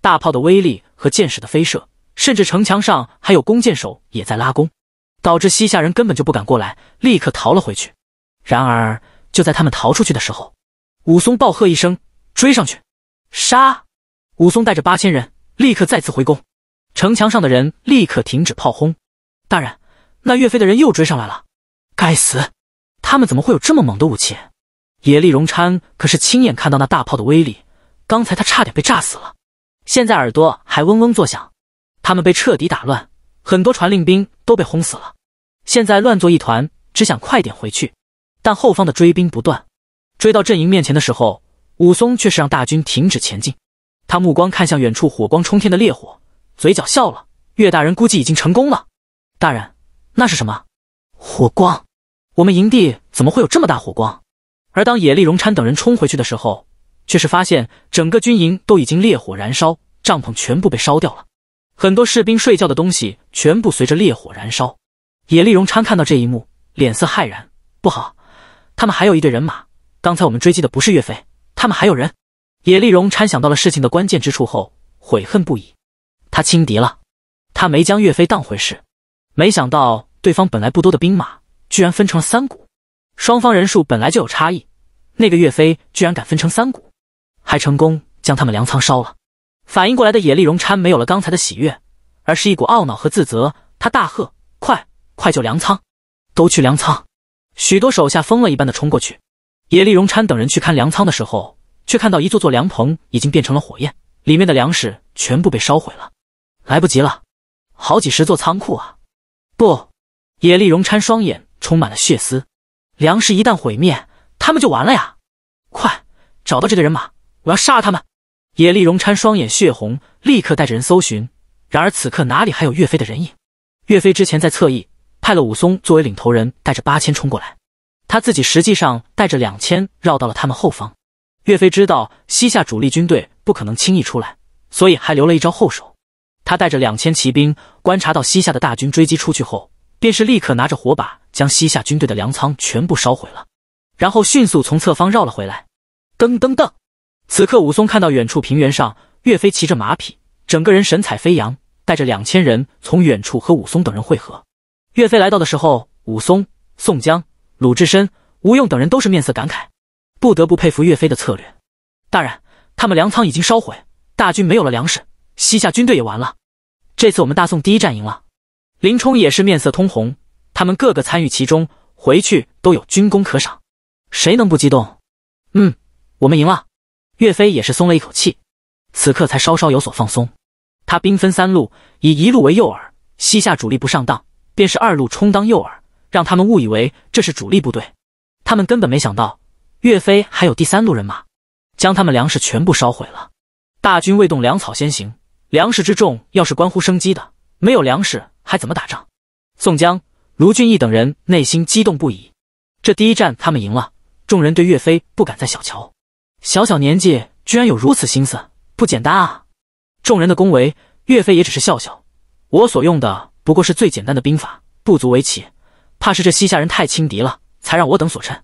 大炮的威力和箭矢的飞射，甚至城墙上还有弓箭手也在拉弓，导致西夏人根本就不敢过来，立刻逃了回去。然而就在他们逃出去的时候，武松暴喝一声：“追上去，杀！”武松带着八千人立刻再次回攻，城墙上的人立刻停止炮轰。大人，那岳飞的人又追上来了！该死，他们怎么会有这么猛的武器？野利荣昌可是亲眼看到那大炮的威力，刚才他差点被炸死了，现在耳朵还嗡嗡作响。他们被彻底打乱，很多传令兵都被轰死了，现在乱作一团，只想快点回去。但后方的追兵不断，追到阵营面前的时候，武松却是让大军停止前进。他目光看向远处火光冲天的烈火，嘴角笑了。岳大人估计已经成功了。大人，那是什么火光？我们营地怎么会有这么大火光？而当野利荣昌等人冲回去的时候，却是发现整个军营都已经烈火燃烧，帐篷全部被烧掉了，很多士兵睡觉的东西全部随着烈火燃烧。野利荣昌看到这一幕，脸色骇然，不好，他们还有一队人马。刚才我们追击的不是岳飞，他们还有人。野利荣昌想到了事情的关键之处后，悔恨不已，他轻敌了，他没将岳飞当回事。没想到对方本来不多的兵马，居然分成了三股。双方人数本来就有差异，那个岳飞居然敢分成三股，还成功将他们粮仓烧了。反应过来的野利荣昌没有了刚才的喜悦，而是一股懊恼和自责。他大喝：“快快救粮仓！都去粮仓！”许多手下疯了一般的冲过去。野利荣昌等人去看粮仓的时候，却看到一座座粮棚已经变成了火焰，里面的粮食全部被烧毁了。来不及了，好几十座仓库啊！不，野利荣掺双眼充满了血丝，粮食一旦毁灭，他们就完了呀！快，找到这个人马，我要杀他们！野利荣掺双眼血红，立刻带着人搜寻。然而此刻哪里还有岳飞的人影？岳飞之前在侧翼派了武松作为领头人，带着八千冲过来，他自己实际上带着两千绕到了他们后方。岳飞知道西夏主力军队不可能轻易出来，所以还留了一招后手。他带着两千骑兵，观察到西夏的大军追击出去后，便是立刻拿着火把将西夏军队的粮仓全部烧毁了，然后迅速从侧方绕了回来。噔噔噔！此刻武松看到远处平原上，岳飞骑着马匹，整个人神采飞扬，带着两千人从远处和武松等人会合。岳飞来到的时候，武松、宋江、鲁智深、吴用等人都是面色感慨，不得不佩服岳飞的策略。当然，他们粮仓已经烧毁，大军没有了粮食。西夏军队也完了，这次我们大宋第一战赢了。林冲也是面色通红，他们个个参与其中，回去都有军功可赏，谁能不激动？嗯，我们赢了。岳飞也是松了一口气，此刻才稍稍有所放松。他兵分三路，以一路为诱饵，西夏主力不上当，便是二路充当诱饵，让他们误以为这是主力部队。他们根本没想到岳飞还有第三路人马，将他们粮食全部烧毁了。大军未动，粮草先行。粮食之重，要是关乎生机的，没有粮食还怎么打仗？宋江、卢俊义等人内心激动不已。这第一战他们赢了，众人对岳飞不敢再小瞧。小小年纪居然有如此心思，不简单啊！众人的恭维，岳飞也只是笑笑：“我所用的不过是最简单的兵法，不足为奇。怕是这西夏人太轻敌了，才让我等所趁。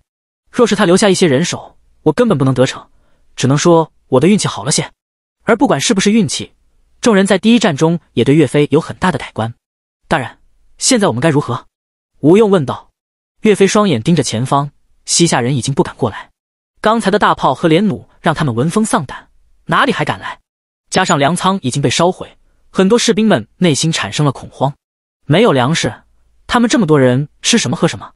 若是他留下一些人手，我根本不能得逞。只能说我的运气好了些。而不管是不是运气。”众人在第一战中也对岳飞有很大的改观。大人，现在我们该如何？吴用问道。岳飞双眼盯着前方，西夏人已经不敢过来。刚才的大炮和连弩让他们闻风丧胆，哪里还敢来？加上粮仓已经被烧毁，很多士兵们内心产生了恐慌。没有粮食，他们这么多人吃什么喝什么？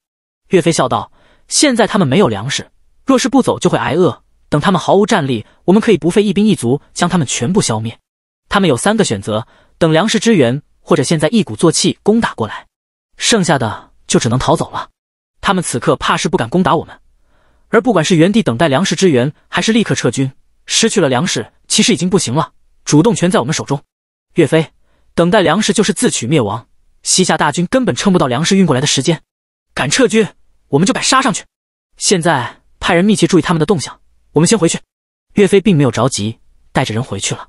岳飞笑道：“现在他们没有粮食，若是不走就会挨饿。等他们毫无战力，我们可以不费一兵一卒将他们全部消灭。”他们有三个选择：等粮食支援，或者现在一鼓作气攻打过来，剩下的就只能逃走了。他们此刻怕是不敢攻打我们，而不管是原地等待粮食支援，还是立刻撤军，失去了粮食其实已经不行了。主动权在我们手中。岳飞，等待粮食就是自取灭亡。西夏大军根本撑不到粮食运过来的时间，敢撤军，我们就敢杀上去。现在派人密切注意他们的动向，我们先回去。岳飞并没有着急，带着人回去了。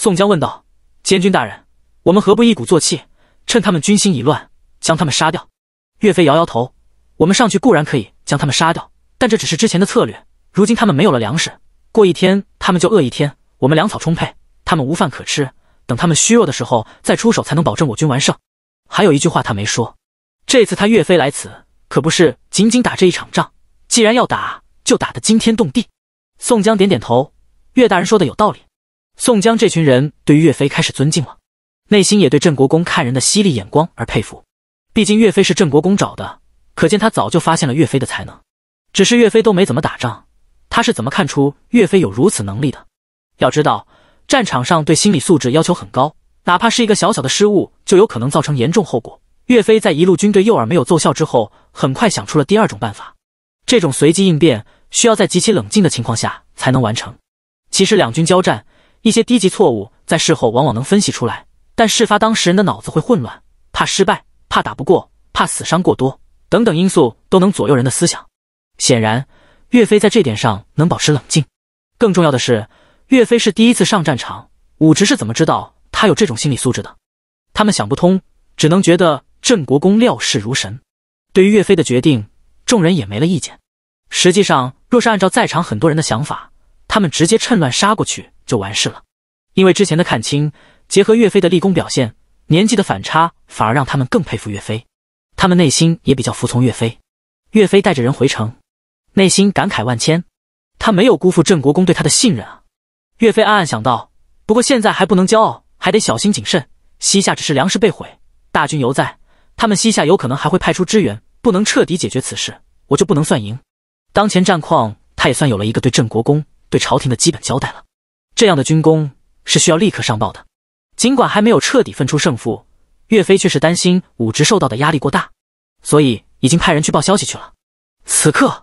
宋江问道：“监军大人，我们何不一鼓作气，趁他们军心已乱，将他们杀掉？”岳飞摇摇头：“我们上去固然可以将他们杀掉，但这只是之前的策略。如今他们没有了粮食，过一天他们就饿一天。我们粮草充沛，他们无饭可吃。等他们虚弱的时候再出手，才能保证我军完胜。”还有一句话他没说：这次他岳飞来此，可不是仅仅打这一场仗。既然要打，就打得惊天动地。宋江点点头：“岳大人说的有道理。”宋江这群人对岳飞开始尊敬了，内心也对镇国公看人的犀利眼光而佩服。毕竟岳飞是镇国公找的，可见他早就发现了岳飞的才能。只是岳飞都没怎么打仗，他是怎么看出岳飞有如此能力的？要知道，战场上对心理素质要求很高，哪怕是一个小小的失误，就有可能造成严重后果。岳飞在一路军队诱饵没有奏效之后，很快想出了第二种办法。这种随机应变，需要在极其冷静的情况下才能完成。其实两军交战。一些低级错误在事后往往能分析出来，但事发当事人的脑子会混乱，怕失败，怕打不过，怕死伤过多等等因素都能左右人的思想。显然，岳飞在这点上能保持冷静。更重要的是，岳飞是第一次上战场，武直是怎么知道他有这种心理素质的？他们想不通，只能觉得镇国公料事如神。对于岳飞的决定，众人也没了意见。实际上，若是按照在场很多人的想法，他们直接趁乱杀过去。就完事了，因为之前的看清结合岳飞的立功表现，年纪的反差反而让他们更佩服岳飞，他们内心也比较服从岳飞。岳飞带着人回城，内心感慨万千，他没有辜负郑国公对他的信任啊。岳飞暗暗想到，不过现在还不能骄傲，还得小心谨慎。西夏只是粮食被毁，大军犹在，他们西夏有可能还会派出支援，不能彻底解决此事，我就不能算赢。当前战况，他也算有了一个对郑国公、对朝廷的基本交代了。这样的军功是需要立刻上报的，尽管还没有彻底分出胜负，岳飞却是担心武直受到的压力过大，所以已经派人去报消息去了。此刻，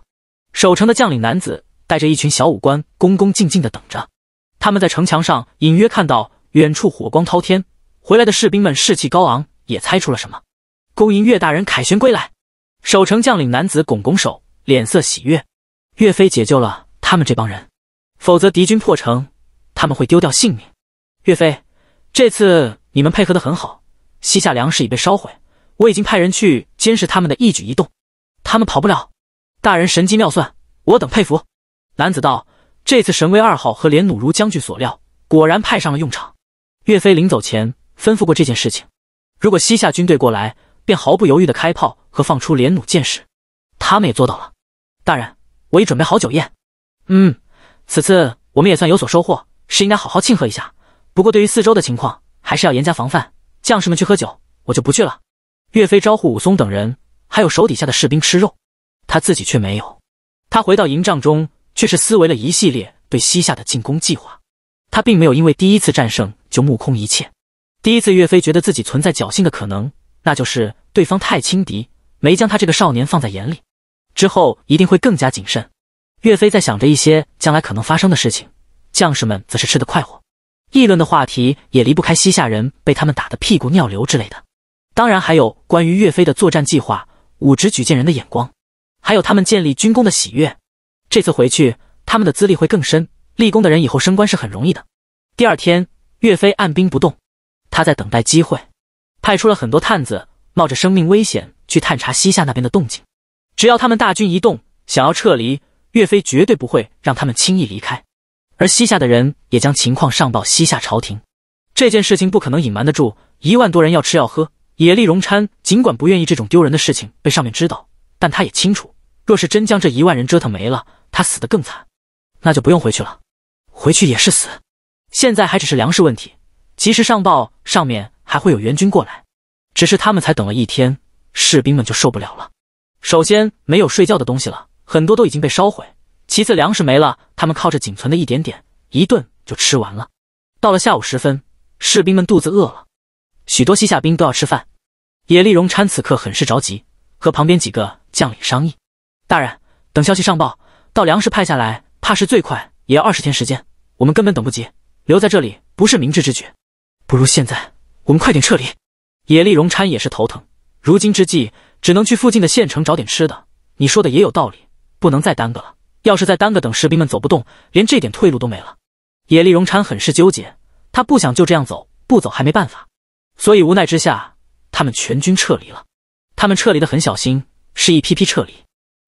守城的将领男子带着一群小武官恭恭敬敬的等着，他们在城墙上隐约看到远处火光滔天，回来的士兵们士气高昂，也猜出了什么，恭迎岳大人凯旋归来。守城将领男子拱拱手，脸色喜悦。岳飞解救了他们这帮人，否则敌军破城。他们会丢掉性命。岳飞，这次你们配合的很好，西夏粮食已被烧毁，我已经派人去监视他们的一举一动，他们跑不了。大人神机妙算，我等佩服。男子道：“这次神威二号和连弩如将军所料，果然派上了用场。”岳飞临走前吩咐过这件事情，如果西夏军队过来，便毫不犹豫的开炮和放出连弩箭矢。他们也做到了。大人，我已准备好酒宴。嗯，此次我们也算有所收获。是应该好好庆贺一下，不过对于四周的情况，还是要严加防范。将士们去喝酒，我就不去了。岳飞招呼武松等人，还有手底下的士兵吃肉，他自己却没有。他回到营帐中，却是思维了一系列对西夏的进攻计划。他并没有因为第一次战胜就目空一切。第一次，岳飞觉得自己存在侥幸的可能，那就是对方太轻敌，没将他这个少年放在眼里。之后一定会更加谨慎。岳飞在想着一些将来可能发生的事情。将士们则是吃得快活，议论的话题也离不开西夏人被他们打得屁股尿流之类的，当然还有关于岳飞的作战计划、武职举荐人的眼光，还有他们建立军功的喜悦。这次回去，他们的资历会更深，立功的人以后升官是很容易的。第二天，岳飞按兵不动，他在等待机会，派出了很多探子，冒着生命危险去探查西夏那边的动静。只要他们大军一动，想要撤离，岳飞绝对不会让他们轻易离开。而西夏的人也将情况上报西夏朝廷，这件事情不可能隐瞒得住。一万多人要吃要喝，野利荣昌尽管不愿意这种丢人的事情被上面知道，但他也清楚，若是真将这一万人折腾没了，他死得更惨，那就不用回去了，回去也是死。现在还只是粮食问题，及时上报，上面还会有援军过来。只是他们才等了一天，士兵们就受不了了。首先没有睡觉的东西了很多都已经被烧毁。其次，粮食没了，他们靠着仅存的一点点，一顿就吃完了。到了下午时分，士兵们肚子饿了，许多西夏兵都要吃饭。野利荣参此刻很是着急，和旁边几个将领商议：“大人，等消息上报，到粮食派下来，怕是最快也要二十天时间，我们根本等不及。留在这里不是明智之举，不如现在我们快点撤离。”野利荣参也是头疼，如今之计，只能去附近的县城找点吃的。你说的也有道理，不能再耽搁了。要是再耽搁，等士兵们走不动，连这点退路都没了。野利荣禅很是纠结，他不想就这样走，不走还没办法，所以无奈之下，他们全军撤离了。他们撤离的很小心，是一批批撤离，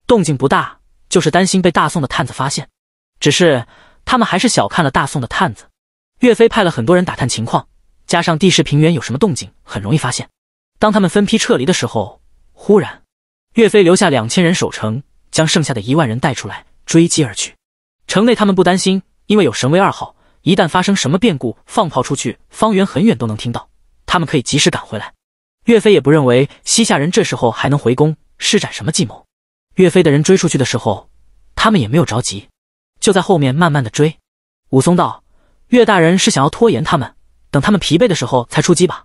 动静不大，就是担心被大宋的探子发现。只是他们还是小看了大宋的探子。岳飞派了很多人打探情况，加上地势平原，有什么动静很容易发现。当他们分批撤离的时候，忽然，岳飞留下两千人守城，将剩下的一万人带出来。追击而去，城内他们不担心，因为有神威二号，一旦发生什么变故，放炮出去，方圆很远都能听到，他们可以及时赶回来。岳飞也不认为西夏人这时候还能回宫施展什么计谋。岳飞的人追出去的时候，他们也没有着急，就在后面慢慢的追。武松道：“岳大人是想要拖延他们，等他们疲惫的时候才出击吧？”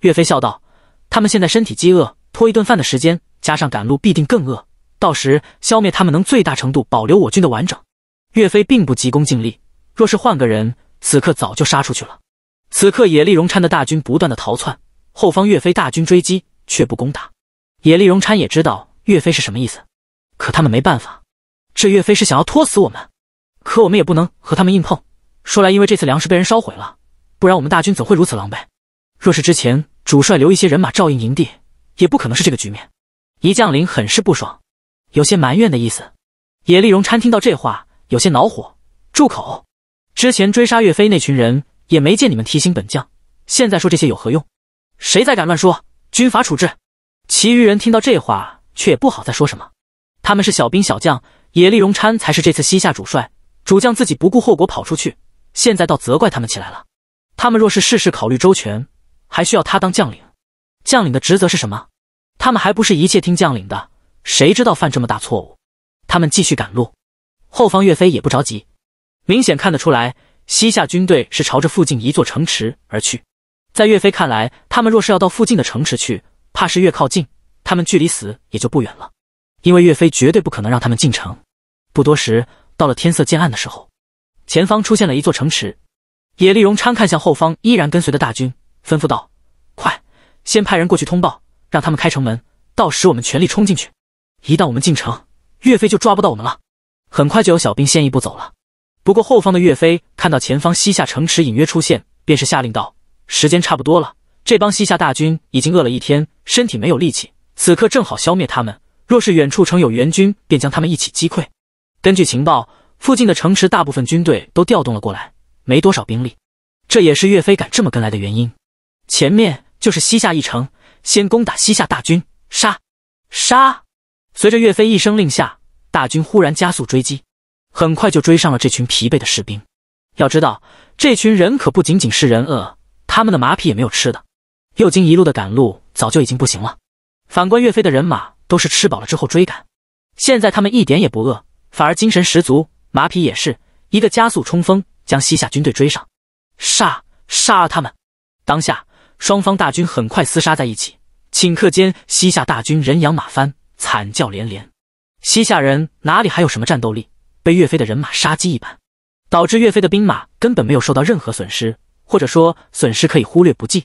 岳飞笑道：“他们现在身体饥饿，拖一顿饭的时间，加上赶路必定更饿。”到时消灭他们，能最大程度保留我军的完整。岳飞并不急功近利，若是换个人，此刻早就杀出去了。此刻野利荣搀的大军不断的逃窜，后方岳飞大军追击却不攻打。野利荣搀也知道岳飞是什么意思，可他们没办法，这岳飞是想要拖死我们，可我们也不能和他们硬碰。说来，因为这次粮食被人烧毁了，不然我们大军怎会如此狼狈？若是之前主帅留一些人马照应营地，也不可能是这个局面。一将领很是不爽。有些埋怨的意思。野利荣参听到这话，有些恼火：“住口！之前追杀岳飞那群人，也没见你们提醒本将。现在说这些有何用？谁再敢乱说，军法处置！”其余人听到这话，却也不好再说什么。他们是小兵小将，野利荣参才是这次西夏主帅主将，自己不顾后果跑出去，现在倒责怪他们起来了。他们若是事事考虑周全，还需要他当将领？将领的职责是什么？他们还不是一切听将领的？谁知道犯这么大错误？他们继续赶路，后方岳飞也不着急，明显看得出来，西夏军队是朝着附近一座城池而去。在岳飞看来，他们若是要到附近的城池去，怕是越靠近，他们距离死也就不远了。因为岳飞绝对不可能让他们进城。不多时，到了天色渐暗的时候，前方出现了一座城池。野利荣昌看向后方依然跟随的大军，吩咐道：“快，先派人过去通报，让他们开城门，到时我们全力冲进去。”一旦我们进城，岳飞就抓不到我们了。很快就有小兵先一步走了。不过后方的岳飞看到前方西夏城池隐约出现，便是下令道：“时间差不多了，这帮西夏大军已经饿了一天，身体没有力气，此刻正好消灭他们。若是远处城有援军，便将他们一起击溃。”根据情报，附近的城池大部分军队都调动了过来，没多少兵力，这也是岳飞敢这么跟来的原因。前面就是西夏一城，先攻打西夏大军，杀！杀！随着岳飞一声令下，大军忽然加速追击，很快就追上了这群疲惫的士兵。要知道，这群人可不仅仅是人饿，他们的马匹也没有吃的。又经一路的赶路，早就已经不行了。反观岳飞的人马，都是吃饱了之后追赶，现在他们一点也不饿，反而精神十足，马匹也是。一个加速冲锋，将西夏军队追上，杀，杀了他们！当下，双方大军很快厮杀在一起，顷刻间，西夏大军人仰马翻。惨叫连连，西夏人哪里还有什么战斗力？被岳飞的人马杀鸡一般，导致岳飞的兵马根本没有受到任何损失，或者说损失可以忽略不计。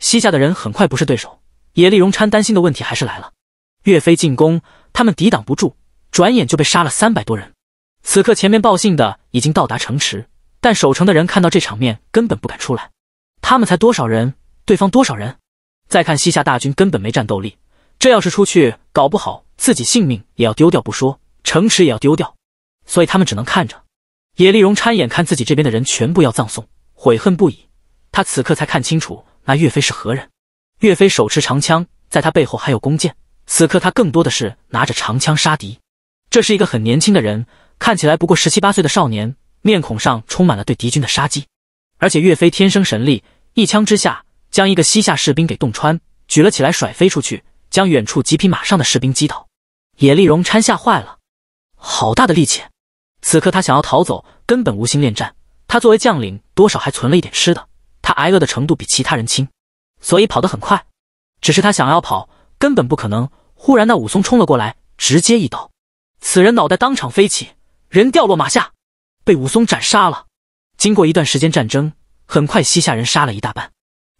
西夏的人很快不是对手，野利荣昌担心的问题还是来了。岳飞进攻，他们抵挡不住，转眼就被杀了三百多人。此刻前面报信的已经到达城池，但守城的人看到这场面，根本不敢出来。他们才多少人？对方多少人？再看西夏大军，根本没战斗力。这要是出去，搞不好自己性命也要丢掉不说，城池也要丢掉，所以他们只能看着。野丽荣掺眼看自己这边的人全部要葬送，悔恨不已。他此刻才看清楚那岳飞是何人。岳飞手持长枪，在他背后还有弓箭。此刻他更多的是拿着长枪杀敌。这是一个很年轻的人，看起来不过十七八岁的少年，面孔上充满了对敌军的杀机。而且岳飞天生神力，一枪之下将一个西夏士兵给洞穿，举了起来甩飞出去。将远处几匹马上的士兵击倒，野利荣掺吓坏了，好大的力气！此刻他想要逃走，根本无心恋战。他作为将领，多少还存了一点吃的，他挨饿的程度比其他人轻，所以跑得很快。只是他想要跑，根本不可能。忽然，那武松冲了过来，直接一刀，此人脑袋当场飞起，人掉落马下，被武松斩杀了。经过一段时间战争，很快西夏人杀了一大半。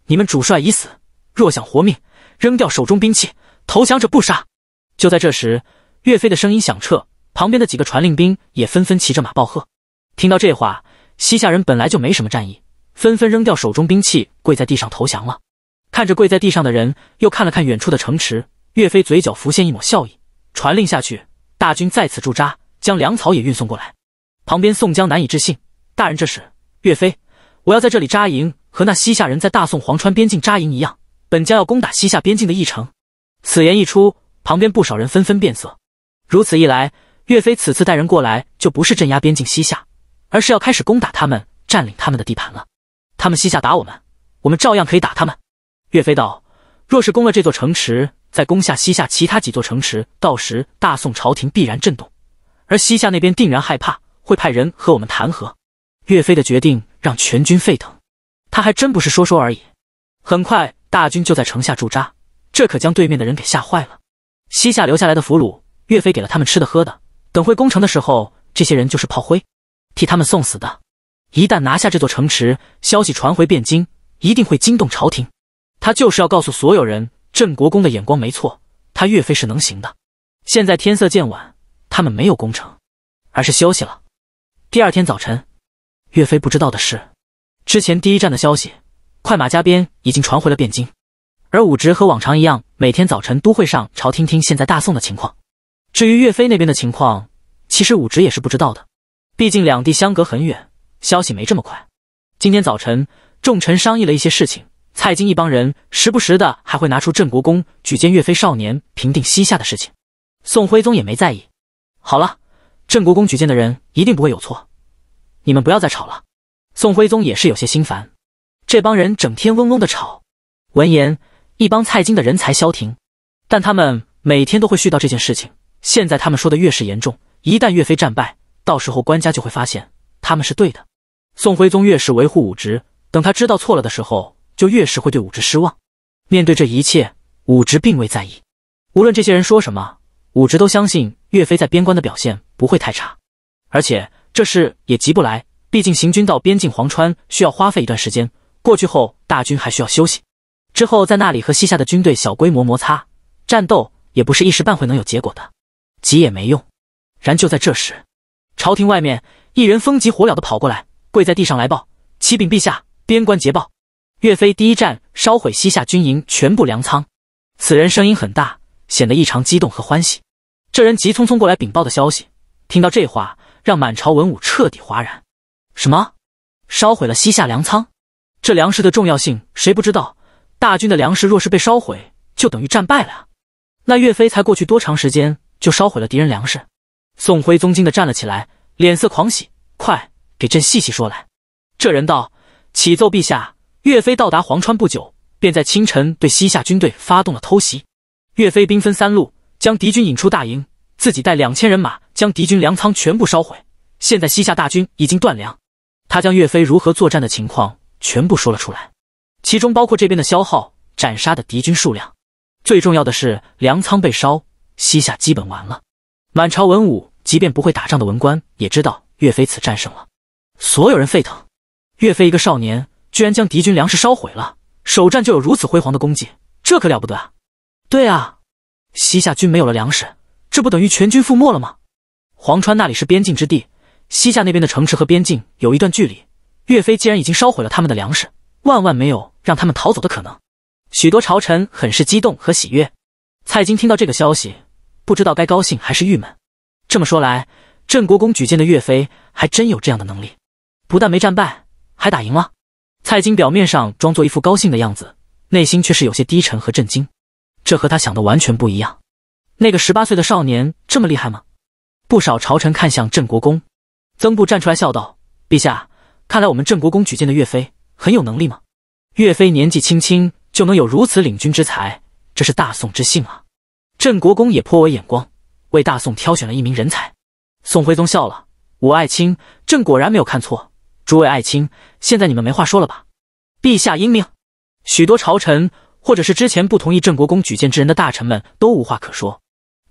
你们主帅已死，若想活命，扔掉手中兵器。投降者不杀。就在这时，岳飞的声音响彻，旁边的几个传令兵也纷纷骑着马报贺。听到这话，西夏人本来就没什么战意，纷纷扔掉手中兵器，跪在地上投降了。看着跪在地上的人，又看了看远处的城池，岳飞嘴角浮现一抹笑意，传令下去，大军在此驻扎，将粮草也运送过来。旁边宋江难以置信：“大人这是？岳飞，我要在这里扎营，和那西夏人在大宋黄川边境扎营一样，本将要攻打西夏边境的驿城。”此言一出，旁边不少人纷纷变色。如此一来，岳飞此次带人过来就不是镇压边境西夏，而是要开始攻打他们，占领他们的地盘了。他们西夏打我们，我们照样可以打他们。岳飞道：“若是攻了这座城池，再攻下西夏其他几座城池，到时大宋朝廷必然震动，而西夏那边定然害怕，会派人和我们谈和。”岳飞的决定让全军沸腾，他还真不是说说而已。很快，大军就在城下驻扎。这可将对面的人给吓坏了。西夏留下来的俘虏，岳飞给了他们吃的喝的。等会攻城的时候，这些人就是炮灰，替他们送死的。一旦拿下这座城池，消息传回汴京，一定会惊动朝廷。他就是要告诉所有人，镇国公的眼光没错，他岳飞是能行的。现在天色渐晚，他们没有攻城，而是休息了。第二天早晨，岳飞不知道的是，之前第一站的消息，快马加鞭已经传回了汴京。而武直和往常一样，每天早晨都会上朝听听现在大宋的情况。至于岳飞那边的情况，其实武直也是不知道的，毕竟两地相隔很远，消息没这么快。今天早晨，众臣商议了一些事情，蔡京一帮人时不时的还会拿出郑国公举荐岳飞少年平定西夏的事情。宋徽宗也没在意。好了，郑国公举荐的人一定不会有错，你们不要再吵了。宋徽宗也是有些心烦，这帮人整天嗡嗡的吵。闻言。一帮蔡京的人才消停，但他们每天都会絮叨这件事情。现在他们说的越是严重，一旦岳飞战败，到时候官家就会发现他们是对的。宋徽宗越是维护武直，等他知道错了的时候，就越是会对武直失望。面对这一切，武直并未在意，无论这些人说什么，武直都相信岳飞在边关的表现不会太差。而且这事也急不来，毕竟行军到边境黄川需要花费一段时间，过去后大军还需要休息。之后，在那里和西夏的军队小规模摩擦战斗，也不是一时半会能有结果的，急也没用。然就在这时，朝廷外面一人风急火燎的跑过来，跪在地上来报：“启禀陛下，边关捷报，岳飞第一战烧毁西夏军营全部粮仓。”此人声音很大，显得异常激动和欢喜。这人急匆匆过来禀报的消息，听到这话，让满朝文武彻底哗然：“什么？烧毁了西夏粮仓？这粮食的重要性谁不知道？”大军的粮食若是被烧毁，就等于战败了呀！那岳飞才过去多长时间就烧毁了敌人粮食？宋徽宗惊的站了起来，脸色狂喜，快给朕细细说来。这人道：启奏陛下，岳飞到达黄川不久，便在清晨对西夏军队发动了偷袭。岳飞兵分三路，将敌军引出大营，自己带两千人马将敌军粮仓全部烧毁。现在西夏大军已经断粮，他将岳飞如何作战的情况全部说了出来。其中包括这边的消耗、斩杀的敌军数量，最重要的是粮仓被烧，西夏基本完了。满朝文武，即便不会打仗的文官，也知道岳飞此战胜了，所有人沸腾。岳飞一个少年，居然将敌军粮食烧毁了，首战就有如此辉煌的功绩，这可了不得啊！对啊，西夏军没有了粮食，这不等于全军覆没了吗？黄川那里是边境之地，西夏那边的城池和边境有一段距离，岳飞既然已经烧毁了他们的粮食，万万没有。让他们逃走的可能，许多朝臣很是激动和喜悦。蔡京听到这个消息，不知道该高兴还是郁闷。这么说来，郑国公举荐的岳飞还真有这样的能力，不但没战败，还打赢了。蔡京表面上装作一副高兴的样子，内心却是有些低沉和震惊。这和他想的完全不一样。那个十八岁的少年这么厉害吗？不少朝臣看向郑国公，曾布站出来笑道：“陛下，看来我们郑国公举荐的岳飞很有能力吗？”岳飞年纪轻轻就能有如此领军之才，这是大宋之幸啊！镇国公也颇为眼光，为大宋挑选了一名人才。宋徽宗笑了：“我爱卿，朕果然没有看错。诸位爱卿，现在你们没话说了吧？”陛下英明！许多朝臣，或者是之前不同意镇国公举荐之人的大臣们都无话可说。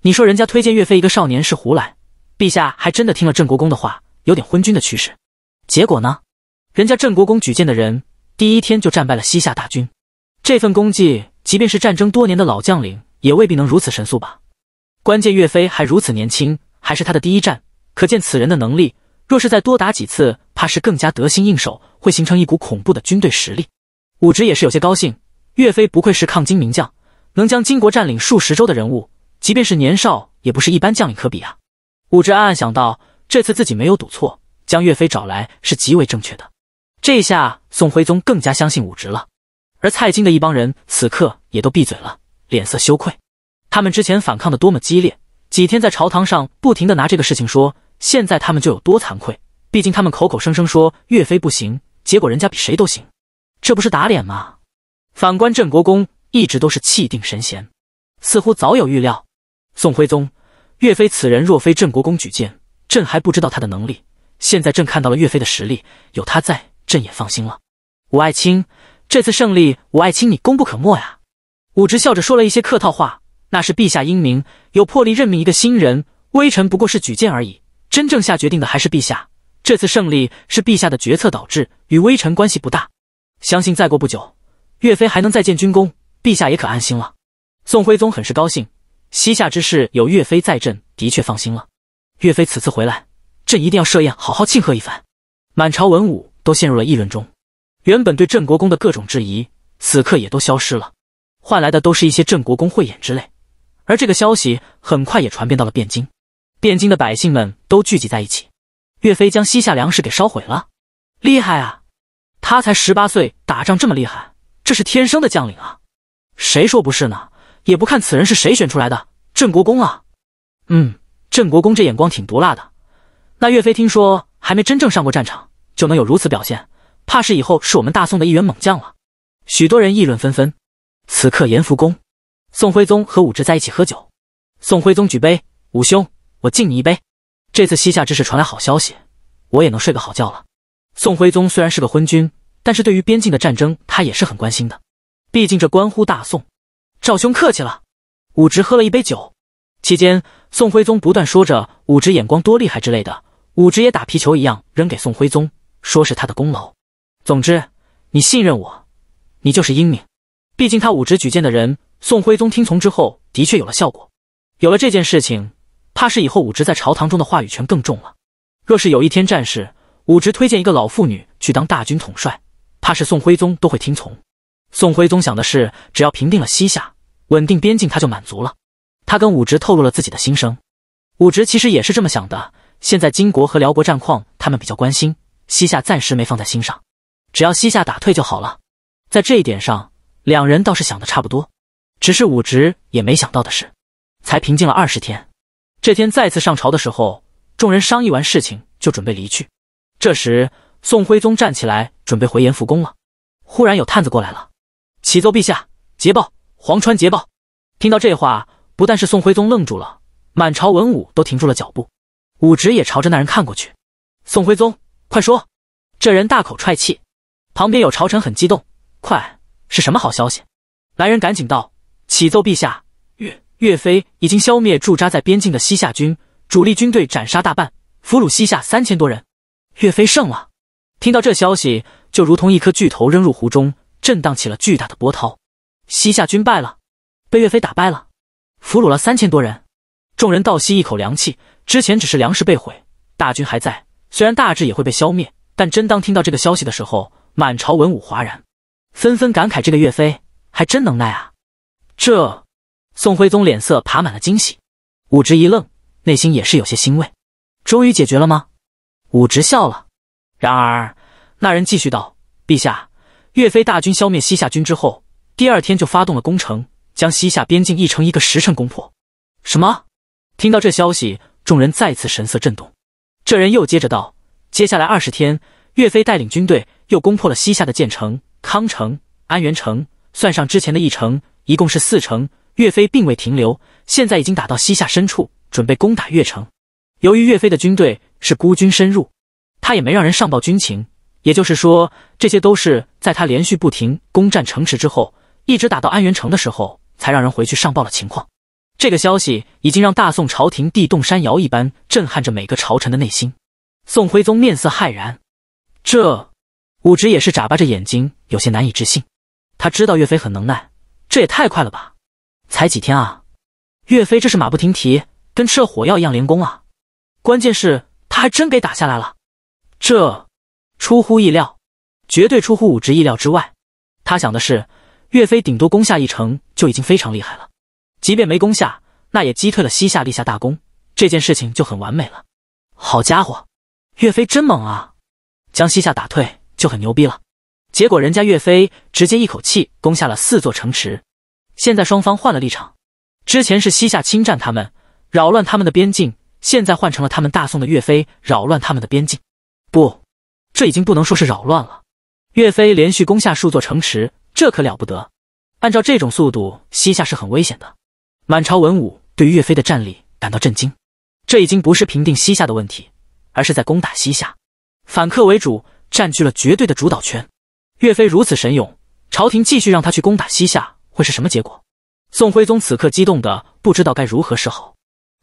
你说人家推荐岳飞一个少年是胡来，陛下还真的听了镇国公的话，有点昏君的趋势。结果呢？人家镇国公举荐的人。第一天就战败了西夏大军，这份功绩即便是战争多年的老将领也未必能如此神速吧？关键岳飞还如此年轻，还是他的第一战，可见此人的能力。若是再多打几次，怕是更加得心应手，会形成一股恐怖的军队实力。武直也是有些高兴，岳飞不愧是抗金名将，能将金国占领数十州的人物，即便是年少，也不是一般将领可比啊。武直暗暗想到，这次自己没有赌错，将岳飞找来是极为正确的。这下宋徽宗更加相信武直了，而蔡京的一帮人此刻也都闭嘴了，脸色羞愧。他们之前反抗的多么激烈，几天在朝堂上不停的拿这个事情说，现在他们就有多惭愧。毕竟他们口口声声说岳飞不行，结果人家比谁都行，这不是打脸吗？反观镇国公一直都是气定神闲，似乎早有预料。宋徽宗，岳飞此人若非镇国公举荐，朕还不知道他的能力。现在朕看到了岳飞的实力，有他在。朕也放心了，武爱卿，这次胜利，武爱卿你功不可没呀！武直笑着说了一些客套话，那是陛下英明，有魄力任命一个新人，微臣不过是举荐而已，真正下决定的还是陛下。这次胜利是陛下的决策导致，与微臣关系不大。相信再过不久，岳飞还能再建军功，陛下也可安心了。宋徽宗很是高兴，西夏之事有岳飞在，朕的确放心了。岳飞此次回来，朕一定要设宴好好庆贺一番，满朝文武。都陷入了议论中，原本对郑国公的各种质疑，此刻也都消失了，换来的都是一些郑国公慧眼之类。而这个消息很快也传遍到了汴京，汴京的百姓们都聚集在一起。岳飞将西夏粮食给烧毁了，厉害啊！他才十八岁，打仗这么厉害，这是天生的将领啊！谁说不是呢？也不看此人是谁选出来的，郑国公啊！嗯，郑国公这眼光挺毒辣的。那岳飞听说还没真正上过战场。就能有如此表现，怕是以后是我们大宋的一员猛将了。许多人议论纷纷。此刻严福公、宋徽宗和武直在一起喝酒。宋徽宗举杯：“武兄，我敬你一杯。这次西夏之事传来好消息，我也能睡个好觉了。”宋徽宗虽然是个昏君，但是对于边境的战争他也是很关心的，毕竟这关乎大宋。赵兄客气了。武直喝了一杯酒，期间宋徽宗不断说着武直眼光多厉害之类的，武直也打皮球一样扔给宋徽宗。说是他的功劳。总之，你信任我，你就是英明。毕竟他武直举荐的人，宋徽宗听从之后，的确有了效果。有了这件事情，怕是以后武直在朝堂中的话语权更重了。若是有一天战事，武直推荐一个老妇女去当大军统帅，怕是宋徽宗都会听从。宋徽宗想的是，只要平定了西夏，稳定边境，他就满足了。他跟武直透露了自己的心声。武直其实也是这么想的。现在金国和辽国战况，他们比较关心。西夏暂时没放在心上，只要西夏打退就好了。在这一点上，两人倒是想的差不多。只是武直也没想到的是，才平静了二十天，这天再次上朝的时候，众人商议完事情就准备离去。这时，宋徽宗站起来准备回延福宫了，忽然有探子过来了，启奏陛下，捷报，黄川捷报。听到这话，不但是宋徽宗愣住了，满朝文武都停住了脚步。武直也朝着那人看过去，宋徽宗。快说！这人大口踹气，旁边有朝臣很激动。快，是什么好消息？来人，赶紧道：“启奏陛下，岳岳飞已经消灭驻扎在边境的西夏军主力军队，斩杀大半，俘虏西夏三千多人。岳飞胜了！”听到这消息，就如同一颗巨头扔入湖中，震荡起了巨大的波涛。西夏军败了，被岳飞打败了，俘虏了三千多人。众人倒吸一口凉气，之前只是粮食被毁，大军还在。虽然大致也会被消灭，但真当听到这个消息的时候，满朝文武哗然，纷纷感慨：“这个岳飞还真能耐啊！”这宋徽宗脸色爬满了惊喜，武植一愣，内心也是有些欣慰：“终于解决了吗？”武植笑了。然而那人继续道：“陛下，岳飞大军消灭西夏军之后，第二天就发动了攻城，将西夏边境一城一个时辰攻破。”什么？听到这消息，众人再次神色震动。这人又接着道：“接下来二十天，岳飞带领军队又攻破了西夏的建城、康城、安源城，算上之前的一城，一共是四城。岳飞并未停留，现在已经打到西夏深处，准备攻打岳城。由于岳飞的军队是孤军深入，他也没让人上报军情。也就是说，这些都是在他连续不停攻占城池之后，一直打到安源城的时候，才让人回去上报了情况。”这个消息已经让大宋朝廷地动山摇一般，震撼着每个朝臣的内心。宋徽宗面色骇然，这武直也是眨巴着眼睛，有些难以置信。他知道岳飞很能耐，这也太快了吧？才几天啊？岳飞这是马不停蹄，跟吃了火药一样连攻啊！关键是他还真给打下来了，这出乎意料，绝对出乎武直意料之外。他想的是，岳飞顶多攻下一城，就已经非常厉害了。即便没攻下，那也击退了西夏，立下大功，这件事情就很完美了。好家伙，岳飞真猛啊！将西夏打退就很牛逼了。结果人家岳飞直接一口气攻下了四座城池。现在双方换了立场，之前是西夏侵占他们，扰乱他们的边境，现在换成了他们大宋的岳飞扰乱他们的边境。不，这已经不能说是扰乱了。岳飞连续攻下数座城池，这可了不得。按照这种速度，西夏是很危险的。满朝文武对于岳飞的战力感到震惊，这已经不是平定西夏的问题，而是在攻打西夏，反客为主，占据了绝对的主导权。岳飞如此神勇，朝廷继续让他去攻打西夏，会是什么结果？宋徽宗此刻激动的不知道该如何是好。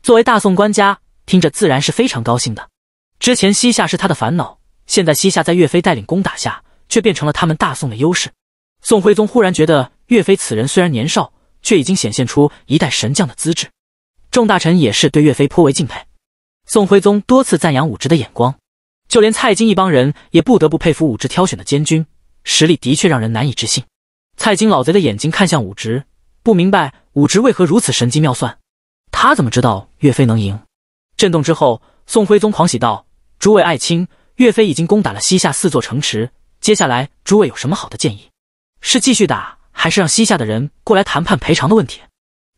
作为大宋官家，听着自然是非常高兴的。之前西夏是他的烦恼，现在西夏在岳飞带领攻打下，却变成了他们大宋的优势。宋徽宗忽然觉得岳飞此人虽然年少。却已经显现出一代神将的资质，众大臣也是对岳飞颇为敬佩。宋徽宗多次赞扬武直的眼光，就连蔡京一帮人也不得不佩服武直挑选的监军，实力的确让人难以置信。蔡京老贼的眼睛看向武直，不明白武直为何如此神机妙算，他怎么知道岳飞能赢？震动之后，宋徽宗狂喜道：“诸位爱卿，岳飞已经攻打了西夏四座城池，接下来诸位有什么好的建议？是继续打？”还是让西夏的人过来谈判赔偿的问题。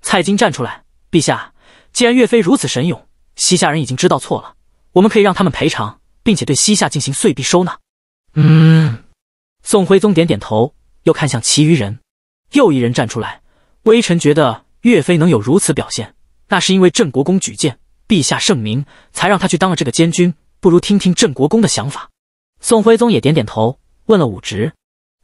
蔡京站出来，陛下，既然岳飞如此神勇，西夏人已经知道错了，我们可以让他们赔偿，并且对西夏进行碎币收纳。嗯，宋徽宗点点头，又看向其余人。又一人站出来，微臣觉得岳飞能有如此表现，那是因为郑国公举荐，陛下圣明，才让他去当了这个监军。不如听听郑国公的想法。宋徽宗也点点头，问了武植，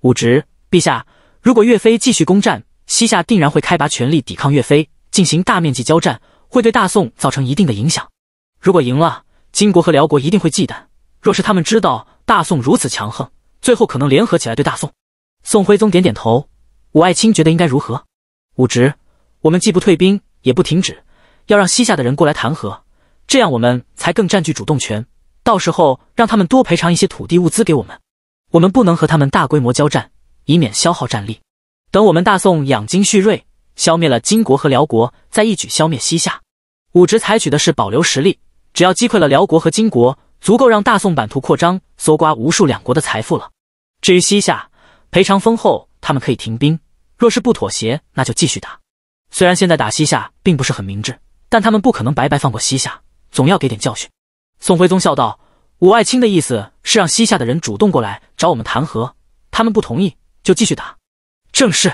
武植，陛下。如果岳飞继续攻占西夏，定然会开拔全力抵抗岳飞，进行大面积交战，会对大宋造成一定的影响。如果赢了，金国和辽国一定会忌惮。若是他们知道大宋如此强横，最后可能联合起来对大宋。宋徽宗点点头，武爱卿觉得应该如何？武植，我们既不退兵，也不停止，要让西夏的人过来谈和，这样我们才更占据主动权。到时候让他们多赔偿一些土地物资给我们，我们不能和他们大规模交战。以免消耗战力，等我们大宋养精蓄锐，消灭了金国和辽国，再一举消灭西夏。武直采取的是保留实力，只要击溃了辽国和金国，足够让大宋版图扩张，搜刮无数两国的财富了。至于西夏，赔偿丰厚，他们可以停兵；若是不妥协，那就继续打。虽然现在打西夏并不是很明智，但他们不可能白白放过西夏，总要给点教训。宋徽宗笑道：“武爱卿的意思是让西夏的人主动过来找我们谈和，他们不同意。”就继续打，正是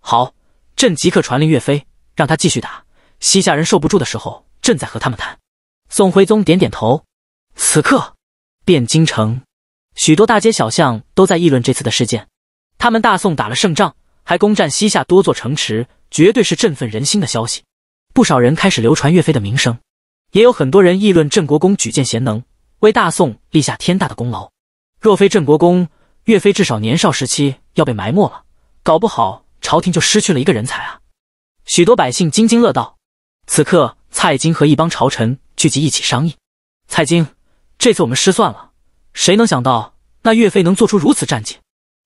好。朕即刻传令岳飞，让他继续打。西夏人受不住的时候，朕再和他们谈。宋徽宗点点头。此刻，汴京城许多大街小巷都在议论这次的事件。他们大宋打了胜仗，还攻占西夏多座城池，绝对是振奋人心的消息。不少人开始流传岳飞的名声，也有很多人议论镇国公举荐贤能，为大宋立下天大的功劳。若非镇国公。岳飞至少年少时期要被埋没了，搞不好朝廷就失去了一个人才啊！许多百姓津津乐道。此刻，蔡京和一帮朝臣聚集一起商议。蔡京，这次我们失算了，谁能想到那岳飞能做出如此战绩？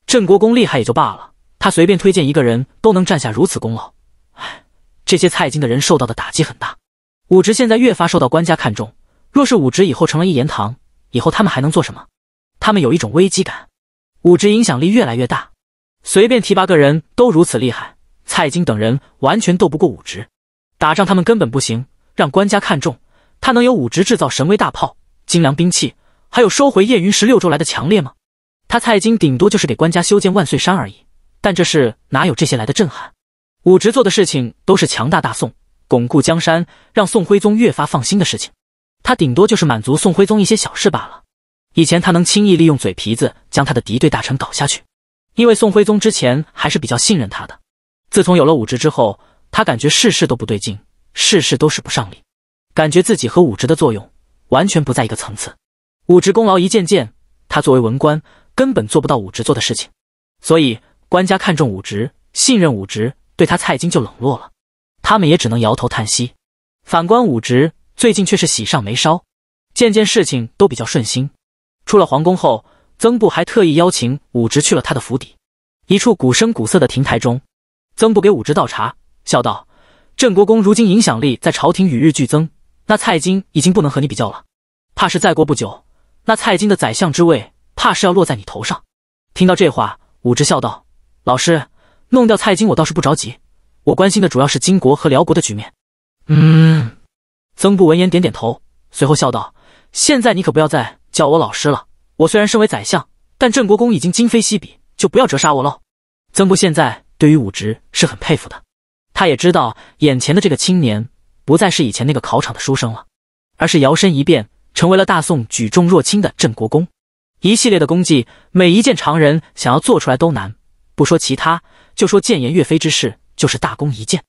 镇国公厉害也就罢了，他随便推荐一个人都能占下如此功劳。唉，这些蔡京的人受到的打击很大。武职现在越发受到官家看重，若是武职以后成了一言堂，以后他们还能做什么？他们有一种危机感。武职影响力越来越大，随便提拔个人都如此厉害。蔡京等人完全斗不过武职，打仗他们根本不行。让官家看重他，能有武职制造神威大炮、精良兵器，还有收回燕云十六州来的强烈吗？他蔡京顶多就是给官家修建万岁山而已。但这事哪有这些来的震撼？武职做的事情都是强大大宋、巩固江山、让宋徽宗越发放心的事情。他顶多就是满足宋徽宗一些小事罢了。以前他能轻易利用嘴皮子将他的敌对大臣搞下去，因为宋徽宗之前还是比较信任他的。自从有了武直之后，他感觉事事都不对劲，事事都使不上力，感觉自己和武直的作用完全不在一个层次。武直功劳一件件，他作为文官根本做不到武直做的事情，所以官家看重武直，信任武直，对他蔡京就冷落了。他们也只能摇头叹息。反观武直，最近却是喜上眉梢，件件事情都比较顺心。出了皇宫后，曾布还特意邀请武直去了他的府邸，一处古声古色的亭台中，曾布给武直倒茶，笑道：“郑国公如今影响力在朝廷与日俱增，那蔡京已经不能和你比较了，怕是再过不久，那蔡京的宰相之位怕是要落在你头上。”听到这话，武直笑道：“老师，弄掉蔡京我倒是不着急，我关心的主要是金国和辽国的局面。”嗯，曾布闻言点点头，随后笑道：“现在你可不要再。”叫我老师了。我虽然身为宰相，但郑国公已经今非昔比，就不要折杀我喽。曾布现在对于武直是很佩服的，他也知道眼前的这个青年不再是以前那个考场的书生了，而是摇身一变成为了大宋举重若轻的郑国公。一系列的功绩，每一件常人想要做出来都难。不说其他，就说谏言岳飞之事就是大功一件。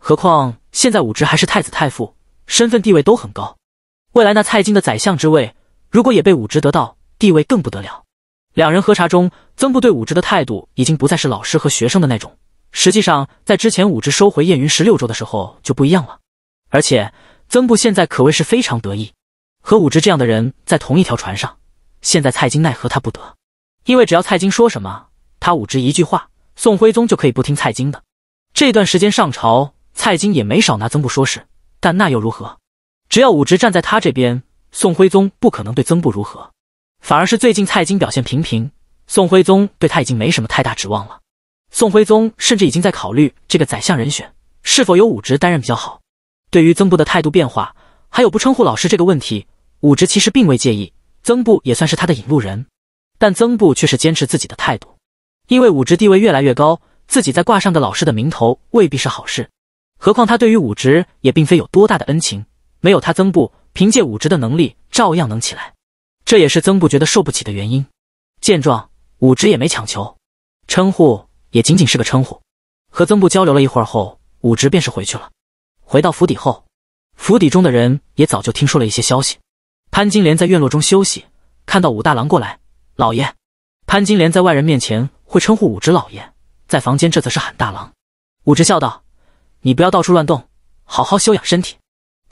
何况现在武直还是太子太傅，身份地位都很高。未来那蔡京的宰相之位。如果也被武直得到，地位更不得了。两人喝茶中，曾布对武直的态度已经不再是老师和学生的那种。实际上，在之前武直收回燕云十六州的时候就不一样了。而且，曾布现在可谓是非常得意，和武直这样的人在同一条船上。现在蔡京奈何他不得，因为只要蔡京说什么，他武直一句话，宋徽宗就可以不听蔡京的。这段时间上朝，蔡京也没少拿曾布说事，但那又如何？只要武直站在他这边。宋徽宗不可能对曾布如何，反而是最近蔡京表现平平，宋徽宗对他已经没什么太大指望了。宋徽宗甚至已经在考虑这个宰相人选是否有武职担任比较好。对于曾布的态度变化，还有不称呼老师这个问题，武职其实并未介意。曾布也算是他的引路人，但曾布却是坚持自己的态度，因为武职地位越来越高，自己再挂上个老师的名头未必是好事。何况他对于武职也并非有多大的恩情，没有他曾布。凭借武直的能力，照样能起来，这也是曾布觉得受不起的原因。见状，武直也没强求，称呼也仅仅是个称呼。和曾布交流了一会儿后，武直便是回去了。回到府邸后，府邸中的人也早就听说了一些消息。潘金莲在院落中休息，看到武大郎过来，老爷。潘金莲在外人面前会称呼武直老爷，在房间这则是喊大郎。武直笑道：“你不要到处乱动，好好休养身体。”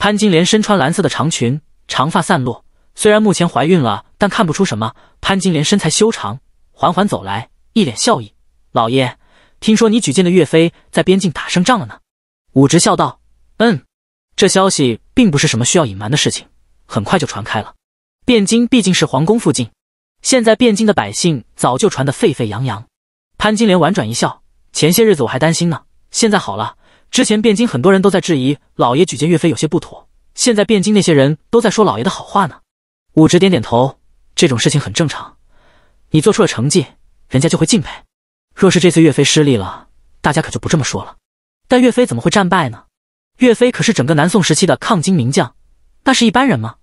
潘金莲身穿蓝色的长裙，长发散落。虽然目前怀孕了，但看不出什么。潘金莲身材修长，缓缓走来，一脸笑意。老爷，听说你举荐的岳飞在边境打胜仗了呢？武直笑道：“嗯，这消息并不是什么需要隐瞒的事情，很快就传开了。汴京毕竟是皇宫附近，现在汴京的百姓早就传得沸沸扬扬。”潘金莲婉转一笑：“前些日子我还担心呢，现在好了。”之前汴京很多人都在质疑老爷举荐岳飞有些不妥，现在汴京那些人都在说老爷的好话呢。武直点点头，这种事情很正常，你做出了成绩，人家就会敬佩。若是这次岳飞失利了，大家可就不这么说了。但岳飞怎么会战败呢？岳飞可是整个南宋时期的抗金名将，那是一般人吗？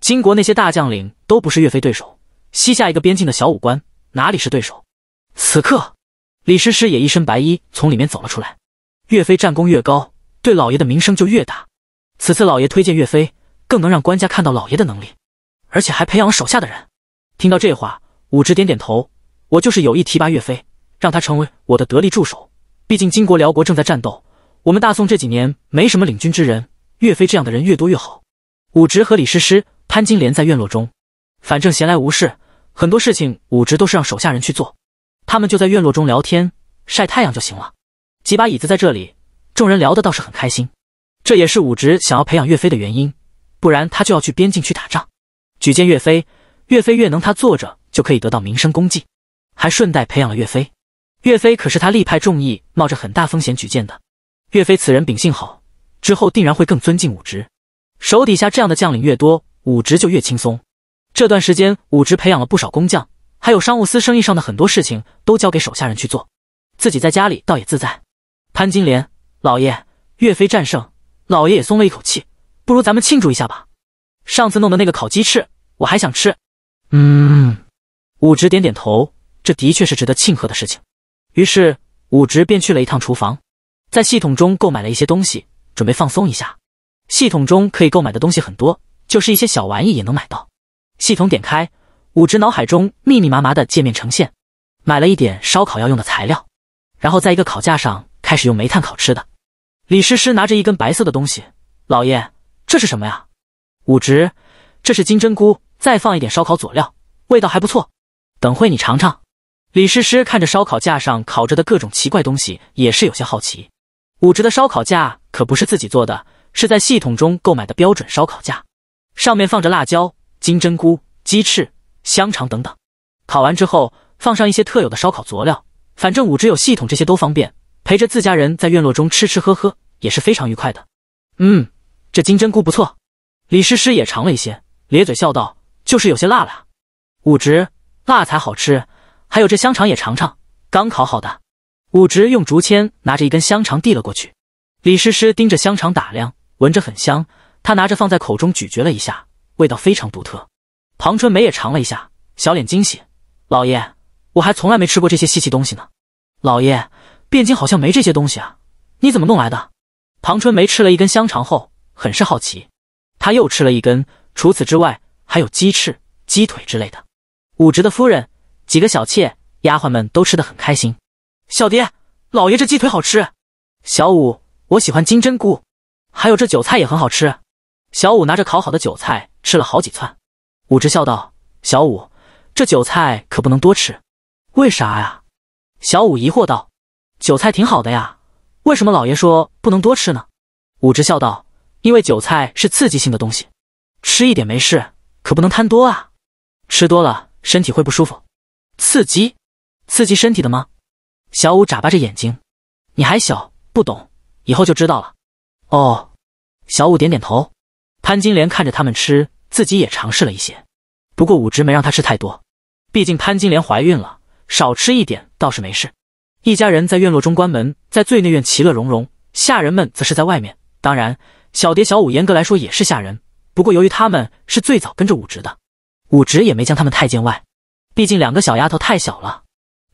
金国那些大将领都不是岳飞对手，西夏一个边境的小武官哪里是对手？此刻，李师师也一身白衣从里面走了出来。岳飞战功越高，对老爷的名声就越大。此次老爷推荐岳飞，更能让官家看到老爷的能力，而且还培养了手下的人。听到这话，武直点点头。我就是有意提拔岳飞，让他成为我的得力助手。毕竟金国、辽国正在战斗，我们大宋这几年没什么领军之人，岳飞这样的人越多越好。武直和李师师、潘金莲在院落中，反正闲来无事，很多事情武直都是让手下人去做，他们就在院落中聊天、晒太阳就行了。几把椅子在这里，众人聊得倒是很开心。这也是武植想要培养岳飞的原因，不然他就要去边境去打仗，举荐岳飞，岳飞越能，他坐着就可以得到名声功绩，还顺带培养了岳飞。岳飞可是他力排众议，冒着很大风险举荐的。岳飞此人秉性好，之后定然会更尊敬武植。手底下这样的将领越多，武植就越轻松。这段时间，武植培养了不少工匠，还有商务司生意上的很多事情都交给手下人去做，自己在家里倒也自在。潘金莲，老爷，岳飞战胜，老爷也松了一口气。不如咱们庆祝一下吧。上次弄的那个烤鸡翅，我还想吃。嗯，武植点点头，这的确是值得庆贺的事情。于是武植便去了一趟厨房，在系统中购买了一些东西，准备放松一下。系统中可以购买的东西很多，就是一些小玩意也能买到。系统点开，武植脑海中密密麻麻的界面呈现，买了一点烧烤要用的材料，然后在一个烤架上。开始用煤炭烤吃的，李诗诗拿着一根白色的东西，老爷，这是什么呀？武植，这是金针菇，再放一点烧烤佐料，味道还不错，等会你尝尝。李诗诗看着烧烤架上烤着的各种奇怪东西，也是有些好奇。武植的烧烤架可不是自己做的，是在系统中购买的标准烧烤架，上面放着辣椒、金针菇、鸡翅、香肠等等，烤完之后放上一些特有的烧烤佐料，反正武植有系统，这些都方便。陪着自家人在院落中吃吃喝喝也是非常愉快的。嗯，这金针菇不错。李师师也尝了一些，咧嘴笑道：“就是有些辣了。”武直，辣才好吃。还有这香肠也尝尝，刚烤好的。武直用竹签拿着一根香肠递了过去。李师师盯着香肠打量，闻着很香。他拿着放在口中咀嚼了一下，味道非常独特。庞春梅也尝了一下，小脸惊喜：“老爷，我还从来没吃过这些稀奇东西呢。”老爷。汴京好像没这些东西啊，你怎么弄来的？唐春梅吃了一根香肠后，很是好奇，她又吃了一根。除此之外，还有鸡翅、鸡腿之类的。武直的夫人、几个小妾、丫鬟们都吃的很开心。小蝶，老爷这鸡腿好吃。小五，我喜欢金针菇，还有这韭菜也很好吃。小五拿着烤好的韭菜吃了好几串。武直笑道：“小五，这韭菜可不能多吃。”为啥呀？小五疑惑道。韭菜挺好的呀，为什么老爷说不能多吃呢？武直笑道：“因为韭菜是刺激性的东西，吃一点没事，可不能贪多啊。吃多了身体会不舒服。刺激？刺激身体的吗？”小五眨巴着眼睛：“你还小，不懂，以后就知道了。”哦，小五点点头。潘金莲看着他们吃，自己也尝试了一些，不过武直没让他吃太多，毕竟潘金莲怀孕了，少吃一点倒是没事。一家人在院落中关门，在最内院其乐融融，下人们则是在外面。当然，小蝶、小舞严格来说也是下人，不过由于他们是最早跟着武植的，武植也没将他们太见外。毕竟两个小丫头太小了。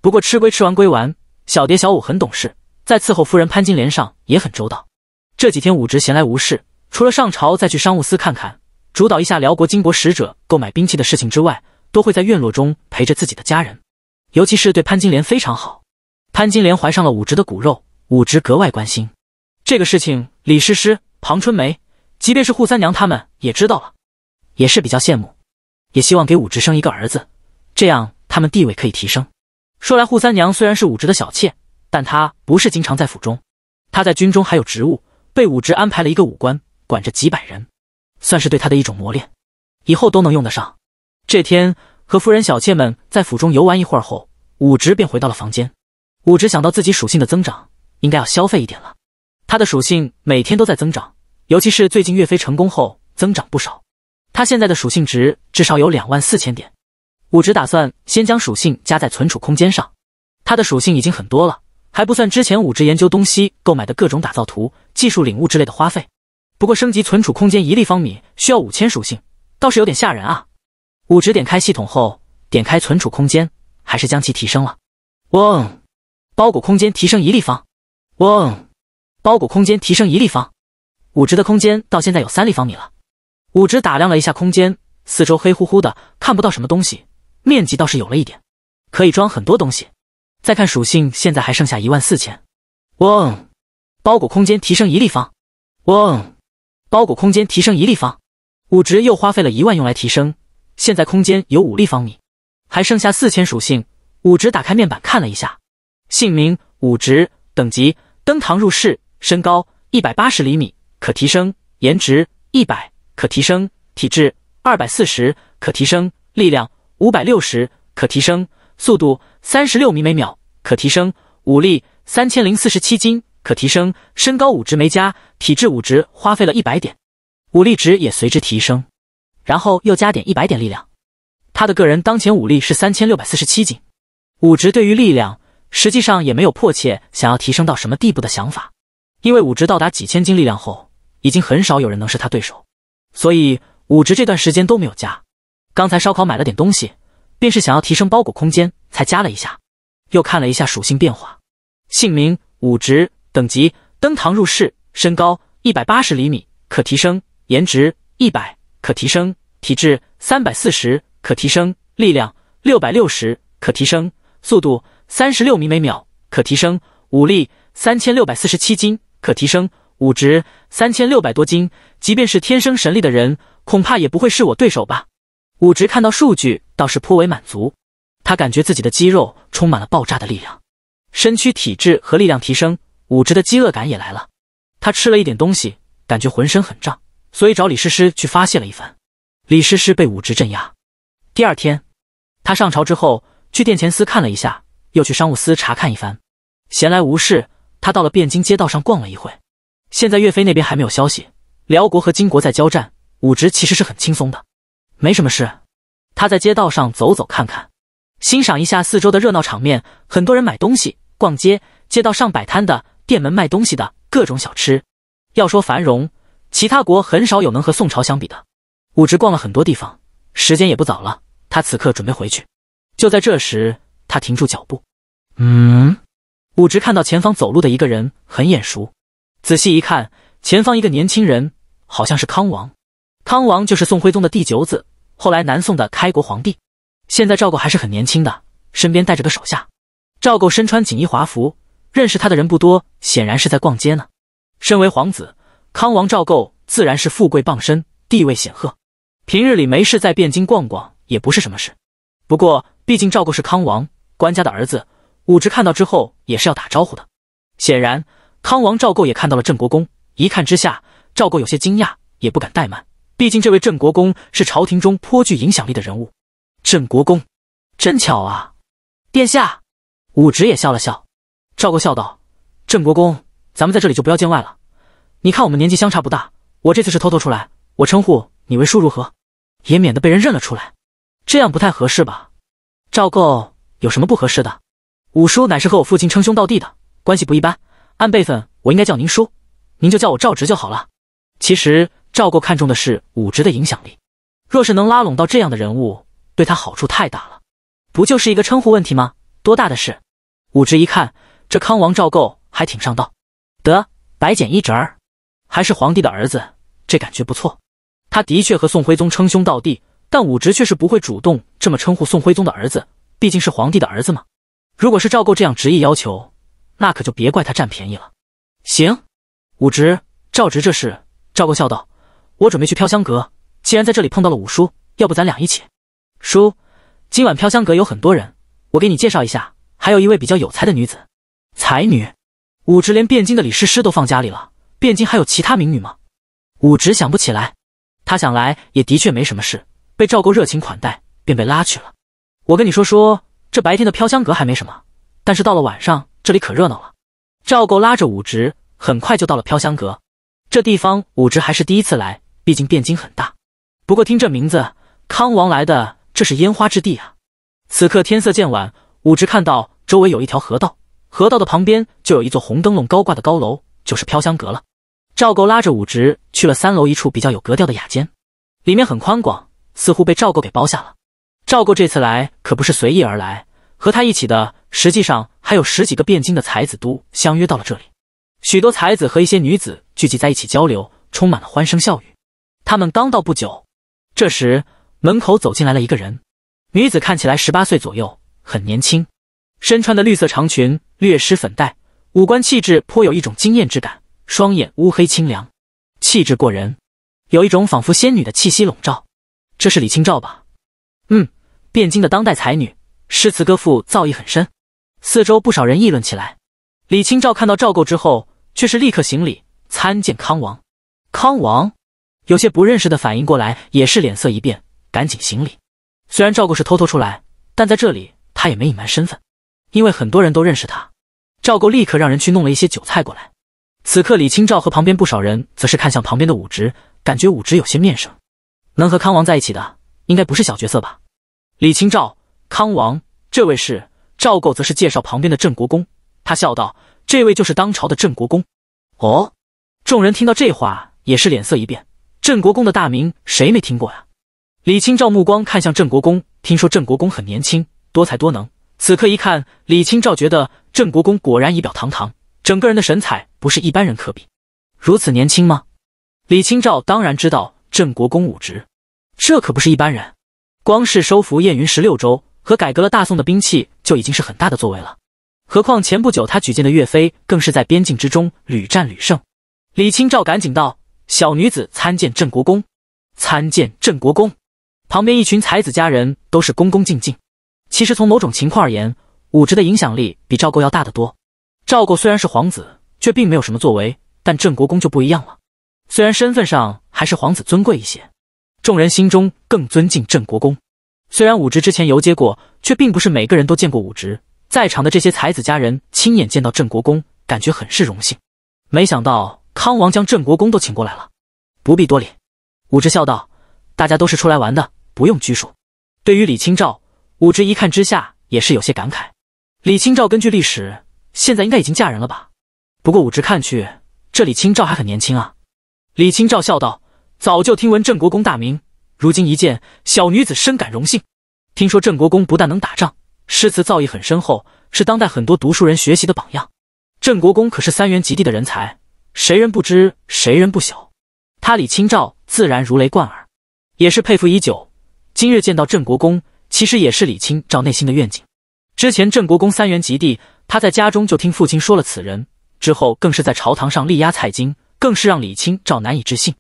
不过吃归吃完归玩，小蝶、小舞很懂事，在伺候夫人潘金莲上也很周到。这几天武植闲来无事，除了上朝，再去商务司看看，主导一下辽国金国使者购买兵器的事情之外，都会在院落中陪着自己的家人，尤其是对潘金莲非常好。潘金莲怀上了武植的骨肉，武植格外关心这个事情。李师师、庞春梅，即便是扈三娘他们也知道了，也是比较羡慕，也希望给武植生一个儿子，这样他们地位可以提升。说来，扈三娘虽然是武植的小妾，但她不是经常在府中，她在军中还有职务，被武植安排了一个武官，管着几百人，算是对她的一种磨练，以后都能用得上。这天和夫人、小妾们在府中游玩一会儿后，武植便回到了房间。武直想到自己属性的增长，应该要消费一点了。他的属性每天都在增长，尤其是最近岳飞成功后增长不少。他现在的属性值至少有两万四千点。武直打算先将属性加在存储空间上。他的属性已经很多了，还不算之前武直研究东西、购买的各种打造图、技术领悟之类的花费。不过升级存储空间一立方米需要五千属性，倒是有点吓人啊。武直点开系统后，点开存储空间，还是将其提升了。哦。包裹空间提升一立方，嗡！包裹空间提升一立方，武值的空间到现在有三立方米了。武值打量了一下空间，四周黑乎乎的，看不到什么东西，面积倒是有了一点，可以装很多东西。再看属性，现在还剩下一万四千。嗡！包裹空间提升一立方，嗡！包裹空间提升一立方，武值又花费了一万用来提升，现在空间有五立方米，还剩下四千属性。武值打开面板看了一下。姓名武值等级登堂入室，身高一百八十厘米，可提升；颜值一百，可提升；体质二百四十，可提升；力量五百六十，可提升；速度三十六米每秒，可提升；武力三千零四十七斤，可提升。身高武值没加，体质武值花费了一百点，武力值也随之提升。然后又加点一百点力量，他的个人当前武力是三千六百四十七斤。武值对于力量。实际上也没有迫切想要提升到什么地步的想法，因为武值到达几千斤力量后，已经很少有人能是他对手，所以武值这段时间都没有加。刚才烧烤买了点东西，便是想要提升包裹空间才加了一下，又看了一下属性变化。姓名：武值，等级：登堂入室，身高：一百八十厘米，可提升；颜值：一百，可提升；体质：三百四十，可提升；力量：六百六十，可提升；速度。三十六米每秒可提升武力三千六百四十七斤，可提升武值三千六百多斤。即便是天生神力的人，恐怕也不会是我对手吧？武值看到数据倒是颇为满足，他感觉自己的肌肉充满了爆炸的力量，身躯、体质和力量提升。武值的饥饿感也来了，他吃了一点东西，感觉浑身很胀，所以找李诗诗去发泄了一番。李诗诗被武值镇压。第二天，他上朝之后去殿前司看了一下。又去商务司查看一番，闲来无事，他到了汴京街道上逛了一会。现在岳飞那边还没有消息，辽国和金国在交战，武直其实是很轻松的，没什么事。他在街道上走走看看，欣赏一下四周的热闹场面。很多人买东西、逛街，街道上摆摊的、店门卖东西的各种小吃。要说繁荣，其他国很少有能和宋朝相比的。武直逛了很多地方，时间也不早了，他此刻准备回去。就在这时。他停住脚步，嗯，武植看到前方走路的一个人很眼熟，仔细一看，前方一个年轻人，好像是康王。康王就是宋徽宗的第九子，后来南宋的开国皇帝。现在赵构还是很年轻的，身边带着个手下。赵构身穿锦衣华服，认识他的人不多，显然是在逛街呢。身为皇子，康王赵构自然是富贵傍身，地位显赫。平日里没事在汴京逛逛也不是什么事。不过，毕竟赵构是康王。官家的儿子武直看到之后也是要打招呼的。显然，康王赵构也看到了郑国公。一看之下，赵构有些惊讶，也不敢怠慢，毕竟这位郑国公是朝廷中颇具影响力的人物。郑国公，真巧啊，殿下。武直也笑了笑。赵构笑道：“郑国公，咱们在这里就不要见外了。你看我们年纪相差不大，我这次是偷偷出来，我称呼你为叔如何？也免得被人认了出来。这样不太合适吧？”赵构。有什么不合适的？五叔乃是和我父亲称兄道弟的关系不一般，按辈分我应该叫您叔，您就叫我赵直就好了。其实赵构看重的是武直的影响力，若是能拉拢到这样的人物，对他好处太大了。不就是一个称呼问题吗？多大的事？武直一看这康王赵构还挺上道，得白捡一侄儿，还是皇帝的儿子，这感觉不错。他的确和宋徽宗称兄道弟，但武直却是不会主动这么称呼宋徽宗的儿子。毕竟是皇帝的儿子嘛，如果是赵构这样执意要求，那可就别怪他占便宜了。行，武直，赵直这事，赵构笑道：“我准备去飘香阁，既然在这里碰到了五叔，要不咱俩一起？”叔，今晚飘香阁有很多人，我给你介绍一下，还有一位比较有才的女子，才女。武直连汴京的李师师都放家里了，汴京还有其他名女吗？武直想不起来，他想来也的确没什么事，被赵构热情款待，便被拉去了。我跟你说说，这白天的飘香阁还没什么，但是到了晚上，这里可热闹了。赵构拉着武植，很快就到了飘香阁。这地方武植还是第一次来，毕竟汴京很大。不过听这名字，康王来的这是烟花之地啊。此刻天色渐晚，武植看到周围有一条河道，河道的旁边就有一座红灯笼高挂的高楼，就是飘香阁了。赵构拉着武植去了三楼一处比较有格调的雅间，里面很宽广，似乎被赵构给包下了。赵构这次来可不是随意而来，和他一起的实际上还有十几个汴京的才子都相约到了这里。许多才子和一些女子聚集在一起交流，充满了欢声笑语。他们刚到不久，这时门口走进来了一个人，女子看起来十八岁左右，很年轻，身穿的绿色长裙略施粉黛，五官气质颇有一种惊艳之感，双眼乌黑清凉，气质过人，有一种仿佛仙女的气息笼罩。这是李清照吧？嗯。汴京的当代才女，诗词歌赋造诣很深。四周不少人议论起来。李清照看到赵构之后，却是立刻行礼，参见康王。康王，有些不认识的反应过来，也是脸色一变，赶紧行礼。虽然赵构是偷偷出来，但在这里他也没隐瞒身份，因为很多人都认识他。赵构立刻让人去弄了一些酒菜过来。此刻，李清照和旁边不少人则是看向旁边的武植，感觉武植有些面生。能和康王在一起的，应该不是小角色吧？李清照、康王，这位是赵构，则是介绍旁边的镇国公。他笑道：“这位就是当朝的镇国公。”哦，众人听到这话也是脸色一变。镇国公的大名谁没听过呀？李清照目光看向镇国公，听说镇国公很年轻，多才多能。此刻一看，李清照觉得镇国公果然仪表堂堂，整个人的神采不是一般人可比。如此年轻吗？李清照当然知道镇国公武职，这可不是一般人。光是收服燕云十六州和改革了大宋的兵器就已经是很大的作为了，何况前不久他举荐的岳飞更是在边境之中屡战屡胜。李清照赶紧道：“小女子参见镇国公，参见镇国公。”旁边一群才子佳人都是恭恭敬敬。其实从某种情况而言，武职的影响力比赵构要大得多。赵构虽然是皇子，却并没有什么作为，但镇国公就不一样了，虽然身份上还是皇子尊贵一些。众人心中更尊敬郑国公，虽然武直之前游街过，却并不是每个人都见过武直。在场的这些才子佳人亲眼见到郑国公，感觉很是荣幸。没想到康王将郑国公都请过来了，不必多礼。武直笑道：“大家都是出来玩的，不用拘束。”对于李清照，武直一看之下也是有些感慨。李清照根据历史，现在应该已经嫁人了吧？不过武直看去，这李清照还很年轻啊。李清照笑道。早就听闻郑国公大名，如今一见，小女子深感荣幸。听说郑国公不但能打仗，诗词造诣很深厚，是当代很多读书人学习的榜样。郑国公可是三元及第的人才，谁人不知，谁人不晓？他李清照自然如雷贯耳，也是佩服已久。今日见到郑国公，其实也是李清照内心的愿景。之前郑国公三元及第，他在家中就听父亲说了此人，之后更是在朝堂上力压蔡京，更是让李清照难以置信。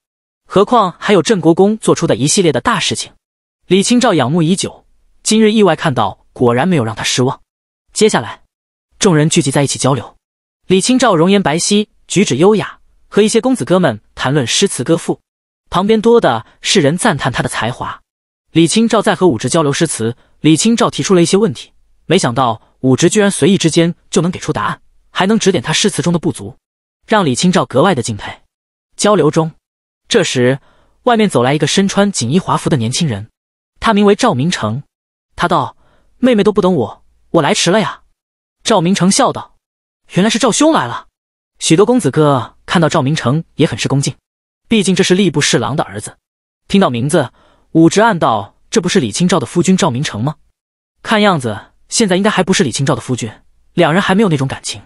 何况还有郑国公做出的一系列的大事情，李清照仰慕已久，今日意外看到，果然没有让他失望。接下来，众人聚集在一起交流，李清照容颜白皙，举止优雅，和一些公子哥们谈论诗词歌赋，旁边多的是人赞叹他的才华。李清照在和武直交流诗词，李清照提出了一些问题，没想到武直居然随意之间就能给出答案，还能指点他诗词中的不足，让李清照格外的敬佩。交流中。这时，外面走来一个身穿锦衣华服的年轻人，他名为赵明诚。他道：“妹妹都不等我，我来迟了呀。”赵明诚笑道：“原来是赵兄来了。”许多公子哥看到赵明诚也很是恭敬，毕竟这是吏部侍郎的儿子。听到名字，武植暗道：“这不是李清照的夫君赵明诚吗？”看样子，现在应该还不是李清照的夫君，两人还没有那种感情。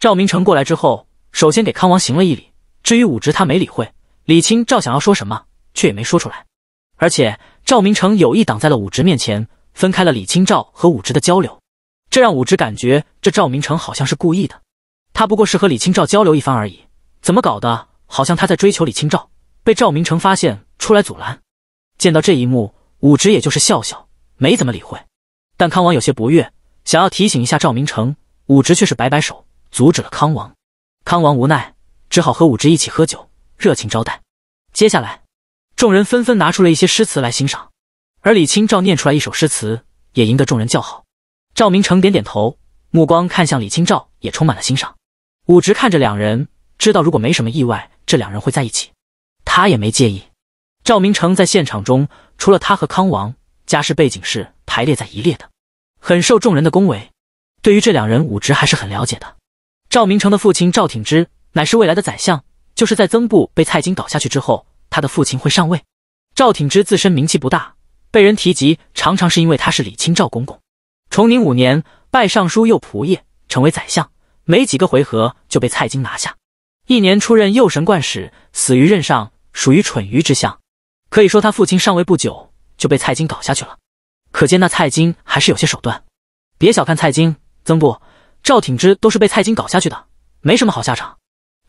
赵明诚过来之后，首先给康王行了一礼，至于武植，他没理会。李清照想要说什么，却也没说出来。而且赵明诚有意挡在了武植面前，分开了李清照和武植的交流，这让武植感觉这赵明诚好像是故意的。他不过是和李清照交流一番而已，怎么搞的，好像他在追求李清照，被赵明诚发现出来阻拦。见到这一幕，武植也就是笑笑，没怎么理会。但康王有些不悦，想要提醒一下赵明诚，武植却是摆摆手，阻止了康王。康王无奈，只好和武植一起喝酒。热情招待，接下来，众人纷纷拿出了一些诗词来欣赏，而李清照念出来一首诗词，也赢得众人叫好。赵明诚点点头，目光看向李清照，也充满了欣赏。武植看着两人，知道如果没什么意外，这两人会在一起，他也没介意。赵明诚在现场中，除了他和康王，家世背景是排列在一列的，很受众人的恭维。对于这两人，武植还是很了解的。赵明诚的父亲赵挺之，乃是未来的宰相。就是在曾布被蔡京搞下去之后，他的父亲会上位。赵挺之自身名气不大，被人提及常常是因为他是李清照公公。崇宁五年拜尚书右仆射，成为宰相，没几个回合就被蔡京拿下。一年出任右神贯使，死于任上，属于蠢鱼之相。可以说他父亲上位不久就被蔡京搞下去了，可见那蔡京还是有些手段。别小看蔡京，曾布、赵挺之都是被蔡京搞下去的，没什么好下场。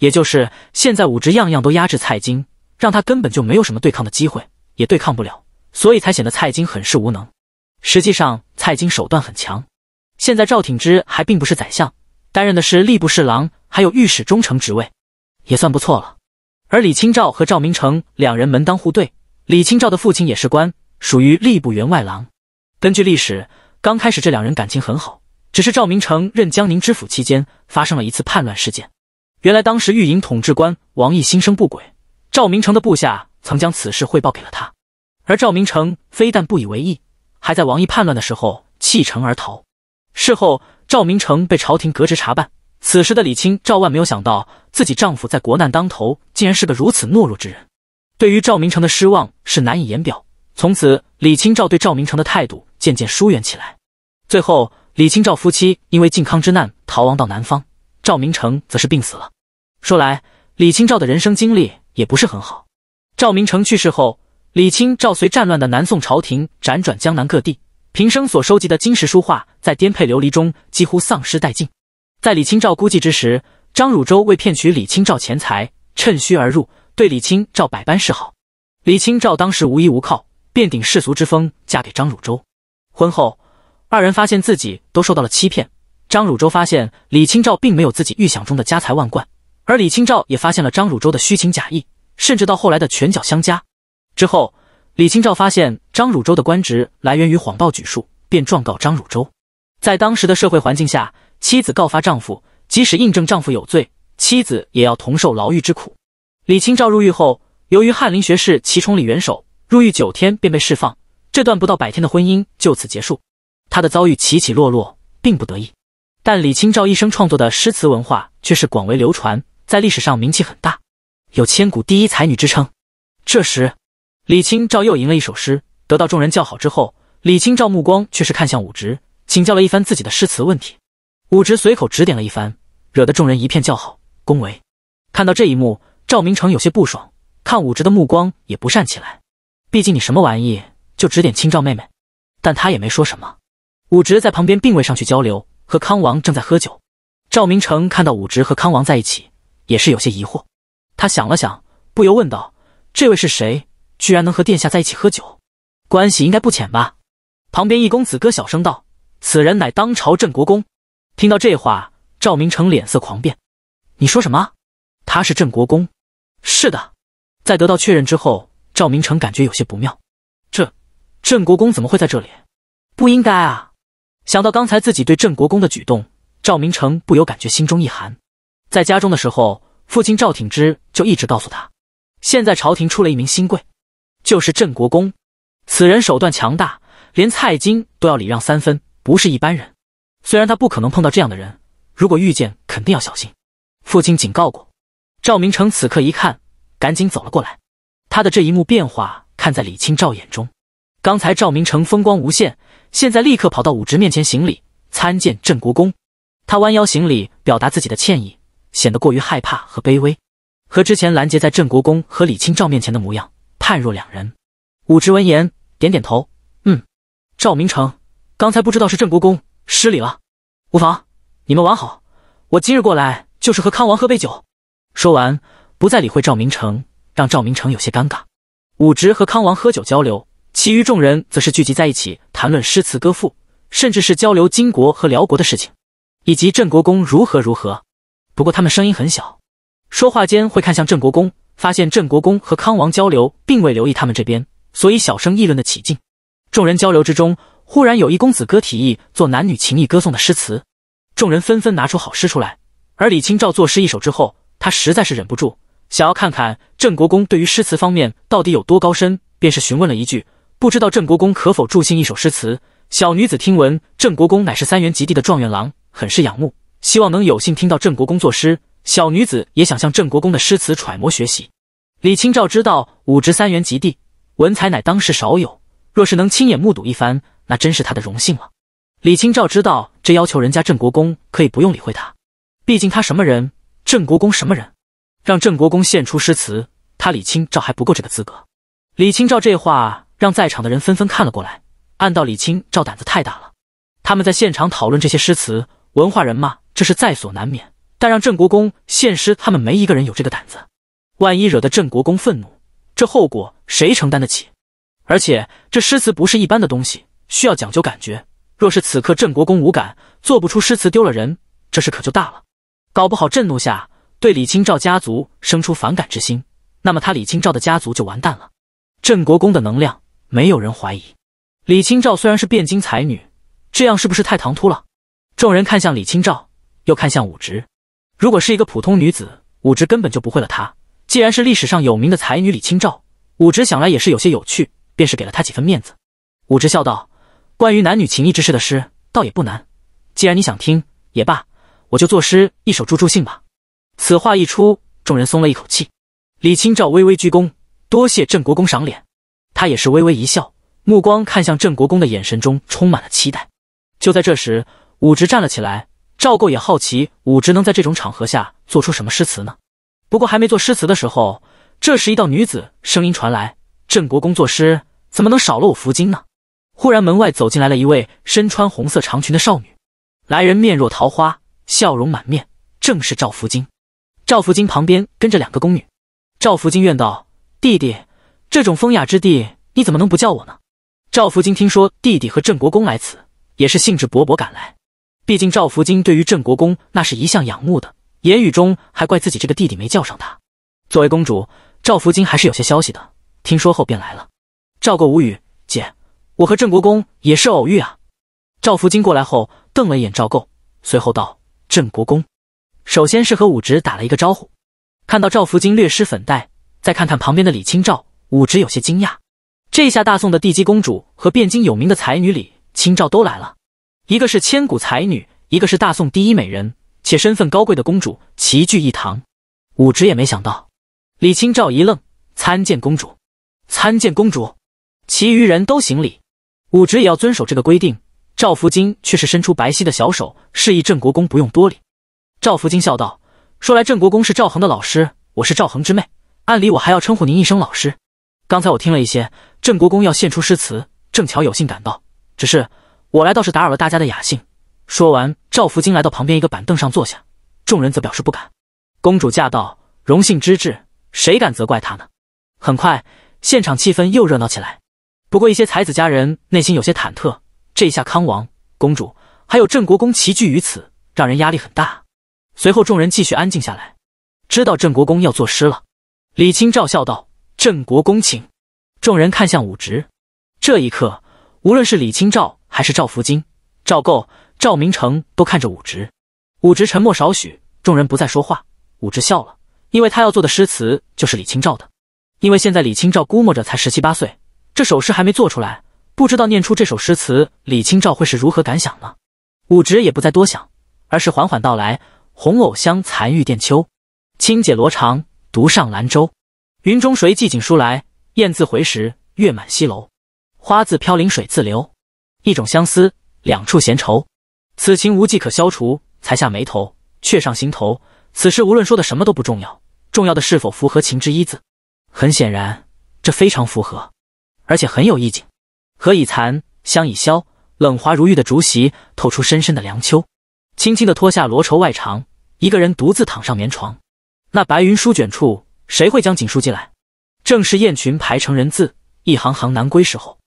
也就是现在，武职样样都压制蔡京，让他根本就没有什么对抗的机会，也对抗不了，所以才显得蔡京很是无能。实际上，蔡京手段很强。现在赵挺之还并不是宰相，担任的是吏部侍郎，还有御史中丞职位，也算不错了。而李清照和赵明诚两人门当户对，李清照的父亲也是官，属于吏部员外郎。根据历史，刚开始这两人感情很好，只是赵明诚任江宁知府期间发生了一次叛乱事件。原来当时御营统制官王毅心生不轨，赵明诚的部下曾将此事汇报给了他，而赵明诚非但不以为意，还在王毅叛乱的时候弃城而逃。事后，赵明诚被朝廷革职查办。此时的李清照万没有想到，自己丈夫在国难当头，竟然是个如此懦弱之人。对于赵明诚的失望是难以言表。从此，李清照对赵明诚的态度渐渐疏远起来。最后，李清照夫妻因为靖康之难逃亡到南方。赵明诚则是病死了。说来，李清照的人生经历也不是很好。赵明诚去世后，李清照随战乱的南宋朝廷辗转江南各地，平生所收集的金石书画在颠沛流离中几乎丧失殆尽。在李清照孤寂之时，张汝舟为骗取李清照钱财，趁虚而入，对李清照百般示好。李清照当时无依无靠，便顶世俗之风嫁给张汝舟。婚后，二人发现自己都受到了欺骗。张汝舟发现李清照并没有自己预想中的家财万贯，而李清照也发现了张汝舟的虚情假意，甚至到后来的拳脚相加。之后，李清照发现张汝舟的官职来源于谎报举数，便状告张汝舟。在当时的社会环境下，妻子告发丈夫，即使印证丈夫有罪，妻子也要同受牢狱之苦。李清照入狱后，由于翰林学士祁崇礼元首，入狱九天便被释放。这段不到百天的婚姻就此结束。他的遭遇起起落落，并不得意。但李清照一生创作的诗词文化却是广为流传，在历史上名气很大，有“千古第一才女”之称。这时，李清照又吟了一首诗，得到众人叫好之后，李清照目光却是看向武植，请教了一番自己的诗词问题。武植随口指点了一番，惹得众人一片叫好、恭维。看到这一幕，赵明诚有些不爽，看武植的目光也不善起来。毕竟你什么玩意，就指点清照妹妹？但他也没说什么。武植在旁边并未上去交流。和康王正在喝酒，赵明诚看到武直和康王在一起，也是有些疑惑。他想了想，不由问道：“这位是谁？居然能和殿下在一起喝酒，关系应该不浅吧？”旁边一公子哥小声道：“此人乃当朝镇国公。”听到这话，赵明诚脸色狂变：“你说什么？他是镇国公？”“是的。”在得到确认之后，赵明诚感觉有些不妙：“这镇国公怎么会在这里？不应该啊！”想到刚才自己对郑国公的举动，赵明诚不由感觉心中一寒。在家中的时候，父亲赵挺之就一直告诉他，现在朝廷出了一名新贵，就是郑国公，此人手段强大，连蔡京都要礼让三分，不是一般人。虽然他不可能碰到这样的人，如果遇见，肯定要小心。父亲警告过赵明诚，此刻一看，赶紧走了过来。他的这一幕变化，看在李清照眼中。刚才赵明诚风光无限。现在立刻跑到武植面前行礼，参见镇国公。他弯腰行礼，表达自己的歉意，显得过于害怕和卑微，和之前拦截在镇国公和李清照面前的模样判若两人。武植闻言点点头，嗯，赵明诚，刚才不知道是镇国公失礼了，无妨，你们玩好。我今日过来就是和康王喝杯酒。说完，不再理会赵明诚，让赵明诚有些尴尬。武植和康王喝酒交流。其余众人则是聚集在一起谈论诗词歌赋，甚至是交流金国和辽国的事情，以及郑国公如何如何。不过他们声音很小，说话间会看向郑国公，发现郑国公和康王交流，并未留意他们这边，所以小声议论的起劲。众人交流之中，忽然有一公子哥提议做男女情谊歌颂的诗词，众人纷纷拿出好诗出来。而李清照作诗一首之后，他实在是忍不住，想要看看郑国公对于诗词方面到底有多高深，便是询问了一句。不知道郑国公可否助兴一首诗词？小女子听闻郑国公乃是三元及第的状元郎，很是仰慕，希望能有幸听到郑国公作诗。小女子也想向郑国公的诗词揣摩学习。李清照知道武职三元及第，文采乃当世少有，若是能亲眼目睹一番，那真是他的荣幸了。李清照知道这要求人家郑国公可以不用理会他，毕竟他什么人？郑国公什么人？让郑国公献出诗词，他李清照还不够这个资格。李清照这话。让在场的人纷纷看了过来。按道理，清照胆子太大了。他们在现场讨论这些诗词，文化人嘛，这是在所难免。但让郑国公献诗，他们没一个人有这个胆子。万一惹得郑国公愤怒，这后果谁承担得起？而且这诗词不是一般的东西，需要讲究感觉。若是此刻郑国公无感，做不出诗词，丢了人，这事可就大了。搞不好震怒下对李清照家族生出反感之心，那么他李清照的家族就完蛋了。郑国公的能量。没有人怀疑，李清照虽然是汴京才女，这样是不是太唐突了？众人看向李清照，又看向武植。如果是一个普通女子，武植根本就不会了。她。既然是历史上有名的才女李清照，武植想来也是有些有趣，便是给了她几分面子。武植笑道：“关于男女情谊之事的诗，倒也不难。既然你想听，也罢，我就作诗一首助助兴吧。”此话一出，众人松了一口气。李清照微微鞠躬，多谢镇国公赏脸。他也是微微一笑，目光看向郑国公的眼神中充满了期待。就在这时，武直站了起来。赵构也好奇，武直能在这种场合下做出什么诗词呢？不过还没做诗词的时候，这时一道女子声音传来：“郑国公作诗，怎么能少了我福金呢？”忽然门外走进来了一位身穿红色长裙的少女，来人面若桃花，笑容满面，正是赵福金。赵福金旁边跟着两个宫女。赵福金怨道：“弟弟。”这种风雅之地，你怎么能不叫我呢？赵福金听说弟弟和郑国公来此，也是兴致勃勃赶来。毕竟赵福金对于郑国公那是一向仰慕的，言语中还怪自己这个弟弟没叫上他。作为公主，赵福金还是有些消息的，听说后便来了。赵构无语，姐，我和郑国公也是偶遇啊。赵福金过来后，瞪了一眼赵构，随后道：“郑国公，首先是和武植打了一个招呼，看到赵福金略施粉黛，再看看旁边的李清照。”武直有些惊讶，这下大宋的地基公主和汴京有名的才女李清照都来了，一个是千古才女，一个是大宋第一美人，且身份高贵的公主齐聚一堂。武直也没想到，李清照一愣，参见公主，参见公主，其余人都行礼。武直也要遵守这个规定。赵福金却是伸出白皙的小手，示意郑国公不用多礼。赵福金笑道：“说来，郑国公是赵恒的老师，我是赵恒之妹，按理我还要称呼您一声老师。”刚才我听了一些，郑国公要献出诗词，正巧有幸赶到，只是我来倒是打扰了大家的雅兴。说完，赵福金来到旁边一个板凳上坐下，众人则表示不敢。公主驾到，荣幸之至，谁敢责怪她呢？很快，现场气氛又热闹起来。不过，一些才子佳人内心有些忐忑，这一下康王、公主还有郑国公齐聚于此，让人压力很大。随后，众人继续安静下来，知道郑国公要作诗了。李清照笑道。郑国公请，众人看向武植。这一刻，无论是李清照还是赵福金、赵构、赵明诚，都看着武植。武植沉默少许，众人不再说话。武植笑了，因为他要做的诗词就是李清照的。因为现在李清照估摸着才十七八岁，这首诗还没做出来，不知道念出这首诗词，李清照会是如何感想呢？武植也不再多想，而是缓缓道来：“红藕香残玉簟秋，轻解罗裳，独上兰舟。”云中谁寄锦书来？雁字回时，月满西楼。花自飘零水自流。一种相思，两处闲愁。此情无计可消除，才下眉头，却上心头。此事无论说的什么都不重要，重要的是否符合情之一字？很显然，这非常符合，而且很有意境。荷已残，香已消，冷滑如玉的竹席透出深深的凉秋。轻轻的脱下罗绸外裳，一个人独自躺上棉床。那白云舒卷处。谁会将锦书寄来？正是雁群排成人字，一行行南归时候。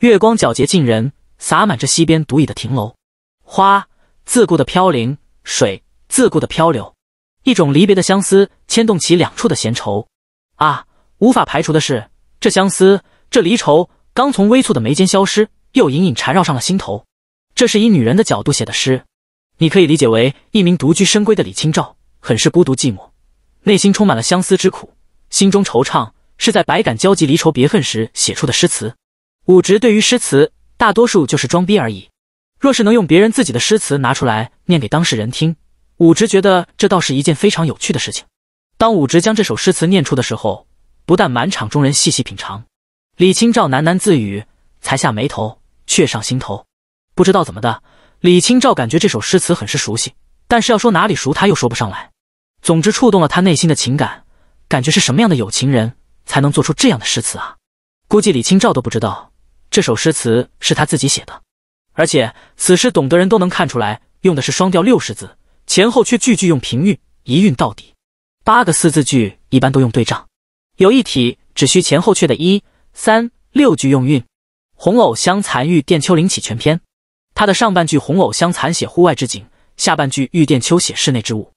月光皎洁近人，洒满这西边独倚的亭楼。花自顾的飘零，水自顾的漂流。一种离别的相思，牵动起两处的闲愁。啊，无法排除的是，这相思，这离愁，刚从微蹙的眉间消失，又隐隐缠绕上了心头。这是以女人的角度写的诗，你可以理解为一名独居深闺的李清照，很是孤独寂寞。内心充满了相思之苦，心中惆怅，是在百感交集、离愁别恨时写出的诗词。武植对于诗词，大多数就是装逼而已。若是能用别人自己的诗词拿出来念给当事人听，武植觉得这倒是一件非常有趣的事情。当武植将这首诗词念出的时候，不但满场众人细细品尝，李清照喃喃自语，才下眉头，却上心头。不知道怎么的，李清照感觉这首诗词很是熟悉，但是要说哪里熟，他又说不上来。总之，触动了他内心的情感，感觉是什么样的有情人才能做出这样的诗词啊？估计李清照都不知道这首诗词是他自己写的，而且此诗懂得人都能看出来，用的是双调六十字，前后却句句用平韵，一韵到底。八个四字句一般都用对仗，有一体只需前后阙的一、三、六句用韵。红藕香残玉簟秋，林起全篇。它的上半句红藕香残写户外之景，下半句玉簟秋写室内之物。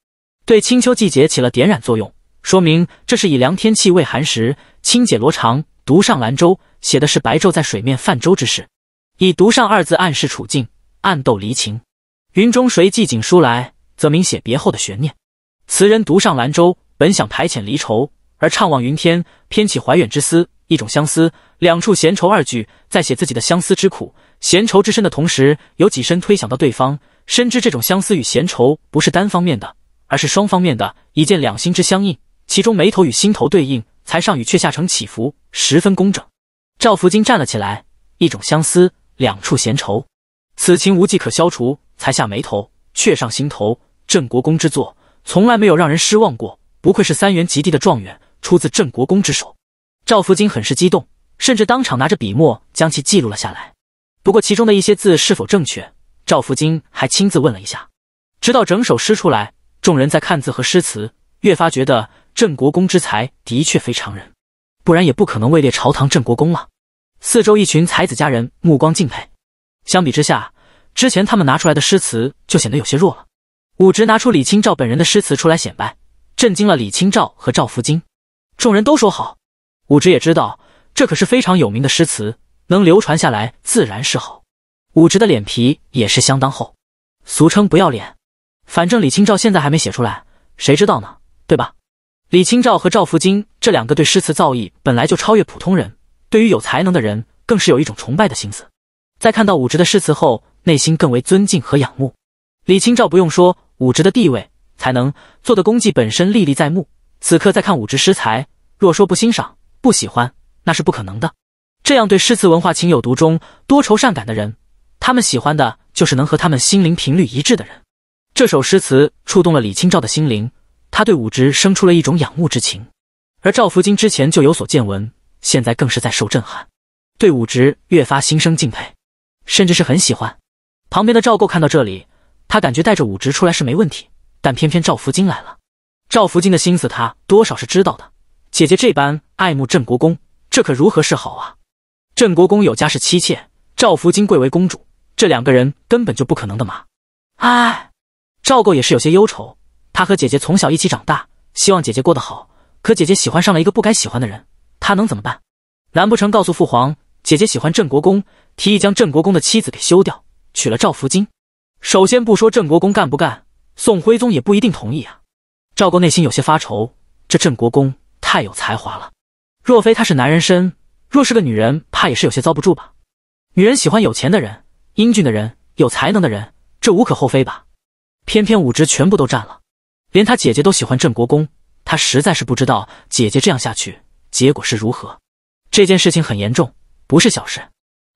对清秋季节起了点染作用，说明这是以凉天气未寒时。轻解罗裳，独上兰舟，写的是白昼在水面泛舟之事。以“独上”二字暗示处境，暗逗离情。云中谁寄锦书来，则明写别后的悬念。词人独上兰舟，本想排遣离愁，而怅望云天，偏起怀远之思。一种相思，两处闲愁。二句在写自己的相思之苦、闲愁之深的同时，有几声推想到对方，深知这种相思与闲愁不是单方面的。而是双方面的一见两心之相应，其中眉头与心头对应，才上与却下成起伏，十分工整。赵福金站了起来，一种相思，两处闲愁，此情无计可消除，才下眉头，却上心头。郑国公之作，从来没有让人失望过，不愧是三元及第的状元，出自郑国公之手。赵福金很是激动，甚至当场拿着笔墨将其记录了下来。不过其中的一些字是否正确，赵福金还亲自问了一下，直到整首诗出来。众人在看字和诗词，越发觉得郑国公之才的确非常人，不然也不可能位列朝堂郑国公了。四周一群才子佳人目光敬佩，相比之下，之前他们拿出来的诗词就显得有些弱了。武植拿出李清照本人的诗词出来显摆，震惊了李清照和赵福金，众人都说好。武植也知道这可是非常有名的诗词，能流传下来自然是好。武植的脸皮也是相当厚，俗称不要脸。反正李清照现在还没写出来，谁知道呢？对吧？李清照和赵福金这两个对诗词造诣本来就超越普通人，对于有才能的人，更是有一种崇拜的心思。在看到武植的诗词后，内心更为尊敬和仰慕。李清照不用说，武植的地位、才能、做的功绩本身历历在目。此刻再看武植诗才，若说不欣赏、不喜欢，那是不可能的。这样对诗词文化情有独钟、多愁善感的人，他们喜欢的就是能和他们心灵频率一致的人。这首诗词触动了李清照的心灵，他对武植生出了一种仰慕之情。而赵福金之前就有所见闻，现在更是在受震撼，对武植越发心生敬佩，甚至是很喜欢。旁边的赵构看到这里，他感觉带着武植出来是没问题，但偏偏赵福金来了。赵福金的心思他多少是知道的，姐姐这般爱慕镇国公，这可如何是好啊？镇国公有家室妻妾，赵福金贵为公主，这两个人根本就不可能的嘛！哎。赵构也是有些忧愁，他和姐姐从小一起长大，希望姐姐过得好。可姐姐喜欢上了一个不该喜欢的人，他能怎么办？难不成告诉父皇姐姐喜欢镇国公，提议将镇国公的妻子给休掉，娶了赵福金？首先不说镇国公干不干，宋徽宗也不一定同意啊。赵构内心有些发愁，这镇国公太有才华了，若非他是男人身，若是个女人，怕也是有些遭不住吧。女人喜欢有钱的人、英俊的人、有才能的人，这无可厚非吧。偏偏武植全部都占了，连他姐姐都喜欢郑国公，他实在是不知道姐姐这样下去结果是如何。这件事情很严重，不是小事。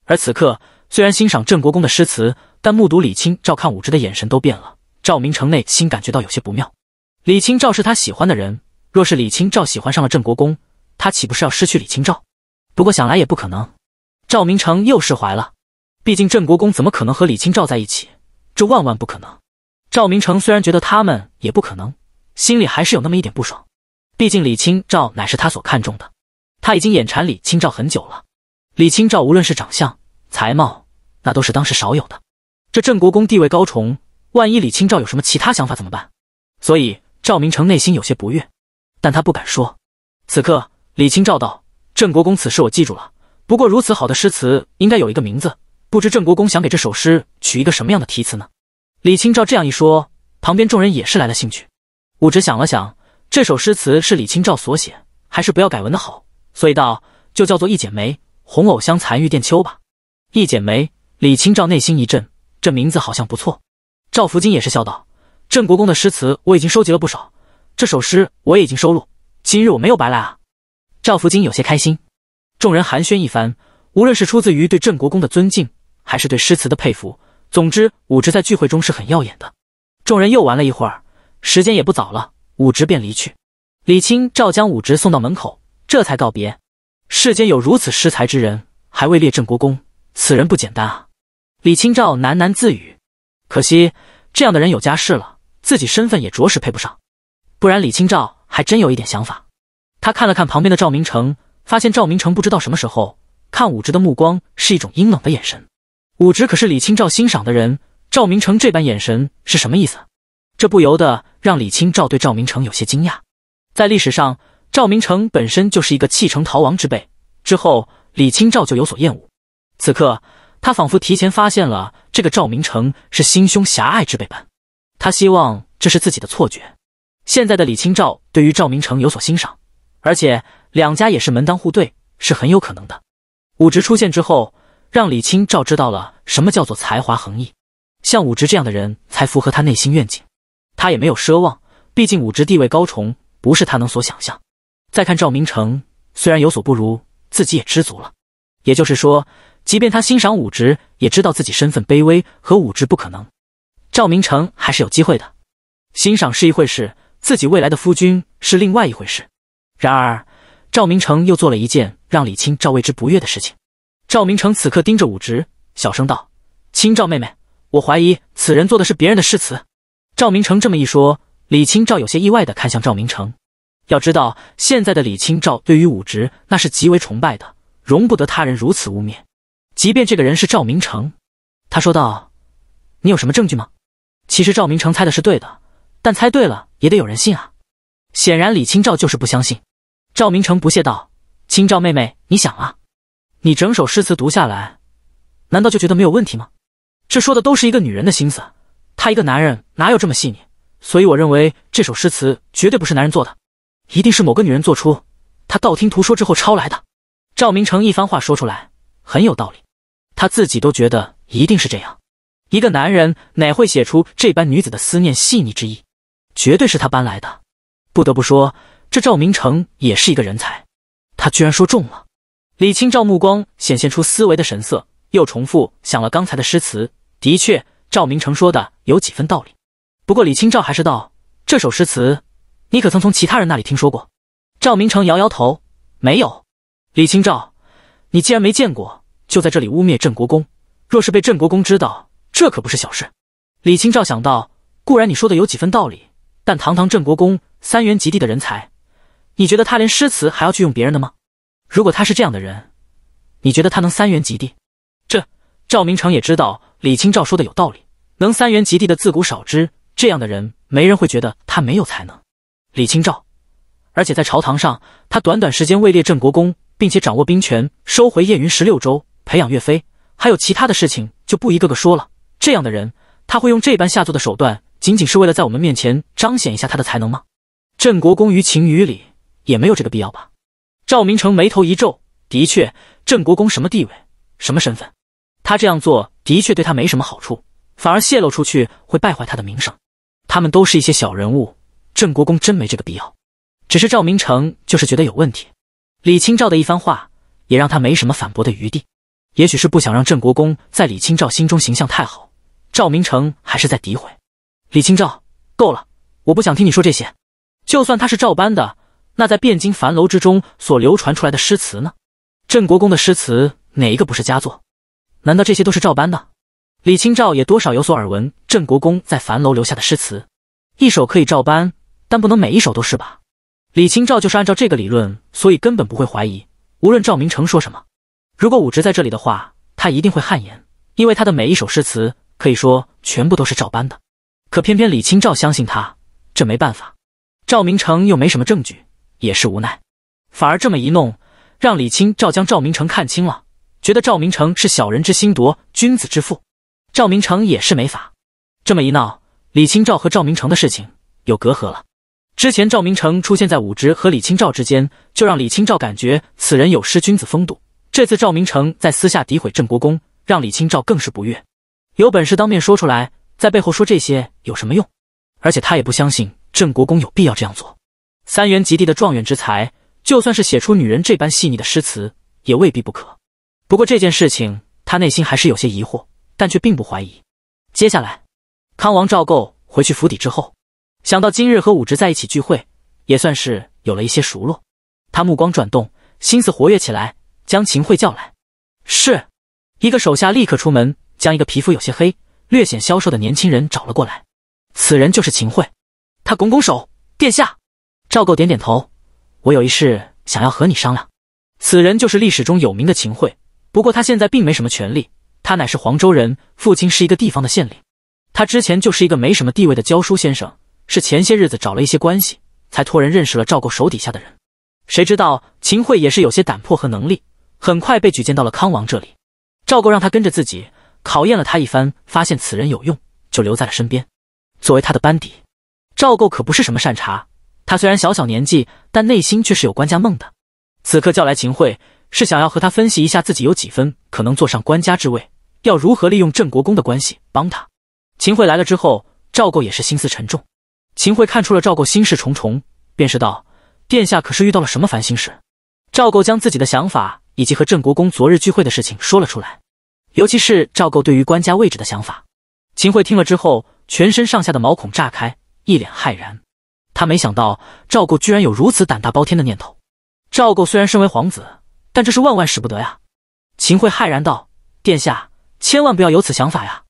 而此刻虽然欣赏郑国公的诗词，但目睹李清照看武植的眼神都变了。赵明诚内心感觉到有些不妙。李清照是他喜欢的人，若是李清照喜欢上了郑国公，他岂不是要失去李清照？不过想来也不可能。赵明诚又释怀了，毕竟郑国公怎么可能和李清照在一起？这万万不可能。赵明诚虽然觉得他们也不可能，心里还是有那么一点不爽。毕竟李清照乃是他所看重的，他已经眼馋李清照很久了。李清照无论是长相、才貌，那都是当时少有的。这郑国公地位高崇，万一李清照有什么其他想法怎么办？所以赵明诚内心有些不悦，但他不敢说。此刻，李清照道：“郑国公，此事我记住了。不过如此好的诗词，应该有一个名字。不知郑国公想给这首诗取一个什么样的题词呢？”李清照这样一说，旁边众人也是来了兴趣。武直想了想，这首诗词是李清照所写，还是不要改文的好，所以道就叫做《一剪梅·红藕香残玉簟秋》吧。《一剪梅》李清照内心一震，这名字好像不错。赵福金也是笑道：“郑国公的诗词我已经收集了不少，这首诗我也已经收录。今日我没有白来啊。”赵福金有些开心。众人寒暄一番，无论是出自于对郑国公的尊敬，还是对诗词的佩服。总之，武直在聚会中是很耀眼的。众人又玩了一会儿，时间也不早了，武直便离去。李清照将武直送到门口，这才告别。世间有如此失才之人，还位列镇国公，此人不简单啊！李清照喃喃自语。可惜，这样的人有家世了，自己身份也着实配不上。不然，李清照还真有一点想法。他看了看旁边的赵明诚，发现赵明诚不知道什么时候看武直的目光是一种阴冷的眼神。武植可是李清照欣赏的人，赵明诚这般眼神是什么意思？这不由得让李清照对赵明诚有些惊讶。在历史上，赵明诚本身就是一个弃城逃亡之辈，之后李清照就有所厌恶。此刻，他仿佛提前发现了这个赵明诚是心胸狭隘之辈般，他希望这是自己的错觉。现在的李清照对于赵明诚有所欣赏，而且两家也是门当户对，是很有可能的。武植出现之后。让李清照知道了什么叫做才华横溢，像武植这样的人才符合他内心愿景。他也没有奢望，毕竟武植地位高崇，不是他能所想象。再看赵明诚，虽然有所不如，自己也知足了。也就是说，即便他欣赏武植，也知道自己身份卑微和武植不可能。赵明诚还是有机会的。欣赏是一回事，自己未来的夫君是另外一回事。然而，赵明诚又做了一件让李清照为之不悦的事情。赵明诚此刻盯着武植，小声道：“清照妹妹，我怀疑此人做的是别人的诗词。”赵明诚这么一说，李清照有些意外的看向赵明诚。要知道，现在的李清照对于武植那是极为崇拜的，容不得他人如此污蔑。即便这个人是赵明诚，他说道：“你有什么证据吗？”其实赵明诚猜的是对的，但猜对了也得有人信啊。显然李清照就是不相信。赵明诚不屑道：“清照妹妹，你想啊。”你整首诗词读下来，难道就觉得没有问题吗？这说的都是一个女人的心思，她一个男人哪有这么细腻？所以我认为这首诗词绝对不是男人做的，一定是某个女人做出，他道听途说之后抄来的。赵明诚一番话说出来很有道理，他自己都觉得一定是这样。一个男人哪会写出这般女子的思念细腻之意？绝对是他搬来的。不得不说，这赵明诚也是一个人才，他居然说中了。李清照目光显现出思维的神色，又重复想了刚才的诗词。的确，赵明诚说的有几分道理。不过，李清照还是道：“这首诗词，你可曾从其他人那里听说过？”赵明诚摇摇头：“没有。”李清照：“你既然没见过，就在这里污蔑郑国公。若是被郑国公知道，这可不是小事。”李清照想到：“固然你说的有几分道理，但堂堂郑国公，三元及第的人才，你觉得他连诗词还要去用别人的吗？”如果他是这样的人，你觉得他能三元及第？这赵明诚也知道李清照说的有道理，能三元及第的自古少之，这样的人没人会觉得他没有才能。李清照，而且在朝堂上，他短短时间位列镇国公，并且掌握兵权，收回燕云十六州，培养岳飞，还有其他的事情就不一个个说了。这样的人，他会用这般下作的手段，仅仅是为了在我们面前彰显一下他的才能吗？镇国公于情于理也没有这个必要吧。赵明诚眉头一皱，的确，郑国公什么地位，什么身份，他这样做的确对他没什么好处，反而泄露出去会败坏他的名声。他们都是一些小人物，郑国公真没这个必要。只是赵明诚就是觉得有问题。李清照的一番话也让他没什么反驳的余地。也许是不想让郑国公在李清照心中形象太好，赵明诚还是在诋毁李清照。够了，我不想听你说这些。就算他是照搬的。那在汴京樊楼之中所流传出来的诗词呢？镇国公的诗词哪一个不是佳作？难道这些都是照搬的？李清照也多少有所耳闻，镇国公在樊楼留下的诗词，一首可以照搬，但不能每一首都是吧？李清照就是按照这个理论，所以根本不会怀疑。无论赵明诚说什么，如果武植在这里的话，他一定会汗颜，因为他的每一首诗词可以说全部都是照搬的。可偏偏李清照相信他，这没办法。赵明诚又没什么证据。也是无奈，反而这么一弄，让李清照将赵明诚看清了，觉得赵明诚是小人之心夺君子之腹。赵明诚也是没法，这么一闹，李清照和赵明诚的事情有隔阂了。之前赵明诚出现在武职和李清照之间，就让李清照感觉此人有失君子风度。这次赵明诚在私下诋毁郑国公，让李清照更是不悦。有本事当面说出来，在背后说这些有什么用？而且他也不相信郑国公有必要这样做。三元及第的状元之才，就算是写出女人这般细腻的诗词，也未必不可。不过这件事情，他内心还是有些疑惑，但却并不怀疑。接下来，康王赵构回去府邸之后，想到今日和武植在一起聚会，也算是有了一些熟络。他目光转动，心思活跃起来，将秦桧叫来。是一个手下立刻出门，将一个皮肤有些黑、略显消瘦的年轻人找了过来。此人就是秦桧。他拱拱手，殿下。赵构点点头，我有一事想要和你商量。此人就是历史中有名的秦桧，不过他现在并没什么权利，他乃是黄州人，父亲是一个地方的县令。他之前就是一个没什么地位的教书先生，是前些日子找了一些关系，才托人认识了赵构手底下的人。谁知道秦桧也是有些胆魄和能力，很快被举荐到了康王这里。赵构让他跟着自己，考验了他一番，发现此人有用，就留在了身边，作为他的班底。赵构可不是什么善茬。他虽然小小年纪，但内心却是有官家梦的。此刻叫来秦桧，是想要和他分析一下自己有几分可能坐上官家之位，要如何利用郑国公的关系帮他。秦桧来了之后，赵构也是心思沉重。秦桧看出了赵构心事重重，便是道：“殿下可是遇到了什么烦心事？”赵构将自己的想法以及和郑国公昨日聚会的事情说了出来，尤其是赵构对于官家位置的想法。秦桧听了之后，全身上下的毛孔炸开，一脸骇然。他没想到赵构居然有如此胆大包天的念头。赵构虽然身为皇子，但这是万万使不得呀！秦桧骇然道：“殿下千万不要有此想法呀！”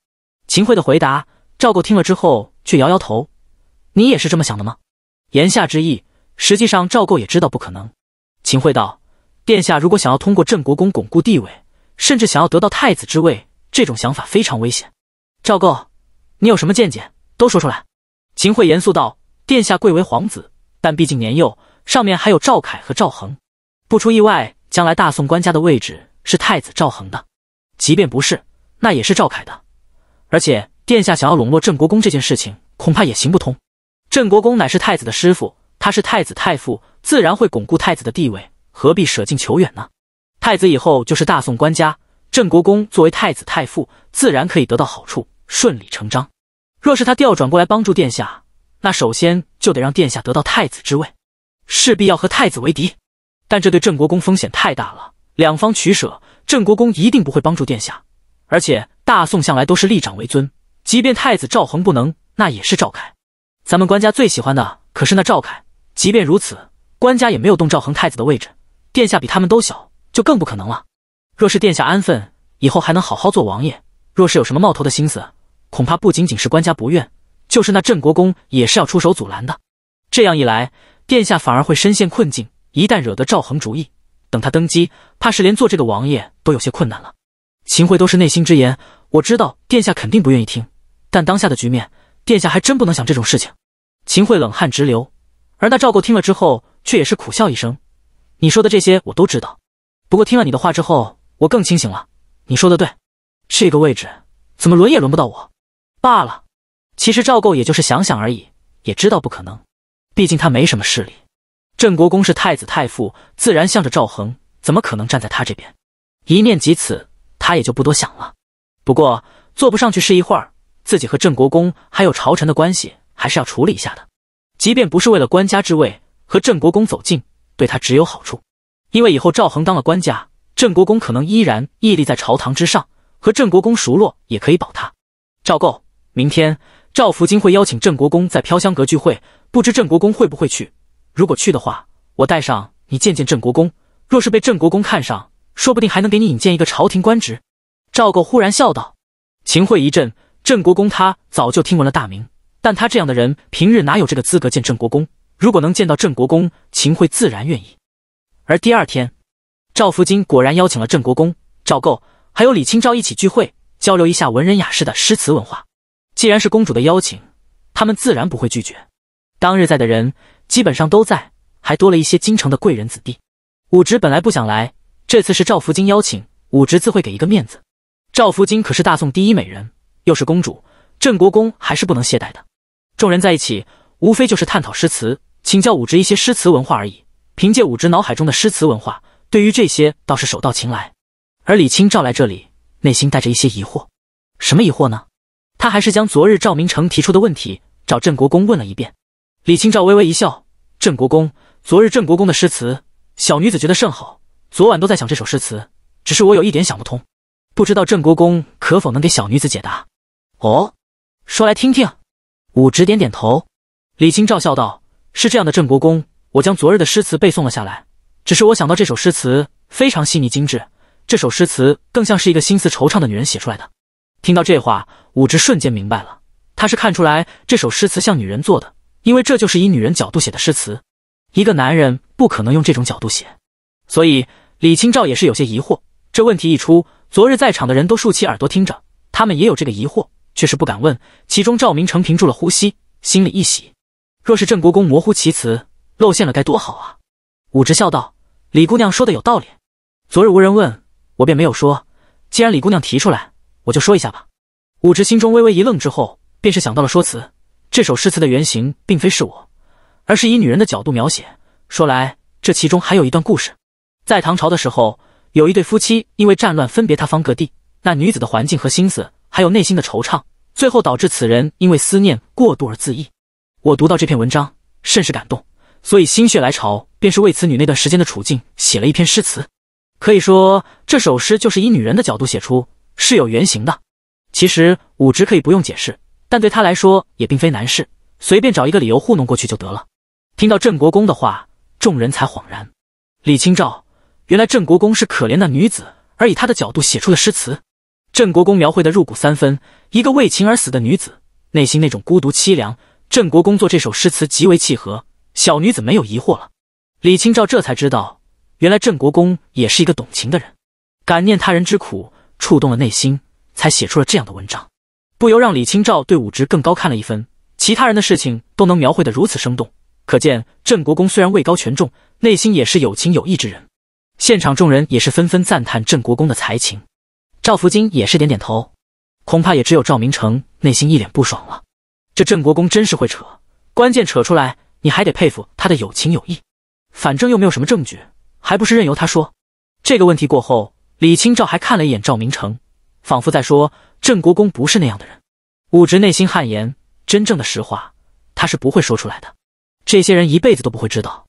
秦桧的回答，赵构听了之后却摇摇头：“你也是这么想的吗？”言下之意，实际上赵构也知道不可能。秦桧道：“殿下如果想要通过郑国公巩固地位，甚至想要得到太子之位，这种想法非常危险。”赵构，你有什么见解，都说出来。”秦桧严肃道。殿下贵为皇子，但毕竟年幼，上面还有赵凯和赵恒。不出意外，将来大宋官家的位置是太子赵恒的。即便不是，那也是赵凯的。而且殿下想要笼络郑国公这件事情，恐怕也行不通。郑国公乃是太子的师傅，他是太子太傅，自然会巩固太子的地位，何必舍近求远呢？太子以后就是大宋官家，郑国公作为太子太傅，自然可以得到好处，顺理成章。若是他调转过来帮助殿下，那首先就得让殿下得到太子之位，势必要和太子为敌，但这对郑国公风险太大了。两方取舍，郑国公一定不会帮助殿下。而且大宋向来都是立长为尊，即便太子赵恒不能，那也是赵凯。咱们官家最喜欢的可是那赵凯。即便如此，官家也没有动赵恒太子的位置。殿下比他们都小，就更不可能了。若是殿下安分，以后还能好好做王爷；若是有什么冒头的心思，恐怕不仅仅是官家不愿。就是那镇国公也是要出手阻拦的，这样一来，殿下反而会深陷困境。一旦惹得赵恒主意，等他登基，怕是连做这个王爷都有些困难了。秦桧都是内心之言，我知道殿下肯定不愿意听，但当下的局面，殿下还真不能想这种事情。秦桧冷汗直流，而那赵构听了之后，却也是苦笑一声：“你说的这些我都知道，不过听了你的话之后，我更清醒了。你说的对，这个位置怎么轮也轮不到我。罢了。”其实赵构也就是想想而已，也知道不可能，毕竟他没什么势力。郑国公是太子太傅，自然向着赵恒，怎么可能站在他这边？一念及此，他也就不多想了。不过坐不上去是一会儿，自己和郑国公还有朝臣的关系还是要处理一下的。即便不是为了官家之位，和郑国公走近对他只有好处，因为以后赵恒当了官家，郑国公可能依然屹立在朝堂之上，和郑国公熟络也可以保他。赵构，明天。赵福金会邀请郑国公在飘香阁聚会，不知郑国公会不会去？如果去的话，我带上你见见郑国公。若是被郑国公看上，说不定还能给你引荐一个朝廷官职。赵构忽然笑道：“秦桧一震，郑国公他早就听闻了大名，但他这样的人平日哪有这个资格见郑国公？如果能见到郑国公，秦桧自然愿意。”而第二天，赵福金果然邀请了郑国公、赵构还有李清照一起聚会，交流一下文人雅士的诗词文化。既然是公主的邀请，他们自然不会拒绝。当日在的人基本上都在，还多了一些京城的贵人子弟。武直本来不想来，这次是赵福金邀请，武直自会给一个面子。赵福金可是大宋第一美人，又是公主，郑国公还是不能懈怠的。众人在一起，无非就是探讨诗词，请教武直一些诗词文化而已。凭借武直脑海中的诗词文化，对于这些倒是手到擒来。而李清召来这里，内心带着一些疑惑，什么疑惑呢？他还是将昨日赵明诚提出的问题找郑国公问了一遍。李清照微微一笑：“郑国公，昨日郑国公的诗词，小女子觉得甚好。昨晚都在想这首诗词，只是我有一点想不通，不知道郑国公可否能给小女子解答？”“哦，说来听听。”武直点点头。李清照笑道：“是这样的，郑国公，我将昨日的诗词背诵了下来。只是我想到这首诗词非常细腻精致，这首诗词更像是一个心思惆怅的女人写出来的。”听到这话，武直瞬间明白了，他是看出来这首诗词像女人做的，因为这就是以女人角度写的诗词，一个男人不可能用这种角度写。所以李清照也是有些疑惑。这问题一出，昨日在场的人都竖起耳朵听着，他们也有这个疑惑，却是不敢问。其中赵明诚屏住了呼吸，心里一喜，若是郑国公模糊其词，露馅了该多好啊！武直笑道：“李姑娘说的有道理，昨日无人问我便没有说，既然李姑娘提出来。”我就说一下吧。武直心中微微一愣，之后便是想到了说辞。这首诗词的原型并非是我，而是以女人的角度描写。说来，这其中还有一段故事。在唐朝的时候，有一对夫妻因为战乱分别他方各地。那女子的环境和心思，还有内心的惆怅，最后导致此人因为思念过度而自缢。我读到这篇文章，甚是感动，所以心血来潮，便是为此女那段时间的处境写了一篇诗词。可以说，这首诗就是以女人的角度写出。是有原型的。其实武职可以不用解释，但对他来说也并非难事，随便找一个理由糊弄过去就得了。听到郑国公的话，众人才恍然。李清照，原来郑国公是可怜那女子，而以他的角度写出的诗词。郑国公描绘的入骨三分，一个为情而死的女子，内心那种孤独凄凉，郑国公做这首诗词极为契合。小女子没有疑惑了。李清照这才知道，原来郑国公也是一个懂情的人，感念他人之苦。触动了内心，才写出了这样的文章，不由让李清照对武职更高看了一分。其他人的事情都能描绘的如此生动，可见郑国公虽然位高权重，内心也是有情有义之人。现场众人也是纷纷赞叹郑国公的才情。赵福金也是点点头，恐怕也只有赵明诚内心一脸不爽了。这郑国公真是会扯，关键扯出来你还得佩服他的有情有义。反正又没有什么证据，还不是任由他说。这个问题过后。李清照还看了一眼赵明诚，仿佛在说：“郑国公不是那样的人。”武植内心汗颜，真正的实话他是不会说出来的。这些人一辈子都不会知道，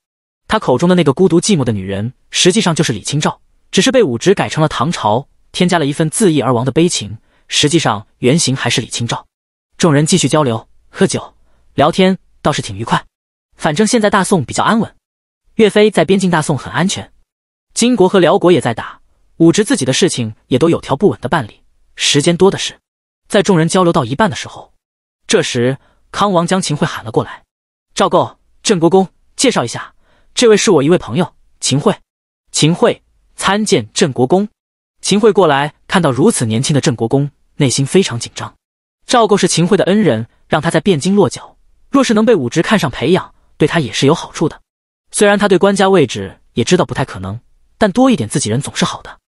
他口中的那个孤独寂寞的女人，实际上就是李清照，只是被武植改成了唐朝，添加了一份自缢而亡的悲情。实际上原型还是李清照。众人继续交流、喝酒、聊天，倒是挺愉快。反正现在大宋比较安稳，岳飞在边境，大宋很安全。金国和辽国也在打。武直自己的事情也都有条不紊的办理，时间多的是。在众人交流到一半的时候，这时康王将秦桧喊了过来：“赵构，镇国公，介绍一下，这位是我一位朋友，秦桧。”秦桧参见镇国公。秦桧过来，看到如此年轻的镇国公，内心非常紧张。赵构是秦桧的恩人，让他在汴京落脚，若是能被武直看上培养，对他也是有好处的。虽然他对官家位置也知道不太可能，但多一点自己人总是好的。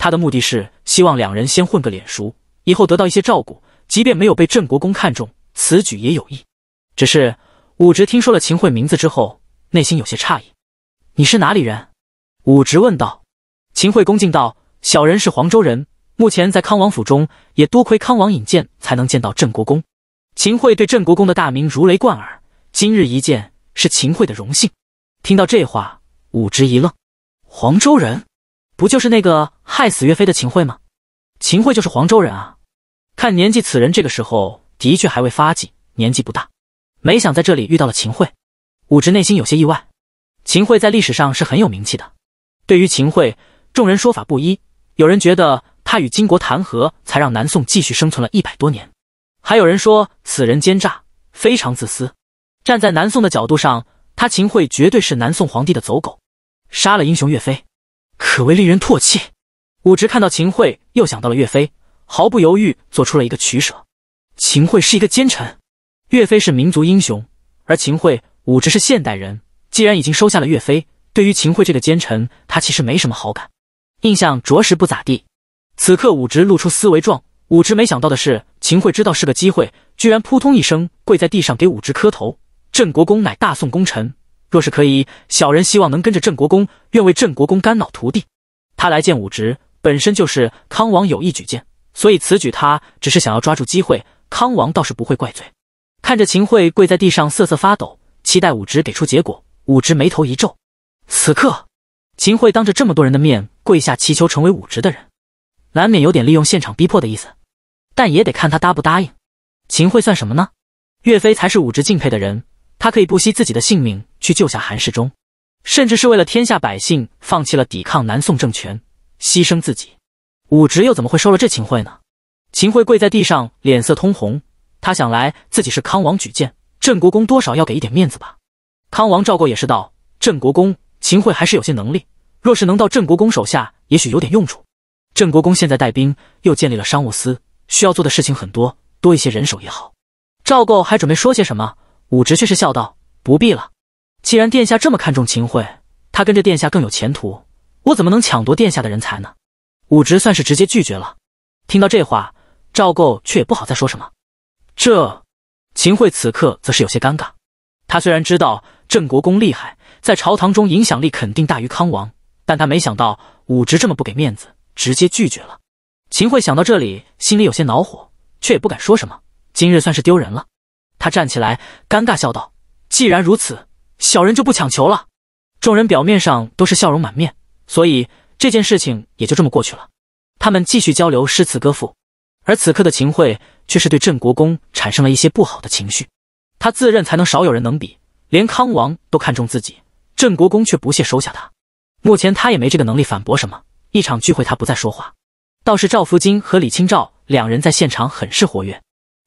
他的目的是希望两人先混个脸熟，以后得到一些照顾。即便没有被郑国公看中，此举也有益。只是武植听说了秦桧名字之后，内心有些诧异：“你是哪里人？”武植问道。秦桧恭敬道：“小人是黄州人，目前在康王府中，也多亏康王引荐，才能见到郑国公。”秦桧对郑国公的大名如雷贯耳，今日一见，是秦桧的荣幸。听到这话，武植一愣：“黄州人，不就是那个？”害死岳飞的秦桧吗？秦桧就是黄州人啊。看年纪，此人这个时候的确还未发迹，年纪不大。没想在这里遇到了秦桧，武直内心有些意外。秦桧在历史上是很有名气的，对于秦桧，众人说法不一。有人觉得他与金国谈和，才让南宋继续生存了一百多年；还有人说此人奸诈，非常自私。站在南宋的角度上，他秦桧绝对是南宋皇帝的走狗，杀了英雄岳飞，可谓令人唾弃。武植看到秦桧，又想到了岳飞，毫不犹豫做出了一个取舍。秦桧是一个奸臣，岳飞是民族英雄，而秦桧、武直是现代人。既然已经收下了岳飞，对于秦桧这个奸臣，他其实没什么好感，印象着实不咋地。此刻武植露出思维状。武植没想到的是，秦桧知道是个机会，居然扑通一声跪在地上给武植磕头。镇国公乃大宋功臣，若是可以，小人希望能跟着镇国公，愿为镇国公肝脑涂地。他来见武植。本身就是康王有意举荐，所以此举他只是想要抓住机会。康王倒是不会怪罪。看着秦桧跪在地上瑟瑟发抖，期待武直给出结果，武直眉头一皱。此刻，秦桧当着这么多人的面跪下祈求成为武直的人，难免有点利用现场逼迫的意思。但也得看他答不答应。秦桧算什么呢？岳飞才是武直敬佩的人。他可以不惜自己的性命去救下韩世忠，甚至是为了天下百姓放弃了抵抗南宋政权。牺牲自己，武直又怎么会收了这秦桧呢？秦桧跪在地上，脸色通红。他想来，自己是康王举荐，镇国公多少要给一点面子吧。康王赵构也是道：“镇国公，秦桧还是有些能力，若是能到镇国公手下，也许有点用处。镇国公现在带兵，又建立了商务司，需要做的事情很多，多一些人手也好。”赵构还准备说些什么，武直却是笑道：“不必了，既然殿下这么看重秦桧，他跟着殿下更有前途。”我怎么能抢夺殿下的人才呢？武直算是直接拒绝了。听到这话，赵构却也不好再说什么。这，秦桧此刻则是有些尴尬。他虽然知道郑国公厉害，在朝堂中影响力肯定大于康王，但他没想到武直这么不给面子，直接拒绝了。秦桧想到这里，心里有些恼火，却也不敢说什么。今日算是丢人了。他站起来，尴尬笑道：“既然如此，小人就不强求了。”众人表面上都是笑容满面。所以这件事情也就这么过去了。他们继续交流诗词歌赋，而此刻的秦桧却是对镇国公产生了一些不好的情绪。他自认才能少有人能比，连康王都看中自己，镇国公却不屑收下他。目前他也没这个能力反驳什么。一场聚会他不再说话，倒是赵福金和李清照两人在现场很是活跃。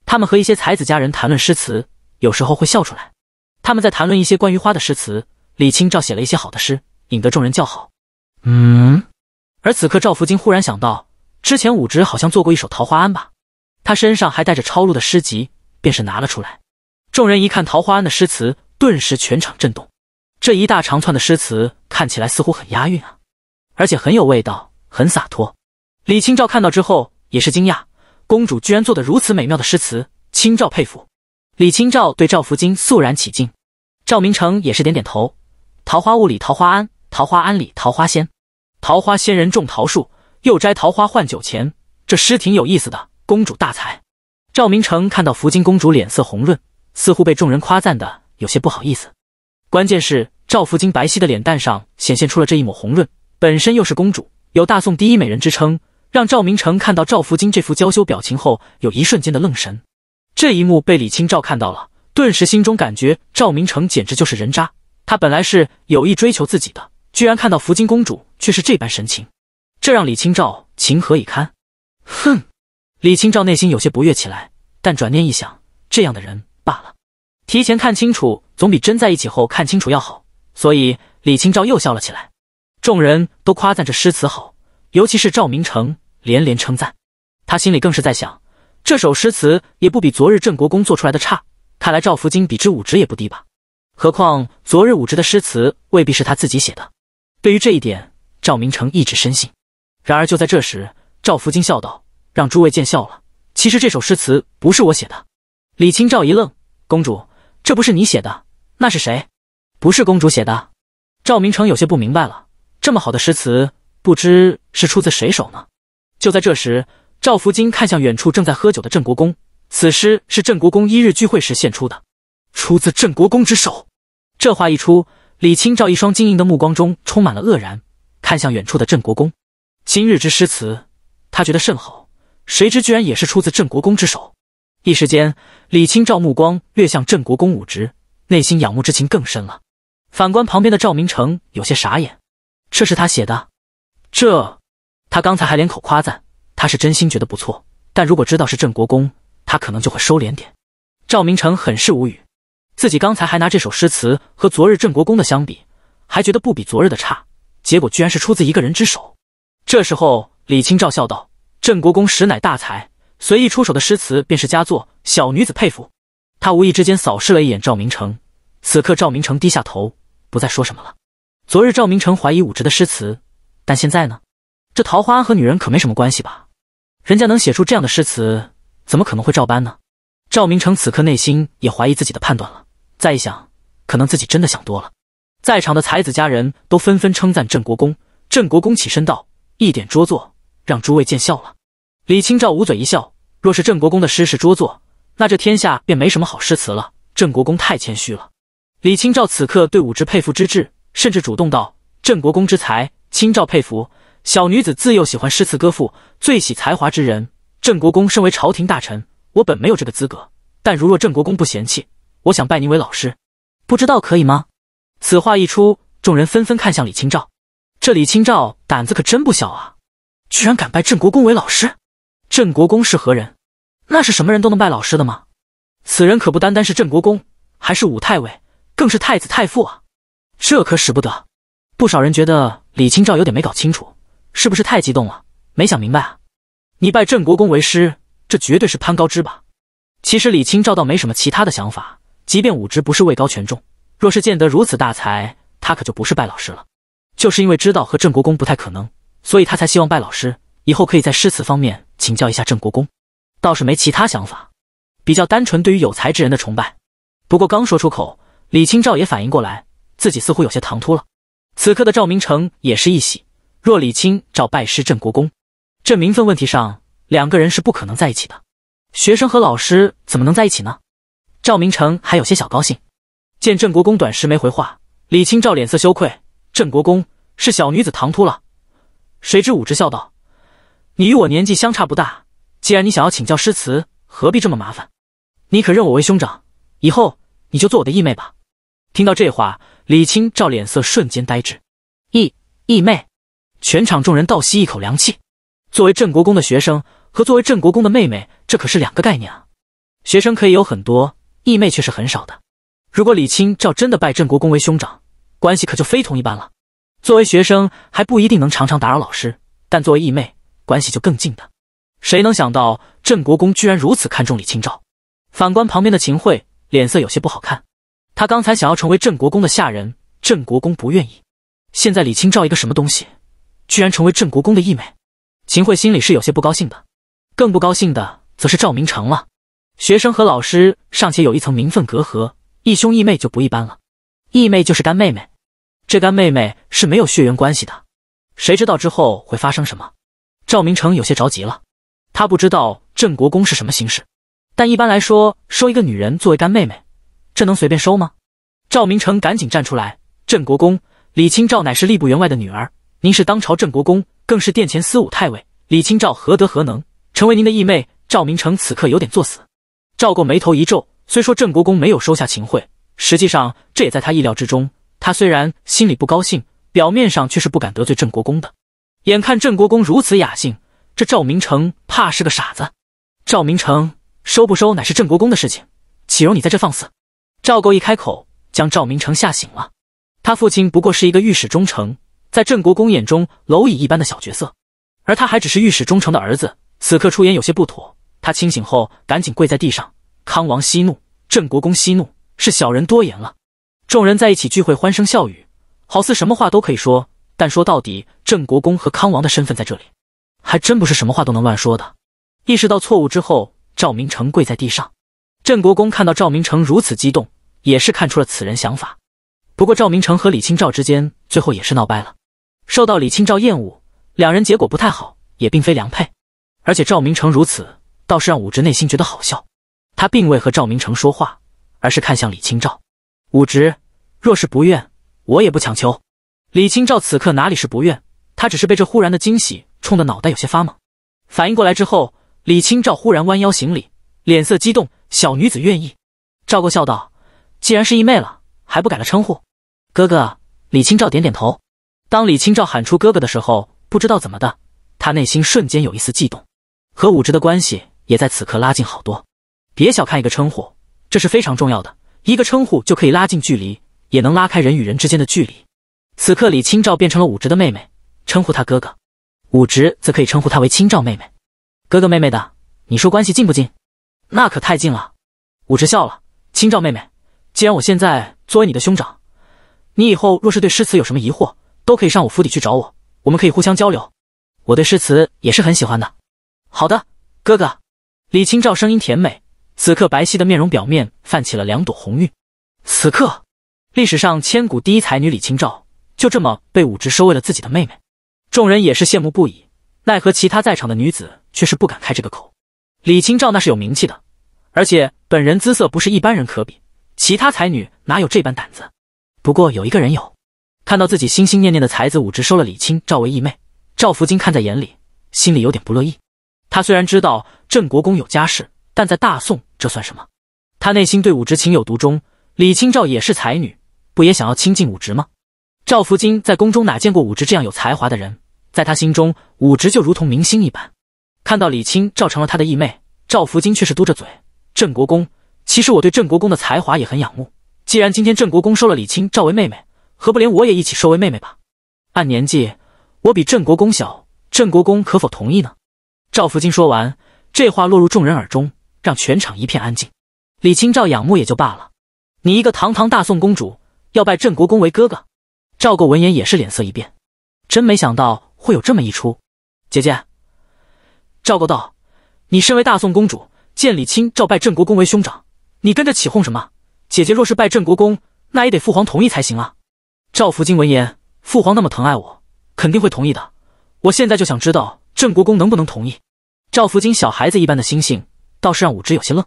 他们和一些才子佳人谈论诗词，有时候会笑出来。他们在谈论一些关于花的诗词，李清照写了一些好的诗，引得众人叫好。嗯，而此刻赵福金忽然想到，之前武植好像做过一首《桃花庵》吧？他身上还带着抄录的诗集，便是拿了出来。众人一看《桃花庵》的诗词，顿时全场震动。这一大长串的诗词看起来似乎很押韵啊，而且很有味道，很洒脱。李清照看到之后也是惊讶，公主居然做的如此美妙的诗词，清照佩服。李清照对赵福金肃然起敬，赵明诚也是点点头。桃花坞里桃花庵，桃花庵里桃花仙。桃花仙人种桃树，又摘桃花换酒钱。这诗挺有意思的，公主大才。赵明诚看到福金公主脸色红润，似乎被众人夸赞的有些不好意思。关键是赵福金白皙的脸蛋上显现出了这一抹红润，本身又是公主，有大宋第一美人之称，让赵明诚看到赵福金这副娇羞表情后，有一瞬间的愣神。这一幕被李清照看到了，顿时心中感觉赵明诚简直就是人渣。他本来是有意追求自己的。居然看到福金公主却是这般神情，这让李清照情何以堪？哼！李清照内心有些不悦起来，但转念一想，这样的人罢了。提前看清楚，总比真在一起后看清楚要好。所以李清照又笑了起来。众人都夸赞这诗词好，尤其是赵明诚连连称赞。他心里更是在想，这首诗词也不比昨日郑国公做出来的差。看来赵福金比之武职也不低吧？何况昨日武职的诗词未必是他自己写的。对于这一点，赵明诚一直深信。然而，就在这时，赵福金笑道：“让诸位见笑了，其实这首诗词不是我写的。”李清照一愣：“公主，这不是你写的？那是谁？”“不是公主写的。”赵明诚有些不明白了：“这么好的诗词，不知是出自谁手呢？”就在这时，赵福金看向远处正在喝酒的郑国公：“此诗是郑国公一日聚会时献出的，出自郑国公之手。”这话一出。李清照一双晶莹的目光中充满了愕然，看向远处的郑国公。今日之诗词，他觉得甚好，谁知居然也是出自郑国公之手。一时间，李清照目光略向郑国公武植，内心仰慕之情更深了。反观旁边的赵明诚，有些傻眼，这是他写的？这，他刚才还连口夸赞，他是真心觉得不错。但如果知道是郑国公，他可能就会收敛点。赵明诚很是无语。自己刚才还拿这首诗词和昨日郑国公的相比，还觉得不比昨日的差，结果居然是出自一个人之手。这时候，李清照笑道：“郑国公实乃大才，随意出手的诗词便是佳作，小女子佩服。”他无意之间扫视了一眼赵明诚，此刻赵明诚低下头，不再说什么了。昨日赵明诚怀疑武植的诗词，但现在呢？这桃花和女人可没什么关系吧？人家能写出这样的诗词，怎么可能会照搬呢？赵明诚此刻内心也怀疑自己的判断了。再一想，可能自己真的想多了。在场的才子佳人都纷纷称赞郑国公。郑国公起身道：“一点拙作，让诸位见笑了。”李清照捂嘴一笑：“若是郑国公的诗是拙作，那这天下便没什么好诗词了。”郑国公太谦虚了。李清照此刻对武之佩服之至，甚至主动道：“郑国公之才，清照佩服。小女子自幼喜欢诗词歌赋，最喜才华之人。郑国公身为朝廷大臣，我本没有这个资格，但如若郑国公不嫌弃……”我想拜您为老师，不知道可以吗？此话一出，众人纷纷看向李清照。这李清照胆子可真不小啊，居然敢拜郑国公为老师！郑国公是何人？那是什么人都能拜老师的吗？此人可不单单是郑国公，还是武太尉，更是太子太傅啊！这可使不得！不少人觉得李清照有点没搞清楚，是不是太激动了，没想明白啊？你拜郑国公为师，这绝对是攀高枝吧？其实李清照倒没什么其他的想法。即便武直不是位高权重，若是见得如此大才，他可就不是拜老师了。就是因为知道和郑国公不太可能，所以他才希望拜老师，以后可以在诗词方面请教一下郑国公。倒是没其他想法，比较单纯对于有才之人的崇拜。不过刚说出口，李清照也反应过来，自己似乎有些唐突了。此刻的赵明诚也是一喜，若李清照拜师郑国公，这名分问题上两个人是不可能在一起的。学生和老师怎么能在一起呢？赵明诚还有些小高兴，见郑国公短时没回话，李清照脸色羞愧。郑国公是小女子唐突了。谁知武直笑道：“你与我年纪相差不大，既然你想要请教诗词，何必这么麻烦？你可认我为兄长，以后你就做我的义妹吧。”听到这话，李清照脸色瞬间呆滞。义义妹，全场众人倒吸一口凉气。作为郑国公的学生和作为郑国公的妹妹，这可是两个概念啊。学生可以有很多。义妹却是很少的。如果李清照真的拜郑国公为兄长，关系可就非同一般了。作为学生还不一定能常常打扰老师，但作为义妹，关系就更近的。谁能想到郑国公居然如此看重李清照？反观旁边的秦桧，脸色有些不好看。他刚才想要成为郑国公的下人，郑国公不愿意。现在李清照一个什么东西，居然成为郑国公的义妹？秦桧心里是有些不高兴的，更不高兴的则是赵明诚了。学生和老师尚且有一层名分隔阂，义兄义妹就不一般了。义妹就是干妹妹，这干妹妹是没有血缘关系的，谁知道之后会发生什么？赵明诚有些着急了，他不知道郑国公是什么形式，但一般来说收一个女人作为干妹妹，这能随便收吗？赵明诚赶紧站出来，郑国公李清照乃是吏部员外的女儿，您是当朝郑国公，更是殿前司武太尉，李清照何德何能成为您的义妹？赵明诚此刻有点作死。赵构眉头一皱，虽说郑国公没有收下秦桧，实际上这也在他意料之中。他虽然心里不高兴，表面上却是不敢得罪郑国公的。眼看郑国公如此雅兴，这赵明诚怕是个傻子。赵明诚收不收乃是郑国公的事情，岂容你在这放肆！赵构一开口，将赵明诚吓醒了。他父亲不过是一个御史中丞，在郑国公眼中蝼蚁一般的小角色，而他还只是御史中丞的儿子，此刻出言有些不妥。他清醒后，赶紧跪在地上：“康王息怒，郑国公息怒，是小人多言了。”众人在一起聚会，欢声笑语，好似什么话都可以说。但说到底，郑国公和康王的身份在这里，还真不是什么话都能乱说的。意识到错误之后，赵明诚跪在地上。郑国公看到赵明诚如此激动，也是看出了此人想法。不过赵明诚和李清照之间最后也是闹掰了，受到李清照厌恶，两人结果不太好，也并非良配。而且赵明诚如此。倒是让武植内心觉得好笑，他并未和赵明诚说话，而是看向李清照。武植若是不愿，我也不强求。李清照此刻哪里是不愿，她只是被这忽然的惊喜冲得脑袋有些发懵。反应过来之后，李清照忽然弯腰行礼，脸色激动：“小女子愿意。”赵构笑道：“既然是义妹了，还不改了称呼，哥哥。”李清照点点头。当李清照喊出“哥哥”的时候，不知道怎么的，她内心瞬间有一丝悸动，和武植的关系。也在此刻拉近好多。别小看一个称呼，这是非常重要的。一个称呼就可以拉近距离，也能拉开人与人之间的距离。此刻，李清照变成了武植的妹妹，称呼他哥哥；武植则可以称呼她为清照妹妹。哥哥妹妹的，你说关系近不近？那可太近了。武植笑了：“清照妹妹，既然我现在作为你的兄长，你以后若是对诗词有什么疑惑，都可以上我府邸去找我，我们可以互相交流。我对诗词也是很喜欢的。”好的，哥哥。李清照声音甜美，此刻白皙的面容表面泛起了两朵红晕。此刻，历史上千古第一才女李清照就这么被武植收为了自己的妹妹，众人也是羡慕不已。奈何其他在场的女子却是不敢开这个口。李清照那是有名气的，而且本人姿色不是一般人可比，其他才女哪有这般胆子？不过有一个人有，看到自己心心念念的才子武植收了李清照为义妹，赵福金看在眼里，心里有点不乐意。他虽然知道郑国公有家室，但在大宋这算什么？他内心对武植情有独钟，李清照也是才女，不也想要亲近武植吗？赵福金在宫中哪见过武植这样有才华的人？在他心中，武植就如同明星一般。看到李清照成了他的义妹，赵福金却是嘟着嘴：“郑国公，其实我对郑国公的才华也很仰慕。既然今天郑国公收了李清照为妹妹，何不连我也一起收为妹妹吧？按年纪，我比郑国公小，郑国公可否同意呢？”赵福金说完这话，落入众人耳中，让全场一片安静。李清照仰慕也就罢了，你一个堂堂大宋公主，要拜镇国公为哥哥。赵构闻言也是脸色一变，真没想到会有这么一出。姐姐，赵构道：“你身为大宋公主，见李清照拜镇国公为兄长，你跟着起哄什么？姐姐若是拜镇国公，那也得父皇同意才行啊。”赵福金闻言，父皇那么疼爱我，肯定会同意的。我现在就想知道镇国公能不能同意。赵福金小孩子一般的心性，倒是让武直有些愣。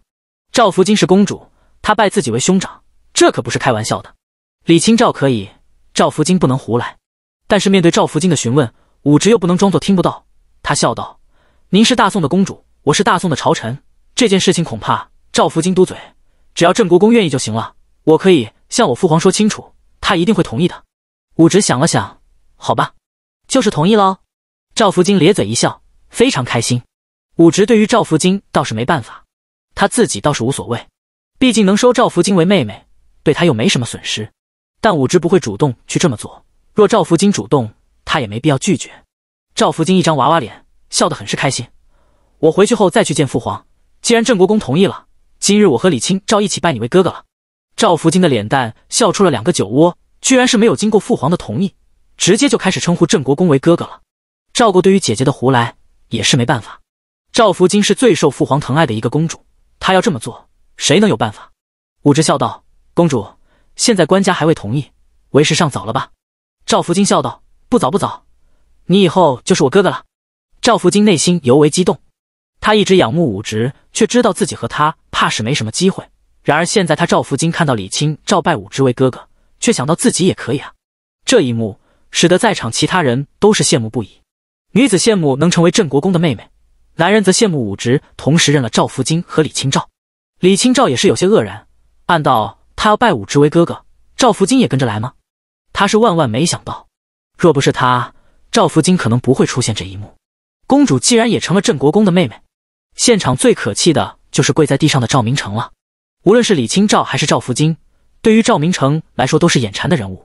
赵福金是公主，她拜自己为兄长，这可不是开玩笑的。李清照可以，赵福金不能胡来。但是面对赵福金的询问，武直又不能装作听不到。他笑道：“您是大宋的公主，我是大宋的朝臣，这件事情恐怕……”赵福金嘟嘴：“只要郑国公愿意就行了，我可以向我父皇说清楚，他一定会同意的。”武直想了想：“好吧，就是同意喽。”赵福金咧嘴一笑，非常开心。武直对于赵福金倒是没办法，他自己倒是无所谓，毕竟能收赵福金为妹妹，对他又没什么损失。但武直不会主动去这么做，若赵福金主动，他也没必要拒绝。赵福金一张娃娃脸，笑得很是开心。我回去后再去见父皇，既然郑国公同意了，今日我和李清照一起拜你为哥哥了。赵福金的脸蛋笑出了两个酒窝，居然是没有经过父皇的同意，直接就开始称呼郑国公为哥哥了。赵国对于姐姐的胡来也是没办法。赵福金是最受父皇疼爱的一个公主，她要这么做，谁能有办法？武直笑道：“公主，现在官家还未同意，为时尚早了吧？”赵福金笑道：“不早不早，你以后就是我哥哥了。”赵福金内心尤为激动，他一直仰慕武直，却知道自己和他怕是没什么机会。然而现在，他赵福金看到李清赵拜武直为哥哥，却想到自己也可以啊！这一幕使得在场其他人都是羡慕不已，女子羡慕能成为镇国公的妹妹。男人则羡慕武植，同时认了赵福金和李清照。李清照也是有些愕然，暗道他要拜武植为哥哥，赵福金也跟着来吗？他是万万没想到，若不是他，赵福金可能不会出现这一幕。公主既然也成了镇国公的妹妹，现场最可气的就是跪在地上的赵明诚了。无论是李清照还是赵福金，对于赵明诚来说都是眼馋的人物。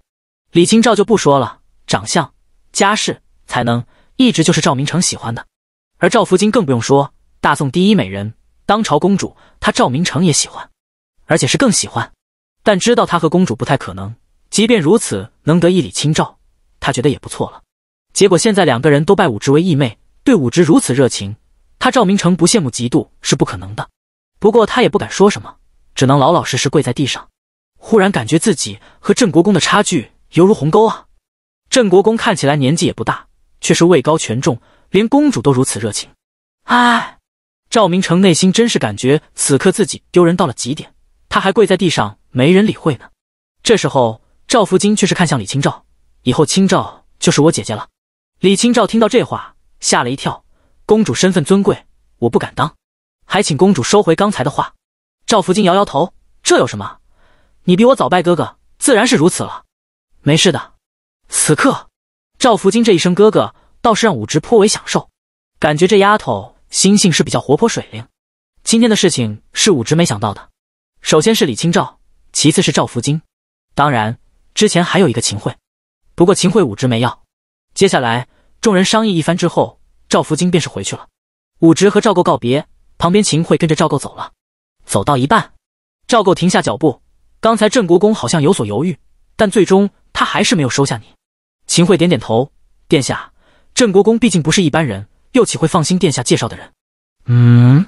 李清照就不说了，长相、家世、才能，一直就是赵明诚喜欢的。而赵福金更不用说，大宋第一美人，当朝公主，他赵明诚也喜欢，而且是更喜欢。但知道他和公主不太可能，即便如此，能得一李清照，他觉得也不错了。结果现在两个人都拜武植为义妹，对武植如此热情，他赵明诚不羡慕嫉妒是不可能的。不过他也不敢说什么，只能老老实实跪在地上。忽然感觉自己和郑国公的差距犹如鸿沟啊！郑国公看起来年纪也不大。却是位高权重，连公主都如此热情。唉，赵明诚内心真是感觉此刻自己丢人到了极点。他还跪在地上，没人理会呢。这时候，赵福金却是看向李清照：“以后清照就是我姐姐了。”李清照听到这话，吓了一跳：“公主身份尊贵，我不敢当，还请公主收回刚才的话。”赵福金摇摇头：“这有什么？你比我早拜哥哥，自然是如此了。没事的。此刻。”赵福金这一声哥哥，倒是让武植颇为享受，感觉这丫头心性是比较活泼水灵。今天的事情是武植没想到的，首先是李清照，其次是赵福金，当然之前还有一个秦桧，不过秦桧武植没要。接下来众人商议一番之后，赵福金便是回去了。武植和赵构告别，旁边秦桧跟着赵构走了，走到一半，赵构停下脚步，刚才郑国公好像有所犹豫，但最终他还是没有收下你。秦桧点点头，殿下，郑国公毕竟不是一般人，又岂会放心殿下介绍的人？嗯。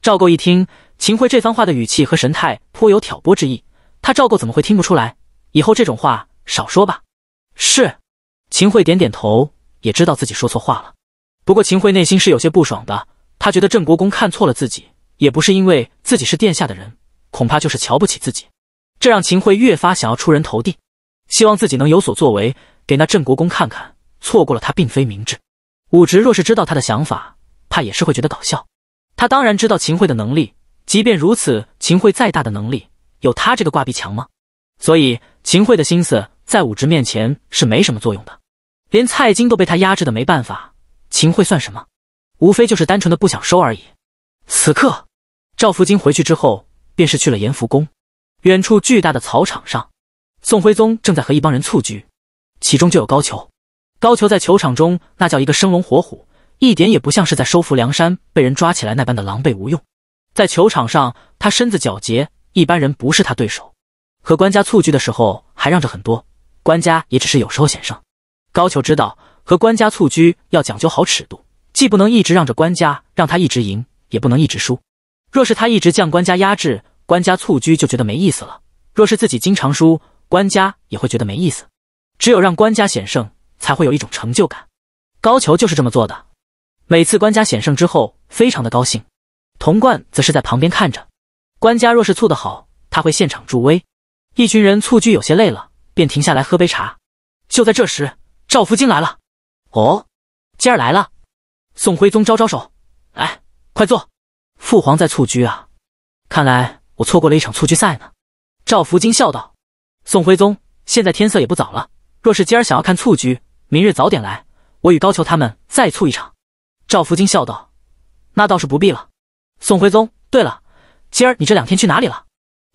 赵构一听秦桧这番话的语气和神态，颇有挑拨之意。他赵构怎么会听不出来？以后这种话少说吧。是。秦桧点点头，也知道自己说错话了。不过秦桧内心是有些不爽的，他觉得郑国公看错了自己，也不是因为自己是殿下的人，恐怕就是瞧不起自己。这让秦桧越发想要出人头地，希望自己能有所作为。给那镇国公看看，错过了他并非明智。武直若是知道他的想法，怕也是会觉得搞笑。他当然知道秦桧的能力，即便如此，秦桧再大的能力，有他这个挂壁强吗？所以秦桧的心思在武直面前是没什么作用的。连蔡京都被他压制的没办法，秦桧算什么？无非就是单纯的不想收而已。此刻，赵福金回去之后，便是去了延福宫。远处巨大的草场上，宋徽宗正在和一帮人蹴鞠。其中就有高俅，高俅在球场中那叫一个生龙活虎，一点也不像是在收服梁山被人抓起来那般的狼狈无用。在球场上，他身子矫捷，一般人不是他对手。和官家蹴鞠的时候还让着很多，官家也只是有时候险胜。高俅知道和官家蹴鞠要讲究好尺度，既不能一直让着官家让他一直赢，也不能一直输。若是他一直将官家压制，官家蹴鞠就觉得没意思了；若是自己经常输，官家也会觉得没意思。只有让官家险胜，才会有一种成就感。高俅就是这么做的。每次官家险胜之后，非常的高兴。童贯则是在旁边看着。官家若是蹴得好，他会现场助威。一群人蹴鞠有些累了，便停下来喝杯茶。就在这时，赵福金来了。哦，今儿来了。宋徽宗招招手，来，快坐。父皇在蹴鞠啊？看来我错过了一场蹴鞠赛呢。赵福金笑道：“宋徽宗，现在天色也不早了。”若是今儿想要看蹴鞠，明日早点来，我与高俅他们再蹴一场。赵福金笑道：“那倒是不必了。”宋徽宗，对了，今儿你这两天去哪里了？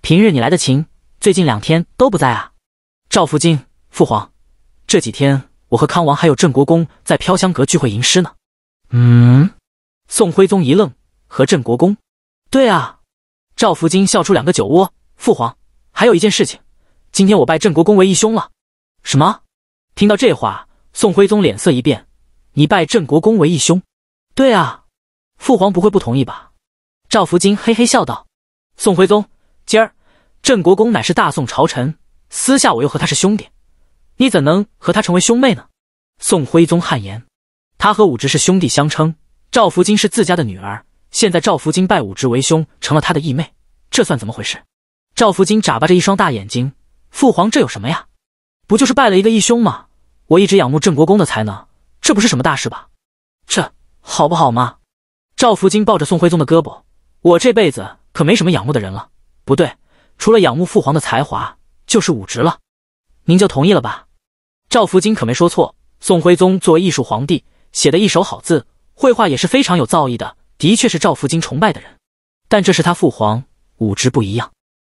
平日你来的勤，最近两天都不在啊。赵福金，父皇，这几天我和康王还有镇国公在飘香阁聚会吟诗呢。嗯。宋徽宗一愣：“和镇国公？”对啊。赵福金笑出两个酒窝：“父皇，还有一件事情，今天我拜镇国公为义兄了。”什么？听到这话，宋徽宗脸色一变。你拜镇国公为义兄？对啊，父皇不会不同意吧？赵福金嘿嘿笑道。宋徽宗，今儿镇国公乃是大宋朝臣，私下我又和他是兄弟，你怎能和他成为兄妹呢？宋徽宗汗颜，他和武直是兄弟相称，赵福金是自家的女儿，现在赵福金拜武直为兄，成了他的义妹，这算怎么回事？赵福金眨巴着一双大眼睛，父皇这有什么呀？不就是拜了一个义兄吗？我一直仰慕郑国公的才能，这不是什么大事吧？这好不好吗？赵福金抱着宋徽宗的胳膊，我这辈子可没什么仰慕的人了。不对，除了仰慕父皇的才华，就是武职了。您就同意了吧？赵福金可没说错。宋徽宗作为艺术皇帝，写的一手好字，绘画也是非常有造诣的，的确是赵福金崇拜的人。但这是他父皇，武职不一样。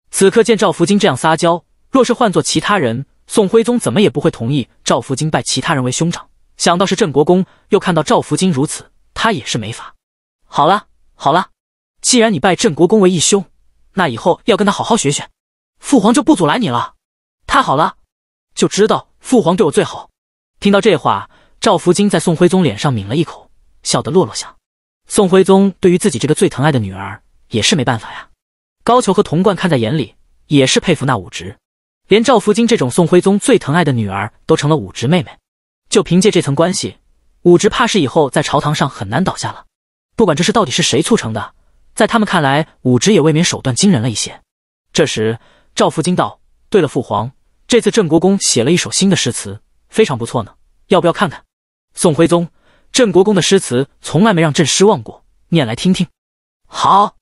此刻见赵福金这样撒娇，若是换做其他人。宋徽宗怎么也不会同意赵福金拜其他人为兄长，想到是镇国公，又看到赵福金如此，他也是没法。好了好了，既然你拜镇国公为义兄，那以后要跟他好好学学，父皇就不阻拦你了。太好了，就知道父皇对我最好。听到这话，赵福金在宋徽宗脸上抿了一口，笑得落落下。宋徽宗对于自己这个最疼爱的女儿也是没办法呀。高俅和童贯看在眼里，也是佩服那武直。连赵福金这种宋徽宗最疼爱的女儿都成了武植妹妹，就凭借这层关系，武植怕是以后在朝堂上很难倒下了。不管这事到底是谁促成的，在他们看来，武植也未免手段惊人了一些。这时，赵福金道：“对了，父皇，这次郑国公写了一首新的诗词，非常不错呢，要不要看看？”宋徽宗：“郑国公的诗词从来没让朕失望过，念来听听。”好，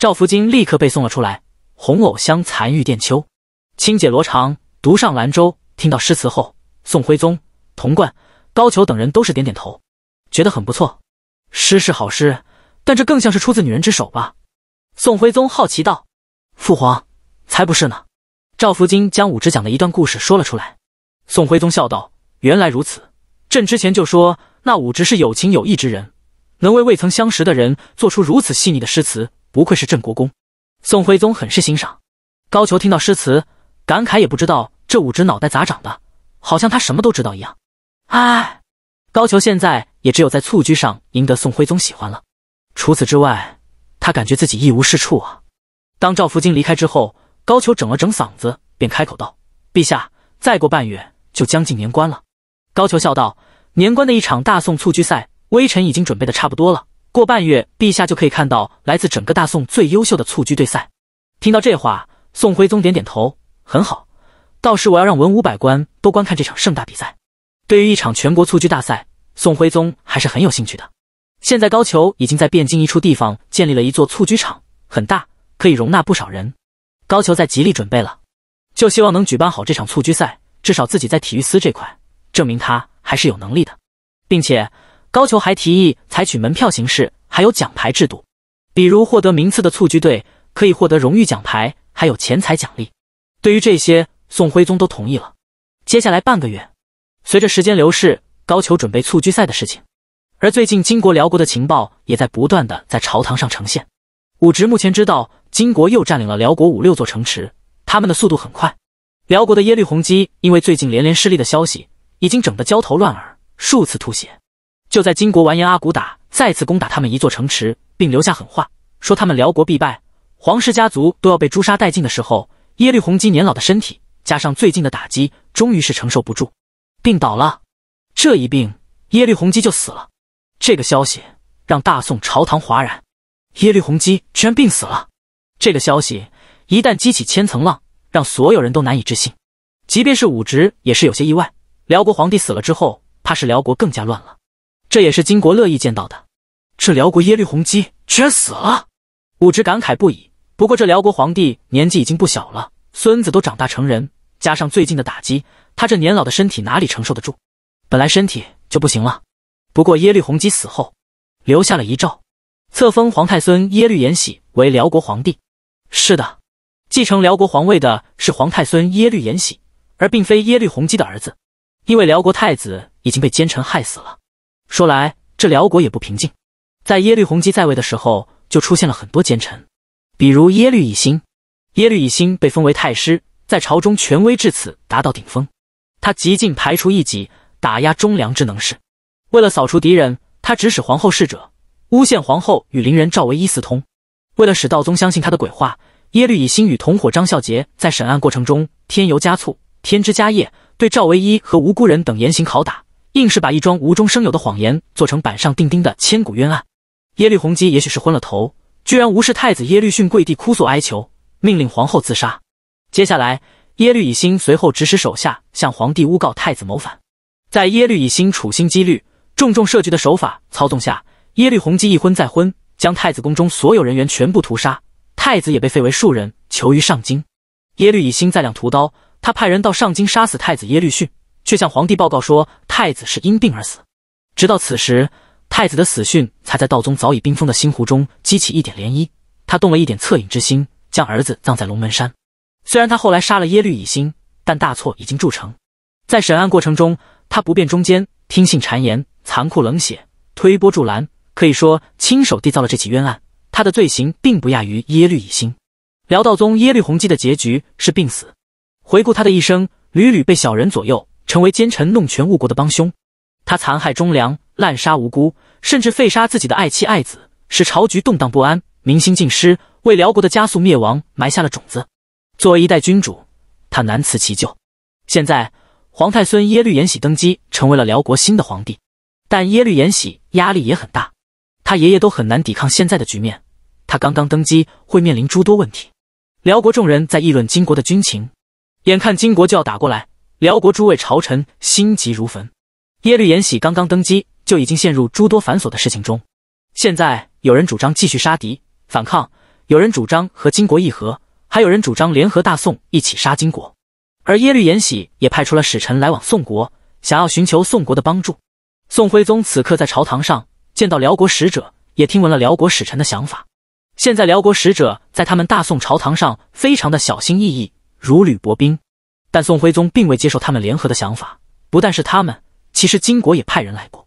赵福金立刻背诵了出来：“红藕香残玉簟秋。”清解罗裳，独上兰州。听到诗词后，宋徽宗、童贯、高俅等人都是点点头，觉得很不错。诗是好诗，但这更像是出自女人之手吧？宋徽宗好奇道：“父皇，才不是呢。”赵福金将武直讲的一段故事说了出来。宋徽宗笑道：“原来如此，朕之前就说那武直是有情有义之人，能为未曾相识的人做出如此细腻的诗词，不愧是镇国公。”宋徽宗很是欣赏。高俅听到诗词。感慨也不知道这五只脑袋咋长的，好像他什么都知道一样。哎，高俅现在也只有在蹴鞠上赢得宋徽宗喜欢了，除此之外，他感觉自己一无是处啊。当赵福金离开之后，高俅整了整嗓子，便开口道：“陛下，再过半月就将近年关了。”高俅笑道：“年关的一场大宋蹴鞠赛，微臣已经准备的差不多了。过半月，陛下就可以看到来自整个大宋最优秀的蹴鞠队赛。”听到这话，宋徽宗点点头。很好，到时我要让文武百官都观看这场盛大比赛。对于一场全国蹴鞠大赛，宋徽宗还是很有兴趣的。现在高俅已经在汴京一处地方建立了一座蹴鞠场，很大，可以容纳不少人。高俅在极力准备了，就希望能举办好这场蹴鞠赛，至少自己在体育司这块证明他还是有能力的。并且高俅还提议采取门票形式，还有奖牌制度，比如获得名次的蹴鞠队可以获得荣誉奖牌，还有钱财奖励。对于这些，宋徽宗都同意了。接下来半个月，随着时间流逝，高俅准备蹴鞠赛的事情，而最近金国、辽国的情报也在不断的在朝堂上呈现。武直目前知道，金国又占领了辽国五六座城池，他们的速度很快。辽国的耶律洪基因为最近连连失利的消息，已经整得焦头烂耳，数次吐血。就在金国完颜阿骨打再次攻打他们一座城池，并留下狠话，说他们辽国必败，皇室家族都要被诛杀殆尽的时候。耶律洪基年老的身体，加上最近的打击，终于是承受不住，病倒了。这一病，耶律洪基就死了。这个消息让大宋朝堂哗然。耶律洪基居然病死了！这个消息一旦激起千层浪，让所有人都难以置信。即便是武植，也是有些意外。辽国皇帝死了之后，怕是辽国更加乱了。这也是金国乐意见到的。这辽国耶律洪基居然死了！武植感慨不已。不过，这辽国皇帝年纪已经不小了，孙子都长大成人，加上最近的打击，他这年老的身体哪里承受得住？本来身体就不行了。不过耶律洪基死后，留下了遗诏，册封皇太孙耶律延禧为辽国皇帝。是的，继承辽国皇位的是皇太孙耶律延禧，而并非耶律洪基的儿子，因为辽国太子已经被奸臣害死了。说来，这辽国也不平静，在耶律洪基在位的时候，就出现了很多奸臣。比如耶律以辛。耶律以辛被封为太师，在朝中权威至此达到顶峰。他极尽排除异己，打压忠良之能事。为了扫除敌人，他指使皇后侍者诬陷皇后与邻人赵惟一私通。为了使道宗相信他的鬼话，耶律以辛与同伙张孝杰在审案过程中添油加醋、添枝加叶，对赵惟一和无辜人等严刑拷打，硬是把一桩无中生有的谎言做成板上钉钉的千古冤案。耶律洪基也许是昏了头。居然无视太子耶律逊跪地哭诉哀求，命令皇后自杀。接下来，耶律以心随后指使手下向皇帝诬告太子谋反。在耶律以心处心积虑、重重设局的手法操纵下，耶律洪基一婚再婚，将太子宫中所有人员全部屠杀，太子也被废为庶人，囚于上京。耶律以心再亮屠刀，他派人到上京杀死太子耶律逊，却向皇帝报告说太子是因病而死。直到此时。太子的死讯，才在道宗早已冰封的心湖中激起一点涟漪。他动了一点恻隐之心，将儿子葬在龙门山。虽然他后来杀了耶律乙辛，但大错已经铸成。在审案过程中，他不辨忠奸，听信谗言，残酷冷血，推波助澜，可以说亲手缔造了这起冤案。他的罪行并不亚于耶律乙辛。辽道宗耶律洪基的结局是病死。回顾他的一生，屡屡被小人左右，成为奸臣弄权误国的帮凶。他残害忠良。滥杀无辜，甚至废杀自己的爱妻爱子，使朝局动荡不安，民心尽失，为辽国的加速灭亡埋下了种子。作为一代君主，他难辞其咎。现在，皇太孙耶律延禧登基，成为了辽国新的皇帝，但耶律延禧压力也很大，他爷爷都很难抵抗现在的局面，他刚刚登基，会面临诸多问题。辽国众人在议论金国的军情，眼看金国就要打过来，辽国诸位朝臣心急如焚。耶律延禧刚刚登基。就已经陷入诸多繁琐的事情中。现在有人主张继续杀敌反抗，有人主张和金国议和，还有人主张联合大宋一起杀金国。而耶律延禧也派出了使臣来往宋国，想要寻求宋国的帮助。宋徽宗此刻在朝堂上见到辽国使者，也听闻了辽国使臣的想法。现在辽国使者在他们大宋朝堂上非常的小心翼翼，如履薄冰。但宋徽宗并未接受他们联合的想法。不但是他们，其实金国也派人来过。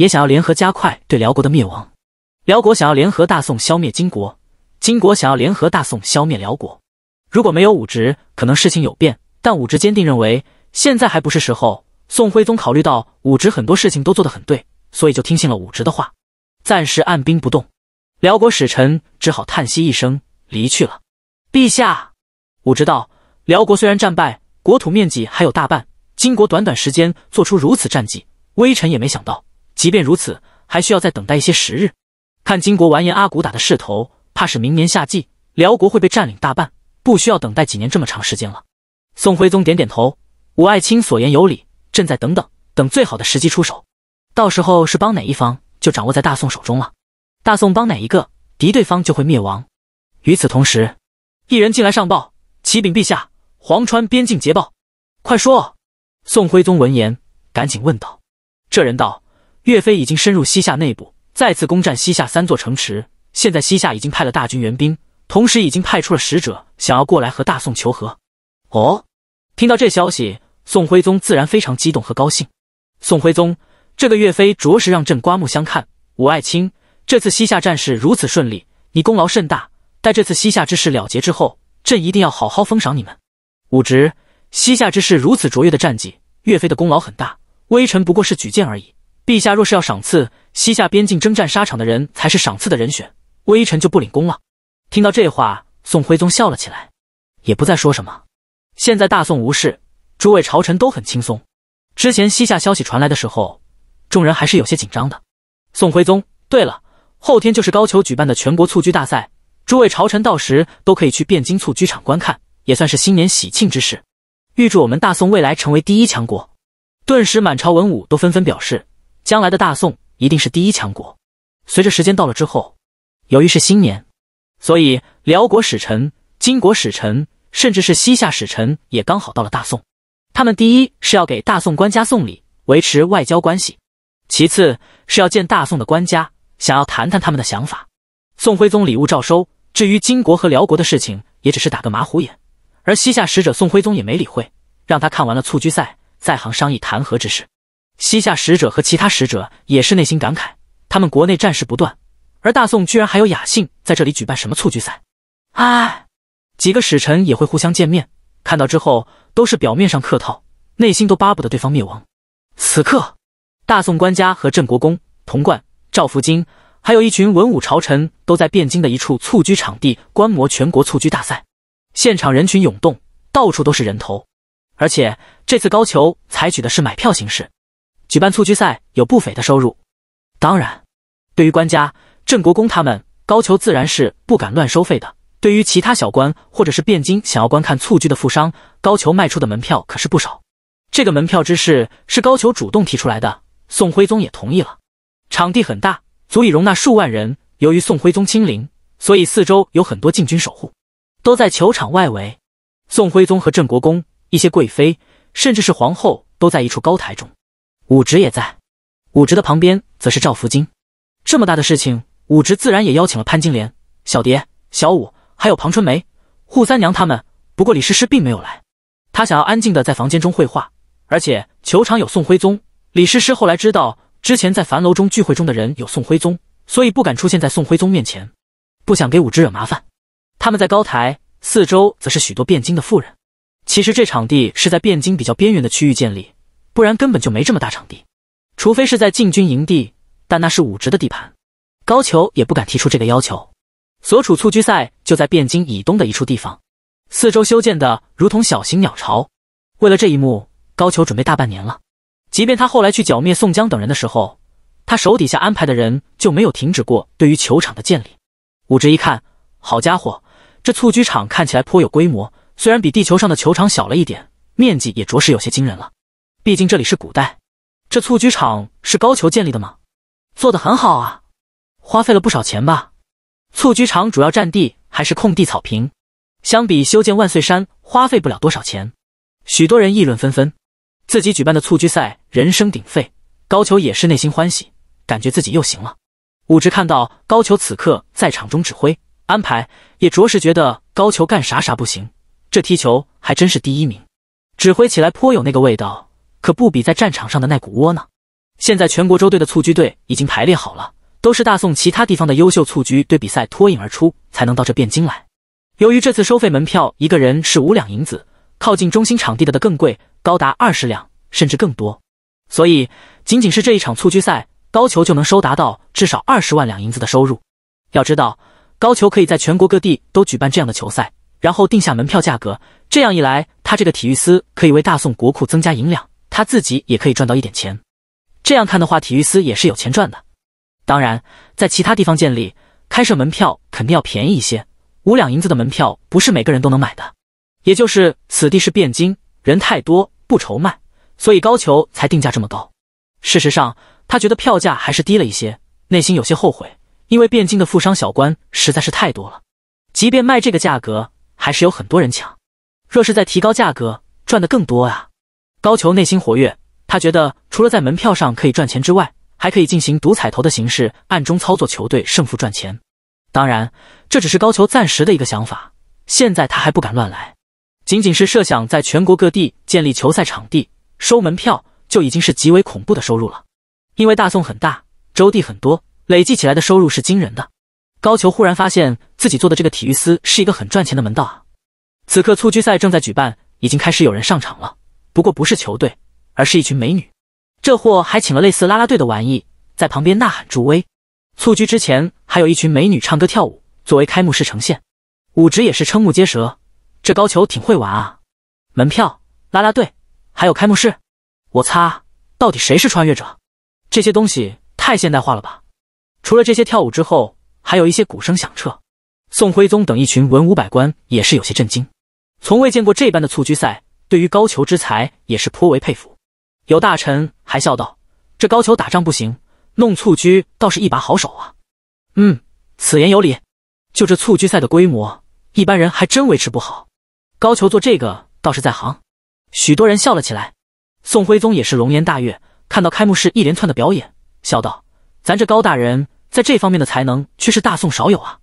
也想要联合加快对辽国的灭亡，辽国想要联合大宋消灭金国，金国想要联合大宋消灭辽国。如果没有武直，可能事情有变。但武直坚定认为，现在还不是时候。宋徽宗考虑到武直很多事情都做得很对，所以就听信了武直的话，暂时按兵不动。辽国使臣只好叹息一声，离去了。陛下，武直道，辽国虽然战败，国土面积还有大半。金国短短时间做出如此战绩，微臣也没想到。即便如此，还需要再等待一些时日，看金国完颜阿骨打的势头，怕是明年夏季，辽国会被占领大半，不需要等待几年这么长时间了。宋徽宗点点头，武爱卿所言有理，朕再等等，等最好的时机出手，到时候是帮哪一方，就掌握在大宋手中了。大宋帮哪一个敌对方就会灭亡。与此同时，一人进来上报，启禀陛下，黄川边境捷报，快说！宋徽宗闻言，赶紧问道：“这人道。”岳飞已经深入西夏内部，再次攻占西夏三座城池。现在西夏已经派了大军援兵，同时已经派出了使者，想要过来和大宋求和。哦，听到这消息，宋徽宗自然非常激动和高兴。宋徽宗，这个岳飞着实让朕刮目相看。武爱卿，这次西夏战事如此顺利，你功劳甚大。待这次西夏之事了结之后，朕一定要好好封赏你们。武直，西夏之事如此卓越的战绩，岳飞的功劳很大。微臣不过是举荐而已。陛下若是要赏赐西夏边境征战沙场的人，才是赏赐的人选，微臣就不领功了。听到这话，宋徽宗笑了起来，也不再说什么。现在大宋无事，诸位朝臣都很轻松。之前西夏消息传来的时候，众人还是有些紧张的。宋徽宗，对了，后天就是高俅举办的全国蹴鞠大赛，诸位朝臣到时都可以去汴京蹴鞠场观看，也算是新年喜庆之事。预祝我们大宋未来成为第一强国。顿时，满朝文武都纷纷表示。将来的大宋一定是第一强国。随着时间到了之后，由于是新年，所以辽国使臣、金国使臣，甚至是西夏使臣也刚好到了大宋。他们第一是要给大宋官家送礼，维持外交关系；其次是要见大宋的官家，想要谈谈他们的想法。宋徽宗礼物照收，至于金国和辽国的事情，也只是打个马虎眼。而西夏使者宋徽宗也没理会，让他看完了蹴鞠赛，在行商议弹劾之事。西夏使者和其他使者也是内心感慨，他们国内战事不断，而大宋居然还有雅兴在这里举办什么蹴鞠赛？哎，几个使臣也会互相见面，看到之后都是表面上客套，内心都巴不得对方灭亡。此刻，大宋官家和镇国公、童贯、赵福金，还有一群文武朝臣，都在汴京的一处蹴鞠场地观摩全国蹴鞠大赛。现场人群涌动，到处都是人头，而且这次高俅采取的是买票形式。举办蹴鞠赛有不菲的收入，当然，对于官家、郑国公他们，高俅自然是不敢乱收费的。对于其他小官或者是汴京想要观看蹴鞠的富商，高俅卖出的门票可是不少。这个门票之事是高俅主动提出来的，宋徽宗也同意了。场地很大，足以容纳数万人。由于宋徽宗亲临，所以四周有很多禁军守护，都在球场外围。宋徽宗和郑国公、一些贵妃，甚至是皇后，都在一处高台中。武直也在，武直的旁边则是赵福金。这么大的事情，武直自然也邀请了潘金莲、小蝶、小五，还有庞春梅、扈三娘他们。不过李诗诗并没有来，他想要安静的在房间中绘画。而且球场有宋徽宗，李诗诗后来知道之前在樊楼中聚会中的人有宋徽宗，所以不敢出现在宋徽宗面前，不想给武直惹麻烦。他们在高台四周，则是许多汴京的富人。其实这场地是在汴京比较边缘的区域建立。不然根本就没这么大场地，除非是在禁军营地，但那是武职的地盘，高俅也不敢提出这个要求。所处蹴鞠赛就在汴京以东的一处地方，四周修建的如同小型鸟巢。为了这一幕，高俅准备大半年了。即便他后来去剿灭宋江等人的时候，他手底下安排的人就没有停止过对于球场的建立。武职一看，好家伙，这蹴鞠场看起来颇有规模，虽然比地球上的球场小了一点，面积也着实有些惊人了。毕竟这里是古代，这蹴鞠场是高俅建立的吗？做的很好啊，花费了不少钱吧？蹴鞠场主要占地还是空地草坪，相比修建万岁山花费不了多少钱。许多人议论纷纷，自己举办的蹴鞠赛人声鼎沸，高俅也是内心欢喜，感觉自己又行了。武直看到高俅此刻在场中指挥安排，也着实觉得高俅干啥啥不行，这踢球还真是第一名，指挥起来颇有那个味道。可不比在战场上的那股窝囊。现在全国州队的蹴鞠队已经排列好了，都是大宋其他地方的优秀蹴鞠队比赛脱颖而出才能到这汴京来。由于这次收费门票一个人是五两银子，靠近中心场地的的更贵，高达二十两甚至更多。所以仅仅是这一场蹴鞠赛，高俅就能收达到至少二十万两银子的收入。要知道，高俅可以在全国各地都举办这样的球赛，然后定下门票价格，这样一来，他这个体育司可以为大宋国库增加银两。他自己也可以赚到一点钱，这样看的话，体育司也是有钱赚的。当然，在其他地方建立、开设门票肯定要便宜一些，五两银子的门票不是每个人都能买的。也就是此地是汴京，人太多，不愁卖，所以高俅才定价这么高。事实上，他觉得票价还是低了一些，内心有些后悔，因为汴京的富商小官实在是太多了，即便卖这个价格，还是有很多人抢。若是再提高价格，赚的更多啊！高俅内心活跃，他觉得除了在门票上可以赚钱之外，还可以进行赌彩头的形式暗中操作球队胜负赚钱。当然，这只是高俅暂时的一个想法，现在他还不敢乱来，仅仅是设想在全国各地建立球赛场地收门票就已经是极为恐怖的收入了。因为大宋很大，周地很多，累计起来的收入是惊人的。高俅忽然发现自己做的这个体育司是一个很赚钱的门道啊！此刻蹴鞠赛正在举办，已经开始有人上场了。不过不是球队，而是一群美女。这货还请了类似拉拉队的玩意在旁边呐喊助威。蹴鞠之前还有一群美女唱歌跳舞作为开幕式呈现。武直也是瞠目结舌，这高球挺会玩啊！门票、拉拉队，还有开幕式，我擦，到底谁是穿越者？这些东西太现代化了吧？除了这些跳舞之后，还有一些鼓声响彻。宋徽宗等一群文武百官也是有些震惊，从未见过这般的蹴鞠赛。对于高俅之才也是颇为佩服，有大臣还笑道：“这高俅打仗不行，弄蹴鞠倒是一把好手啊。”“嗯，此言有理。”“就这蹴鞠赛的规模，一般人还真维持不好。”“高俅做这个倒是在行。”许多人笑了起来。宋徽宗也是龙颜大悦，看到开幕式一连串的表演，笑道：“咱这高大人在这方面的才能却是大宋少有啊。”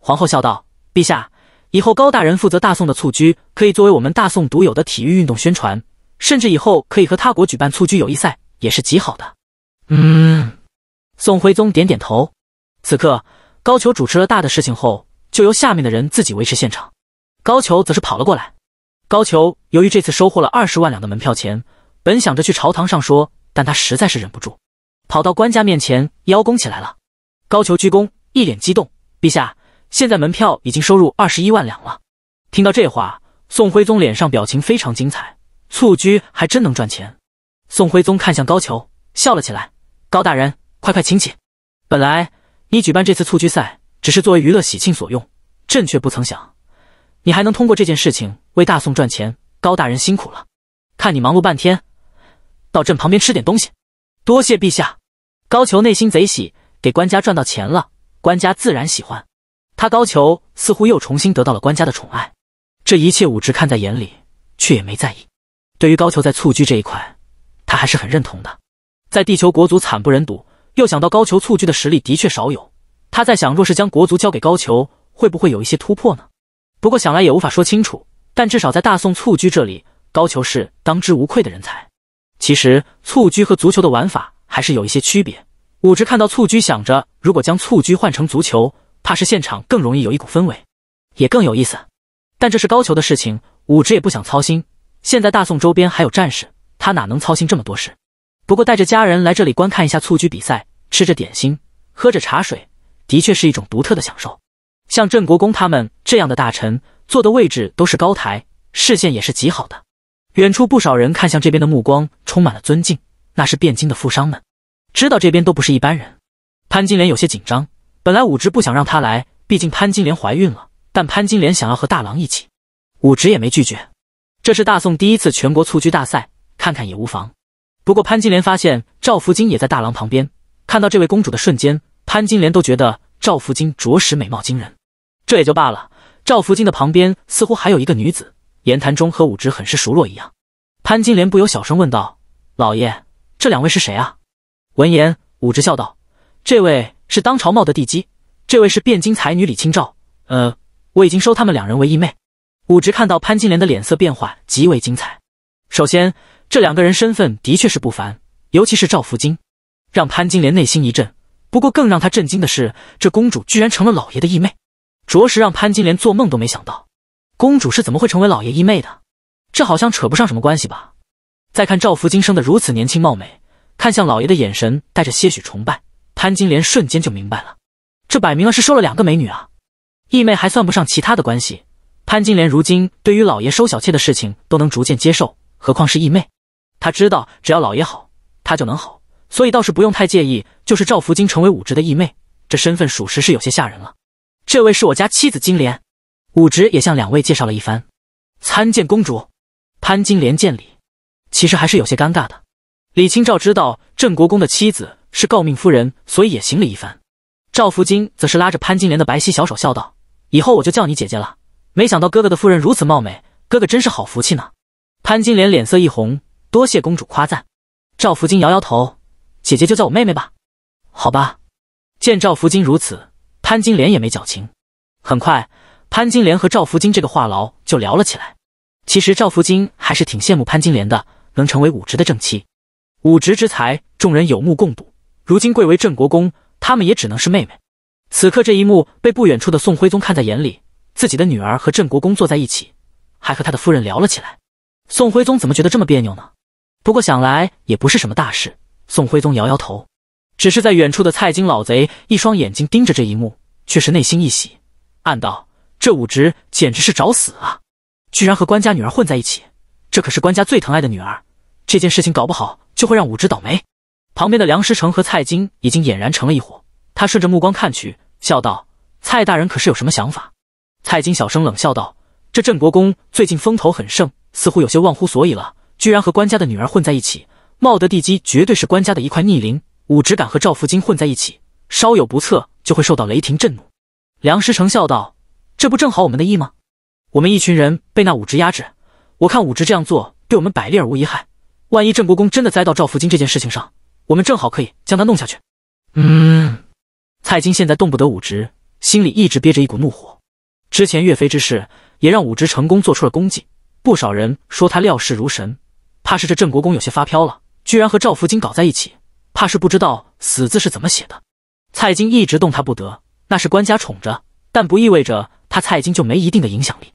皇后笑道：“陛下。”以后高大人负责大宋的蹴鞠，可以作为我们大宋独有的体育运动宣传，甚至以后可以和他国举办蹴鞠友谊赛，也是极好的。嗯，宋徽宗点点头。此刻，高俅主持了大的事情后，就由下面的人自己维持现场。高俅则是跑了过来。高俅由于这次收获了二十万两的门票钱，本想着去朝堂上说，但他实在是忍不住，跑到官家面前邀功起来了。高俅鞠躬，一脸激动，陛下。现在门票已经收入二十一万两了。听到这话，宋徽宗脸上表情非常精彩，蹴鞠还真能赚钱。宋徽宗看向高俅，笑了起来：“高大人，快快请起。本来你举办这次蹴鞠赛，只是作为娱乐喜庆所用，朕却不曾想，你还能通过这件事情为大宋赚钱。高大人辛苦了，看你忙碌半天，到朕旁边吃点东西。多谢陛下。”高俅内心贼喜，给官家赚到钱了，官家自然喜欢。他高俅似乎又重新得到了官家的宠爱，这一切武直看在眼里，却也没在意。对于高俅在蹴鞠这一块，他还是很认同的。在地球国足惨不忍睹，又想到高俅蹴鞠的实力的确少有，他在想，若是将国足交给高俅，会不会有一些突破呢？不过想来也无法说清楚，但至少在大宋蹴鞠这里，高俅是当之无愧的人才。其实蹴鞠和足球的玩法还是有一些区别。武直看到蹴鞠，想着如果将蹴鞠换成足球。怕是现场更容易有一股氛围，也更有意思。但这是高俅的事情，武直也不想操心。现在大宋周边还有战事，他哪能操心这么多事？不过带着家人来这里观看一下蹴鞠比赛，吃着点心，喝着茶水，的确是一种独特的享受。像镇国公他们这样的大臣，坐的位置都是高台，视线也是极好的。远处不少人看向这边的目光充满了尊敬，那是汴京的富商们，知道这边都不是一般人。潘金莲有些紧张。本来武直不想让他来，毕竟潘金莲怀孕了。但潘金莲想要和大郎一起，武直也没拒绝。这是大宋第一次全国蹴鞠大赛，看看也无妨。不过潘金莲发现赵福金也在大郎旁边。看到这位公主的瞬间，潘金莲都觉得赵福金着实美貌惊人。这也就罢了，赵福金的旁边似乎还有一个女子，言谈中和武直很是熟络一样。潘金莲不由小声问道：“老爷，这两位是谁啊？”闻言，武直笑道。这位是当朝茂的帝姬，这位是汴京才女李清照。呃，我已经收他们两人为义妹。武植看到潘金莲的脸色变化极为精彩。首先，这两个人身份的确是不凡，尤其是赵福金，让潘金莲内心一震。不过更让他震惊的是，这公主居然成了老爷的义妹，着实让潘金莲做梦都没想到，公主是怎么会成为老爷义妹的？这好像扯不上什么关系吧？再看赵福金生的如此年轻貌美，看向老爷的眼神带着些许崇拜。潘金莲瞬间就明白了，这摆明了是收了两个美女啊！义妹还算不上其他的关系，潘金莲如今对于老爷收小妾的事情都能逐渐接受，何况是义妹？她知道只要老爷好，她就能好，所以倒是不用太介意。就是赵福金成为武植的义妹，这身份属实是有些吓人了。这位是我家妻子金莲，武植也向两位介绍了一番。参见公主，潘金莲见礼，其实还是有些尴尬的。李清照知道郑国公的妻子。是诰命夫人，所以也行礼一番。赵福金则是拉着潘金莲的白皙小手，笑道：“以后我就叫你姐姐了。”没想到哥哥的夫人如此貌美，哥哥真是好福气呢。潘金莲脸色一红，多谢公主夸赞。赵福金摇摇头：“姐姐就叫我妹妹吧。”好吧。见赵福金如此，潘金莲也没矫情。很快，潘金莲和赵福金这个话痨就聊了起来。其实赵福金还是挺羡慕潘金莲的，能成为武植的正妻。武植之才，众人有目共睹。如今贵为镇国公，他们也只能是妹妹。此刻这一幕被不远处的宋徽宗看在眼里，自己的女儿和镇国公坐在一起，还和他的夫人聊了起来。宋徽宗怎么觉得这么别扭呢？不过想来也不是什么大事。宋徽宗摇摇头，只是在远处的蔡京老贼一双眼睛盯着这一幕，却是内心一喜，暗道：这武植简直是找死啊！居然和官家女儿混在一起，这可是官家最疼爱的女儿。这件事情搞不好就会让武植倒霉。旁边的梁师成和蔡京已经俨然成了一伙。他顺着目光看去，笑道：“蔡大人可是有什么想法？”蔡京小声冷笑道：“这郑国公最近风头很盛，似乎有些忘乎所以了，居然和官家的女儿混在一起。茂德地基绝对是官家的一块逆鳞。武直敢和赵福金混在一起，稍有不测就会受到雷霆震怒。”梁师成笑道：“这不正好我们的意吗？我们一群人被那武直压制，我看武直这样做对我们百利而无一害。万一郑国公真的栽到赵福金这件事情上……”我们正好可以将他弄下去。嗯，蔡京现在动不得武职，心里一直憋着一股怒火。之前岳飞之事，也让武职成功做出了功绩，不少人说他料事如神。怕是这郑国公有些发飘了，居然和赵福金搞在一起，怕是不知道死字是怎么写的。蔡京一直动他不得，那是官家宠着，但不意味着他蔡京就没一定的影响力。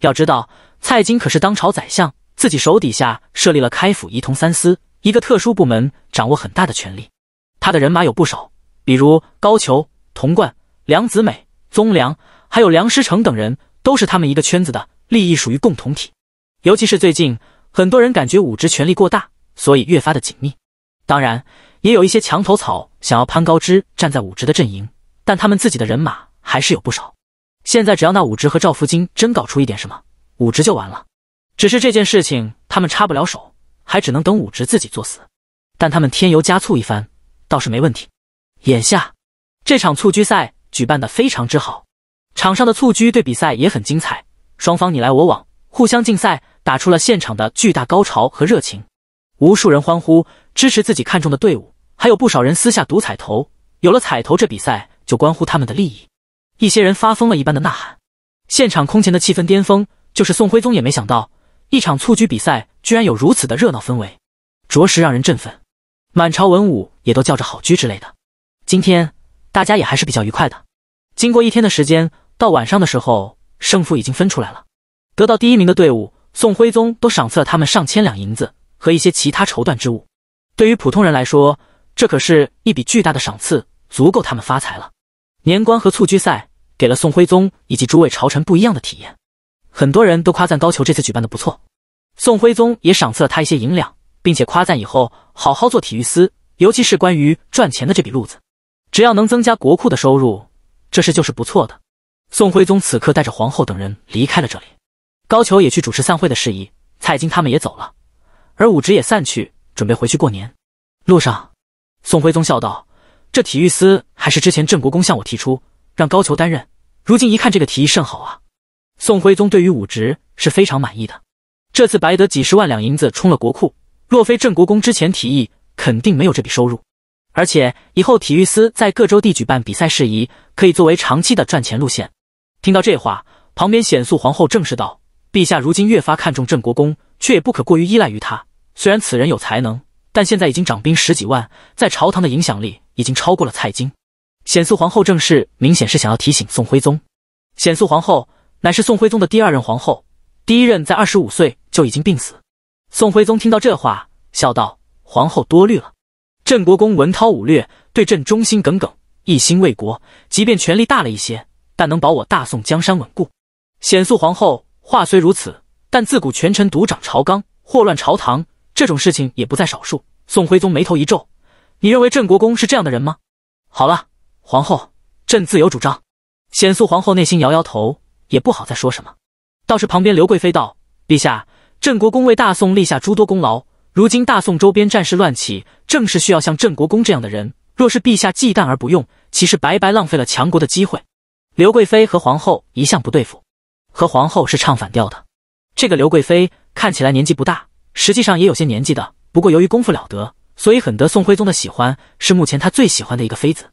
要知道，蔡京可是当朝宰相，自己手底下设立了开府仪同三司。一个特殊部门掌握很大的权力，他的人马有不少，比如高俅、童贯、梁子美、宗良，还有梁师成等人，都是他们一个圈子的，利益属于共同体。尤其是最近，很多人感觉武职权力过大，所以越发的紧密。当然，也有一些墙头草想要攀高枝，站在武职的阵营，但他们自己的人马还是有不少。现在，只要那武职和赵福金真搞出一点什么，武职就完了。只是这件事情，他们插不了手。还只能等武直自己作死，但他们添油加醋一番，倒是没问题。眼下这场蹴鞠赛举办的非常之好，场上的蹴鞠对比赛也很精彩，双方你来我往，互相竞赛，打出了现场的巨大高潮和热情。无数人欢呼支持自己看中的队伍，还有不少人私下赌彩头。有了彩头，这比赛就关乎他们的利益。一些人发疯了一般的呐喊，现场空前的气氛巅峰，就是宋徽宗也没想到。一场蹴鞠比赛居然有如此的热闹氛围，着实让人振奋。满朝文武也都叫着好鞠之类的。今天大家也还是比较愉快的。经过一天的时间，到晚上的时候，胜负已经分出来了。得到第一名的队伍，宋徽宗都赏赐了他们上千两银子和一些其他绸缎之物。对于普通人来说，这可是一笔巨大的赏赐，足够他们发财了。年关和蹴鞠赛给了宋徽宗以及诸位朝臣不一样的体验。很多人都夸赞高俅这次举办的不错，宋徽宗也赏赐了他一些银两，并且夸赞以后好好做体育司，尤其是关于赚钱的这笔路子，只要能增加国库的收入，这事就是不错的。宋徽宗此刻带着皇后等人离开了这里，高俅也去主持散会的事宜，蔡京他们也走了，而武职也散去，准备回去过年。路上，宋徽宗笑道：“这体育司还是之前镇国公向我提出让高俅担任，如今一看这个提议甚好啊。”宋徽宗对于武职是非常满意的，这次白得几十万两银子充了国库，若非郑国公之前提议，肯定没有这笔收入。而且以后体育司在各州地举办比赛事宜，可以作为长期的赚钱路线。听到这话，旁边显肃皇后正视道：“陛下如今越发看重郑国公，却也不可过于依赖于他。虽然此人有才能，但现在已经掌兵十几万，在朝堂的影响力已经超过了蔡京。”显肃皇后正是明显是想要提醒宋徽宗。显肃皇后。乃是宋徽宗的第二任皇后，第一任在二十五岁就已经病死。宋徽宗听到这话，笑道：“皇后多虑了，郑国公文韬武略，对朕忠心耿耿，一心为国，即便权力大了一些，但能保我大宋江山稳固。”显肃皇后话虽如此，但自古权臣独掌朝纲，祸乱朝堂这种事情也不在少数。宋徽宗眉头一皱：“你认为郑国公是这样的人吗？”好了，皇后，朕自有主张。显肃皇后内心摇摇头。也不好再说什么，倒是旁边刘贵妃道：“陛下，郑国公为大宋立下诸多功劳，如今大宋周边战事乱起，正是需要像郑国公这样的人。若是陛下忌惮而不用，岂是白白浪费了强国的机会？”刘贵妃和皇后一向不对付，和皇后是唱反调的。这个刘贵妃看起来年纪不大，实际上也有些年纪的。不过由于功夫了得，所以很得宋徽宗的喜欢，是目前他最喜欢的一个妃子。